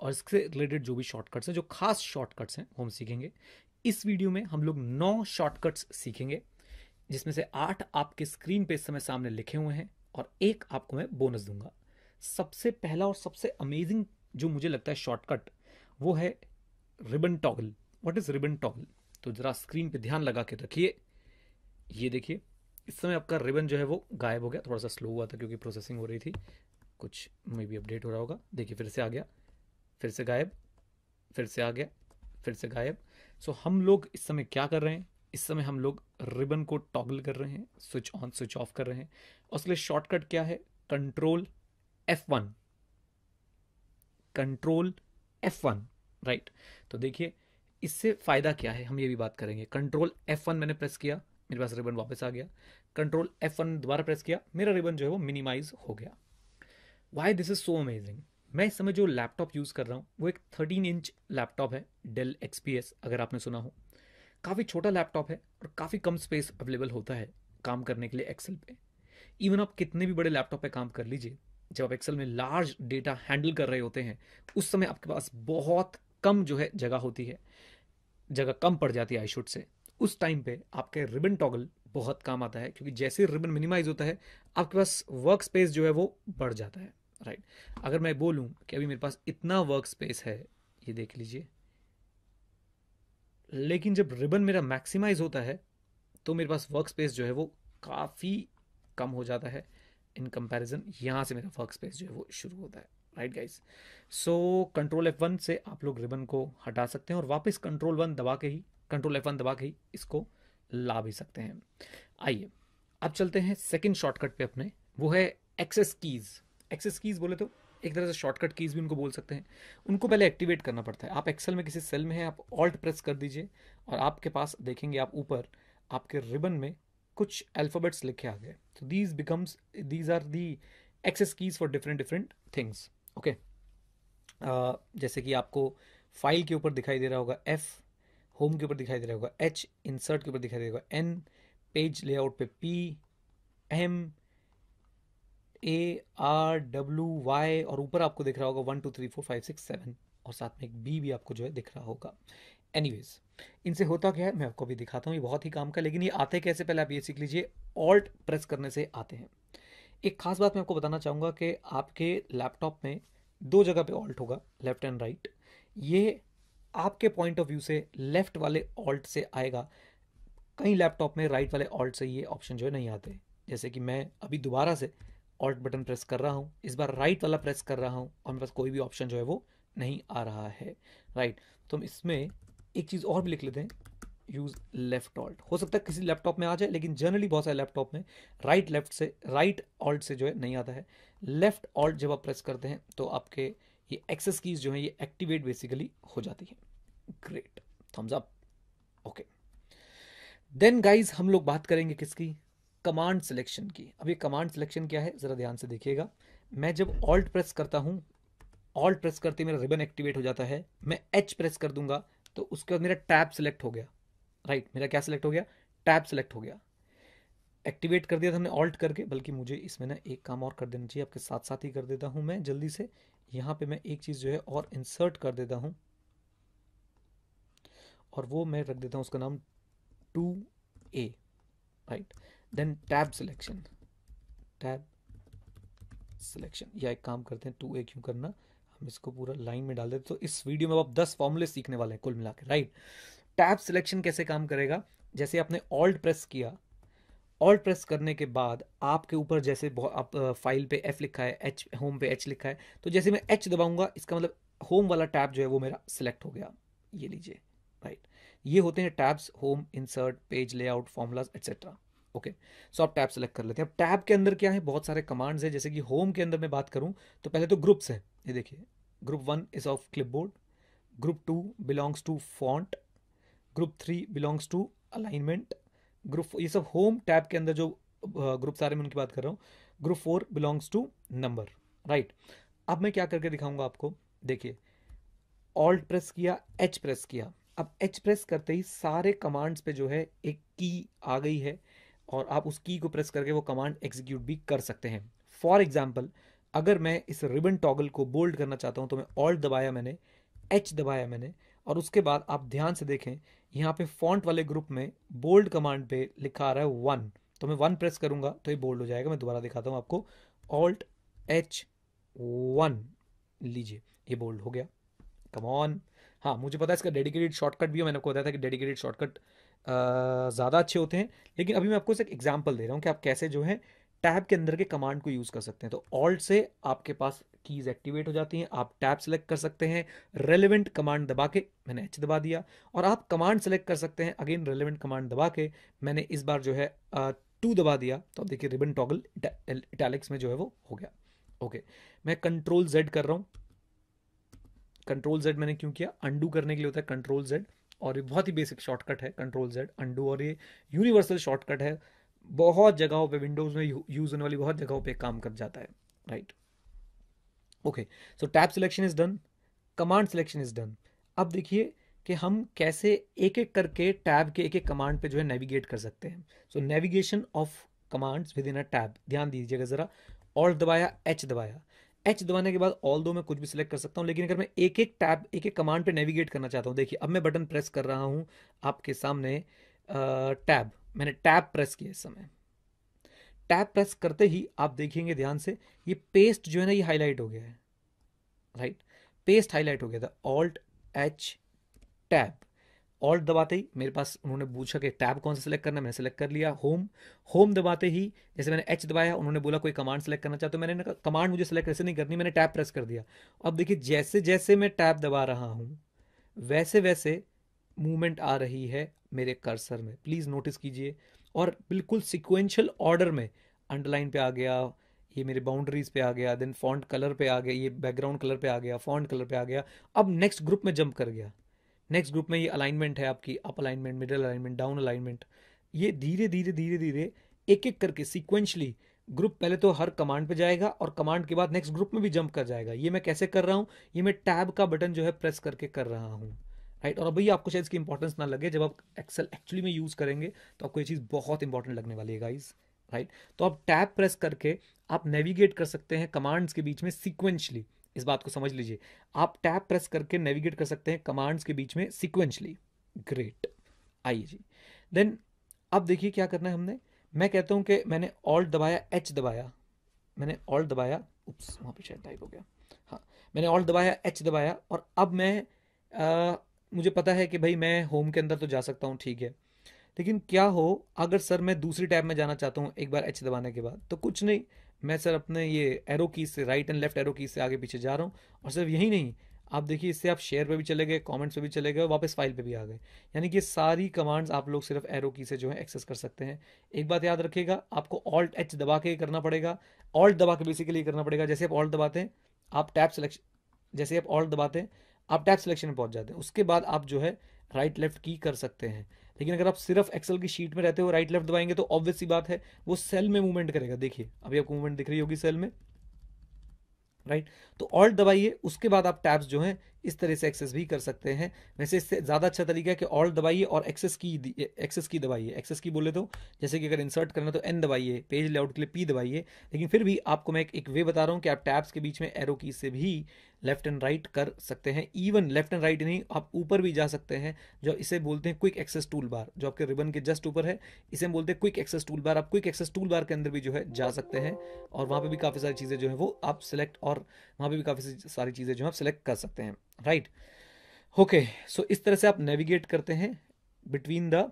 और इसके रिलेटेड जो भी शॉर्टकट्स हैं जो खास शॉर्टकट्स हैं वो हम सीखेंगे इस वीडियो में हम लोग नौ शॉर्टकट्स सीखेंगे जिसमें से आठ आपके स्क्रीन पे इस समय सामने लिखे हुए हैं और एक आपको मैं बोनस दूंगा सबसे पहला और सबसे अमेजिंग जो मुझे लगता है शॉर्टकट वो है ribbon toggle what is ribbon toggle तो जरा स्क्रीन पे ध्यान लगा के रखिए ये देखिए इस समय आपका रिबन जो है वो गायब हो गया थोड़ा सा स्लो हुआ था क्योंकि प्रोसेसिंग हो रही थी कुछ मे बी अपडेट हो रहा होगा देखिए फिर से आ गया फिर से गायब फिर से आ गया फिर से गायब सो हम लोग इस समय क्या कर रहे हैं इस समय हम लोग रिबन को टॉगल कर रहे हैं स्विच ऑन स्विच ऑफ कर रहे हैं और उसके लिए शॉर्टकट क्या है control F one control F one right तो देखिए इससे फ़ायदा क्या है हम ये भी बात करेंगे कंट्रोल एफ वन मैंने प्रेस किया मेरे पास रिबन वापस आ गया कंट्रोल एफ वन दोबारा प्रेस किया मेरा रिबन जो है वो मिनिमाइज हो गया why this is so amazing मैं इस समय जो लैपटॉप यूज़ कर रहा हूँ वो एक थर्टीन इंच लैपटॉप है डेल एक्सपीएस एस अगर आपने सुना हो काफ़ी छोटा लैपटॉप है और काफ़ी कम स्पेस अवेलेबल होता है काम करने के लिए एक्सेल पे इवन आप कितने भी बड़े लैपटॉप पे काम कर लीजिए जब आप एक्सेल में लार्ज डेटा हैंडल कर रहे होते हैं उस समय आपके पास बहुत कम जो है जगह होती है जगह कम पड़ जाती है आई शुड से उस टाइम पे आपके रिबन टॉगल बहुत काम आता है क्योंकि जैसे रिबन मिनिमाइज होता है आपके पास वर्क स्पेस जो है वो बढ़ जाता है राइट अगर मैं बोलूं कि अभी मेरे पास इतना वर्क स्पेस है ये देख लीजिए लेकिन जब रिबन मेरा मैक्सिमाइज होता है तो मेरे पास वर्क स्पेस जो है वो काफ़ी कम हो जाता है इन कंपैरिजन यहाँ से मेरा वर्क स्पेस जो है वो शुरू होता है right guys so control F one से आप लोग रिबन को हटा सकते हैं और वापस कंट्रोल वन दबा के ही कंट्रोल एफ दबा के इसको ला भी सकते हैं आइए अब चलते हैं सेकेंड शॉर्टकट पे अपने वो है एक्सेस कीज़ एक्सेस कीज़ बोले तो एक तरह से शॉर्टकट कीज़ भी उनको बोल सकते हैं उनको पहले एक्टिवेट करना पड़ता है आप एक्सेल में किसी सेल में हैं आप ऑल्ट प्रेस कर दीजिए और आपके पास देखेंगे आप ऊपर आपके रिबन में कुछ अल्फ़ाबेट्स लिखे आ गए तो these becomes these are the access keys for different different things okay जैसे कि आपको फाइल के ऊपर दिखाई दे रहा होगा एफ़ होम के ऊपर दिखाई दे रहा होगा एच इंसर्ट के ऊपर दिखाई देगा एन पेज लेआउट पे P M A R W Y और ऊपर आपको दिख रहा होगा one two three four five six seven और साथ में एक बी भी आपको जो है दिख रहा होगा एनीवेज इनसे होता क्या है मैं आपको भी दिखाता हूँ ये बहुत ही काम का लेकिन ये आते कैसे पहले आप ये सीख लीजिए ऑल्ट प्रेस करने से आते हैं एक खास बात मैं आपको बताना चाहूँगा कि आपके लैपटॉप में दो जगह पे ऑल्ट होगा लेफ्ट एंड राइट ये आपके पॉइंट ऑफ व्यू से लेफ्ट वाले ऑल्ट से आएगा कई लैपटॉप में राइट वाले ऑल्ट से ये ऑप्शन जो है नहीं आते जैसे कि मैं अभी दोबारा से ऑल्ट बटन प्रेस कर रहा हूँ इस बार राइट वाला प्रेस कर रहा हूँ और मेरे पास कोई भी ऑप्शन जो है वो नहीं आ रहा है राइट तो हम इसमें एक चीज़ और भी लिख लेते हैं यूज़ लेफ्ट ऑल्ट हो सकता है किसी लैपटॉप में आ जाए लेकिन जनरली बहुत सारे लैपटॉप में राइट लेफ्ट से राइट ऑल्ट से जो है नहीं आता है लेफ्ट ऑल्ट जब आप प्रेस करते हैं तो आपके ये एक्सेस कीज जो है ये एक्टिवेट बेसिकली हो जाती है great thumbs up okay then guys हम लोग बात करेंगे किसकी कमांड सिलेक्शन की अब ये कमांड सिलेक्शन क्या है ज़रा ध्यान से देखिएगा मैं जब ऑल्ट प्रेस करता हूँ ऑल्ट प्रेस करते मेरा रिबन एक्टिवेट हो जाता है मैं एच प्रेस कर दूंगा तो उसके बाद मेरा टैब सेलेक्ट हो गया राइट right, मेरा क्या सिलेक्ट हो गया टैब सेलेक्ट हो गया एक्टिवेट कर दिया था हमने ऑल्ट करके बल्कि मुझे इसमें ना एक काम और कर देना चाहिए आपके साथ साथ ही कर देता हूँ मैं जल्दी से यहाँ पे मैं एक चीज़ जो है और इंसर्ट कर देता हूँ और वो मैं रख देता हूँ उसका नाम to a right then tab selection tab selection या एक काम करते हैं टू ए क्यों करना हम इसको पूरा लाइन में डाल देते तो इस वीडियो में आप दस फॉर्मूले सीखने वाले हैं कुल मिला के राइट टैब सिलेक्शन कैसे काम करेगा जैसे आपने ऑल्ट प्रेस किया ऑल्ट प्रेस करने के बाद आपके ऊपर जैसे आप फाइल पे एफ लिखा है एच होम पे एच लिखा है तो जैसे मैं एच दबाऊंगा इसका मतलब होम वाला टैब जो है वो मेरा सिलेक्ट हो गया ये लीजिए राइट ये होते हैं tabs home insert page layout formulas etcetera okay so आप टैब सेलेक्ट कर लेते हैं अब टैब के अंदर क्या है बहुत सारे कमांड्स हैं जैसे कि होम के अंदर मैं बात करूँ तो पहले तो ग्रुप्स है ये देखिए group one is of clip group two belongs to font group three belongs to alignment group ये सब होम टैब के अंदर जो ग्रुप सारे में उनकी बात कर रहा हूँ group four belongs to number right अब मैं क्या करके दिखाऊंगा आपको देखिए ऑल्ट प्रेस किया एच प्रेस किया अब एच प्रेस करते ही सारे कमांड्स पे जो है एक की आ गई है और आप उस की को प्रेस करके वो कमांड एग्जीक्यूट भी कर सकते हैं फॉर एग्जाम्पल अगर मैं इस रिबन टॉगल को बोल्ड करना चाहता हूँ तो मैं ऑल्ट दबाया मैंने एच दबाया मैंने और उसके बाद आप ध्यान से देखें यहाँ पे फॉन्ट वाले ग्रुप में बोल्ड कमांड पे लिखा आ रहा है वन तो मैं वन प्रेस करूंगा तो ये बोल्ड हो जाएगा मैं दोबारा दिखाता हूँ आपको ऑल्ट एच वन लीजिए ये बोल्ड हो गया कम ऑन हाँ मुझे पता है इसका डेडिकेटेड शॉर्टकट भी है मैंने आपको बताया था कि डेडिकेटेड शॉर्टकट ज़्यादा अच्छे होते हैं लेकिन अभी मैं आपको एक एग्जाम्पल दे रहा हूँ कि आप कैसे जो है टैब के अंदर के कमांड को यूज़ कर सकते हैं तो ऑल्ट से आपके पास कीज़ एक्टिवेट हो जाती हैं आप टैब सेलेक्ट कर सकते हैं रेलिवेंट कमांड दबा के मैंने एच दबा दिया और आप कमांड सेलेक्ट कर सकते हैं अगेन रेलिवेंट कमांड दबा के मैंने इस बार जो है टू दबा दिया तो आप देखिए रिबन टॉगल इटैलिक्स में जो है वो हो गया ओके मैं कंट्रोल जेड कर रहा हूँ कंट्रोल जेड मैंने क्यों किया अंडू करने के लिए होता है कंट्रोल जेड और ये बहुत ही बेसिक शॉर्टकट है कंट्रोल जेड अंडू और ये यूनिवर्सल शॉर्टकट है बहुत जगहों पे विंडोज़ में यूज़ होने वाली बहुत जगहों पे काम कर जाता है right okay so tab selection is done command selection is done अब देखिए कि हम कैसे एक एक करके टैब के एक एक कमांड पे जो है नेविगेट कर सकते हैं so navigation of commands within a tab ध्यान दीजिएगा ज़रा ऑल दबाया एच दबाया एच दबाने के बाद ऑल दो मैं कुछ भी सिलेक्ट कर सकता हूँ लेकिन अगर मैं एक एक टैब एक एक कमांड पे नेविगेट करना चाहता हूँ देखिए अब मैं बटन प्रेस कर रहा हूँ आपके सामने टैब मैंने टैब प्रेस किया इस समय टैप प्रेस करते ही आप देखेंगे ध्यान से ये पेस्ट जो है ना ये हाईलाइट हो गया है राइट पेस्ट हाईलाइट हो गया था ऑल्ट एच टैब ऑल्ट दबाते ही मेरे पास उन्होंने पूछा कि टैब कौन सा सेलेक्ट करना मैंने सेलेक्ट कर लिया होम होम दबाते ही जैसे मैंने एच दबाया उन्होंने बोला कोई कमांड सेलेक्ट करना चाहते तो मैंने कहा कमांड मुझे सेलेक्ट ऐसे नहीं करनी मैंने टैब प्रेस कर दिया अब देखिए जैसे जैसे मैं टैब दबा रहा हूँ वैसे वैसे मूवमेंट आ रही है मेरे कर्सर में प्लीज़ नोटिस कीजिए और बिल्कुल सिक्वेंशियल ऑर्डर में अंडरलाइन पे आ गया ये मेरे बाउंड्रीज पे आ गया देन फॉन्ट कलर पे आ गया ये बैकग्राउंड कलर पे आ गया फॉन्ट कलर पे आ गया अब नेक्स्ट ग्रुप में जंप कर गया नेक्स्ट ग्रुप में ये अलाइनमेंट है आपकी up alignment middle alignment down alignment ये धीरे धीरे धीरे धीरे एक एक करके सिक्वेंशली ग्रुप पहले तो हर कमांड पे जाएगा और कमांड के बाद नेक्स्ट ग्रुप में भी जंप कर जाएगा ये मैं कैसे कर रहा हूँ ये मैं टैब का बटन जो है प्रेस करके कर रहा हूँ राइट और अब आपको शायद इसकी इंपॉर्टेंस ना लगे जब आप एक्सेल एक्चुअली में यूज़ करेंगे तो आपको ये चीज़ बहुत इंपॉर्टेंट लगने वाली है गाइज राइट तो आप टैब प्रेस करके आप नेविगेट कर सकते हैं कमांड्स के बीच में सिक्वेंशली इस बात को समझ लीजिए आप टैब प्रेस करके नेविगेट कर सकते हैं कमांड्स के बीच में सिक्वेंशली ग्रेट आइए जी देन अब देखिए क्या करना है हमने मैं कहता हूँ कि मैंने ऑल्ट दबाया एच दबाया मैंने ऑल्ट दबाया उप्स वहाँ पे शायद टाइप हो गया हाँ मैंने ऑल्ट दबाया एच दबाया और अब मैं मुझे पता है कि भाई मैं होम के अंदर तो जा सकता हूँ ठीक है लेकिन क्या हो अगर सर मैं दूसरी टैब में जाना चाहता हूँ एक बार एच दबाने के बाद तो कुछ नहीं मैं सर अपने ये एरो की से राइट एंड लेफ्ट एरो की से आगे पीछे जा रहा हूँ और सिर्फ यही नहीं आप देखिए इससे आप शेयर पे भी चले गए कमेंट्स पे भी चले गए वापस फाइल पे भी आ गए यानी कि सारी कमांड्स आप लोग सिर्फ एरो की से जो है एक्सेस कर सकते हैं एक बात याद रखिएगा आपको ऑल्ट एच दबा के करना पड़ेगा ऑल्ट दबा के बेसिकली करना पड़ेगा जैसे आप ऑल्ट दबाते हैं आप टैब सेलेक्शन जैसे आप ऑल्ट दबाते हैं आप टैब सिलेक्शन में पहुंच जाते हैं उसके बाद आप जो है राइट लेफ्ट की कर सकते हैं लेकिन अगर आप सिर्फ एक्सेल की शीट में रहते हो राइट लेफ्ट दबाएंगे तो ऑब्वियस सी बात है वो सेल में मूवमेंट करेगा देखिए अभी आपको मूवमेंट दिख रही होगी सेल में राइट तो ऑल्ट दबाइए उसके बाद आप टैब्स जो हैं इस तरह से एक्सेस भी कर सकते हैं वैसे इससे ज़्यादा अच्छा तरीका है कि ऑल्ट दबाइए और एक्सेस की एक्सेस की दबाइए एक्सेस की बोले तो जैसे कि अगर इंसर्ट करना तो एन दबाइए पेज लेआउट के लिए पी दबाइए लेकिन फिर भी आपको मैं एक, एक वे बता रहा हूँ कि आप टैब्स के बीच में एरो की से भी लेफ्ट एंड राइट कर सकते हैं इवन लेफ्ट एंड राइट नहीं आप ऊपर भी जा सकते हैं जो इसे बोलते हैं क्विक एक्सेस टूल बार जो आपके रिबन के जस्ट ऊपर है इसे हम बोलते हैं क्विक एक्सेस टूल बार आप क्विक एक्सेस टूल बार के अंदर भी जो है जा सकते हैं और वहाँ पर भी काफ़ी सारी चीज़ें जो है वो आप सिलेक्ट और वहाँ पर भी काफ़ी सारी चीज़ें जो है आप सिलेक्ट कर सकते हैं राइट ओके सो इस तरह से आप नेविगेट करते हैं between the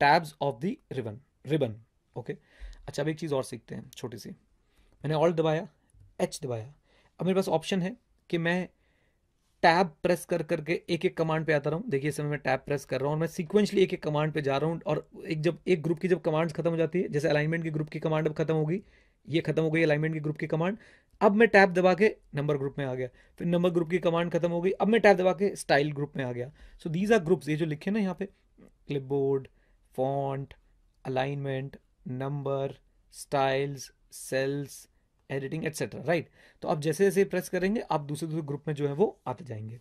tabs of the ribbon ribbon okay अच्छा अब एक चीज़ और सीखते हैं छोटी सी मैंने ऑल दबाया एच दबाया अब मेरे पास ऑप्शन है कि मैं टैब प्रेस कर करके एक एक कमांड पे आता रहा हूँ देखिए इस समय मैं टैब प्रेस कर रहा हूँ और मैं सीक्वेंशली एक एक कमांड पे जा रहा हूँ और एक जब एक ग्रुप की जब कमांड्स खत्म हो जाती है जैसे अलाइनमेंट के ग्रुप की कमांड अब खत्म होगी ये खत्म हो गई अलाइनमेंट के ग्रुप की कमांड अब मैं टैब दबा के नंबर ग्रुप में आ गया फिर नंबर ग्रुप की कमांड खत्म हो गई अब मैं टैब दबा के स्टाइल ग्रुप में आ गया सो दीज आर ग्रुप्स ये जो लिखे ना यहाँ पे board font alignment number styles cells editing etcetera right तो आप जैसे जैसे प्रेस करेंगे आप दूसरे दूसरे ग्रुप में जो है वो आते जाएंगे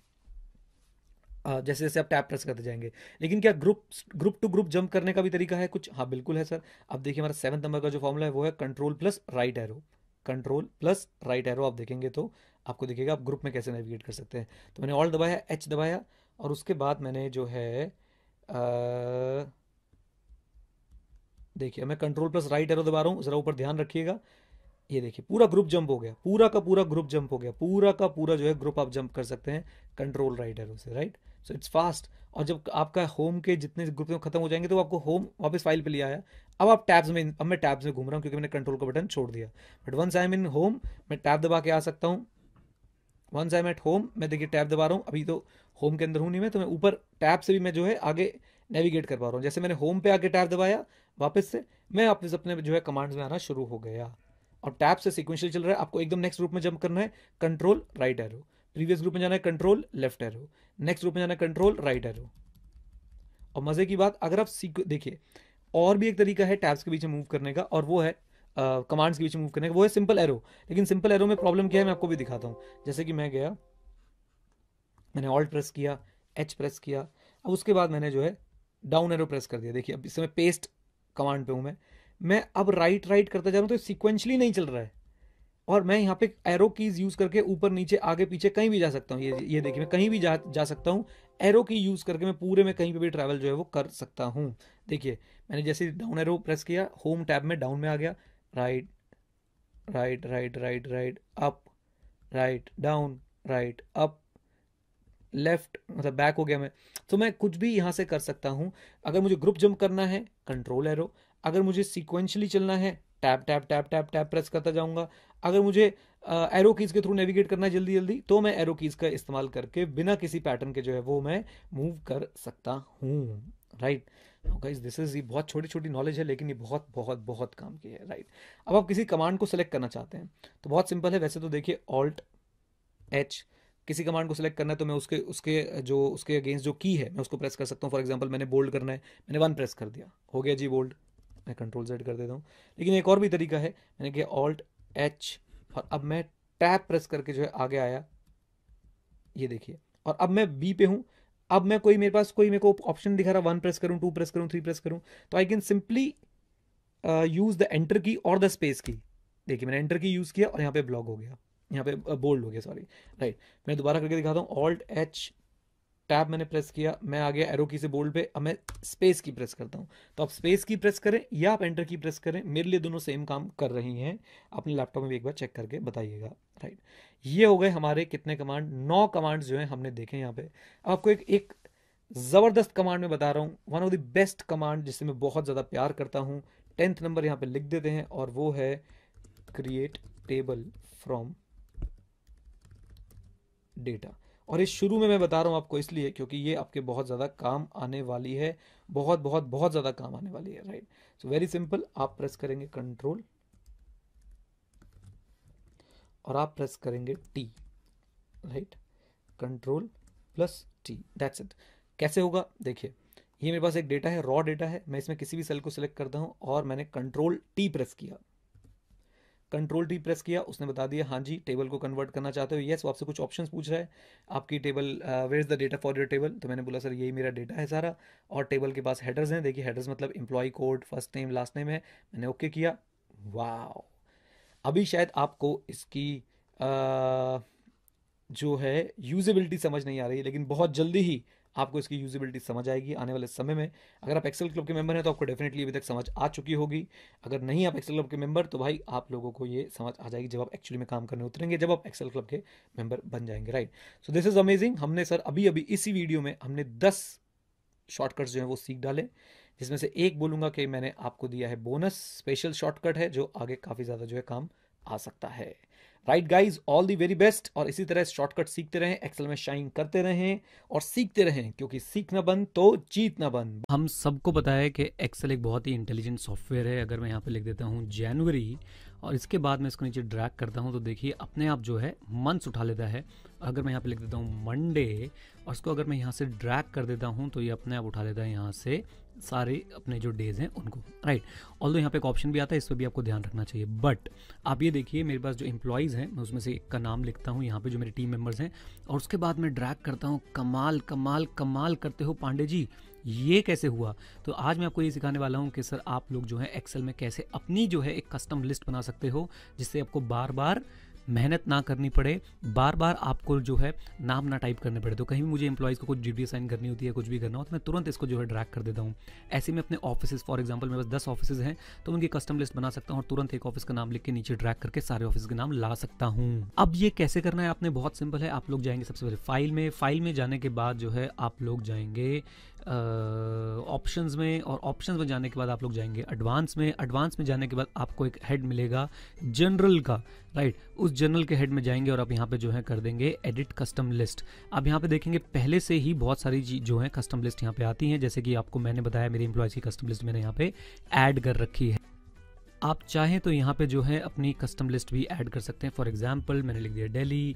जैसे जैसे आप टैप प्रेस करते जाएंगे लेकिन क्या group group to group jump करने का भी तरीका है कुछ हाँ बिल्कुल है सर अब देखिए हमारा सेवन नंबर का जो फॉर्मूला है वो है control plus right arrow control plus right arrow आप देखेंगे तो आपको दिखेगा आप ग्रुप में कैसे नेविगेट कर सकते हैं तो मैंने ऑल दबाया एच दबाया और उसके बाद मैंने जो है देखिए मैं कंट्रोल प्लस राइट एरो दबा रहा हूँ ज़रा ऊपर ध्यान रखिएगा ये देखिए पूरा ग्रुप जंप हो गया पूरा का पूरा ग्रुप जंप हो गया पूरा का पूरा जो है ग्रुप आप जंप कर सकते हैं कंट्रोल राइट एरो से right right? So it's fast और जब आपका होम के जितने ग्रुप खत्म हो जाएंगे तो आपको होम वापस फाइल पे ले आया अब आप टैब्स में अब मैं टैब्स में घूम रहा हूँ क्योंकि मैंने कंट्रोल का बटन छोड़ दिया but once I am in home मैं टैब दबा के आ सकता हूँ once I am at home मैं देखिए टैब दबा रहा हूँ अभी तो होम के अंदर हूँ नहीं मैं तो मैं ऊपर टैब से भी मैं जो है आगे नेविगेट कर पा रहा हूँ जैसे मैंने होम पे आके टैब दबाया वापस से मैं वापस अपने जो है कमांड्स में आना शुरू हो गया और टैब से सिक्वेंशियल चल रहा है आपको एकदम नेक्स्ट ग्रुप में जंप करना है control right arrow previous group में जाना है control left arrow next group में जाना है कंट्रोल राइट एरो और मज़े की बात अगर आप सीख देखिए और भी एक तरीका है टैब्स के बीच में मूव करने का और वो है कमांड्स के बीच में मूव करने का वो है सिंपल एरो लेकिन सिंपल एरो में प्रॉब्लम क्या है मैं आपको भी दिखाता हूँ जैसे कि मैं गया मैंने ऑल्ट प्रेस किया एच प्रेस किया अब उसके बाद मैंने जो है डाउन एरो प्रेस कर दिया देखिए अब इस समय पेस्ट कमांड पे हूँ मैं मैं अब राइट राइट करता जा रहा हूँ तो सिक्वेंशली नहीं चल रहा है और मैं यहाँ पे एरो कीज यूज करके ऊपर नीचे आगे पीछे कहीं भी जा सकता हूँ ये ये देखिए मैं कहीं भी जा जा सकता हूँ एरो की यूज करके मैं पूरे में कहीं पे भी ट्रैवल जो है वो कर सकता हूँ देखिए मैंने जैसे डाउन एरो प्रेस किया होम टैब में डाउन में आ गया right right right right right up right down right up left मतलब बैक हो गया मैं तो मैं कुछ भी यहाँ से कर सकता हूँ अगर मुझे ग्रुप जंप करना है कंट्रोल एरो अगर मुझे सिक्वेंशली चलना है tap tap tap tap tap press करता जाऊंगा अगर मुझे एरो कीज़ के थ्रू नेविगेट करना है जल्दी जल्दी तो मैं एरो कीज़ का इस्तेमाल करके बिना किसी पैटर्न के जो है वो मैं मूव कर सकता हूँ राइट गाइज दिस इज़ ये बहुत छोटी छोटी नॉलेज है लेकिन ये बहुत बहुत बहुत काम की है राइट right? अब आप किसी कमांड को सिलेक्ट करना चाहते हैं तो बहुत सिंपल है वैसे तो देखिए ऑल्ट एच किसी कमांड को सिलेक्ट करना है तो मैं उसके उसके जो उसके अगेंस्ट जो की है मैं उसको प्रेस कर सकता हूँ फॉर एग्जाम्पल मैंने बोल्ड करना है मैंने वन प्रेस कर दिया हो गया जी बोल्ड मैं कंट्रोल सेट कर देता हूँ लेकिन एक और भी तरीका है मैंने कहा ऑल्ट एच और अब मैं टैप प्रेस करके जो है आगे आया ये देखिए और अब मैं बी पे हूँ अब मैं कोई मेरे पास कोई मेरे को ऑप्शन दिखा रहा वन प्रेस करूँ टू प्रेस करूँ थ्री प्रेस करूँ तो I can simply use the enter key और द स्पेस की देखिए मैंने एंटर की यूज़ किया और यहाँ पे ब्लॉक हो गया यहाँ पे बोल्ड uh, हो गया सॉरी राइट मैं दोबारा करके दिखाता हूँ ऑल्ट एच टैब मैंने प्रेस किया मैं आ गया एरो की से बोल्ड पे अब मैं स्पेस की प्रेस करता हूँ तो आप स्पेस की प्रेस करें या आप एंटर की प्रेस करें मेरे लिए दोनों सेम काम कर रही हैं अपने लैपटॉप में भी एक बार चेक करके बताइएगा राइट ये हो गए हमारे कितने कमांड नौ कमांड जो हैं हमने देखे यहाँ पे आपको एक एक ज़बरदस्त कमांड में बता रहा हूँ one of the best command जिससे मैं बहुत ज़्यादा प्यार करता हूँ टेंथ नंबर यहाँ पे लिख देते हैं और वो है क्रिएट टेबल फ्रॉम डेटा और इस शुरू में मैं बता रहा हूँ आपको इसलिए क्योंकि ये आपके बहुत ज़्यादा काम आने वाली है बहुत बहुत बहुत ज़्यादा काम आने वाली है राइट सो वेरी सिंपल आप प्रेस करेंगे कंट्रोल और आप प्रेस करेंगे T right control plus T that's it कैसे होगा देखिए ये मेरे पास एक डेटा है रॉ डेटा है मैं इसमें किसी भी सेल को सिलेक्ट करता हूँ और मैंने कंट्रोल टी प्रेस किया कंट्रोल डी प्रेस किया उसने बता दिया हाँ जी टेबल को कन्वर्ट करना चाहते हो येस वो आपसे कुछ ऑप्शन पूछ रहा है आपकी table where is the data for your table तो मैंने बोला सर यही मेरा डेटा है सारा और टेबल के पास हेडर्स हैं देखिए हेडर्स मतलब employee code first name last name है मैंने ओके okay किया वाह अभी शायद आपको इसकी आ, uh, जो है यूजेबिलिटी समझ नहीं आ रही लेकिन बहुत जल्दी ही आपको इसकी यूजिबिलिटी समझ आएगी आने वाले समय में अगर आप एक्सेल क्लब के मेंबर हैं तो आपको डेफिनेटली अभी तक समझ आ चुकी होगी अगर नहीं आप एक्सेल क्लब के मेंबर तो भाई आप लोगों को ये समझ आ जाएगी जब आप एक्चुअली में काम करने उतरेंगे जब आप एक्सेल क्लब के मेंबर बन जाएंगे right so this is amazing हमने सर अभी अभी इसी वीडियो में हमने दस शॉर्टकट्स जो है वो सीख डाले जिसमें से एक बोलूंगा कि मैंने आपको दिया है बोनस स्पेशल शॉर्टकट है जो आगे काफ़ी ज़्यादा जो है काम आ सकता है right guys all the very best और इसी तरह शॉर्टकट सीखते रहें एक्सेल में शाइन करते रहें और सीखते रहें क्योंकि सीखना बंद तो जीतना बंद हम सबको पता है कि एक्सेल एक बहुत ही इंटेलिजेंट सॉफ्टवेयर है अगर मैं यहाँ पे लिख देता हूँ जनवरी और इसके बाद मैं इसको नीचे ड्रैग करता हूँ तो देखिए अपने आप जो है मंथ्स उठा लेता है अगर मैं यहाँ पे लिख देता हूँ मंडे और इसको अगर मैं यहाँ से ड्रैग कर देता हूँ तो ये अपने आप उठा लेता है यहाँ से सारे अपने जो डेज हैं उनको राइट ऑल दो यहाँ पे एक ऑप्शन भी आता है इस पर भी आपको ध्यान रखना चाहिए बट आप ये देखिए मेरे पास जो इम्प्लॉयज़ हैं मैं उसमें से एक का नाम लिखता हूँ यहाँ पे जो मेरे टीम मेंबर्स हैं और उसके बाद मैं ड्रैग करता हूँ कमाल कमाल कमाल करते हो पांडे जी ये कैसे हुआ तो आज मैं आपको ये सिखाने वाला हूँ कि सर आप लोग जो है एक्सेल में कैसे अपनी जो है एक कस्टम लिस्ट बना सकते हो जिससे आपको बार बार मेहनत ना करनी पड़े बार बार आपको जो है नाम ना टाइप करने पड़े तो कहीं भी मुझे एम्प्लॉयज़ को कुछ ड्यूटी साइन करनी होती है कुछ भी करना हो तो मैं तुरंत इसको जो है ड्रैक कर देता हूँ ऐसे में अपने ऑफिस फॉर एग्जाम्पल मेरे पास दस ऑफिस हैं तो उनकी कस्टम लिस्ट बना सकता हूँ और तुरंत एक ऑफिस का नाम लिख के नीचे ड्रैक करके सारे ऑफिस के नाम ला सकता हूँ अब ये कैसे करना है आपने बहुत सिंपल है आप लोग जाएंगे सबसे पहले फाइल में फाइल में जाने के बाद जो है आप लोग जाएंगे ऑप्शंस में और ऑप्शंस में जाने के बाद आप लोग जाएंगे एडवांस में एडवांस में जाने के बाद आपको एक हेड मिलेगा जनरल का राइट उस जनरल के हेड में जाएंगे और आप यहाँ पे जो है कर देंगे एडिट कस्टम लिस्ट आप यहाँ पे देखेंगे पहले से ही बहुत सारी जो है कस्टम लिस्ट यहाँ पे आती है जैसे कि आपको मैंने बताया मेरी एम्प्लॉयज़ की कस्टम लिस्ट मैंने यहाँ पे ऐड कर रखी है आप चाहें तो यहाँ पे जो है अपनी कस्टम लिस्ट भी ऐड कर सकते हैं फॉर एग्जाम्पल मैंने लिख दिया डेली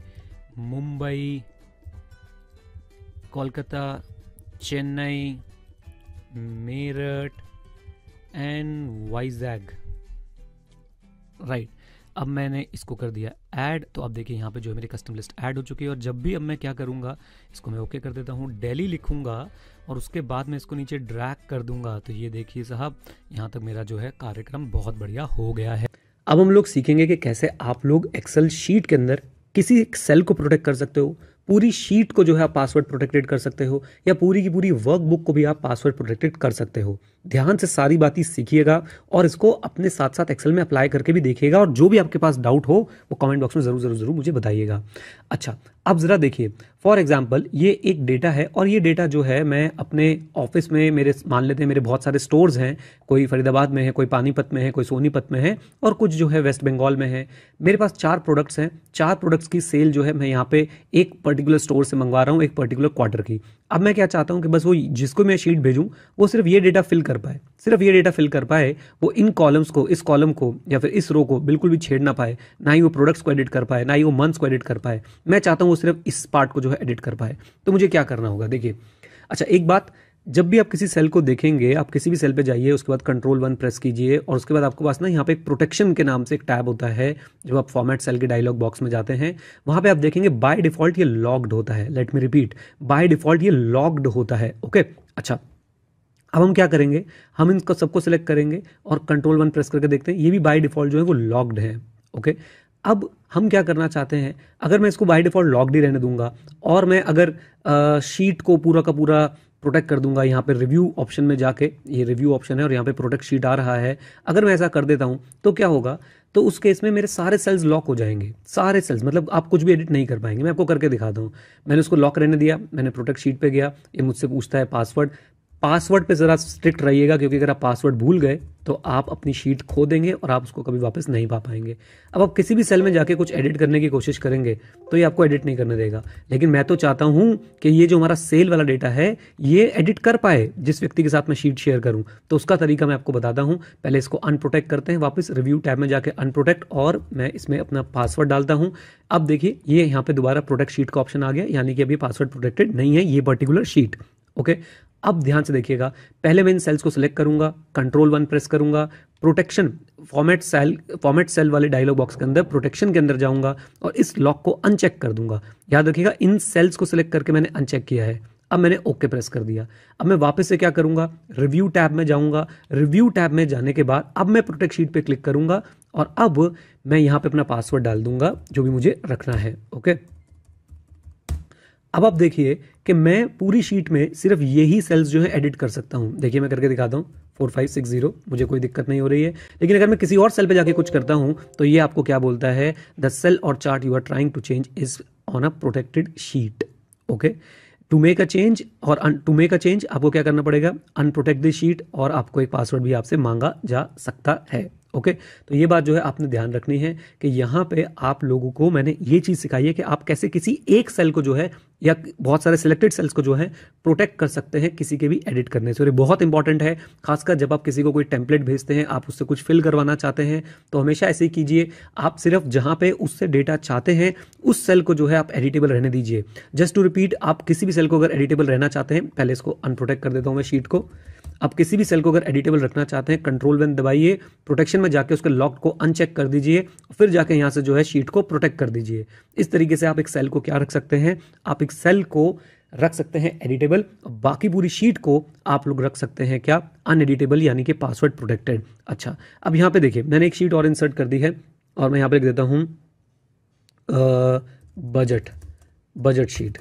मुंबई कोलकाता चेन्नई मेरठ एंड वाइजैग राइट अब मैंने इसको कर दिया ऐड तो अब देखिए यहाँ पे जो है मेरी कस्टम लिस्ट ऐड हो चुकी है और जब भी अब मैं क्या करूँगा इसको मैं ओके कर देता हूँ डेली लिखूँगा और उसके बाद मैं इसको नीचे ड्रैग कर दूंगा तो ये देखिए साहब यहाँ तक मेरा जो है कार्यक्रम बहुत बढ़िया हो गया है अब हम लोग सीखेंगे कि कैसे आप लोग एक्सेल शीट के अंदर किसी एक सेल को प्रोटेक्ट कर सकते हो पूरी शीट को जो है आप पासवर्ड प्रोटेक्टेड कर सकते हो या पूरी की पूरी वर्कबुक को भी आप पासवर्ड प्रोटेक्टेड कर सकते हो ध्यान से सारी बातें सीखिएगा और इसको अपने साथ साथ एक्सेल में अप्लाई करके भी देखिएगा और जो भी आपके पास डाउट हो वो कमेंट बॉक्स में ज़रूर ज़रूर ज़रूर मुझे बताइएगा अच्छा अब ज़रा देखिए फॉर एग्जाम्पल ये एक डेटा है और ये डेटा जो है मैं अपने ऑफिस में मेरे मान लेते हैं मेरे बहुत सारे स्टोर्स हैं कोई फरीदाबाद में है कोई पानीपत में है कोई सोनीपत में है और कुछ जो है वेस्ट बंगाल में है मेरे पास चार प्रोडक्ट्स हैं चार प्रोडक्ट्स की सेल जो है मैं यहाँ पे एक पर्टिकुलर स्टोर से मंगवा रहा हूँ एक पर्टिकुलर क्वार्टर की अब मैं क्या चाहता हूँ कि बस वो जिसको मैं शीट भेजूँ वो सिर्फ ये डेटा फिल कर पाए सिर्फ ये डेटा फिल कर पाए वो इन कॉलम्स को इस कॉलम को या फिर इस रो को बिल्कुल भी छेड़ ना पाए ना ही वो प्रोडक्ट्स को एडिट कर पाए ना ही वो मंथ्स को एडिट कर पाए मैं चाहता हूँ वो सिर्फ इस पार्ट को जो है एडिट कर पाए तो मुझे क्या करना होगा देखिए अच्छा एक बात जब भी आप किसी सेल को देखेंगे आप किसी भी सेल पे जाइए उसके बाद कंट्रोल वन प्रेस कीजिए और उसके बाद आपके पास ना यहाँ पे एक प्रोटेक्शन के नाम से एक टैब होता है जब आप फॉर्मेट सेल के डायलॉग बॉक्स में जाते हैं वहाँ पे आप देखेंगे बाय डिफॉल्ट ये लॉक्ड होता है let me repeat by default ये लॉक्ड होता है ओके अच्छा अब हम क्या करेंगे हम इनको सबको सिलेक्ट करेंगे और कंट्रोल वन प्रेस करके देखते हैं ये भी बाय डिफॉल्ट जो है वो लॉक्ड है ओके अब हम क्या करना चाहते हैं अगर मैं इसको बाय डिफॉल्ट लॉक्ड ही रहने दूंगा और मैं अगर आ, शीट को पूरा का पूरा प्रोटेक्ट कर दूंगा यहाँ पे रिव्यू ऑप्शन में जाके ये रिव्यू ऑप्शन है और यहाँ पे प्रोटेक्ट शीट आ रहा है अगर मैं ऐसा कर देता हूँ तो क्या होगा तो उस केस में मेरे सारे सेल्स लॉक हो जाएंगे सारे सेल्स मतलब आप कुछ भी एडिट नहीं कर पाएंगे मैं आपको करके दिखाता हूँ मैंने उसको लॉक रहने दिया मैंने प्रोटेक्ट शीट पे गया ये मुझसे पूछता है पासवर्ड पासवर्ड पे ज़रा स्ट्रिक्ट रहिएगा क्योंकि अगर आप पासवर्ड भूल गए तो आप अपनी शीट खो देंगे और आप उसको कभी वापस नहीं पा पाएंगे अब आप किसी भी सेल में जाके कुछ एडिट करने की कोशिश करेंगे तो ये आपको एडिट नहीं करने देगा लेकिन मैं तो चाहता हूँ कि ये जो हमारा सेल वाला डेटा है ये एडिट कर पाए जिस व्यक्ति के साथ मैं शीट शेयर करूँ तो उसका तरीका मैं आपको बताता हूँ पहले इसको अनप्रोटेक्ट करते हैं वापस रिव्यू टैब में जाकर अनप्रोटेक्ट और मैं इसमें अपना पासवर्ड डालता हूँ अब देखिए ये यहाँ पर दोबारा प्रोटेक्ट शीट का ऑप्शन आ गया यानी कि अभी पासवर्ड प्रोटेक्टेड नहीं है ये पर्टिकुलर शीट ओके okay? अब ध्यान से देखिएगा पहले मैं इन सेल्स को सिलेक्ट करूंगा कंट्रोल वन प्रेस करूंगा protection format cell format cell वाले डायलॉग बॉक्स के अंदर प्रोटेक्शन के अंदर जाऊंगा और इस लॉक को अनचेक कर दूंगा याद रखिएगा इन सेल्स को सिलेक्ट करके मैंने अनचेक किया है अब मैंने ओके प्रेस कर दिया अब मैं वापस से क्या करूंगा रिव्यू टैब में जाऊंगा रिव्यू टैब में जाने के बाद अब मैं प्रोटेक्ट शीट पे क्लिक करूंगा और अब मैं यहां पे अपना पासवर्ड डाल दूंगा जो भी मुझे रखना है ओके अब आप देखिए कि मैं पूरी शीट में सिर्फ यही सेल्स जो है एडिट कर सकता हूँ देखिए मैं करके दिखाता हूँ फोर फाइव सिक्स जीरो मुझे कोई दिक्कत नहीं हो रही है लेकिन अगर मैं किसी और सेल पे जाके कुछ करता हूँ तो ये आपको क्या बोलता है the cell or chart you are trying to change is on a protected sheet okay to make a change और टू मेक अ चेंज आपको क्या करना पड़ेगा अनप्रोटेक्टेड शीट और आपको एक पासवर्ड भी आपसे मांगा जा सकता है ओके okay? तो ये बात जो है आपने ध्यान रखनी है कि यहाँ पे आप लोगों को मैंने ये चीज़ सिखाई है कि आप कैसे किसी एक सेल को जो है या बहुत सारे सिलेक्टेड सेल्स को जो है प्रोटेक्ट कर सकते हैं किसी के भी एडिट करने से और ये बहुत इंपॉर्टेंट है खासकर जब आप किसी को कोई टेम्पलेट भेजते हैं आप उससे कुछ फिल करवाना चाहते हैं तो हमेशा ऐसे ही कीजिए आप सिर्फ जहाँ पे उससे डेटा चाहते हैं उस सेल को जो है आप एडिटेबल रहने दीजिए जस्ट टू रिपीट आप किसी भी सेल को अगर एडिटेबल रहना चाहते हैं पहले इसको अनप्रोटेक्ट कर देता हूँ मैं शीट को आप किसी भी सेल को अगर एडिटेबल रखना चाहते हैं कंट्रोल वेन दबाइए प्रोटेक्शन में जाके उसके लॉक को अनचेक कर दीजिए फिर जाके यहाँ से जो है शीट को प्रोटेक्ट कर दीजिए इस तरीके से आप एक सेल को क्या रख सकते हैं आप एक सेल को रख सकते हैं एडिटेबल बाकी पूरी शीट को आप लोग रख सकते हैं क्या अनएडिटेबल यानी कि पासवर्ड प्रोटेक्टेड अच्छा अब यहाँ पे देखिए मैंने एक शीट और इंसर्ट कर दी है और मैं यहाँ पे लिख देता हूँ budget budget sheet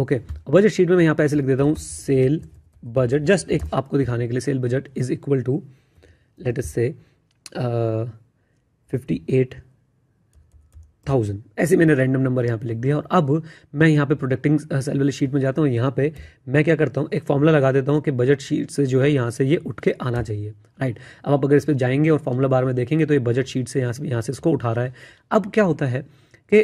okay budget sheet में मैं यहाँ पे ऐसे लिख देता हूँ सेल बजट जस्ट एक आपको दिखाने के लिए cell budget is equal to let us say fifty eight thousand ऐसे मैंने रैंडम नंबर यहाँ पे लिख दिया और अब मैं यहाँ पे प्रोडक्टिंग सेल uh, वाली शीट में जाता हूँ यहाँ पे मैं क्या करता हूँ एक फॉर्मूला लगा देता हूँ कि बजट शीट से जो है यहाँ से ये यह उठ के आना चाहिए राइट अब आप अगर इस पर जाएंगे और फॉर्मूला बार में देखेंगे तो ये बजट शीट से यहाँ से यहाँ से इसको उठा रहा है अब क्या होता है कि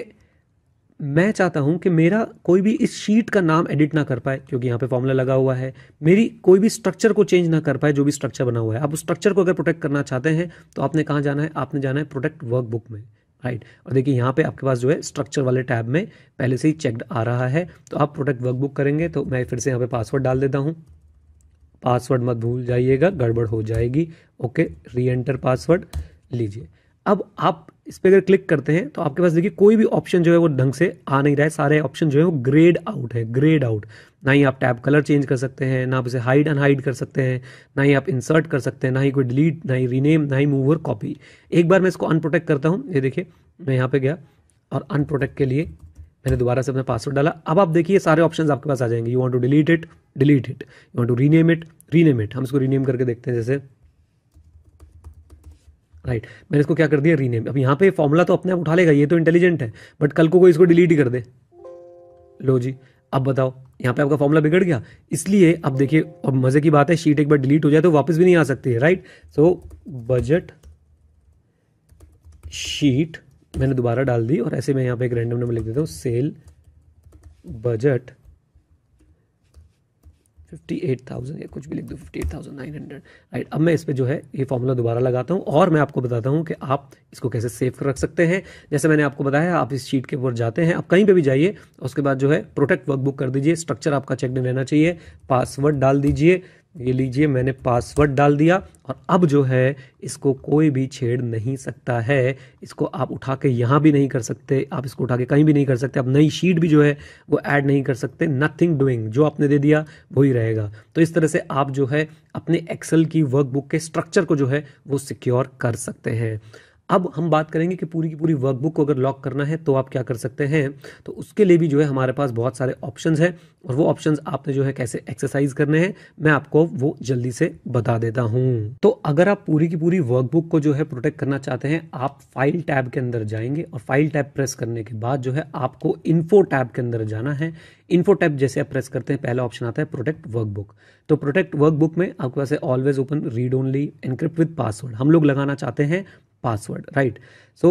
मैं चाहता हूं कि मेरा कोई भी इस शीट का नाम एडिट ना कर पाए क्योंकि यहाँ पे फॉर्मूला लगा हुआ है मेरी कोई भी स्ट्रक्चर को चेंज ना कर पाए जो भी स्ट्रक्चर बना हुआ है आप उस स्ट्रक्चर को अगर प्रोटेक्ट करना चाहते हैं तो आपने कहाँ जाना है आपने जाना है प्रोटेक्ट वर्कबुक में राइट और देखिए यहाँ पे आपके पास जो है स्ट्रक्चर वाले टैब में पहले से ही चेकड आ रहा है तो आप वर्क वर्कबुक करेंगे तो मैं फिर से यहाँ पे पासवर्ड डाल देता हूँ पासवर्ड मत भूल जाइएगा गड़बड़ हो जाएगी ओके री एंटर पासवर्ड लीजिए अब आप इस पर अगर क्लिक करते हैं तो आपके पास देखिए कोई भी ऑप्शन जो है वो ढंग से आ नहीं रहा है सारे ऑप्शन जो है वो ग्रेड आउट है ग्रेड आउट ना ही आप टैब कलर चेंज कर सकते हैं ना आप इसे हाइड अनहाइड कर सकते हैं ना ही आप इंसर्ट कर सकते हैं ना ही कोई डिलीट ना ही रीनेम ना ही मूव और कॉपी एक बार मैं इसको अनप्रोटेक्ट करता हूँ ये देखिए मैं यहाँ पर गया और अनप्रोटेक्ट के लिए मैंने दोबारा से अपना पासवर्ड डाला अब आप देखिए सारे ऑप्शन आपके पास आ जाएंगे you want to delete it delete it you want to rename it rename it हम इसको रीनेम करके देखते हैं जैसे राइट right. मैंने इसको क्या कर दिया रीनेम अब यहाँ पे फॉर्मूला तो अपने आप उठा लेगा ये तो इंटेलिजेंट है बट कल को कोई इसको डिलीट ही कर दे लो जी अब बताओ यहाँ पे आपका फॉर्मूला बिगड़ गया इसलिए अब देखिए अब मज़े की बात है शीट एक बार डिलीट हो जाए तो वापस भी नहीं आ सकती है राइट सो बजट शीट मैंने दोबारा डाल दी और ऐसे मैं यहाँ पे एक रैंडम नंबर लिख देता हूँ cell budget fifty eight thousand या कुछ भी लिख दो fifty eight thousand nine hundred right अब मैं इस पर जो है ये फॉर्मूला दोबारा लगाता हूँ और मैं आपको बताता हूँ कि आप इसको कैसे सेव कर रख सकते हैं जैसे मैंने आपको बताया आप इस शीट के ऊपर जाते हैं आप कहीं पर भी जाइए उसके बाद जो है प्रोटेक्ट वर्कबुक कर दीजिए स्ट्रक्चर आपका चेक रहना चाहिए पासवर्ड डाल दीजिए ये लीजिए मैंने पासवर्ड डाल दिया और अब जो है इसको कोई भी छेड़ नहीं सकता है इसको आप उठा के यहाँ भी नहीं कर सकते आप इसको उठा के कहीं भी नहीं कर सकते आप नई शीट भी जो है वो ऐड नहीं कर सकते नथिंग डूइंग जो आपने दे दिया वही रहेगा तो इस तरह से आप जो है अपने एक्सेल की वर्कबुक के स्ट्रक्चर को जो है वो सिक्योर कर सकते हैं अब हम बात करेंगे कि पूरी की पूरी वर्कबुक को अगर लॉक करना है तो आप क्या कर सकते हैं तो उसके लिए भी जो है हमारे पास बहुत सारे ऑप्शंस हैं और वो ऑप्शंस आपने जो है कैसे एक्सरसाइज करने हैं मैं आपको वो जल्दी से बता देता हूं तो अगर आप पूरी की पूरी वर्कबुक को जो है प्रोटेक्ट करना चाहते हैं आप फाइल टैब के अंदर जाएंगे और फाइल टैब प्रेस करने के बाद जो है आपको इन्फो टैब के अंदर जाना है इन्फो टैब जैसे आप प्रेस करते हैं पहला ऑप्शन आता है प्रोटेक्ट वर्कबुक तो प्रोटेक्ट वर्कबुक में आपके पास always open read only encrypt with password हम लोग लगाना चाहते हैं पासवर्ड राइट सो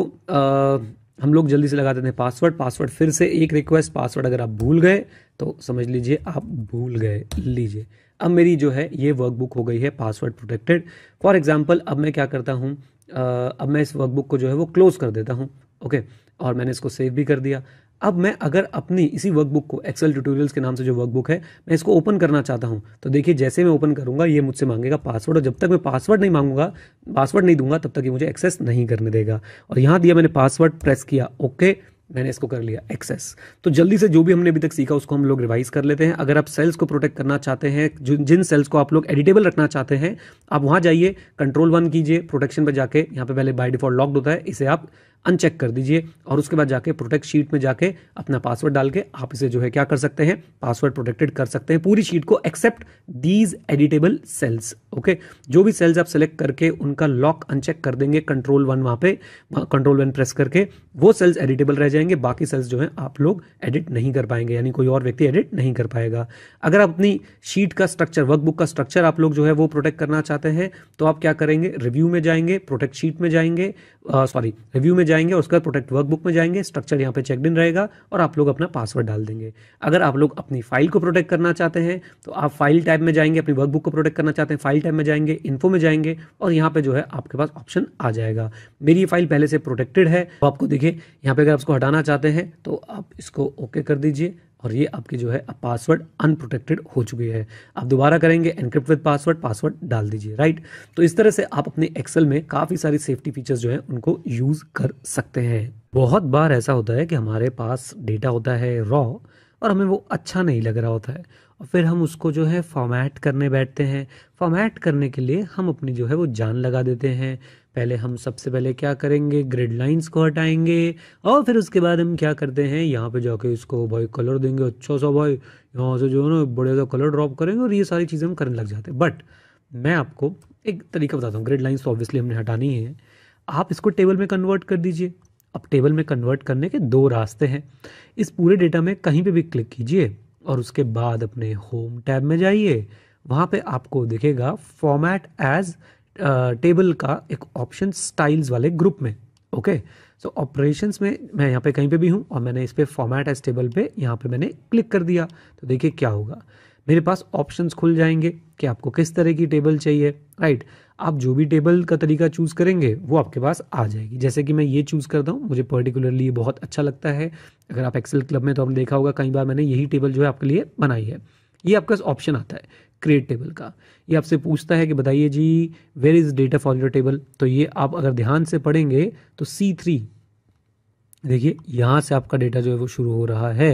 हम लोग जल्दी से लगा देते हैं पासवर्ड पासवर्ड फिर से एक रिक्वेस्ट पासवर्ड अगर आप भूल गए तो समझ लीजिए आप भूल गए लीजिए अब मेरी जो है ये वर्कबुक हो गई है पासवर्ड प्रोटेक्टेड फॉर एग्जाम्पल अब मैं क्या करता हूँ uh, अब मैं इस वर्कबुक को जो है वो क्लोज कर देता हूँ ओके और मैंने इसको सेव भी कर दिया अब मैं अगर अपनी इसी वर्कबुक को एक्सेल ट्यूटोरियल्स के नाम से जो वर्कबुक है मैं इसको ओपन करना चाहता हूँ तो देखिए जैसे मैं ओपन करूँगा ये मुझसे मांगेगा पासवर्ड और जब तक मैं पासवर्ड नहीं मांगूंगा पासवर्ड नहीं दूंगा तब तक ये मुझे एक्सेस नहीं करने देगा और यहाँ दिया मैंने पासवर्ड प्रेस किया ओके मैंने इसको कर लिया एक्सेस तो जल्दी से जो भी हमने अभी तक सीखा उसको हम लोग रिवाइज कर लेते हैं अगर आप सेल्स को प्रोटेक्ट करना चाहते हैं जिन सेल्स को आप लोग एडिटेबल रखना चाहते हैं आप वहाँ जाइए कंट्रोल वन कीजिए प्रोटेक्शन पर जाके यहाँ पे पहले बाय डिफॉल्ट लॉक्ड होता है इसे आप अनचेक कर दीजिए और उसके बाद जाके प्रोटेक्ट शीट में जाके अपना पासवर्ड डाल के आप इसे जो है क्या कर सकते हैं पासवर्ड प्रोटेक्टेड कर सकते हैं पूरी शीट को except these editable cells okay जो भी सेल्स आप सेलेक्ट करके उनका लॉक अनचेक कर देंगे कंट्रोल वन वहाँ पे कंट्रोल वन प्रेस करके वो सेल्स एडिटेबल रह जाएंगे बाकी सेल्स जो है आप लोग एडिट नहीं कर पाएंगे यानी कोई और व्यक्ति एडिट नहीं कर पाएगा अगर आप अपनी शीट का स्ट्रक्चर वर्कबुक का स्ट्रक्चर आप लोग जो है वो प्रोटेक्ट करना चाहते हैं तो आप क्या करेंगे रिव्यू में जाएंगे प्रोटेक्ट शीट में जाएंगे सॉरी रिव्यू में जाएंगे उसके बाद प्रोटेक्ट वर्कबुक में जाएंगे स्ट्रक्चर यहाँ पे चेक इन रहेगा और आप लोग अपना पासवर्ड डाल देंगे अगर आप लोग अपनी फाइल को प्रोटेक्ट करना चाहते हैं तो आप फाइल टाइप में जाएंगे अपनी वर्कबुक को प्रोटेक्ट करना चाहते हैं फाइल टाइप में जाएंगे इन्फो में जाएंगे और यहाँ पे जो है आपके पास ऑप्शन आ जाएगा मेरी फाइल पहले से प्रोटेक्टेड है तो आपको देखिए यहाँ पे अगर आप इसको हटाना चाहते हैं तो आप इसको ओके कर दीजिए और ये आपके जो है पासवर्ड अनप्रोटेक्टेड हो चुकी है आप दोबारा करेंगे एनक्रिप्ट विद पासवर्ड पासवर्ड डाल दीजिए राइट तो इस तरह से आप अपने एक्सेल में काफ़ी सारी सेफ्टी फीचर्स जो है उनको यूज़ कर सकते हैं बहुत बार ऐसा होता है कि हमारे पास डेटा होता है रॉ और हमें वो अच्छा नहीं लग रहा होता है और फिर हम उसको जो है फॉर्मेट करने बैठते हैं फॉर्मेट करने के लिए हम अपनी जो है वो जान लगा देते हैं पहले हम सबसे पहले क्या करेंगे ग्रिड लाइंस को हटाएंगे और फिर उसके बाद हम क्या करते हैं यहाँ पे जाके इसको भाई कलर देंगे अच्छा सा भाई यहाँ से जो है ना बड़े सा कलर ड्रॉप करेंगे और ये सारी चीज़ें हम करने लग जाते हैं बट मैं आपको एक तरीका बताता हूँ ग्रिड लाइन्स तो ऑब्वियसली हमने हटानी है आप इसको टेबल में कन्वर्ट कर दीजिए अब टेबल में कन्वर्ट करने के दो रास्ते हैं इस पूरे डेटा में कहीं पर भी क्लिक कीजिए और उसके बाद अपने होम टैब में जाइए वहाँ पे आपको दिखेगा फॉर्मेट एज टेबल का एक ऑप्शन स्टाइल्स वाले ग्रुप में ओके सो ऑपरेशंस में मैं यहाँ पे कहीं पे भी हूँ और मैंने इस पर फॉर्मेट एस टेबल पे यहाँ पे मैंने क्लिक कर दिया तो देखिए क्या होगा मेरे पास ऑप्शंस खुल जाएंगे कि आपको किस तरह की टेबल चाहिए राइट आप जो भी टेबल का तरीका चूज़ करेंगे वो आपके पास आ जाएगी जैसे कि मैं ये चूज़ करता हूँ मुझे पर्टिकुलरली ये बहुत अच्छा लगता है अगर आप एक्सेल क्लब में तो आपने देखा होगा कई बार मैंने यही टेबल जो है आपके लिए बनाई है ये आपका ऑप्शन आता है क्रिएट टेबल का ये आपसे पूछता है कि बताइए जी where is data for your table तो ये आप अगर ध्यान से पढ़ेंगे तो सी थ्री देखिए यहाँ से आपका डेटा जो है वो शुरू हो रहा है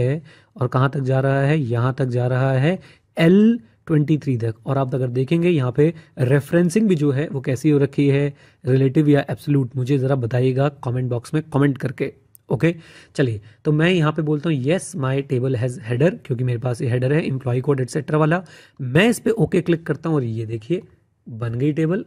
और कहाँ तक जा रहा है यहाँ तक जा रहा है एल ट्वेंटी थ्री तक और आप अगर देखेंगे यहाँ पे रेफरेंसिंग भी जो है वो कैसी हो रखी है रिलेटिव या एब्सोल्यूट मुझे ज़रा बताइएगा कमेंट बॉक्स में कमेंट करके ओके चलिए तो मैं यहाँ पे बोलता हूँ yes my table has header क्योंकि मेरे पास ये हेडर है एम्प्लॉय कोड एट्सेट्रा वाला मैं इस पर ओके क्लिक करता हूँ और ये देखिए बन गई टेबल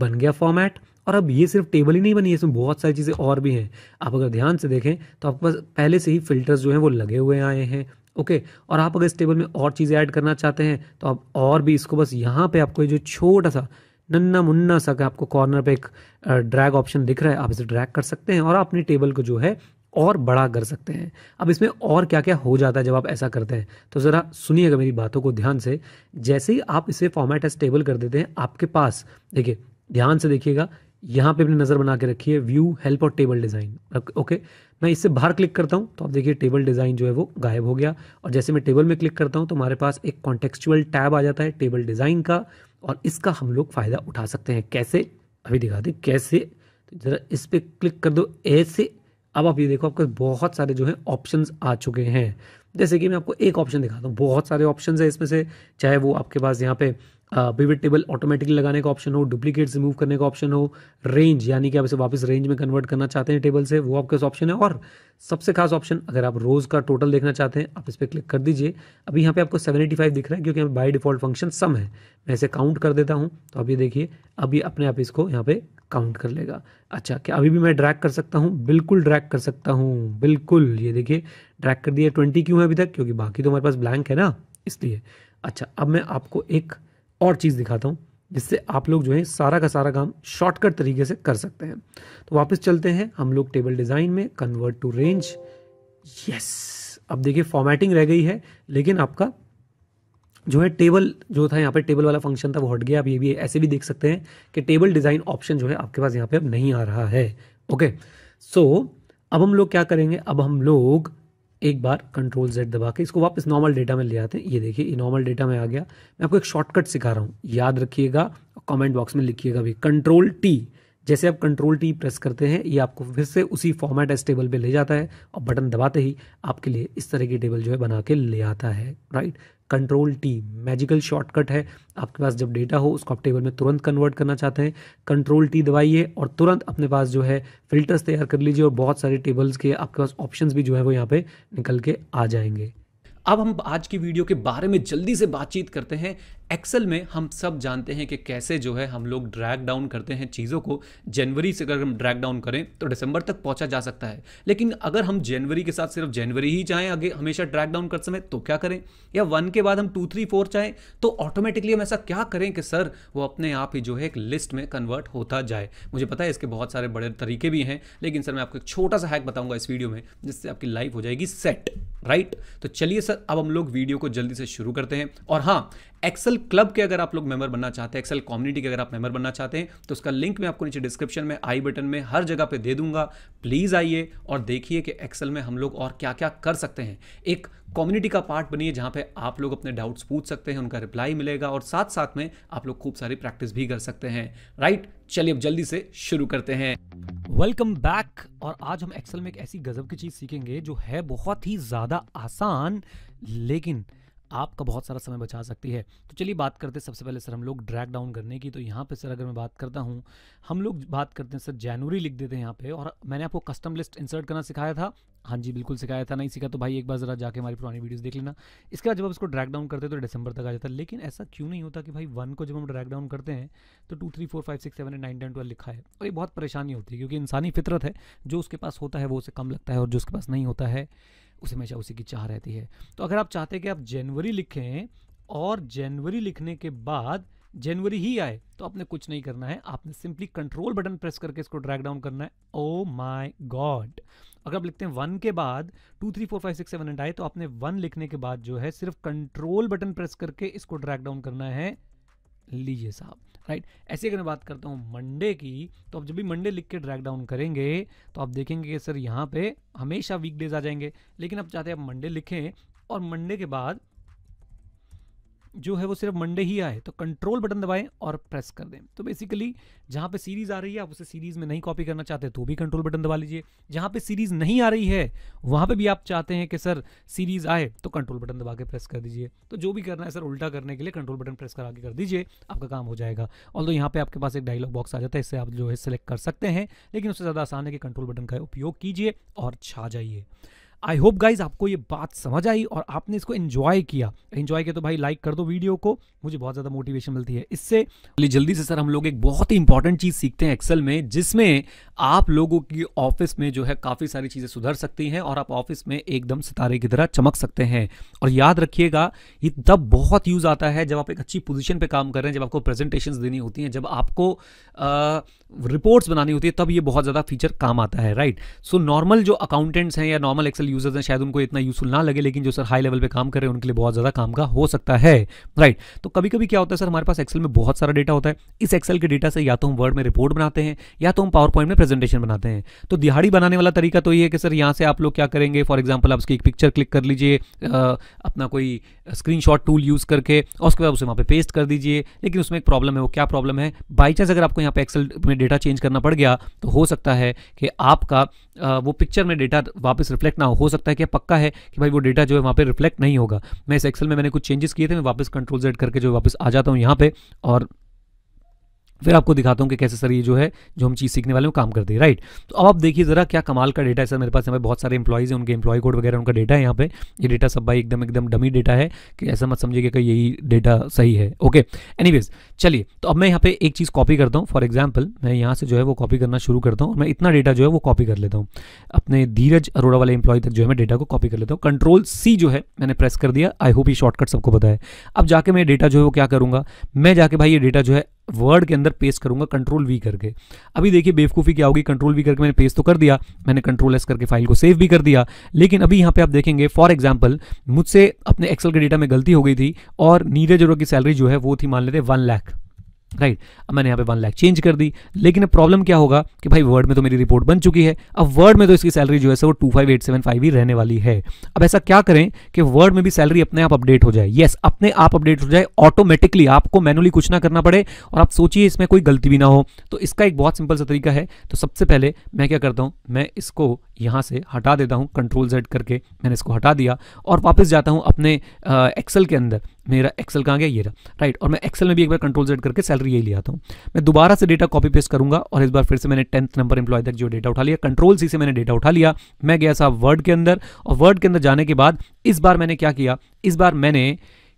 बन गया फॉर्मेट और अब ये सिर्फ टेबल ही नहीं बनी है इसमें बहुत सारी चीज़ें और भी हैं आप अगर ध्यान से देखें तो आपके पास पहले से ही फिल्टर्स जो हैं वो लगे हुए आए हैं ओके और आप अगर इस टेबल में और चीज़ें ऐड करना चाहते हैं तो आप और भी इसको बस यहाँ पे आपको जो छोटा सा नन्ना मुन्ना सा आपको कॉर्नर पे एक ड्रैग ऑप्शन दिख रहा है आप इसे ड्रैग कर सकते हैं और अपनी टेबल को जो है और बड़ा कर सकते हैं अब इसमें और क्या क्या हो जाता है जब आप ऐसा करते हैं तो ज़रा सुनिएगा मेरी बातों को ध्यान से जैसे ही आप इसे फॉर्मेट एस टेबल कर देते हैं आपके पास देखिए ध्यान से देखिएगा यहाँ पे अपनी नज़र बना के रखिए व्यू हेल्प और टेबल डिज़ाइन ओके मैं इससे बाहर क्लिक करता हूँ तो आप देखिए टेबल डिज़ाइन जो है वो गायब हो गया और जैसे मैं टेबल में क्लिक करता हूँ तो हमारे पास एक कॉन्टेक्चुअल टैब आ जाता है टेबल डिज़ाइन का और इसका हम लोग फ़ायदा उठा सकते हैं कैसे अभी दिखा दें कैसे तो ज़रा इस पर क्लिक कर दो ऐसे अब आप ये देखो आपके बहुत सारे जो है ऑप्शंस आ चुके हैं जैसे कि मैं आपको एक ऑप्शन दिखाता हूँ बहुत सारे ऑप्शंस है इसमें से चाहे वो आपके पास यहाँ पे विविड टेबल ऑटोमेटिकली लगाने का ऑप्शन हो से रिमूव करने का ऑप्शन हो रेंज यानी कि आप इसे वापस रेंज में कन्वर्ट करना चाहते हैं टेबल से वो आपके पास ऑप्शन है और सबसे खास ऑप्शन अगर आप रोज़ का टोटल देखना चाहते हैं आप इस पर क्लिक कर दीजिए अभी यहाँ पे आपको 785 दिख रहा है क्योंकि बाई डिफॉल्ट फंक्शन सम है मैं इसे काउंट कर देता हूँ तो अभी देखिए अभी अपने आप इसको यहाँ पे काउंट कर लेगा अच्छा क्या अभी भी मैं ड्रैक कर सकता हूँ बिल्कुल ड्रैक कर सकता हूँ बिल्कुल ये देखिए ड्रैक कर दिया ट्वेंटी क्यों है अभी तक क्योंकि बाकी तो हमारे पास ब्लैंक है ना इसलिए अच्छा अब मैं आपको एक और चीज़ दिखाता हूँ जिससे आप लोग जो है सारा का सारा काम शॉर्टकट तरीके से कर सकते हैं तो वापस चलते हैं हम लोग टेबल डिज़ाइन में कन्वर्ट टू रेंज यस अब देखिए फॉर्मेटिंग रह गई है लेकिन आपका जो है टेबल जो था यहाँ पर टेबल वाला फंक्शन था वो हट गया आप ये भी ऐसे भी देख सकते हैं कि टेबल डिज़ाइन ऑप्शन जो है आपके पास यहाँ पे अब नहीं आ रहा है ओके सो so, अब हम लोग क्या करेंगे अब हम लोग एक बार कंट्रोल जेड दबा के इसको वापस नॉर्मल डेटा में ले आते हैं ये देखिए ये नॉर्मल डेटा में आ गया मैं आपको एक शॉर्टकट सिखा रहा हूँ याद रखिएगा कमेंट बॉक्स में लिखिएगा भी कंट्रोल टी जैसे आप कंट्रोल टी प्रेस करते हैं ये आपको फिर से उसी फॉर्मेट एस टेबल पे ले जाता है और बटन दबाते ही आपके लिए इस तरह की टेबल जो है बना के ले आता है right control T magical shortcut है आपके पास जब डेटा हो उसको आप टेबल में तुरंत कन्वर्ट करना चाहते हैं कंट्रोल टी दबाइए और तुरंत अपने पास जो है फिल्टर्स तैयार कर लीजिए और बहुत सारे टेबल्स के आपके पास ऑप्शन भी जो है वो यहाँ पे निकल के आ जाएंगे अब हम आज की वीडियो के बारे में जल्दी से बातचीत करते हैं एक्सेल में हम सब जानते हैं कि कैसे जो है हम लोग ड्रैग डाउन करते हैं चीज़ों को जनवरी से अगर हम ड्रैग डाउन करें तो दिसंबर तक पहुंचा जा सकता है लेकिन अगर हम जनवरी के साथ सिर्फ जनवरी ही चाहें आगे हमेशा ड्रैग डाउन कर समय तो क्या करें या वन के बाद हम टू थ्री फोर चाहें तो ऑटोमेटिकली हम ऐसा क्या करें कि सर वो अपने आप ही जो है एक लिस्ट में कन्वर्ट होता जाए मुझे पता है इसके बहुत सारे बड़े तरीके भी हैं लेकिन सर मैं आपको एक छोटा सा हैक बताऊंगा इस वीडियो में जिससे आपकी लाइफ हो जाएगी सेट राइट तो चलिए सर अब हम लोग वीडियो को जल्दी से शुरू करते हैं और हाँ एक्सेल क्लब के अगर आप लोग मेंबर बनना चाहते हैं एक्सेल कम्युनिटी के अगर आप मेंबर बनना चाहते हैं तो उसका लिंक मैं आपको नीचे डिस्क्रिप्शन में आई बटन में हर जगह पे दे दूंगा प्लीज़ आइए और देखिए कि एक्सेल में हम लोग और क्या क्या कर सकते हैं एक कम्युनिटी का पार्ट बनिए जहाँ पे आप लोग अपने डाउट्स पूछ सकते हैं उनका रिप्लाई मिलेगा और साथ साथ में आप लोग खूब सारी प्रैक्टिस भी कर सकते हैं राइट चलिए अब जल्दी से शुरू करते हैं वेलकम बैक और आज हम एक्सेल में एक ऐसी गजब की चीज़ सीखेंगे जो है बहुत ही ज़्यादा आसान लेकिन आपका बहुत सारा समय बचा सकती है तो चलिए बात करते हैं सबसे पहले सर हम लोग ड्रैग डाउन करने की तो यहाँ पे सर अगर मैं बात करता हूँ हम लोग बात करते हैं सर जनवरी लिख देते हैं यहाँ पे और मैंने आपको कस्टम लिस्ट इंसर्ट करना सिखाया था हाँ जी बिल्कुल सिखाया था नहीं सीखा तो भाई एक बार जरा जाके हमारी पुरानी वीडियोज़ देख लेना इसके बाद जब आप ड्रैक डाउन करते तो डिसंबर तक आ जाता है लेकिन ऐसा क्यों नहीं होता कि भाई वन को जब हम ड्रैक डाउन करते हैं तो two three four five six seven eight nine ten twelve लिखा है और ये बहुत परेशानी होती है क्योंकि इंसानी फितरत है जो उसके पास होता है वो उसे कम लगता है और जो उसके पास नहीं होता है उसे हमेशा उसी की चाह रहती है तो अगर आप चाहते कि आप जनवरी लिखें और जनवरी लिखने के बाद जनवरी ही आए तो आपने कुछ नहीं करना है आपने सिंपली कंट्रोल बटन प्रेस करके इसको ड्रैग डाउन करना है ओ माय गॉड अगर आप लिखते हैं वन के बाद two three four five six seven and आए तो आपने वन लिखने के बाद जो है सिर्फ कंट्रोल बटन प्रेस करके इसको ड्रैग डाउन करना है लीजिए साहब राइट ऐसे अगर मैं बात करता हूँ मंडे की तो आप जब भी मंडे लिख के ड्रैग डाउन करेंगे तो आप देखेंगे कि सर यहाँ पे हमेशा वीकडेज आ जाएंगे लेकिन आप चाहते हैं आप मंडे लिखें और मंडे के बाद जो है वो सिर्फ मंडे ही आए तो कंट्रोल बटन दबाएं और प्रेस कर दें तो बेसिकली जहाँ पे सीरीज़ आ रही है आप उसे सीरीज़ में नहीं कॉपी करना चाहते तो भी कंट्रोल बटन दबा लीजिए जहाँ पे सीरीज़ नहीं आ रही है वहाँ पे भी आप चाहते हैं कि सर सीरीज़ आए तो कंट्रोल बटन दबा के प्रेस कर दीजिए तो जो भी करना है सर उल्टा करने के लिए कंट्रोल बटन प्रेस करा के कर दीजिए आपका काम हो जाएगा और तो यहाँ पर आपके पास एक डायलॉग बॉक्स आ जाता है इससे आप जो है सेलेक्ट कर सकते हैं लेकिन उससे ज़्यादा आसान है कि कंट्रोल बटन का उपयोग कीजिए और छा जाइए आई होप गाइज आपको ये बात समझ आई और आपने इसको इन्जॉय किया एंजॉय किया तो भाई लाइक कर दो वीडियो को मुझे बहुत ज़्यादा मोटिवेशन मिलती है इससे जल्दी से सर हम लोग एक बहुत ही इंपॉर्टेंट चीज़ सीखते हैं एक्सेल में जिसमें आप लोगों की ऑफिस में जो है काफ़ी सारी चीज़ें सुधर सकती हैं और आप ऑफिस में एकदम सितारे की तरह चमक सकते हैं और याद रखिएगा ये तब बहुत यूज़ आता है जब आप एक अच्छी पोजिशन पर काम कर रहे हैं जब आपको प्रेजेंटेशन देनी होती हैं जब आपको रिपोर्ट्स बनानी होती है तब ये बहुत ज़्यादा फीचर काम आता है राइट सो नॉर्मल जो अकाउंटेंट्स हैं या नॉर्मल एक्सेल यूजर्स हैं शायद उनको इतना यूजफुल ना लगे लेकिन जो सर हाई लेवल पे काम कर रहे हैं उनके लिए बहुत ज़्यादा काम का हो सकता है राइट right. तो कभी कभी क्या होता है सर हमारे पास एक्सेल में बहुत सारा डेटा होता है इस एक्सेल के डेटा से या तो हम वर्ड में रिपोर्ट बनाते हैं या तो हम पावर पॉइंट में प्रेजेंटेशन बनाते हैं तो दिहाड़ी बनाने वाला तरीका तो ये है कि सर यहाँ से आप लोग क्या करेंगे फॉर एग्जाम्पल आप उसकी एक पिक्चर क्लिक कर लीजिए अपना कोई स्क्रीन टूल यूज़ करके और उसके बाद उसे वहाँ पर पेस्ट कर दीजिए लेकिन उसमें एक प्रॉब्लम है वो क्या प्रॉब्लम है बाई चांस अगर आपको यहाँ पे एक्सेल में डेटा चेंज करना पड़ गया तो हो सकता है कि आपका वो पिक्चर में डेटा वापस रिफ्लेक्ट ना हो हो सकता है कि पक्का है कि भाई वो डेटा जो है वहाँ पर रिफ्लेक्ट नहीं होगा मैं इस एक्सेल में मैंने कुछ चेंजेस किए थे मैं वापस कंट्रोल जेड करके जो वापस आ जाता हूँ यहाँ पर और फिर आपको दिखाता हूँ कि कैसे सर ये जो है जो हम चीज़ सीखने वाले हैं काम करते हैं राइट तो अब आप देखिए ज़रा क्या कमाल का डेटा है सर मेरे पास यहाँ पे बहुत सारे एम्प्लॉयज़ हैं उनके एम्प्लॉय कोड वगैरह उनका डेटा है यहाँ पे ये डेटा सब भाई एकदम एकदम डमी डेटा है कि ऐसा मत समझिएगा कि यही डेटा सही है ओके एनी चलिए तो अब मैं यहाँ पे एक चीज़ कॉपी करता हूँ फॉर एग्जाम्पल मैं यहाँ से जो है वो कॉपी करना शुरू करता हूँ और मैं इतना डेटा जो है वो कॉपी कर लेता हूँ अपने धीरज अरोड़ा वाले एम्प्लॉय तक जो है मैं डेटा को कॉपी कर लेता हूँ कंट्रोल सी जो है मैंने प्रेस कर दिया आई होप ये शॉर्टकट सबको पता है अब जाके मैं डेटा जो है वो क्या करूँगा मैं जाके भाई ये डेटा जो है वर्ड के अंदर पेस्ट करूंगा कंट्रोल वी करके अभी देखिए बेवकूफ़ी क्या होगी कंट्रोल वी करके मैंने पेस्ट तो कर दिया मैंने कंट्रोल एस करके फाइल को सेव भी कर दिया लेकिन अभी यहाँ पे आप देखेंगे फॉर एग्जांपल मुझसे अपने एक्सेल के डेटा में गलती हो गई थी और नीरज और की सैलरी जो है वो थी मान लेते वन लैख राइट right. अब मैंने यहाँ पे वन लाख चेंज कर दी लेकिन अब प्रॉब्लम क्या होगा कि भाई वर्ड में तो मेरी रिपोर्ट बन चुकी है अब वर्ड में तो इसकी सैलरी जो है वो two five eight seven five ही रहने वाली है अब ऐसा क्या करें कि वर्ड में भी सैलरी अपने आप अपडेट हो जाए येस yes, अपने आप अपडेट हो जाए ऑटोमेटिकली आपको मैनुअली कुछ ना करना पड़े और आप सोचिए इसमें कोई गलती भी ना हो तो इसका एक बहुत सिंपल सा तरीका है तो सबसे पहले मैं क्या करता हूँ मैं इसको यहाँ से हटा देता हूँ कंट्रोल जेड करके मैंने इसको हटा दिया और वापस जाता हूँ अपने एक्सेल के अंदर मेरा एक्सेल कहाँ गया ये रहा राइट और मैं एक्सेल में भी एक बार कंट्रोल जेड करके सैलरी यही ले आता हूँ मैं दोबारा से डेटा कॉपी पेस्ट करूँगा और इस बार फिर से मैंने टेंथ नंबर एम्प्लॉय तक जो डेटा उठा लिया कंट्रोल सी से मैंने डेटा उठा लिया मैं गया साहब वर्ड के अंदर और वर्ड के अंदर जाने के बाद इस बार मैंने क्या किया इस बार मैंने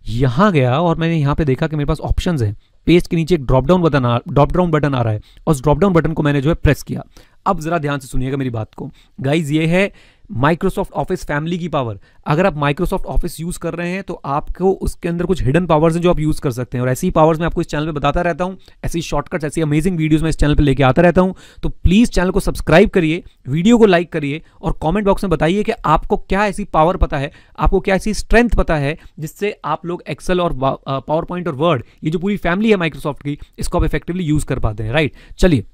यहाँ गया और मैंने यहाँ पे देखा कि मेरे पास ऑप्शन हैं पेज के नीचे एक ड्रॉप डाउन बटन आ ड्रॉप डाउन बटन आ रहा है और उस ड्रॉप डाउन बटन को मैंने जो है प्रेस किया अब ज़रा ध्यान से सुनिएगा मेरी बात को गाइज ये है माइक्रोसॉफ्ट ऑफिस फैमिली की पावर अगर आप माइक्रोसॉफ्ट ऑफिस यूज़ कर रहे हैं तो आपको उसके अंदर कुछ हिडन पावर्स हैं जो आप यूज़ कर सकते हैं और ऐसी पावर्स मैं आपको इस चैनल पे बताता रहता हूं ऐसी शॉर्टकट्स ऐसी अमेजिंग वीडियोस मैं इस चैनल पे लेके आता रहता हूं तो प्लीज़ चैनल को सब्सक्राइब करिए वीडियो को लाइक करिए और कॉमेंट बॉक्स में बताइए कि आपको क्या ऐसी पावर पता है आपको क्या ऐसी स्ट्रेंथ पता है जिससे आप लोग एक्सल और पावर पॉइंट और वर्ड ये जो पूरी फैमिली है माइक्रोसॉफ्ट की इसको आप इफेक्टिवली यूज़ कर पाते हैं राइट चलिए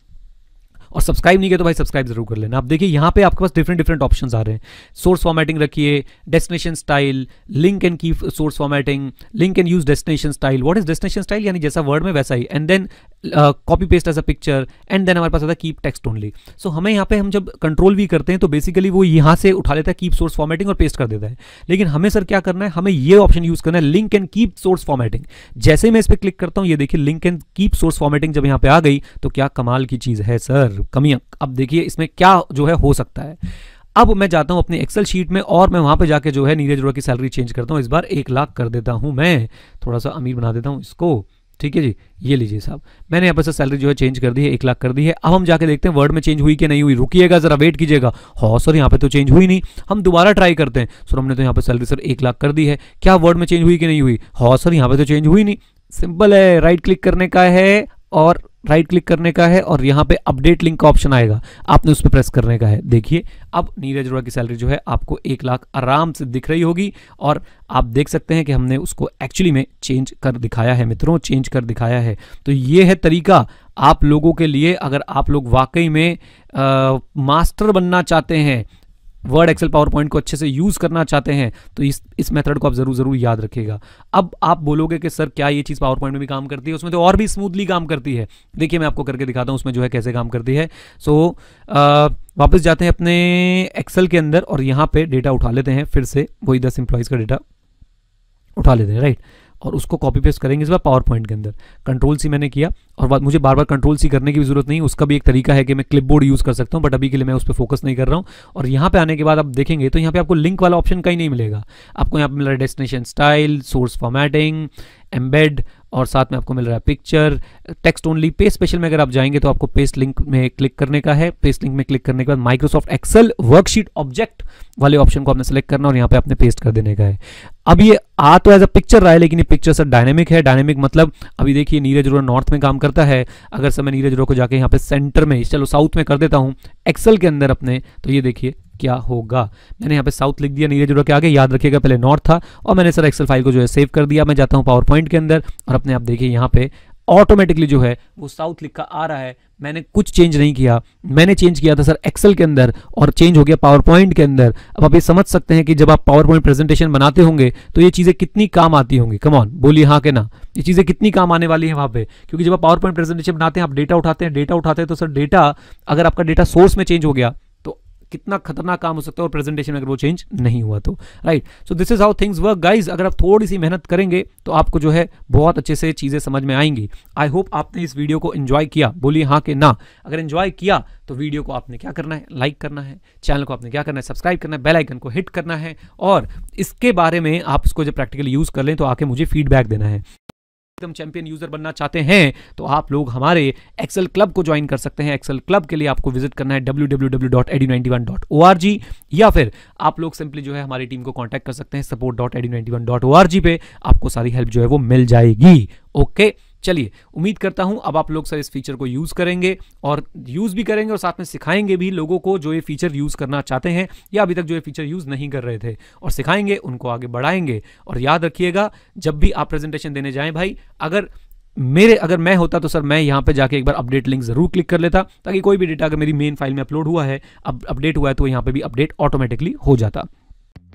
और सब्सक्राइब नहीं किया तो भाई सब्सक्राइब जरूर कर लेना आप देखिए यहाँ पे आपके पास डिफरेंट डिफरेंट ऑप्शन आ रहे हैं सोर्स फॉर्मेटिंग रखिए destination style link and keep source formatting link and use destination style what is destination style यानी जैसा वर्ड में वैसा ही and then copy paste as a picture and then हमारे पास आता है कीप टेक्स्ट ओनली सो हमें यहाँ पे हम जब कंट्रोल भी करते हैं तो बेसिकली वो यहाँ से उठा लेता है कीप सोर्स फॉर्मेटिंग और पेस्ट कर देता है लेकिन हमें सर क्या करना है हमें ये ऑप्शन यूज करना है link and keep source formatting जैसे मैं इस पर क्लिक करता हूँ ये देखिए link and keep source formatting जब यहाँ पे आ गई तो क्या कमाल की चीज़ है सर कमी अब देखिए इसमें क्या जो है हो सकता है अब मैं जाता हूं अपने एक्सेल शीट में और मैं वहां पे जाके जो है नीरज अरोड़ा की सैलरी चेंज करता हूं इस बार एक लाख कर देता हूं मैं थोड़ा सा अमीर बना देता हूं इसको ठीक है जी ये लीजिए साहब मैंने यहाँ पर सैलरी जो है चेंज कर दी है एक लाख कर दी है अब हम जाके देखते हैं वर्ड में चेंज हुई कि नहीं हुई रुकिएगा जरा वेट कीजिएगा हो सर यहाँ पे तो चेंज हुई नहीं हम दोबारा ट्राई करते हैं सर हमने तो यहाँ पर सैलरी सर एक लाख कर दी है क्या वर्ड में चेंज हुई कि नहीं हुई हो सर यहाँ पर तो चेंज हुई नहीं सिंपल है राइट क्लिक करने का है और राइट क्लिक करने का है और यहाँ पे अपडेट लिंक का ऑप्शन आएगा आपने उस पर प्रेस करने का है देखिए अब नीरज अरोड़ा की सैलरी जो है आपको एक लाख आराम से दिख रही होगी और आप देख सकते हैं कि हमने उसको एक्चुअली में चेंज कर दिखाया है मित्रों चेंज कर दिखाया है तो ये है तरीका आप लोगों के लिए अगर आप लोग वाकई में आ, मास्टर बनना चाहते हैं वर्ड एक्सेल पावर पॉइंट को अच्छे से यूज़ करना चाहते हैं तो इस इस मेथड को आप ज़रूर ज़रूर याद रखिएगा अब आप बोलोगे कि सर क्या ये चीज़ पावर पॉइंट में भी काम करती है उसमें तो और भी स्मूथली काम करती है देखिए मैं आपको करके दिखाता हूँ उसमें जो है कैसे काम करती है सो so, आ, वापस जाते हैं अपने एक्सेल के अंदर और यहाँ पर डेटा उठा लेते हैं फिर से वही दस एम्प्लॉयज़ का डेटा उठा लेते हैं राइट और उसको कॉपी पेस्ट करेंगे इस बार पावर पॉइंट के अंदर कंट्रोल सी मैंने किया और बाद मुझे बार बार कंट्रोल सी करने की भी जरूरत नहीं उसका भी एक तरीका है कि मैं क्लिप बोर्ड यूज़ कर सकता हूँ बट अभी के लिए मैं उस पर फोकस नहीं कर रहा हूँ और यहाँ पे आने के बाद आप देखेंगे तो यहाँ पे आपको लिंक वाला ऑप्शन कहीं नहीं मिलेगा आपको यहाँ पर मिल रहा है destination style source formatting embed और साथ में आपको मिल रहा है पिक्चर टेक्स्ट ओनली पे स्पेशल में अगर आप जाएंगे तो आपको पेस्ट लिंक में क्लिक करने का है पेस्ट लिंक में क्लिक करने के बाद माइक्रोसॉफ्ट एक्सेल वर्कशीट ऑब्जेक्ट वाले ऑप्शन को आपने सेलेक्ट करना और यहाँ पे आपने पेस्ट कर देने का है अब ये आ तो एज अ पिक्चर रहा है लेकिन ये पिक्चर सर डायनेमिक है डायनेमिक मतलब अभी देखिए नीरज रोड नॉर्थ में काम करता है अगर सर मैं नीरज रोड को जाके यहाँ पे सेंटर में चलो साउथ में कर देता हूँ एक्सेल के अंदर अपने तो ये देखिए क्या होगा मैंने यहाँ पे साउथ लिख दिया नीरज जुड़ा के आगे याद रखिएगा पहले नॉर्थ था और मैंने सर एक्सेल फाइल को जो है सेव कर दिया मैं जाता हूँ पावर पॉइंट के अंदर और अपने आप देखिए यहाँ पे ऑटोमेटिकली जो है वो साउथ लिखा आ रहा है मैंने कुछ चेंज नहीं किया मैंने चेंज किया था सर एक्सेल के अंदर और चेंज हो गया पावर पॉइंट के अंदर अब आप ये समझ सकते हैं कि जब आप पावर पॉइंट प्रेजेंटेशन बनाते होंगे तो ये चीज़ें कितनी काम आती होंगी कमॉन बोलिए हाँ के ना ये चीज़ें कितनी काम आने वाली है वहां पे क्योंकि जब आप पावर पॉइंट प्रेजेंटेशन बनाते हैं आप डेटा उठाते हैं डेटा उठाते हैं तो सर डेटा अगर आपका डेटा सोर्स में चेंज हो गया कितना खतरनाक काम हो सकता है और प्रेजेंटेशन अगर वो चेंज नहीं हुआ तो right so this is how things work guys अगर आप थोड़ी सी मेहनत करेंगे तो आपको जो है बहुत अच्छे से चीज़ें समझ में आएंगी आई होप आपने इस वीडियो को इन्जॉय किया बोलिए हाँ के ना अगर एंजॉय किया तो वीडियो को आपने क्या करना है लाइक करना है चैनल को आपने क्या करना है सब्सक्राइब करना है बेलाइकन को हिट करना है और इसके बारे में आप इसको जब प्रैक्टिकली यूज़ कर लें तो आके मुझे फीडबैक देना है अधिकतम चैंपियन यूजर बनना चाहते हैं तो आप लोग हमारे एक्सेल क्लब को ज्वाइन कर सकते हैं एक्सेल क्लब के लिए आपको विजिट करना है डब्ल्यू या फिर आप लोग सिंपली जो है हमारी टीम को कॉन्टैक्ट कर सकते हैं सपोर्ट पे आपको सारी हेल्प जो है वो मिल जाएगी ओके okay? चलिए उम्मीद करता हूं अब आप लोग सर इस फीचर को यूज़ करेंगे और यूज़ भी करेंगे और साथ में सिखाएंगे भी लोगों को जो ये फीचर यूज़ करना चाहते हैं या अभी तक जो ये फीचर यूज़ नहीं कर रहे थे और सिखाएंगे उनको आगे बढ़ाएंगे और याद रखिएगा जब भी आप प्रेजेंटेशन देने जाएं भाई अगर मेरे अगर मैं होता तो सर मैं यहाँ पे जाके एक बार अपडेट लिंक ज़रूर क्लिक कर लेता ताकि कोई भी डेटा अगर मेरी मेन फाइल में अपलोड हुआ है अब अपडेट हुआ है तो यहाँ पे भी अपडेट ऑटोमेटिकली हो जाता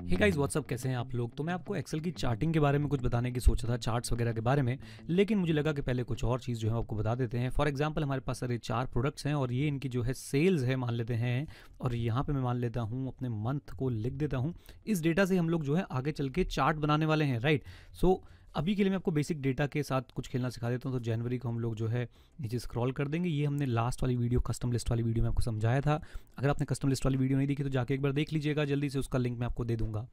हे गाइस व्हाट्सअप कैसे हैं आप लोग तो मैं आपको एक्सेल की चार्टिंग के बारे में कुछ बताने की सोचा था चार्ट्स वगैरह के बारे में लेकिन मुझे लगा कि पहले कुछ और चीज़ जो है आपको बता देते हैं फॉर एग्जांपल हमारे पास अरे चार प्रोडक्ट्स हैं और ये इनकी जो है सेल्स है मान लेते हैं और यहाँ पर मैं मान लेता हूँ अपने मंथ को लिख देता हूँ इस डेटा से हम लोग जो है आगे चल के चार्ट बनाने वाले हैं राइट सो so, अभी के लिए मैं आपको बेसिक डेटा के साथ कुछ खेलना सिखा देता हूँ तो जनवरी को हम लोग जो है नीचे स्क्रॉल कर देंगे ये हमने लास्ट वाली वीडियो कस्टम लिस्ट वाली वीडियो में आपको समझाया था अगर आपने कस्टम लिस्ट वाली वीडियो नहीं देखी तो जाके एक बार देख लीजिएगा जल्दी से उसका लिंक मैं आपको दे दूंगा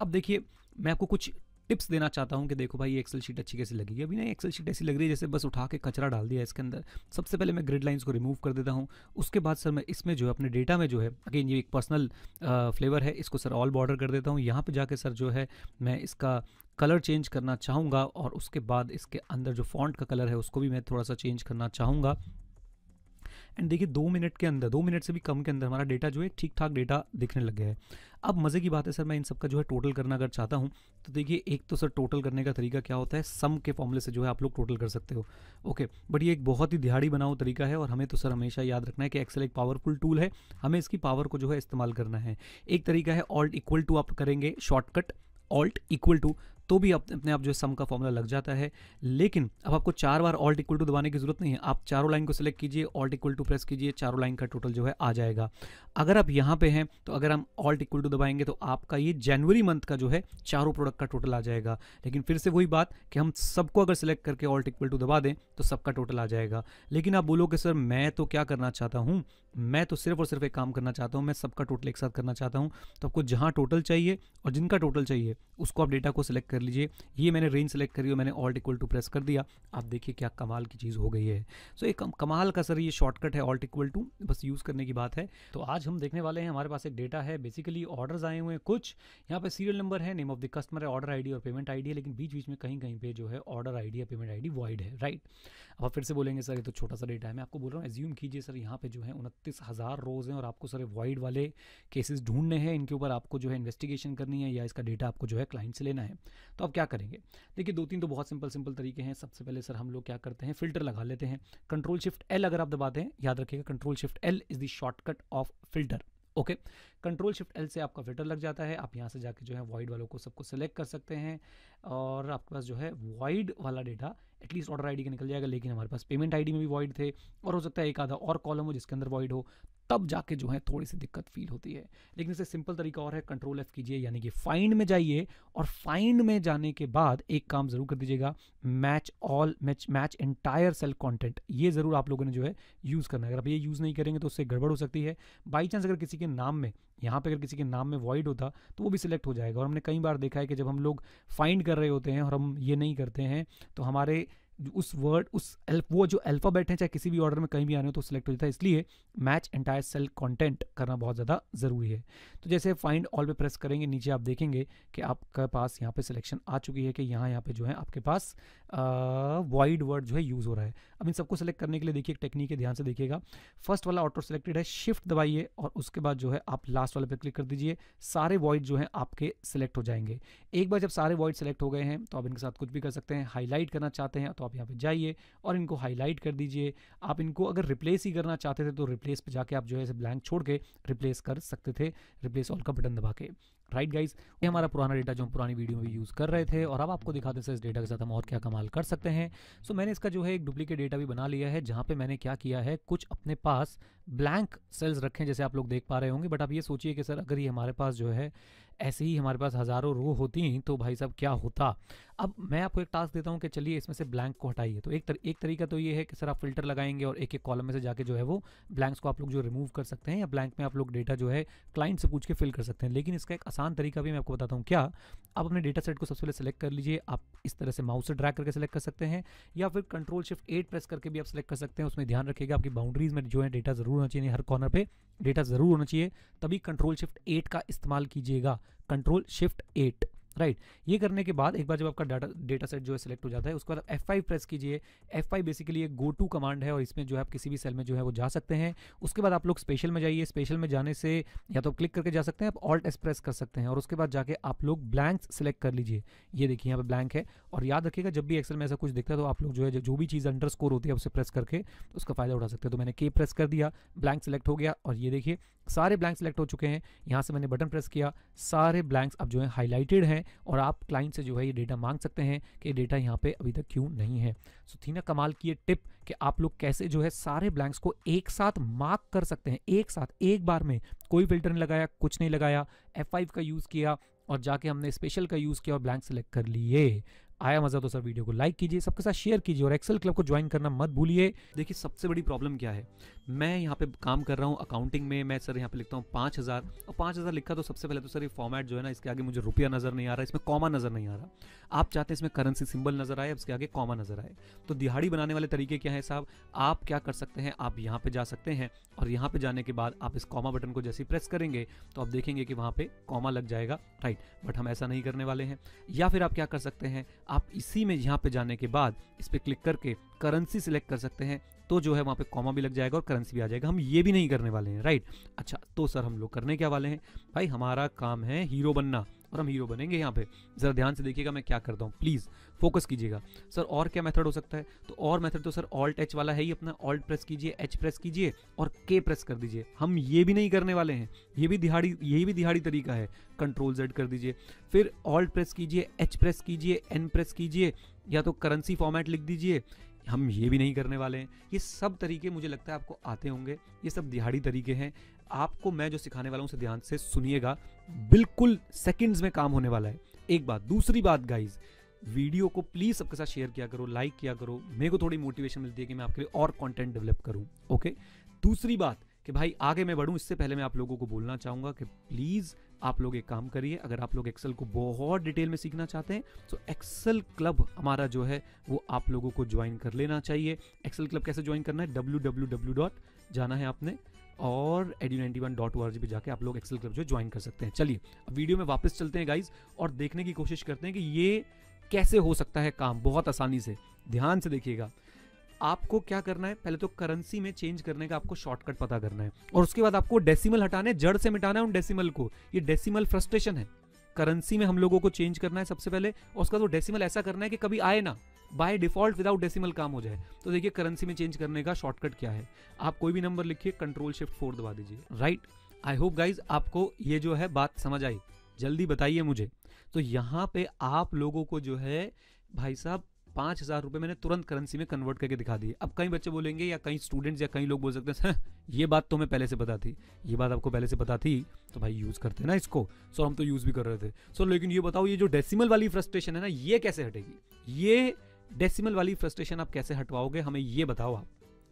अब देखिए मैं आपको कुछ टिप्स देना चाहता हूँ कि देखो भाई ये एक्सेल शीट अच्छी कैसी लगेगी अभी नहीं एक्सेल शीट ऐसी लग रही है जैसे बस उठा के कचरा डाल दिया इसके अंदर सबसे पहले मैं ग्रिड लाइंस को रिमूव कर देता हूँ उसके बाद सर मैं इसमें जो है अपने डेटा में जो है अगेन ये एक पर्सनल फ्लेवर है इसको सर ऑल बॉर्डर कर देता हूँ यहाँ पर जाकर सर जो है मैं इसका कलर चेंज करना चाहूँगा और उसके बाद इसके अंदर जो फॉन्ट का कलर है उसको भी मैं थोड़ा सा चेंज करना चाहूँगा एंड देखिए दो मिनट के अंदर दो मिनट से भी कम के अंदर हमारा डेटा जो है ठीक ठाक डेटा दिखने लग गया है अब मज़े की बात है सर मैं इन सब का जो है टोटल करना अगर चाहता हूँ तो देखिए एक तो सर टोटल करने का तरीका क्या होता है सम के फॉर्मूले से जो है आप लोग टोटल कर सकते हो ओके बट ये एक बहुत ही दिहाड़ी बनाओ तरीका है और हमें तो सर हमेशा याद रखना है कि एक्सेल एक पावरफुल टूल है हमें इसकी पावर को जो है इस्तेमाल करना है एक तरीका है ऑल्ट इक्वल टू आप करेंगे शॉर्टकट ऑल्ट इक्वल टू तो भी अपने आप जो सम का फॉर्मूला लग जाता है लेकिन अब आपको चार बार ऑल्ट इक्वल टू दबाने की जरूरत नहीं है आप चारों लाइन को सिलेक्ट कीजिए ऑल्ट इक्वल टू प्रेस कीजिए चारों लाइन का टोटल जो है आ जाएगा अगर आप यहाँ पे हैं तो अगर हम ऑल्ट इक्वल टू दबाएंगे तो आपका ये जनवरी मंथ का जो है चारों प्रोडक्ट का टोटल आ जाएगा लेकिन फिर से वही बात कि हम सबको अगर सिलेक्ट करके ऑल्ट इक्वल टू दबा दें तो सबका टोटल आ जाएगा लेकिन आप बोलो कि सर मैं तो क्या करना चाहता हूँ मैं तो सिर्फ और सिर्फ एक काम करना चाहता हूँ मैं सबका टोटल एक साथ करना चाहता हूँ तो आपको जहाँ टोटल चाहिए और जिनका टोटल चाहिए उसको आप डेटा को सिलेक्ट कर लीजिए ये मैंने रेंज सेलेक्ट करी और मैंने ऑल्ट इक्वल टू प्रेस कर दिया आप देखिए क्या कमाल की चीज़ हो गई है सो एक कमाल का सर ये शॉर्टकट है ऑल्ट इक्वल टू बस यूज़ करने की बात है तो आज हम देखने वाले हैं हमारे पास एक डेटा है बेसिकली ऑर्डर्स आए हुए हैं कुछ यहाँ पर सीरियल नंबर है नेम ऑफ द कस्टमर है ऑर्डर आई और पेमेंट आई है लेकिन बीच बीच में कहीं कहीं पर जो है ऑर्डर आई या पेमेंट आई वाइड है राइट अब फिर से बोलेंगे सर ये तो छोटा सा डेटा है मैं आपको बोल रहा हूँ एज्यूम कीजिए सर यहाँ पे जो है उनतीस इकतीस हज़ार रोज़ हैं और आपको सारे वाइड वाले केसेस ढूंढने हैं इनके ऊपर आपको जो है इन्वेस्टिगेशन करनी है या इसका डेटा आपको जो है क्लाइंट से लेना है तो आप क्या करेंगे देखिए दो तीन तो बहुत सिंपल सिंपल तरीके हैं सबसे पहले सर हम लोग क्या करते हैं फिल्टर लगा लेते हैं कंट्रोल शिफ्ट एल अगर आप दबाते हैं याद रखिएगा control shift L is the shortcut of filter okay control shift L से आपका फिल्टर लग जाता है आप यहाँ से जाके जो है वाइड वालों को सबको सेलेक्ट कर सकते हैं और आपके पास जो है वाइड वाला डेटा एटलीस्ट ऑर्डर आईडी का निकल जाएगा लेकिन हमारे पास पेमेंट आईडी में भी वाइड थे और हो सकता है एक आधा और कॉलम हो जिसके अंदर वाइड हो तब जाके जो है थोड़ी सी दिक्कत फील होती है लेकिन इससे सिंपल तरीका और है कंट्रोल एफ कीजिए यानी कि फाइंड में जाइए और फाइंड में जाने के बाद एक काम ज़रूर कर दीजिएगा match all match match entire cell content ये ज़रूर आप लोगों ने जो है यूज़ करना है अगर आप ये यूज़ नहीं करेंगे तो उससे गड़बड़ हो सकती है बाई चांस अगर किसी के नाम में यहाँ पे अगर किसी के नाम में वॉइड होता तो वो भी सिलेक्ट हो जाएगा और हमने कई बार देखा है कि जब हम लोग फाइंड कर रहे होते हैं और हम ये नहीं करते हैं तो हमारे उस वर्ड उस वो जो अल्फ़ाबेट है चाहे किसी भी ऑर्डर में कहीं भी आने हो तो सिलेक्ट हो जाता है इसलिए मैच एंटायर सेल कंटेंट करना बहुत ज़्यादा ज़रूरी है तो जैसे फाइंड ऑल पे प्रेस करेंगे नीचे आप देखेंगे कि आपके पास यहाँ पे सिलेक्शन आ चुकी है कि यहाँ यहाँ पे जो है आपके पास वाइड वर्ड जो है यूज़ हो रहा है अब इन सबको सेलेक्ट करने के लिए देखिए एक टेक्निक है ध्यान से देखिएगा फर्स्ट वाला ऑटो सेलेक्टेड है शिफ्ट दबाइए और उसके बाद जो है आप लास्ट वाले पर क्लिक कर दीजिए सारे वॉइड जो है आपके सेलेक्ट हो जाएंगे एक बार जब सारे वॉइड सेलेक्ट हो गए हैं तो आप इनके साथ कुछ भी कर सकते हैं हाईलाइट करना चाहते हैं तो आप यहाँ पर जाइए और इनको हाईलाइट कर दीजिए आप इनको अगर रिप्लेस ही करना चाहते थे तो रिप्लेस पर जाके आप जो है ब्लैंक छोड़ के रिप्लेस कर सकते थे रिप्लेस ऑल का बटन दबा के राइट गाइज ये हमारा पुराना डेटा जो हम पुरानी वीडियो में यूज़ कर रहे थे और अब आपको दिखाते हैं इस डेटा के साथ हम और क्या कमाल कर सकते हैं सो so, मैंने इसका जो है एक डुप्लीकेट डेटा भी बना लिया है जहाँ पे मैंने क्या किया है कुछ अपने पास ब्लैंक सेल्स रखें जैसे आप लोग देख पा रहे होंगे बट आप ये सोचिए कि सर अगर ये हमारे पास जो है ऐसे ही हमारे पास हज़ारों रो होती तो भाई साहब क्या होता अब मैं आपको एक टास्क देता हूँ कि चलिए इसमें से ब्लैंक को हटाइए तो एक तर, एक तरीका तो ये है कि सर आप फिल्टर लगाएंगे और एक एक कॉलम में से जाके जो है वो ब्लैंक्स को आप लोग जो रिमूव कर सकते हैं या ब्लैंक में आप लोग डेटा जो है क्लाइंट से पूछ के फिल कर सकते हैं लेकिन इसका एक आसान तरीका भी मैं आपको बताता हूँ क्या आप अपने डेटा सेट को सबसे पहले सेलेक्ट कर लीजिए आप इस तरह से माउस से ड्रैक करके सेलेक्ट कर सकते हैं या फिर कंट्रोल शिफ्ट एट प्रेस करके भी आप सेलेक्ट कर सकते हैं उसमें ध्यान रखिएगा आपकी बाउंड्रीज में जो है डेटा जरूर होना चाहिए हर कॉर्नर पर डेटा जरूर होना चाहिए तभी कंट्रोल शिफ्ट एट का इस्तेमाल कीजिएगा control shift eight right right. ये करने के बाद एक बार जब आपका डाटा डेटा सेट जो है सिलेक्ट हो जाता है उसके बाद एफ फाइव प्रेस कीजिए एफ फाइव बेसिकली एक गो टू कमांड है और इसमें जो है आप किसी भी सेल में जो है वो जा सकते हैं उसके बाद आप लोग स्पेशल में जाइए स्पेशल में जाने से या तो क्लिक करके जा सकते हैं आप ऑल्ट एस प्रेस कर सकते हैं और उसके बाद जाके आप लोग ब्लैंक सेलेक्ट कर लीजिए ये देखिए यहाँ पर ब्लैंक है और याद रखिएगा जब भी एक्सेल में ऐसा कुछ दिखता है तो आप लोग जो है जो भी चीज़ अंडर होती है उसे प्रेस करके तो उसका फायदा उठा सकते हैं तो मैंने के प्रेस कर दिया ब्लैंक सेलेक्ट हो गया और ये देखिए सारे ब्लैंक सेलेक्ट हो चुके हैं यहाँ से मैंने बटन प्रेस किया सारे ब्लैंक्स अब जो है हाईलाइटेड हैं हैं और आप क्लाइंट से जो है ये डेटा मांग सकते हैं कि ये डेटा यहाँ पे अभी तक क्यों नहीं है सो थीना कमाल की ये टिप कि आप लोग कैसे जो है सारे ब्लैंक्स को एक साथ मार्क कर सकते हैं एक साथ एक बार में कोई फिल्टर नहीं लगाया कुछ नहीं लगाया एफ का यूज़ किया और जाके हमने स्पेशल का यूज़ किया और ब्लैंक सेलेक्ट कर लिए आया मजा तो सर वीडियो को लाइक कीजिए सबके साथ शेयर कीजिए और एक्सेल क्लब को ज्वाइन करना मत भूलिए देखिए सबसे बड़ी प्रॉब्लम क्या है मैं यहाँ पे काम कर रहा हूँ अकाउंटिंग में मैं सर यहाँ पे लिखता हूँ पाँच हज़ार और पाँच हज़ार लिखा तो सबसे पहले तो सर ये फॉर्मेट जो है ना इसके आगे मुझे रुपया नज़र नहीं आ रहा इसमें कॉमा नज़र नहीं आ रहा आप चाहते हैं इसमें करेंसी सिंबल नज़र आए उसके आगे कॉमा नज़र आए तो दिहाड़ी बनाने वाले तरीके क्या है साहब आप क्या कर सकते हैं आप यहाँ पर जा सकते हैं और यहाँ पर जाने के बाद आप इस कॉमा बटन को जैसे प्रेस करेंगे तो आप देखेंगे कि वहाँ पर कॉमा लग जाएगा राइट बट हम ऐसा नहीं करने वाले हैं या फिर आप क्या कर सकते हैं आप इसी में यहाँ पे जाने के बाद इस पर क्लिक करके करेंसी सिलेक्ट कर सकते हैं तो जो है वहाँ पे कॉमा भी लग जाएगा और करेंसी भी आ जाएगा हम ये भी नहीं करने वाले हैं राइट अच्छा तो सर हम लोग करने क्या वाले हैं भाई हमारा काम है हीरो बनना और हम हीरो बनेंगे यहाँ पे ज़रा ध्यान से देखिएगा मैं क्या करता हूँ प्लीज़ फोकस कीजिएगा सर और क्या मेथड हो सकता है तो और मेथड तो सर ऑल्ट एच वाला है ही अपना ऑल्ट प्रेस कीजिए एच प्रेस कीजिए और के प्रेस कर दीजिए हम ये भी नहीं करने वाले हैं ये भी दिहाड़ी यही भी दिहाड़ी तरीका है कंट्रोल जेड कर दीजिए फिर ऑल्ट प्रेस कीजिए एच प्रेस कीजिए एन प्रेस कीजिए या तो करेंसी फॉर्मेट लिख दीजिए हम ये भी नहीं करने वाले हैं ये सब तरीके मुझे लगता है आपको आते होंगे ये सब दिहाड़ी तरीके हैं आपको मैं जो सिखाने वाला हूँ उसे ध्यान से सुनिएगा बिल्कुल सेकेंड्स में काम होने वाला है एक बात दूसरी बात गाइज वीडियो को प्लीज़ सबके साथ शेयर किया करो लाइक किया करो मेरे को थोड़ी मोटिवेशन मिलती है कि मैं आपके लिए और कंटेंट डेवलप करूं ओके दूसरी बात कि भाई आगे मैं बढ़ूं इससे पहले मैं आप लोगों को बोलना चाहूँगा कि प्लीज़ आप लोग एक काम करिए अगर आप लोग एक्सेल को बहुत डिटेल में सीखना चाहते हैं तो एक्सेल क्लब हमारा जो है वो आप लोगों को ज्वाइन कर लेना चाहिए एक्सेल क्लब कैसे ज्वाइन करना है डब्ल्यू जाना है आपने और AD ninety one dot O R G भी जाके आप लोग एक्सेल क्लब जो ज्वाइन कर सकते हैं चलिए अब वीडियो में वापस चलते हैं गाइज और देखने की कोशिश करते हैं कि ये कैसे हो सकता है काम बहुत आसानी से ध्यान से देखिएगा आपको क्या करना है पहले तो करेंसी में चेंज करने का आपको शॉर्टकट पता करना है और उसके बाद आपको डेसिमल हटाने जड़ से मिटाना है उन डेसिमल को ये डेसिमल फ्रस्ट्रेशन है करेंसी में हम लोगों को चेंज करना है सबसे पहले और उसका तो डेसिमल ऐसा करना है कि कभी आए ना बाय डिफॉल्ट विदाउट डेसिमल काम हो जाए तो देखिए करेंसी में चेंज करने का शॉर्टकट क्या है आप कोई भी नंबर लिखिए कंट्रोल शिफ्ट फोर दबा दीजिए राइट आई होप गाइज आपको ये जो है बात समझ आई जल्दी बताइए मुझे तो यहाँ पे आप लोगों को जो है भाई साहब पाँच हज़ार रुपये मैंने तुरंत करेंसी में कन्वर्ट करके दिखा दिए अब कई बच्चे बोलेंगे या कई स्टूडेंट्स या कई लोग बोल सकते हैं ये बात तो हमें पहले से पता थी ये बात आपको पहले से पता थी तो भाई यूज़ करते ना इसको सो हम तो यूज़ भी कर रहे थे सो लेकिन ये बताओ ये जो डेसिमल वाली फ्रस्ट्रेशन है ना ये कैसे हटेगी ये डेसिमल वाली फ्रस्ट्रेशन आप कैसे हटवाओगे हमें ये बताओ आप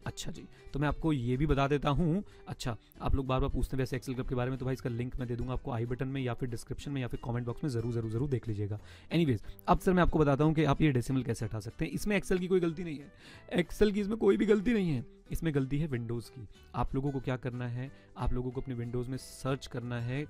अच्छा जी तो मैं आपको ये भी बता देता हूँ अच्छा आप लोग बार बार पूछते हैं वैसे एक्सेल ग्रुप के बारे में तो भाई इसका लिंक मैं दे दूंगा आपको आई बटन में या फिर डिस्क्रिप्शन में या फिर कॉमेंट बॉक्स में जरूर जरूर जरूर देख लीजिएगा एनी अब सर मैं आपको बताता हूँ कि आप ये डेसिमल कैसे हटा सकते हैं इसमें एक्सेल की कोई गलती नहीं है एक्सेल की इसमें कोई भी गलती नहीं है इसमें गलती है विंडोज़ की आप लोगों को क्या करना है आप लोगों को अपने विंडोज़ में सर्च करना है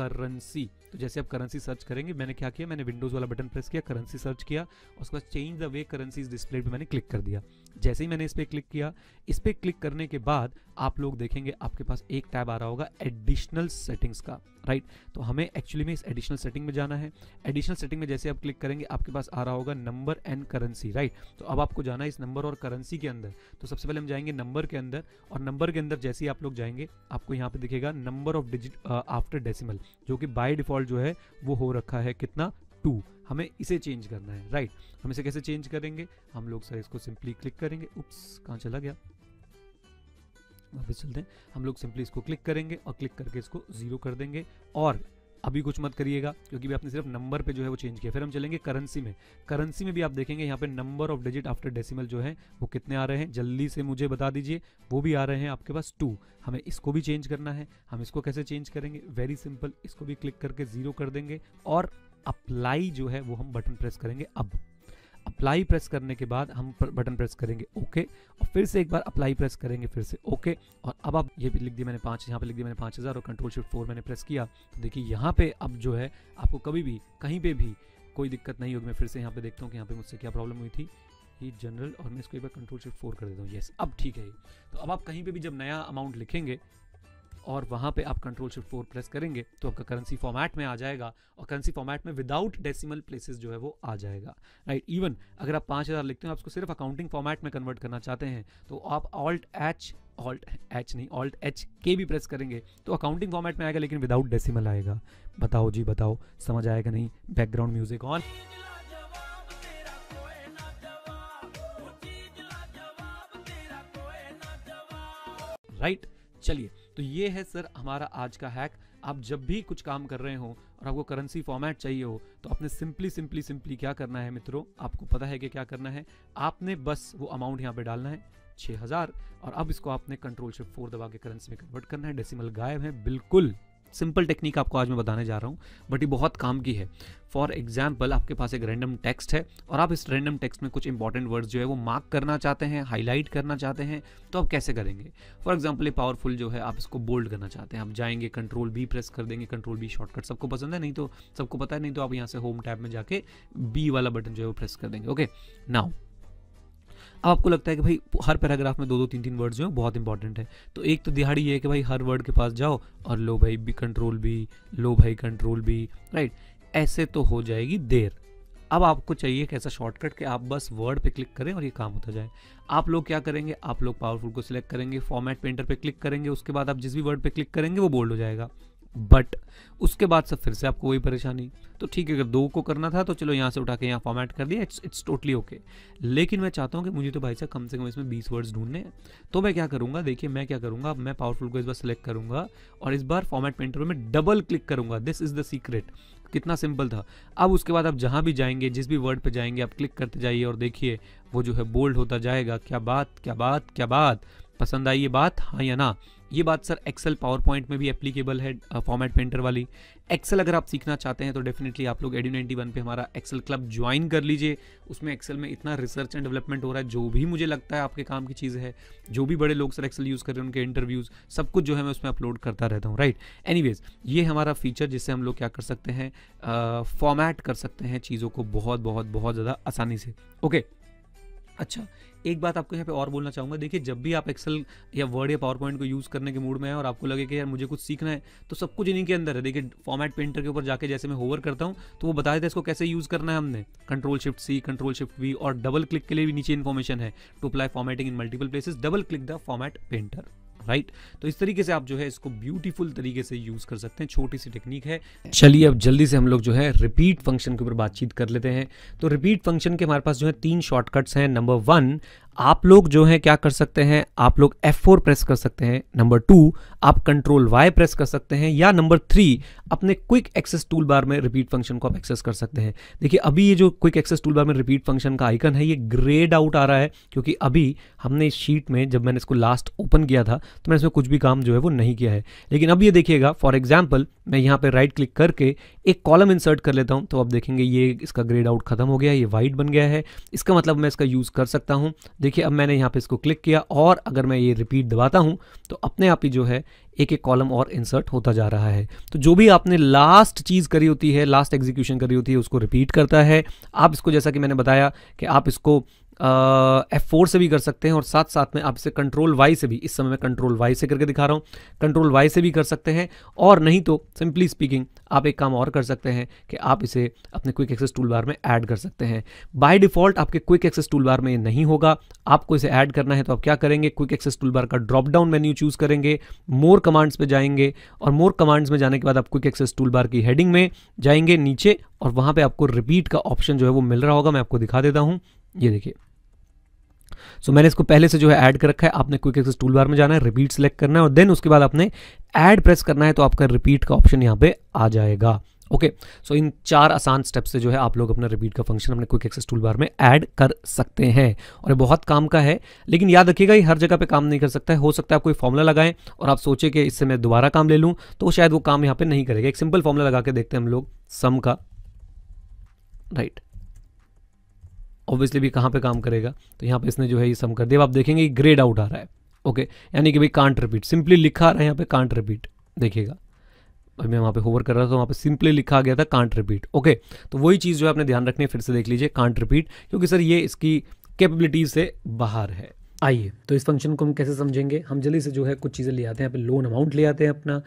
करेंसी तो जैसे आप करेंसी सर्च करेंगे मैंने क्या किया मैंने विंडोज़ वाला बटन प्रेस किया करेंसी सर्च किया उसके बाद change the way currency is display पे मैंने क्लिक कर दिया जैसे ही मैंने इस पर क्लिक किया इस पर क्लिक करने के बाद आप लोग देखेंगे आपके पास एक टैब आ रहा होगा एडिशनल सेटिंग्स का राइट तो हमें एक्चुअली में इस एडिशनल सेटिंग में जाना है एडिशनल सेटिंग में जैसे आप क्लिक करेंगे आपके पास आ रहा होगा नंबर एंड करेंसी राइट तो अब आपको जाना है इस नंबर और करेंसी के अंदर तो सबसे पहले हम जाएंगे नंबर के अंदर और नंबर के अंदर जैसे ही आप लोग जाएंगे आपको यहाँ पर दिखेगा number of digit after decimal जो कि बाई डिफॉल्ट जो है वो हो रखा है कितना टू हमें इसे चेंज करना है राइट हम इसे कैसे चेंज करेंगे हम लोग सर इसको सिंपली क्लिक करेंगे उप्स कहाँ चला गया वापस चलते हैं हम लोग सिंपली इसको क्लिक करेंगे और क्लिक करके इसको जीरो कर देंगे और अभी कुछ मत करिएगा क्योंकि भी आपने सिर्फ नंबर पे जो है वो चेंज किया फिर हम चलेंगे करेंसी में करेंसी में भी आप देखेंगे यहाँ पे number of digit after decimal जो है वो कितने आ रहे हैं जल्दी से मुझे बता दीजिए वो भी आ रहे हैं आपके पास टू हमें इसको भी चेंज करना है हम इसको कैसे चेंज करेंगे वेरी सिंपल इसको भी क्लिक करके ज़ीरो कर देंगे और अप्लाई जो है वो हम बटन प्रेस करेंगे अब अप्लाई प्रेस करने के बाद हम बटन प्रेस करेंगे ओके और फिर से एक बार अप्लाई प्रेस करेंगे फिर से ओके और अब आप ये भी लिख दिया मैंने पाँच यहाँ पे लिख दिया मैंने पाँच हज़ार और कंट्रोल शिफ्ट फोर मैंने प्रेस किया तो देखिए यहाँ पे अब जो है आपको कभी भी कहीं पे भी कोई दिक्कत नहीं होगी मैं फिर से यहाँ पे देखता हूँ कि यहाँ पे मुझसे क्या प्रॉब्लम हुई थी ये जनरल और मैं इसको एक बार कंट्रोल शिफ्ट फोर कर देता हूँ येस अब ठीक है तो अब आप कहीं पर भी जब नया अमाउंट लिखेंगे और वहाँ पे आप कंट्रोल शिफ्ट फोर प्रेस करेंगे तो आपका करेंसी फॉर्मेट में आ जाएगा और करेंसी फॉर्मेट में विदाउट डेसिमल प्लेसेस जो है वो आ जाएगा राइट right? इवन अगर आप पाँच हज़ार लिखते हैं आप उसको सिर्फ अकाउंटिंग फॉर्मेट में कन्वर्ट करना चाहते हैं तो आप ऑल्ट एच ऑल्ट एच नहीं ऑल्ट एच के भी प्रेस करेंगे तो अकाउंटिंग फॉर्मेट में आएगा लेकिन विदाउट डेसिमल आएगा बताओ जी बताओ समझ आएगा नहीं background music on right right? चलिए तो ये है सर हमारा आज का हैक आप जब भी कुछ काम कर रहे हो और आपको करेंसी फॉर्मेट चाहिए हो तो आपने सिंपली सिंपली सिंपली क्या करना है मित्रों आपको पता है कि क्या करना है आपने बस वो अमाउंट यहाँ पे डालना है छः हज़ार और अब इसको आपने कंट्रोल शिफ्ट फोर दबा के करेंसी में कन्वर्ट करना है डेसिमल गायब है बिल्कुल सिंपल टेक्निक आपको आज मैं बताने जा रहा हूँ बट ये बहुत काम की है फॉर एग्जाम्पल आपके पास एक रैंडम टेक्स्ट है और आप इस रैंडम टेक्स्ट में कुछ इंपॉर्टेंट वर्ड्स जो है वो मार्क करना चाहते हैं हाईलाइट करना चाहते हैं तो आप कैसे करेंगे फॉर एग्जाम्पल ये पावरफुल जो है आप इसको बोल्ड करना चाहते हैं आप जाएंगे कंट्रोल बी प्रेस कर देंगे कंट्रोल बी शॉर्टकट सबको पसंद है नहीं तो सबको पता है नहीं तो आप यहाँ से होम टैब में जाके बी वाला बटन जो है वो प्रेस कर देंगे ओके नाउ अब आपको लगता है कि भाई हर पैराग्राफ में दो दो तीन तीन वर्ड जो है बहुत इंपॉर्टेंट है तो एक तो दिहाड़ी ये है कि भाई हर वर्ड के पास जाओ और लो भाई भी कंट्रोल भी लो भाई कंट्रोल भी राइट ऐसे तो हो जाएगी देर अब आपको चाहिए एक ऐसा शॉर्टकट कि आप बस वर्ड पे क्लिक करें और ये काम होता जाए आप लोग क्या करेंगे आप लोग पावरफुल को सिलेक्ट करेंगे फॉर्मेट पेंटर पे क्लिक करेंगे उसके बाद आप जिस भी वर्ड पे क्लिक करेंगे वो बोल्ड हो जाएगा बट उसके बाद सब फिर से आपको वही परेशानी तो ठीक है अगर दो को करना था तो चलो यहाँ से उठा के यहाँ फॉर्मेट कर दिया इट्स इट्स टोटली ओके लेकिन मैं चाहता हूँ कि मुझे तो भाई साहब कम से कम इसमें बीस वर्ड्स ढूंढने हैं तो मैं क्या करूँगा देखिए मैं क्या करूँगा मैं पावरफुल को इस बार सेलेक्ट करूँगा और इस बार फॉर्मेट पेंटर में डबल क्लिक करूँगा दिस इज़ द सीक्रेट कितना सिंपल था अब उसके बाद आप जहाँ भी जाएंगे जिस भी वर्ड पर जाएंगे आप क्लिक करते जाइए और देखिए वो जो है बोल्ड होता जाएगा क्या बात क्या बात क्या बात पसंद आई ये बात हाँ या ना ये बात सर एक्सेल पावर पॉइंट में भी एप्लीकेबल है फॉर्मेट पेंटर वाली एक्सेल अगर आप सीखना चाहते हैं तो डेफिनेटली आप लोग एडी नाइनटी वन पर हमारा एक्सेल क्लब ज्वाइन कर लीजिए उसमें एक्सेल में इतना रिसर्च एंड डेवलपमेंट हो रहा है जो भी मुझे लगता है आपके काम की चीज़ है जो भी बड़े लोग सर एक्सेल यूज़ कर रहे हैं उनके इंटरव्यूज़ सब कुछ जो है मैं उसमें अपलोड करता रहता हूँ राइट एनी ये हमारा फीचर जिससे हम लोग क्या कर सकते हैं फॉर्मेट कर सकते हैं चीज़ों को बहुत बहुत बहुत ज़्यादा आसानी से ओके okay. अच्छा एक बात आपको यहाँ पे और बोलना चाहूंगा देखिए जब भी आप एक्सेल या वर्ड या पावर पॉइंट को यूज़ करने के मूड में है और आपको लगे कि यार मुझे कुछ सीखना है तो सब कुछ इन्हीं के अंदर है देखिए फॉर्मेट पेंटर के ऊपर जाके जैसे मैं होवर करता हूँ तो वो बता देता है इसको कैसे यूज़ करना है हमने control shift C control shift V और डबल क्लिक के लिए भी नीचे इन्फॉर्मेशन है to apply formatting in multiple places double click the format painter right तो इस तरीके से आप जो है इसको ब्यूटीफुल तरीके से यूज़ कर सकते हैं छोटी सी टेक्निक है चलिए अब जल्दी से हम लोग जो है रिपीट फंक्शन के ऊपर बातचीत कर लेते हैं तो रिपीट फंक्शन के हमारे पास जो है तीन शॉर्टकट्स हैं नंबर वन आप लोग जो है क्या कर सकते हैं आप लोग F4 प्रेस कर सकते हैं नंबर टू आप कंट्रोल Y प्रेस कर सकते हैं या नंबर थ्री अपने क्विक एक्सेस टूल बार में रिपीट फंक्शन को आप एक्सेस कर सकते हैं देखिए अभी ये जो क्विक एक्सेस टूल बार में रिपीट फंक्शन का आइकन है ये ग्रेड आउट आ रहा है क्योंकि अभी हमने इस शीट में जब मैंने इसको लास्ट ओपन किया था तो मैंने इसमें कुछ भी काम जो है वो नहीं किया है लेकिन अब ये देखिएगा फॉर एग्जाम्पल मैं यहाँ पर राइट क्लिक करके एक कॉलम इंसर्ट कर लेता हूँ तो आप देखेंगे ये इसका ग्रेड आउट खत्म हो गया ये वाइट बन गया है इसका मतलब मैं इसका यूज़ कर सकता हूँ देखिए अब मैंने यहाँ पे इसको क्लिक किया और अगर मैं ये रिपीट दबाता हूँ तो अपने आप ही जो है एक एक कॉलम और इंसर्ट होता जा रहा है तो जो भी आपने लास्ट चीज़ करी होती है लास्ट एग्जीक्यूशन करी होती है उसको रिपीट करता है आप इसको जैसा कि मैंने बताया कि आप इसको एफ फोर से भी कर सकते हैं और साथ साथ में आप इसे कंट्रोल वाई से भी इस समय मैं कंट्रोल वाई से करके दिखा रहा हूँ कंट्रोल वाई से भी कर सकते हैं और नहीं तो सिंपली स्पीकिंग आप एक काम और कर सकते हैं कि आप इसे अपने क्विक एक्सेस टूल बार में ऐड कर सकते हैं बाय डिफॉल्ट आपके क्विक एक्सेस टूल बार में ये नहीं होगा आपको इसे ऐड करना है तो आप क्या करेंगे क्विक एक्सेस टूल बार का ड्रॉप डाउन मेन्यू चूज़ करेंगे मोर कमांड्स पे जाएंगे और मोर कमांड्स में जाने के बाद आप क्विक एक्सेस टूल बार की हेडिंग में जाएंगे नीचे और वहाँ पर आपको रिपीट का ऑप्शन जो है वो मिल रहा होगा मैं आपको दिखा देता हूँ ये देखिए सो मैंने इसको पहले से जो है ऐड कर रखा है आपने क्विक एक्सेस टूल बार में जाना है रिपीट सेलेक्ट करना है और देन उसके बाद आपने ऐड प्रेस करना है तो आपका रिपीट का ऑप्शन यहाँ पे आ जाएगा ओके okay, सो so इन चार आसान स्टेप से जो है आप लोग अपना रिपीट का फंक्शन अपने क्विक एक्सेस टूल बार में ऐड कर सकते हैं और ये बहुत काम का है लेकिन याद रखिएगा ये हर जगह पे काम नहीं कर सकता है हो सकता है आप कोई फॉर्मूला लगाएं और आप सोचे कि इससे मैं दोबारा काम ले लूं तो शायद वो काम यहाँ पर नहीं करेगा एक सिंपल फॉर्मूला लगा के देखते हैं हम लोग सम का राइट ऑब्वियसली भी कहाँ पे काम करेगा तो यहाँ पे इसने जो है ये सम कर दिया आप देखेंगे ग्रेड आउट आ रहा है ओके यानी कि भाई कांट रिपीट सिंपली लिखा आ रहा है यहाँ पे कांट रिपीट देखिएगा अभी मैं वहाँ पे होवर कर रहा था तो वहाँ पे सिंपली लिखा गया था कांट रिपीट ओके तो वही चीज़ जो है आपने ध्यान रखनी है फिर से देख लीजिए कांट रिपीट क्योंकि सर ये इसकी कैपेबिलिटी से बाहर है आइए तो इस फंक्शन को हम कैसे समझेंगे हम जल्दी से जो है कुछ चीज़ें ले आते हैं यहाँ पे लोन अमाउंट ले आते हैं अपना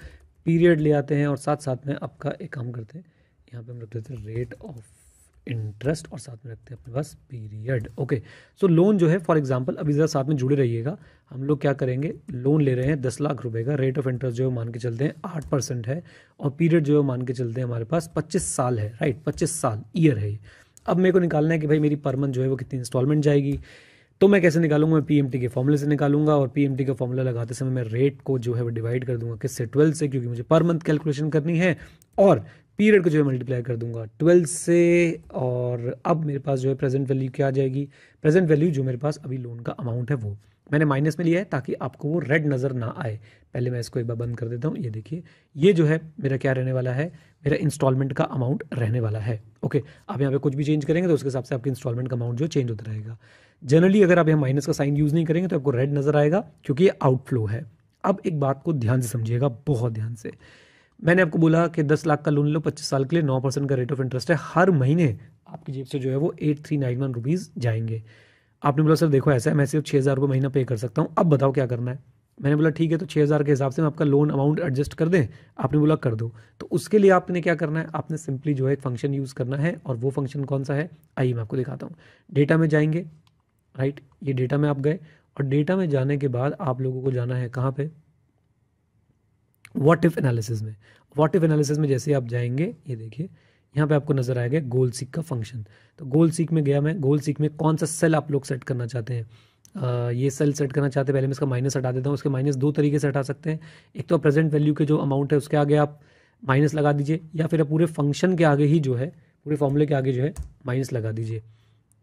पीरियड ले आते हैं और साथ साथ में आपका एक काम करते हैं यहाँ पे हम रख देते हैं रेट ऑफ इंटरेस्ट और साथ में रखते हैं अपने पास पीरियड ओके सो लोन जो है फॉर एग्जांपल अभी ज़रा साथ में जुड़े रहिएगा हम लोग क्या करेंगे लोन ले रहे हैं दस लाख रुपए का रेट ऑफ इंटरेस्ट जो है मान के चलते हैं आठ परसेंट है और पीरियड जो है मान के चलते हैं हमारे पास पच्चीस साल है राइट पच्चीस साल ईयर है अब मेरे को निकालना है कि भाई मेरी पर मंथ जो है वो कितनी इंस्टॉलमेंट जाएगी तो मैं कैसे निकालूंगा मैं पीएमटी के फॉर्मूले से निकालूंगा और पीएमटी का फॉर्मूला लगाते समय मैं रेट को जो है वो डिवाइड कर दूंगा किससे ट्वेल्थ से क्योंकि मुझे पर मंथ कैलकुलेशन करनी है और पीरियड को जो है मल्टीप्लाई कर दूंगा ट्वेल्व से और अब मेरे पास जो है प्रेजेंट वैल्यू क्या आ जाएगी प्रेजेंट वैल्यू जो मेरे पास अभी लोन का अमाउंट है वो मैंने माइनस में लिया है ताकि आपको वो रेड नज़र ना आए पहले मैं इसको एक बार बंद कर देता हूँ ये देखिए ये जो है मेरा क्या रहने वाला है मेरा इंस्टॉलमेंट का अमाउंट रहने वाला है ओके आप यहाँ पे कुछ भी चेंज करेंगे तो उसके हिसाब से आपके इंस्टॉलमेंट का अमाउंट जो चेंज होता रहेगा जनरली अगर आप यहाँ माइनस का साइन यूज़ नहीं करेंगे तो आपको रेड नज़र आएगा क्योंकि ये आउटफ्लो है अब एक बात को ध्यान से समझिएगा बहुत ध्यान से मैंने आपको बोला कि दस लाख का लोन लो पच्चीस साल के लिए नौ परसेंट का रेट ऑफ इंटरेस्ट है हर महीने आपकी जेब से जो है वो eight three nine one rupees जाएंगे आपने बोला सर देखो ऐसा है मैं सिर्फ छः हज़ार रुपये महीना पे कर सकता हूँ अब बताओ क्या करना है मैंने बोला ठीक है तो छः हज़ार के हिसाब से मैं आपका लोन अमाउंट एडजस्ट कर दें आपने बोला कर दो तो उसके लिए आपने क्या करना है आपने सिंपली जो है एक फंक्शन यूज़ करना है और वो फंक्शन कौन सा है आइए मैं आपको दिखाता हूँ डेटा में जाएंगे राइट ये डेटा में आप गए और डेटा में जाने के बाद आप लोगों को जाना है कहाँ पर वॉट इफ एनालिसिस में वॉट इफ एनालिसिस में जैसे आप जाएंगे ये देखिए यहाँ पे आपको नजर आएगा गोल सीख का फंक्शन तो गोल सीख में गया मैं गोल सीख में कौन सा सेल आप लोग सेट करना चाहते हैं आ, ये सेल सेट करना चाहते हैं पहले मैं इसका माइनस हटा देता हूँ उसके माइनस दो तरीके से हटा सकते हैं एक तो प्रेजेंट वैल्यू के जो अमाउंट है उसके आगे आप माइनस लगा दीजिए या फिर आप पूरे फंक्शन के आगे ही जो है पूरे फॉर्मूले के आगे जो है माइनस लगा दीजिए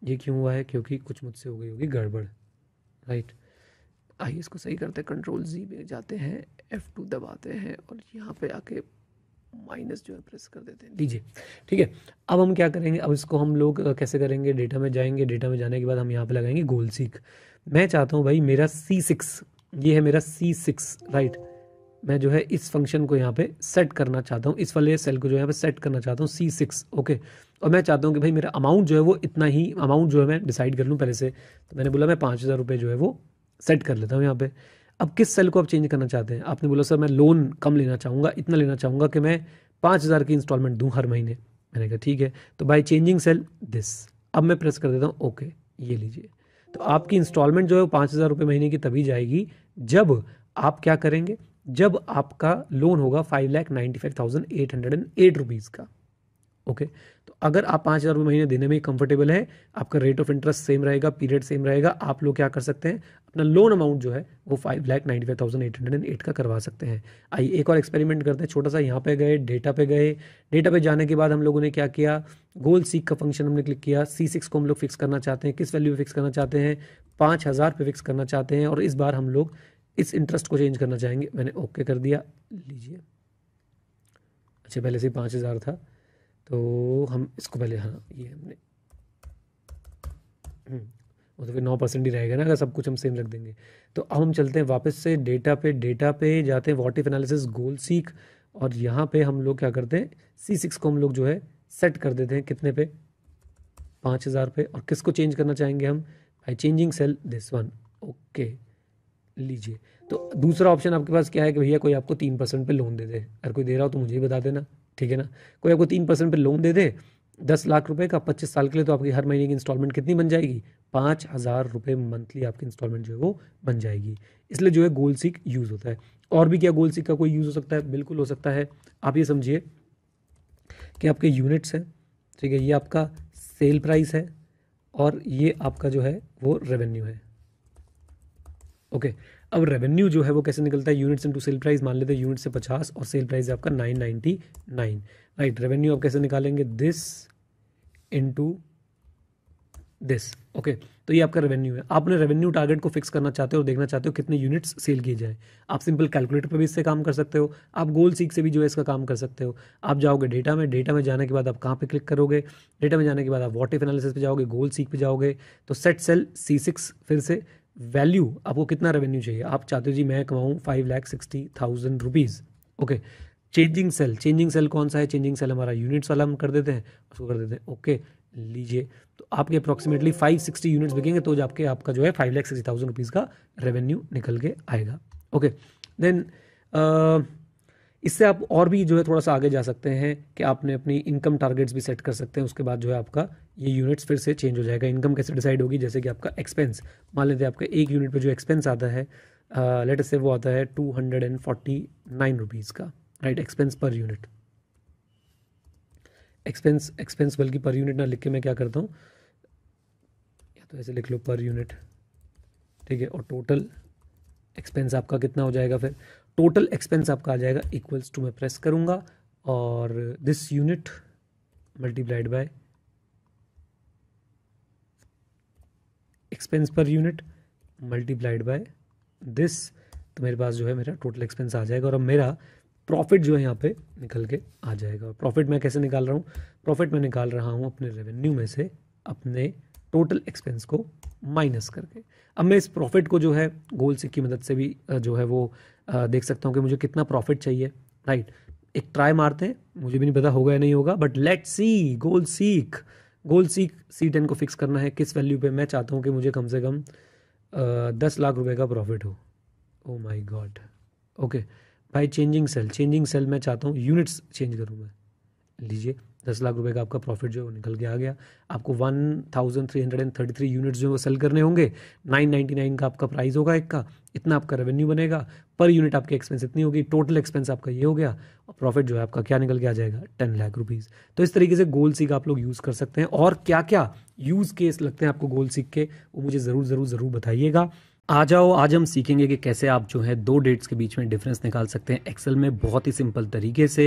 ये क्यों हुआ है क्योंकि कुछ मुझसे हो गई होगी गड़बड़ राइट आइए इसको सही करते हैं कंट्रोल जी में जाते हैं एफ़ टू दबाते हैं और यहाँ पे आके माइनस जो है प्रेस कर देते हैं लीजिए ठीक है अब हम क्या करेंगे अब इसको हम लोग कैसे करेंगे डेटा में जाएंगे डेटा में जाने के बाद हम यहाँ पे लगाएंगे गोल सीख मैं चाहता हूँ भाई मेरा सी सिक्स ये है मेरा सी सिक्स राइट मैं जो है इस फंक्शन को यहाँ पे सेट करना चाहता हूँ इस वाले सेल को जो यहाँ पे सेट करना चाहता हूँ सी सिक्स ओके और मैं चाहता हूँ कि भाई मेरा अमाउंट जो है वो इतना ही अमाउंट जो है मैं डिसाइड कर लूँ पहले से तो मैंने बोला मैं पाँच हज़ार रुपये जो है वो सेट कर लेता हूँ यहाँ पे अब किस सेल को आप चेंज करना चाहते हैं आपने बोला सर मैं लोन कम लेना चाहूँगा इतना लेना चाहूँगा कि मैं पाँच हज़ार की इंस्टॉलमेंट दूँ हर महीने मैंने कहा ठीक है तो बाई चेंजिंग सेल दिस अब मैं प्रेस कर देता हूँ ओके ये लीजिए तो आपकी इंस्टॉलमेंट जो है वो पाँच हज़ार रुपये महीने की तभी जाएगी जब आप क्या करेंगे जब आपका लोन होगा five lakh ninety five thousand eight hundred and eight rupees का ओके तो अगर आप पाँच हज़ार रुपये महीने देने में कंफर्टेबल है आपका रेट ऑफ इंटरेस्ट सेम रहेगा पीरियड सेम रहेगा आप लोग क्या कर सकते हैं अपना लोन अमाउंट जो है वो five lakh ninety five thousand eight hundred and eight का करवा सकते हैं आइए एक और एक्सपेरिमेंट करते हैं छोटा सा यहाँ पे गए डेटा पे गए डेटा पे जाने के बाद हम लोगों ने क्या किया गोल सीख का फंक्शन हमने क्लिक किया सी सिक्स को हम लोग फिक्स करना चाहते हैं किस वैल्यू पर फिक्स करना चाहते हैं पाँच हज़ार पे फिक्स करना चाहते हैं और इस बार हम लोग इस इंटरेस्ट को चेंज करना चाहेंगे मैंने ओके कर दिया लीजिए अच्छा पहले से पाँच हज़ार था तो हम इसको पहले हाँ ये हमने हम्म, वो तो फिर नौ परसेंट ही रहेगा ना अगर सब कुछ हम सेम रख देंगे तो अब हम चलते हैं वापस से डेटा पे डेटा पे जाते हैं वॉट इफ एनालिसिस गोल सीख और यहाँ पे हम लोग क्या करते हैं सी सिक्स को हम लोग जो है सेट कर देते हैं कितने पे पाँच हज़ार पे और किसको चेंज करना चाहेंगे हम by changing cell this one okay लीजिए तो दूसरा ऑप्शन आपके पास क्या है कि भैया कोई आपको तीन परसेंट पर लोन दे दे अगर कोई दे रहा हो तो मुझे ही बता देना ठीक है ना कोई आपको तीन परसेंट पर लोन दे दे दस लाख रुपए का पच्चीस साल के लिए तो आपकी हर महीने की इंस्टॉलमेंट कितनी बन जाएगी पाँच हज़ार रुपये मंथली आपकी इंस्टॉलमेंट जो है वो बन जाएगी इसलिए जो है गोल सिक यूज़ होता है और भी क्या गोल सीक का कोई यूज़ हो सकता है बिल्कुल हो सकता है आप ये समझिए कि आपके यूनिट्स हैं ठीक है ये आपका सेल प्राइस है और ये आपका जो है वो रेवेन्यू है ओके okay. अब रेवेन्यू जो है वो कैसे निकलता है यूनिट्स इनटू सेल प्राइस मान लेते हैं यूनिट से पचास और सेल प्राइस आपका nine ninety nine right revenue आप कैसे निकालेंगे दिस इनटू दिस ओके तो ये आपका रेवेन्यू है आपने रेवेन्यू टारगेट को फिक्स करना चाहते हो और देखना चाहते हो कितने यूनिट्स सेल किए जाए आप सिंपल कैलकुलेटर पर भी इससे काम कर सकते हो आप गोल सीख से भी जो है इसका काम कर सकते हो आप जाओगे डेटा में डेटा में जाने के बाद आप कहाँ पे क्लिक करोगे डेटा में जाने के बाद आप वॉटिफ एनालिसिस पे जाओगे गोल सीख पे जाओगे तो सेट सेल सी फिर से वैल्यू आपको कितना रेवेन्यू चाहिए आप चाहते हो जी मैं कमाऊँ five lakh sixty thousand rupees okay changing cell changing cell कौन सा है चेंजिंग सेल हमारा यूनिट्स वाला हम कर देते हैं उसको कर देते हैं ओके लीजिए तो आपके अप्रॉक्सीमेटली फाइव सिक्सटी यूनिट्स बिकेंगे तो आपके आपका जो है five lakh sixty thousand rupees का रेवेन्यू निकल के आएगा ओके देन इससे आप और भी जो है थोड़ा सा आगे जा सकते हैं कि आपने अपनी इनकम टारगेट्स भी सेट कर सकते हैं उसके बाद जो है आपका ये यूनिट्स फिर से चेंज हो जाएगा इनकम कैसे डिसाइड होगी जैसे कि आपका एक्सपेंस मान लेते हैं आपका एक यूनिट पर जो एक्सपेंस आता है लेट uh, से वो आता है two hundred and forty nine rupees का right expense per unit expense expense बल्कि पर यूनिट ना लिख के मैं क्या करता हूँ या तो ऐसे लिख लो पर यूनिट ठीक है और टोटल एक्सपेंस आपका कितना हो जाएगा फिर टोटल एक्सपेंस आपका आ जाएगा इक्वल्स टू मैं प्रेस करूँगा और this unit multiplied by expense per unit multiplied by this तो मेरे पास जो है मेरा टोटल एक्सपेंस आ जाएगा और अब मेरा प्रॉफिट जो है यहाँ पे निकल के आ जाएगा प्रॉफिट मैं कैसे निकाल रहा हूँ प्रॉफिट मैं निकाल रहा हूँ अपने रेवेन्यू में से अपने टोटल एक्सपेंस को माइनस करके अब मैं इस प्रॉफिट को जो है गोल सिक की मदद से भी जो है वो देख सकता हूँ कि मुझे कितना प्रॉफिट चाहिए राइट एक ट्राई मारते हैं मुझे भी नहीं पता होगा या नहीं होगा बट लेट सी गोल सीख गोल सी सी टेन को फिक्स करना है किस वैल्यू पे मैं चाहता हूँ कि मुझे कम से कम दस लाख रुपए का प्रॉफिट हो ओ माय गॉड ओके भाई चेंजिंग सेल चेंजिंग सेल मैं चाहता हूँ यूनिट्स चेंज करूँ मैं लीजिए दस लाख रुपए का आपका प्रॉफिट जो है निकल के आ गया आपको one thousand three hundred and thirty three units जो है वो सेल करने होंगे नाइन नाइन्टी नाइन का आपका प्राइस होगा एक का इतना आपका रेवेन्यू बनेगा पर यूनिट आपकी एक्सपेंस इतनी होगी टोटल एक्सपेंस आपका ये हो गया और प्रॉफिट जो है आपका क्या निकल के आ जाएगा टेन लाख रुपीज़ तो इस तरीके से गोल सीख आप लोग यूज़ कर सकते हैं और क्या क्या यूज़ केस लगते हैं आपको गोल सीख के वो मुझे ज़रूर ज़रूर ज़रूर बताइएगा आ जाओ आज हम सीखेंगे कि कैसे आप जो है दो डेट्स के बीच में डिफरेंस निकाल सकते हैं एक्सेल में बहुत ही सिंपल तरीके से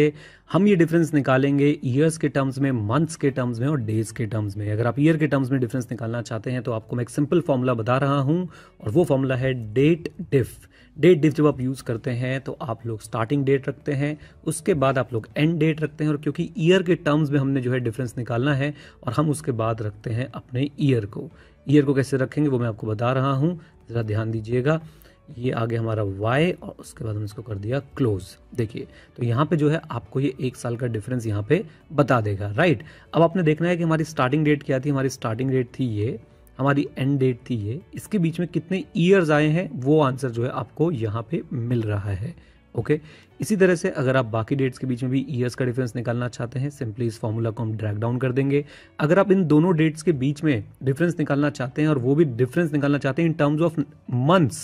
हम ये डिफरेंस निकालेंगे ईयर्स के टर्म्स में मंथ्स के टर्म्स में और डेज के टर्म्स में अगर आप ईयर के टर्म्स में डिफरेंस निकालना चाहते हैं तो आपको मैं एक सिंपल फॉर्मूला बता रहा हूँ और वो फॉर्मूला है डेट डिफ डेट डिफ जब आप यूज़ करते हैं तो आप लोग स्टार्टिंग डेट रखते हैं उसके बाद आप लोग एंड डेट रखते हैं और क्योंकि ईयर के टर्म्स में हमने जो है डिफरेंस निकालना है और हम उसके बाद रखते हैं अपने ईयर को ईयर को कैसे रखेंगे वो मैं आपको बता रहा हूँ ज़रा ध्यान दीजिएगा ये आगे हमारा वाई और उसके बाद हमने इसको कर दिया क्लोज देखिए तो यहाँ पे जो है आपको ये एक साल का डिफरेंस यहाँ पे बता देगा राइट अब आपने देखना है कि हमारी स्टार्टिंग डेट क्या थी हमारी स्टार्टिंग डेट थी ये हमारी एंड डेट थी ये इसके बीच में कितने ईयर्स आए हैं वो आंसर जो है आपको यहाँ पे मिल रहा है ओके इसी तरह से अगर आप बाकी डेट्स के बीच में भी ईयर्स का डिफरेंस निकालना चाहते हैं सिंपली इस फॉर्मूला को हम ड्रैग डाउन कर देंगे अगर आप इन दोनों डेट्स के बीच में डिफरेंस निकालना चाहते हैं और वो भी डिफरेंस निकालना चाहते हैं in terms of months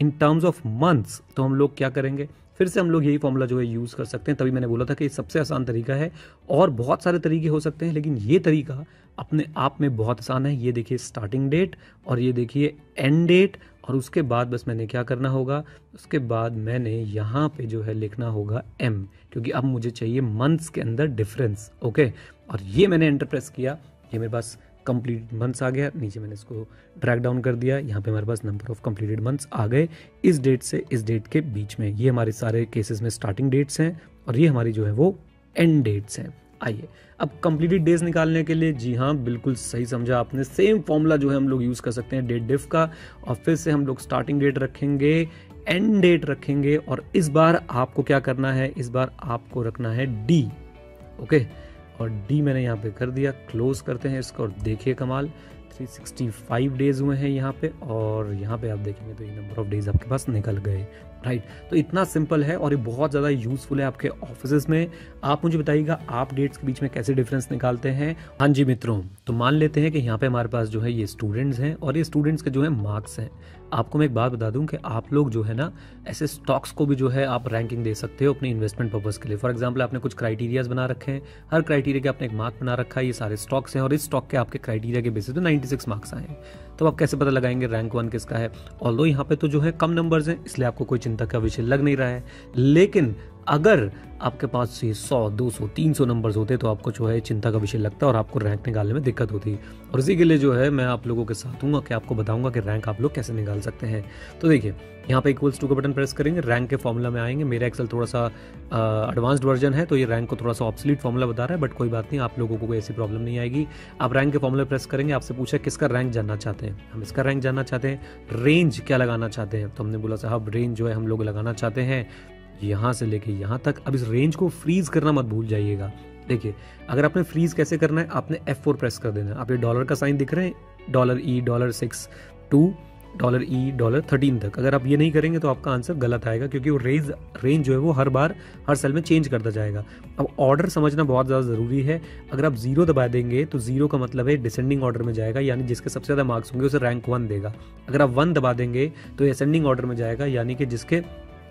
in terms of months तो हम लोग क्या करेंगे फिर से हम लोग यही फॉर्मूला जो है यूज़ कर सकते हैं तभी मैंने बोला था कि सबसे आसान तरीका है और बहुत सारे तरीके हो सकते हैं लेकिन ये तरीका अपने आप में बहुत आसान है ये देखिए स्टार्टिंग डेट और ये देखिए एंड डेट और उसके बाद बस मैंने क्या करना होगा उसके बाद मैंने यहाँ पे जो है लिखना होगा एम क्योंकि अब मुझे चाहिए मंथ्स के अंदर डिफरेंस ओके और ये मैंने एंटर प्रेस किया ये मेरे पास कंप्लीट मंथ्स आ गया नीचे मैंने इसको ट्रैक डाउन कर दिया यहाँ पे हमारे पास नंबर ऑफ कंप्लीटेड मंथ्स आ गए इस डेट से इस डेट के बीच में ये हमारे सारे केसेस में स्टार्टिंग डेट्स हैं और ये हमारी जो है वो एंड डेट्स हैं आइए अब कंप्लीटेड डेज निकालने के लिए जी हाँ बिल्कुल सही समझा आपने सेम फॉर्मूला जो है हम लोग यूज़ कर सकते हैं डेट डिफ का और फिर से हम लोग स्टार्टिंग डेट रखेंगे एंड डेट रखेंगे और इस बार आपको क्या करना है इस बार आपको रखना है डी ओके और डी मैंने यहाँ पे कर दिया क्लोज करते हैं इसको और देखिए कमाल 365 डेज हुए हैं यहाँ पे और यहाँ पे आप देखेंगे तो ये नंबर ऑफ डेज आपके पास निकल गए राइट तो इतना सिंपल है और ये बहुत ज़्यादा यूजफुल है आपके ऑफिस में आप मुझे बताइएगा आप डेट्स के बीच में कैसे डिफरेंस निकालते हैं हाँ जी मित्रों तो मान लेते हैं कि यहाँ पे हमारे पास जो है ये स्टूडेंट्स हैं और ये स्टूडेंट्स के जो है मार्क्स हैं आपको मैं एक बात बता दूं कि आप लोग जो है ना ऐसे स्टॉक्स को भी जो है आप रैंकिंग दे सकते हो अपने इन्वेस्टमेंट पर्पज़ के लिए फॉर एग्जाम्पल आपने कुछ क्राइटेरियाज बना रखे हैं हर क्राइटेरिया के आपने एक मार्क बना रखा है ये सारे स्टॉक्स हैं और इस स्टॉक के आपके क्राइटेरिया के बेसिस पे नाइन्टी मार्क्स आए हैं तो आप कैसे पता लगाएंगे रैंक वन किसका है ऑल यहाँ पे तो जो है कम नंबर्स हैं इसलिए आपको कोई चिंता का विषय लग नहीं रहा है लेकिन अगर आपके पास ये सौ दो सौ तीन सौ नंबर्स होते तो आपको जो है चिंता का विषय लगता और आपको रैंक निकालने में दिक्कत होती और इसी के लिए जो है मैं आप लोगों के साथ हूँ कि आपको बताऊंगा कि रैंक आप लोग कैसे निकाल सकते हैं तो देखिए यहाँ पे इक्वल्स टू का बटन प्रेस करेंगे रैंक के फॉर्मूला में आएंगे मेरा एक्सल थोड़ा सा एडवांस्ड वर्जन है तो ये रैंक को थोड़ा सा ऑप्सलीट फॉर्मूला बता रहा है बट कोई बात नहीं आप लोगों को कोई ऐसी प्रॉब्लम नहीं आएगी आप रैंक के फॉर्मूला प्रेस करेंगे आपसे पूछा किसका रैंक जानना चाहते हैं हम इसका रैंक जानना चाहते हैं रेंज क्या लगाना चाहते हैं तो हमने बोला साहब रेंज जो है हम लोग लगाना चाहते हैं यहाँ से लेके यहाँ तक अब इस रेंज को फ्रीज करना मत भूल जाइएगा देखिए अगर आपने फ्रीज कैसे करना है आपने एफ फोर प्रेस कर देना है आप ये डॉलर का साइन दिख रहे हैं dollar E dollar six two dollar E dollar thirteen तक अगर आप ये नहीं करेंगे तो आपका आंसर गलत आएगा क्योंकि वो रेंज रेंज जो है वो हर बार हर सेल में चेंज करता जाएगा अब ऑर्डर समझना बहुत ज़्यादा ज़रूरी है अगर आप जीरो दबा देंगे तो जीरो का मतलब है डिसेंडिंग ऑर्डर में जाएगा यानी जिसके सबसे ज़्यादा मार्क्स होंगे उसे रैंक वन देगा अगर आप वन दबा देंगे तो एसेंडिंग ऑर्डर में जाएगा यानी कि जिसके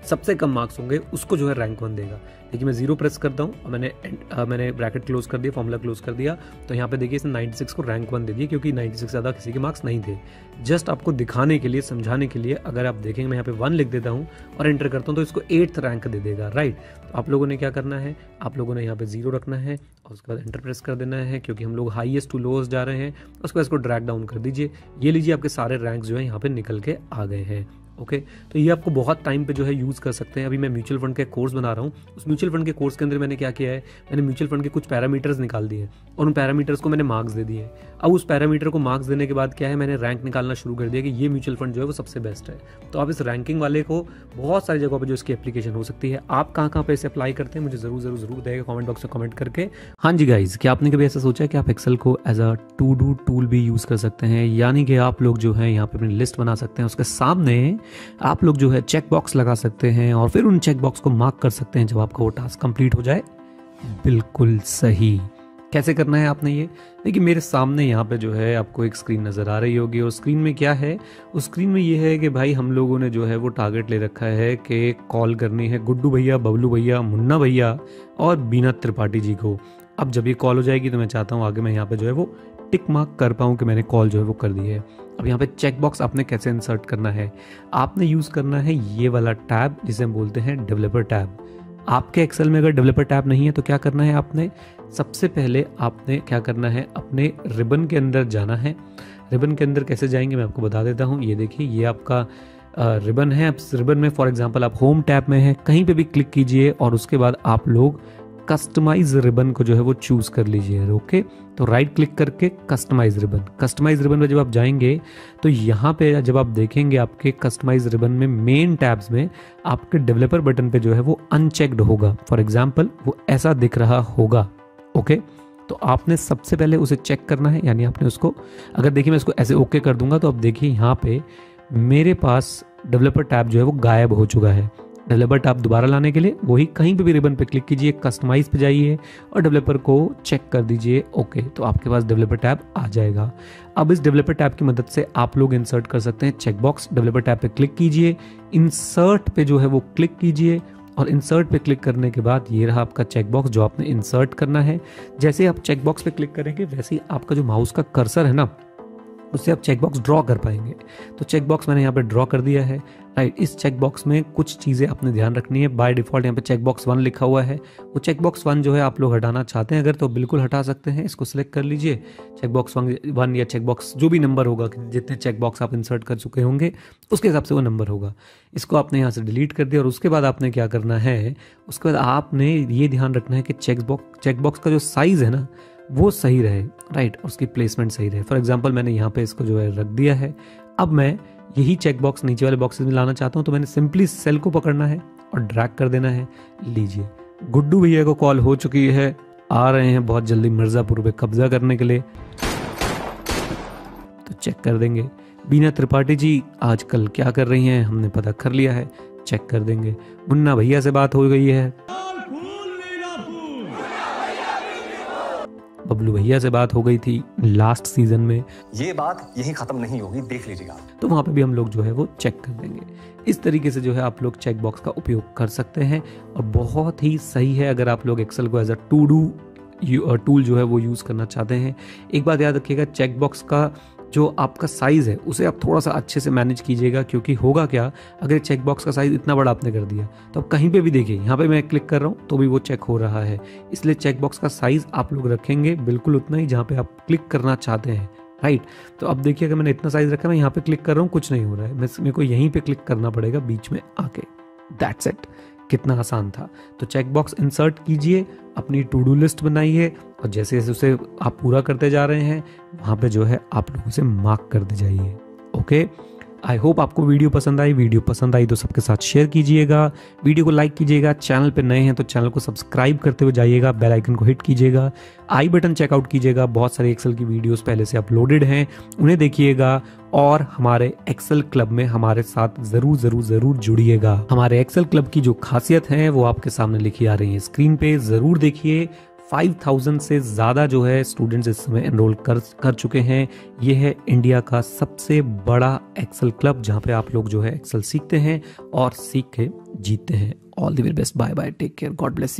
सबसे कम मार्क्स होंगे उसको जो है रैंक वन देगा देखिए मैं जीरो प्रेस करता हूँ मैंने आ, मैंने ब्रैकेट क्लोज कर दिया फॉर्मूला क्लोज कर दिया तो यहाँ पे देखिए इसने 96 को रैंक वन दे दिया क्योंकि 96 ज़्यादा किसी के मार्क्स नहीं थे जस्ट आपको दिखाने के लिए समझाने के लिए अगर आप देखेंगे मैं यहाँ पे वन लिख देता हूँ और एंटर करता हूँ तो इसको एट्थ रैंक दे देगा राइट तो आप लोगों ने क्या करना है आप लोगों ने यहाँ पर जीरो रखना है और उसके बाद एंटर प्रेस कर देना है क्योंकि हम लोग हाइएस्ट टू लोएस्ट जा रहे हैं उसके बाद इसको ड्रैक डाउन कर दीजिए ये लीजिए आपके सारे रैंक जो है यहाँ पर निकल के आ गए हैं ओके तो ये आपको बहुत टाइम पे जो है यूज़ कर सकते हैं अभी मैं म्यूचुअल फंड का कोर्स बना रहा हूँ उस म्यूचुअल फंड के कोर्स के अंदर मैंने क्या किया है मैंने म्यूचुअल फंड के कुछ पैरामीटर्स निकाल दिए और उन पैरामीटर्स को मैंने मार्क्स दे दिए अब उस पैरामीटर को मार्क्स देने के बाद क्या है मैंने रैंक निकालना शुरू कर दिया कि ये म्यूचुअल फंड जो है वो सबसे बेस्ट है तो आप इस रैंकिंग वाले को बहुत सारी जगहों पर जो इसकी एप्लीकेशन हो सकती है आप कहाँ कहाँ पर इसे अप्लाई करते हैं मुझे ज़रूर ज़रूर ज़रूर देगा कॉमेंट बॉक्स में कमेंट करके हाँ जी गाइज क्या आपने कभी ऐसा सोचा कि आप एक्सेल को as a to do tool भी यूज़ कर सकते हैं यानी कि आप लोग जो है यहाँ पर अपनी लिस्ट बना सकते हैं उसके सामने आप लोग जो है चेक बॉक्स लगा सकते हैं और फिर उन चेक बॉक्स को मार्क कर सकते हैं जब आपका वो टास्क कंप्लीट हो जाए बिल्कुल सही कैसे करना है आपने ये देखिए मेरे सामने यहाँ पे जो है आपको एक स्क्रीन नज़र आ रही होगी और स्क्रीन में क्या है उस स्क्रीन में ये है कि भाई हम लोगों ने जो है वो टारगेट ले रखा है कि कॉल करनी है गुड्डू भैया बबलू भैया मुन्ना भैया और बीना त्रिपाठी जी को अब जब ये कॉल हो जाएगी तो मैं चाहता हूँ आगे मैं यहाँ पे जो है वो टिक मार्क कर पाऊँ कि मैंने कॉल जो है वो कर दी है अब यहाँ पे चेकबॉक्स आपने कैसे इंसर्ट करना है आपने यूज़ करना है ये वाला टैब जिसे हम बोलते हैं डेवलपर टैब आपके एक्सेल में अगर डेवलपर टैब नहीं है तो क्या करना है आपने सबसे पहले आपने क्या करना है अपने रिबन के अंदर जाना है रिबन के अंदर कैसे जाएंगे मैं आपको बता देता हूँ ये देखिए ये आपका रिबन है रिबन में फॉर एग्जाम्पल आप होम टैब में है कहीं पर भी क्लिक कीजिए और उसके बाद आप लोग कस्टमाइज रिबन को जो है वो चूज़ कर लीजिए ओके तो राइट क्लिक करके कस्टमाइज रिबन कस्टमाइज रिबन में जब आप जाएंगे तो यहाँ पे जब आप देखेंगे आपके कस्टमाइज रिबन में मेन टैब्स में आपके डेवलपर बटन पे जो है वो अनचेक्ड होगा फॉर एग्जाम्पल वो ऐसा दिख रहा होगा ओके okay? तो आपने सबसे पहले उसे चेक करना है यानी आपने उसको अगर देखिए मैं इसको ऐसे ओके कर दूंगा तो आप देखिए यहाँ पे मेरे पास डेवलपर टैब जो है वो गायब हो चुका है डेवलपर आप दोबारा लाने के लिए वही कहीं पे भी रिबन पे क्लिक कीजिए कस्टमाइज पे जाइए और डेवलपर को चेक कर दीजिए ओके तो आपके पास डेवलपर टैब आ जाएगा अब इस डेवलपर टैब की मदद से आप लोग इंसर्ट कर सकते हैं चेकबॉक्स डेवलपर टैब पे क्लिक कीजिए इंसर्ट पे जो है वो क्लिक कीजिए और इंसर्ट पे क्लिक करने के बाद ये रहा आपका चेकबॉक्स जो आपने इंसर्ट करना है जैसे आप चेकबॉक्स पे क्लिक करेंगे वैसे ही आपका जो माउस का कर्सर है ना उससे आप चेकबॉक्स ड्रॉ कर पाएंगे तो चेकबॉक्स मैंने यहाँ पे ड्रॉ कर दिया है राइट इस चेकबॉक्स में कुछ चीज़ें आपने ध्यान रखनी है बाय डिफॉल्ट यहाँ पे चेकबॉक्स वन लिखा हुआ है वो चेकबॉक्स वन जो है आप लोग हटाना चाहते हैं अगर तो बिल्कुल हटा सकते हैं इसको सिलेक्ट कर लीजिए चेकबॉक्स वन वन या चेकबॉक्स जो भी नंबर होगा जितने चेकबॉक्स आप इंसर्ट कर चुके होंगे उसके हिसाब से वो नंबर होगा इसको आपने यहाँ से डिलीट कर दिया और उसके बाद आपने क्या करना है उसके बाद आपने ये ध्यान रखना है कि चेकबॉक्स चेकबॉक्स का जो साइज़ है ना वो सही रहे राइट उसकी प्लेसमेंट सही रहे फॉर एग्जाम्पल मैंने यहाँ पे इसको जो है रख दिया है अब मैं यही चेक बॉक्स नीचे वाले बॉक्सेस में लाना चाहता हूँ तो मैंने सिंपली सेल को पकड़ना है और ड्रैग कर देना है लीजिए गुड्डू भैया को कॉल हो चुकी है आ रहे हैं बहुत जल्दी मिर्ज़ापुर पे कब्जा करने के लिए तो चेक कर देंगे बीना त्रिपाठी जी आजकल क्या कर रही हैं हमने पता कर लिया है चेक कर देंगे मुन्ना भैया से बात हो गई है बबलू भैया से बात हो गई थी लास्ट सीजन में ये बात यही खत्म नहीं होगी देख लीजिएगा तो वहाँ पे भी हम लोग जो है वो चेक कर देंगे इस तरीके से जो है आप लोग चेक बॉक्स का उपयोग कर सकते हैं और बहुत ही सही है अगर आप लोग एक्सेल को as a to do tool जो है वो यूज़ करना चाहते हैं एक बात याद रखिएगा चेक बॉक्स का जो आपका साइज़ है उसे आप थोड़ा सा अच्छे से मैनेज कीजिएगा क्योंकि होगा क्या अगर चेक बॉक्स का साइज़ इतना बड़ा आपने कर दिया तो आप कहीं पे भी देखिए यहाँ पे मैं क्लिक कर रहा हूँ तो भी वो चेक हो रहा है इसलिए चेक बॉक्स का साइज़ आप लोग रखेंगे बिल्कुल उतना ही जहाँ पर आप क्लिक करना चाहते हैं राइट तो अब देखिए अगर मैंने इतना साइज़ रखा मैं यहाँ पर क्लिक कर रहा हूँ कुछ नहीं हो रहा है मेरे को यहीं पर क्लिक करना पड़ेगा बीच में आके दैट्स इट कितना आसान था तो चेक बॉक्स इंसर्ट कीजिए अपनी टू डू लिस्ट बनाइए और जैसे जैसे उसे आप पूरा करते जा रहे हैं वहाँ पे जो है आप लोग उसे मार्क करते जाइए ओके आई होप आपको वीडियो पसंद आई वीडियो पसंद आई तो सबके साथ शेयर कीजिएगा वीडियो को लाइक कीजिएगा चैनल पे नए हैं तो चैनल को सब्सक्राइब करते हुए जाइएगा बेल आइकन को हिट कीजिएगा आई बटन चेकआउट कीजिएगा बहुत सारे एक्सेल की वीडियोस पहले से अपलोडेड हैं उन्हें देखिएगा और हमारे एक्सेल क्लब में हमारे साथ जरूर जरूर जरूर जुड़िएगा हमारे एक्सेल क्लब की जो खासियत है वो आपके सामने लिखी आ रही है स्क्रीन पे जरूर देखिए 5000 से ज़्यादा जो है स्टूडेंट्स इस समय एनरोल कर कर चुके हैं ये है इंडिया का सबसे बड़ा एक्सेल क्लब जहाँ पे आप लोग जो है एक्सेल सीखते हैं और सीख के जीतते हैं all the very best bye bye take care God bless you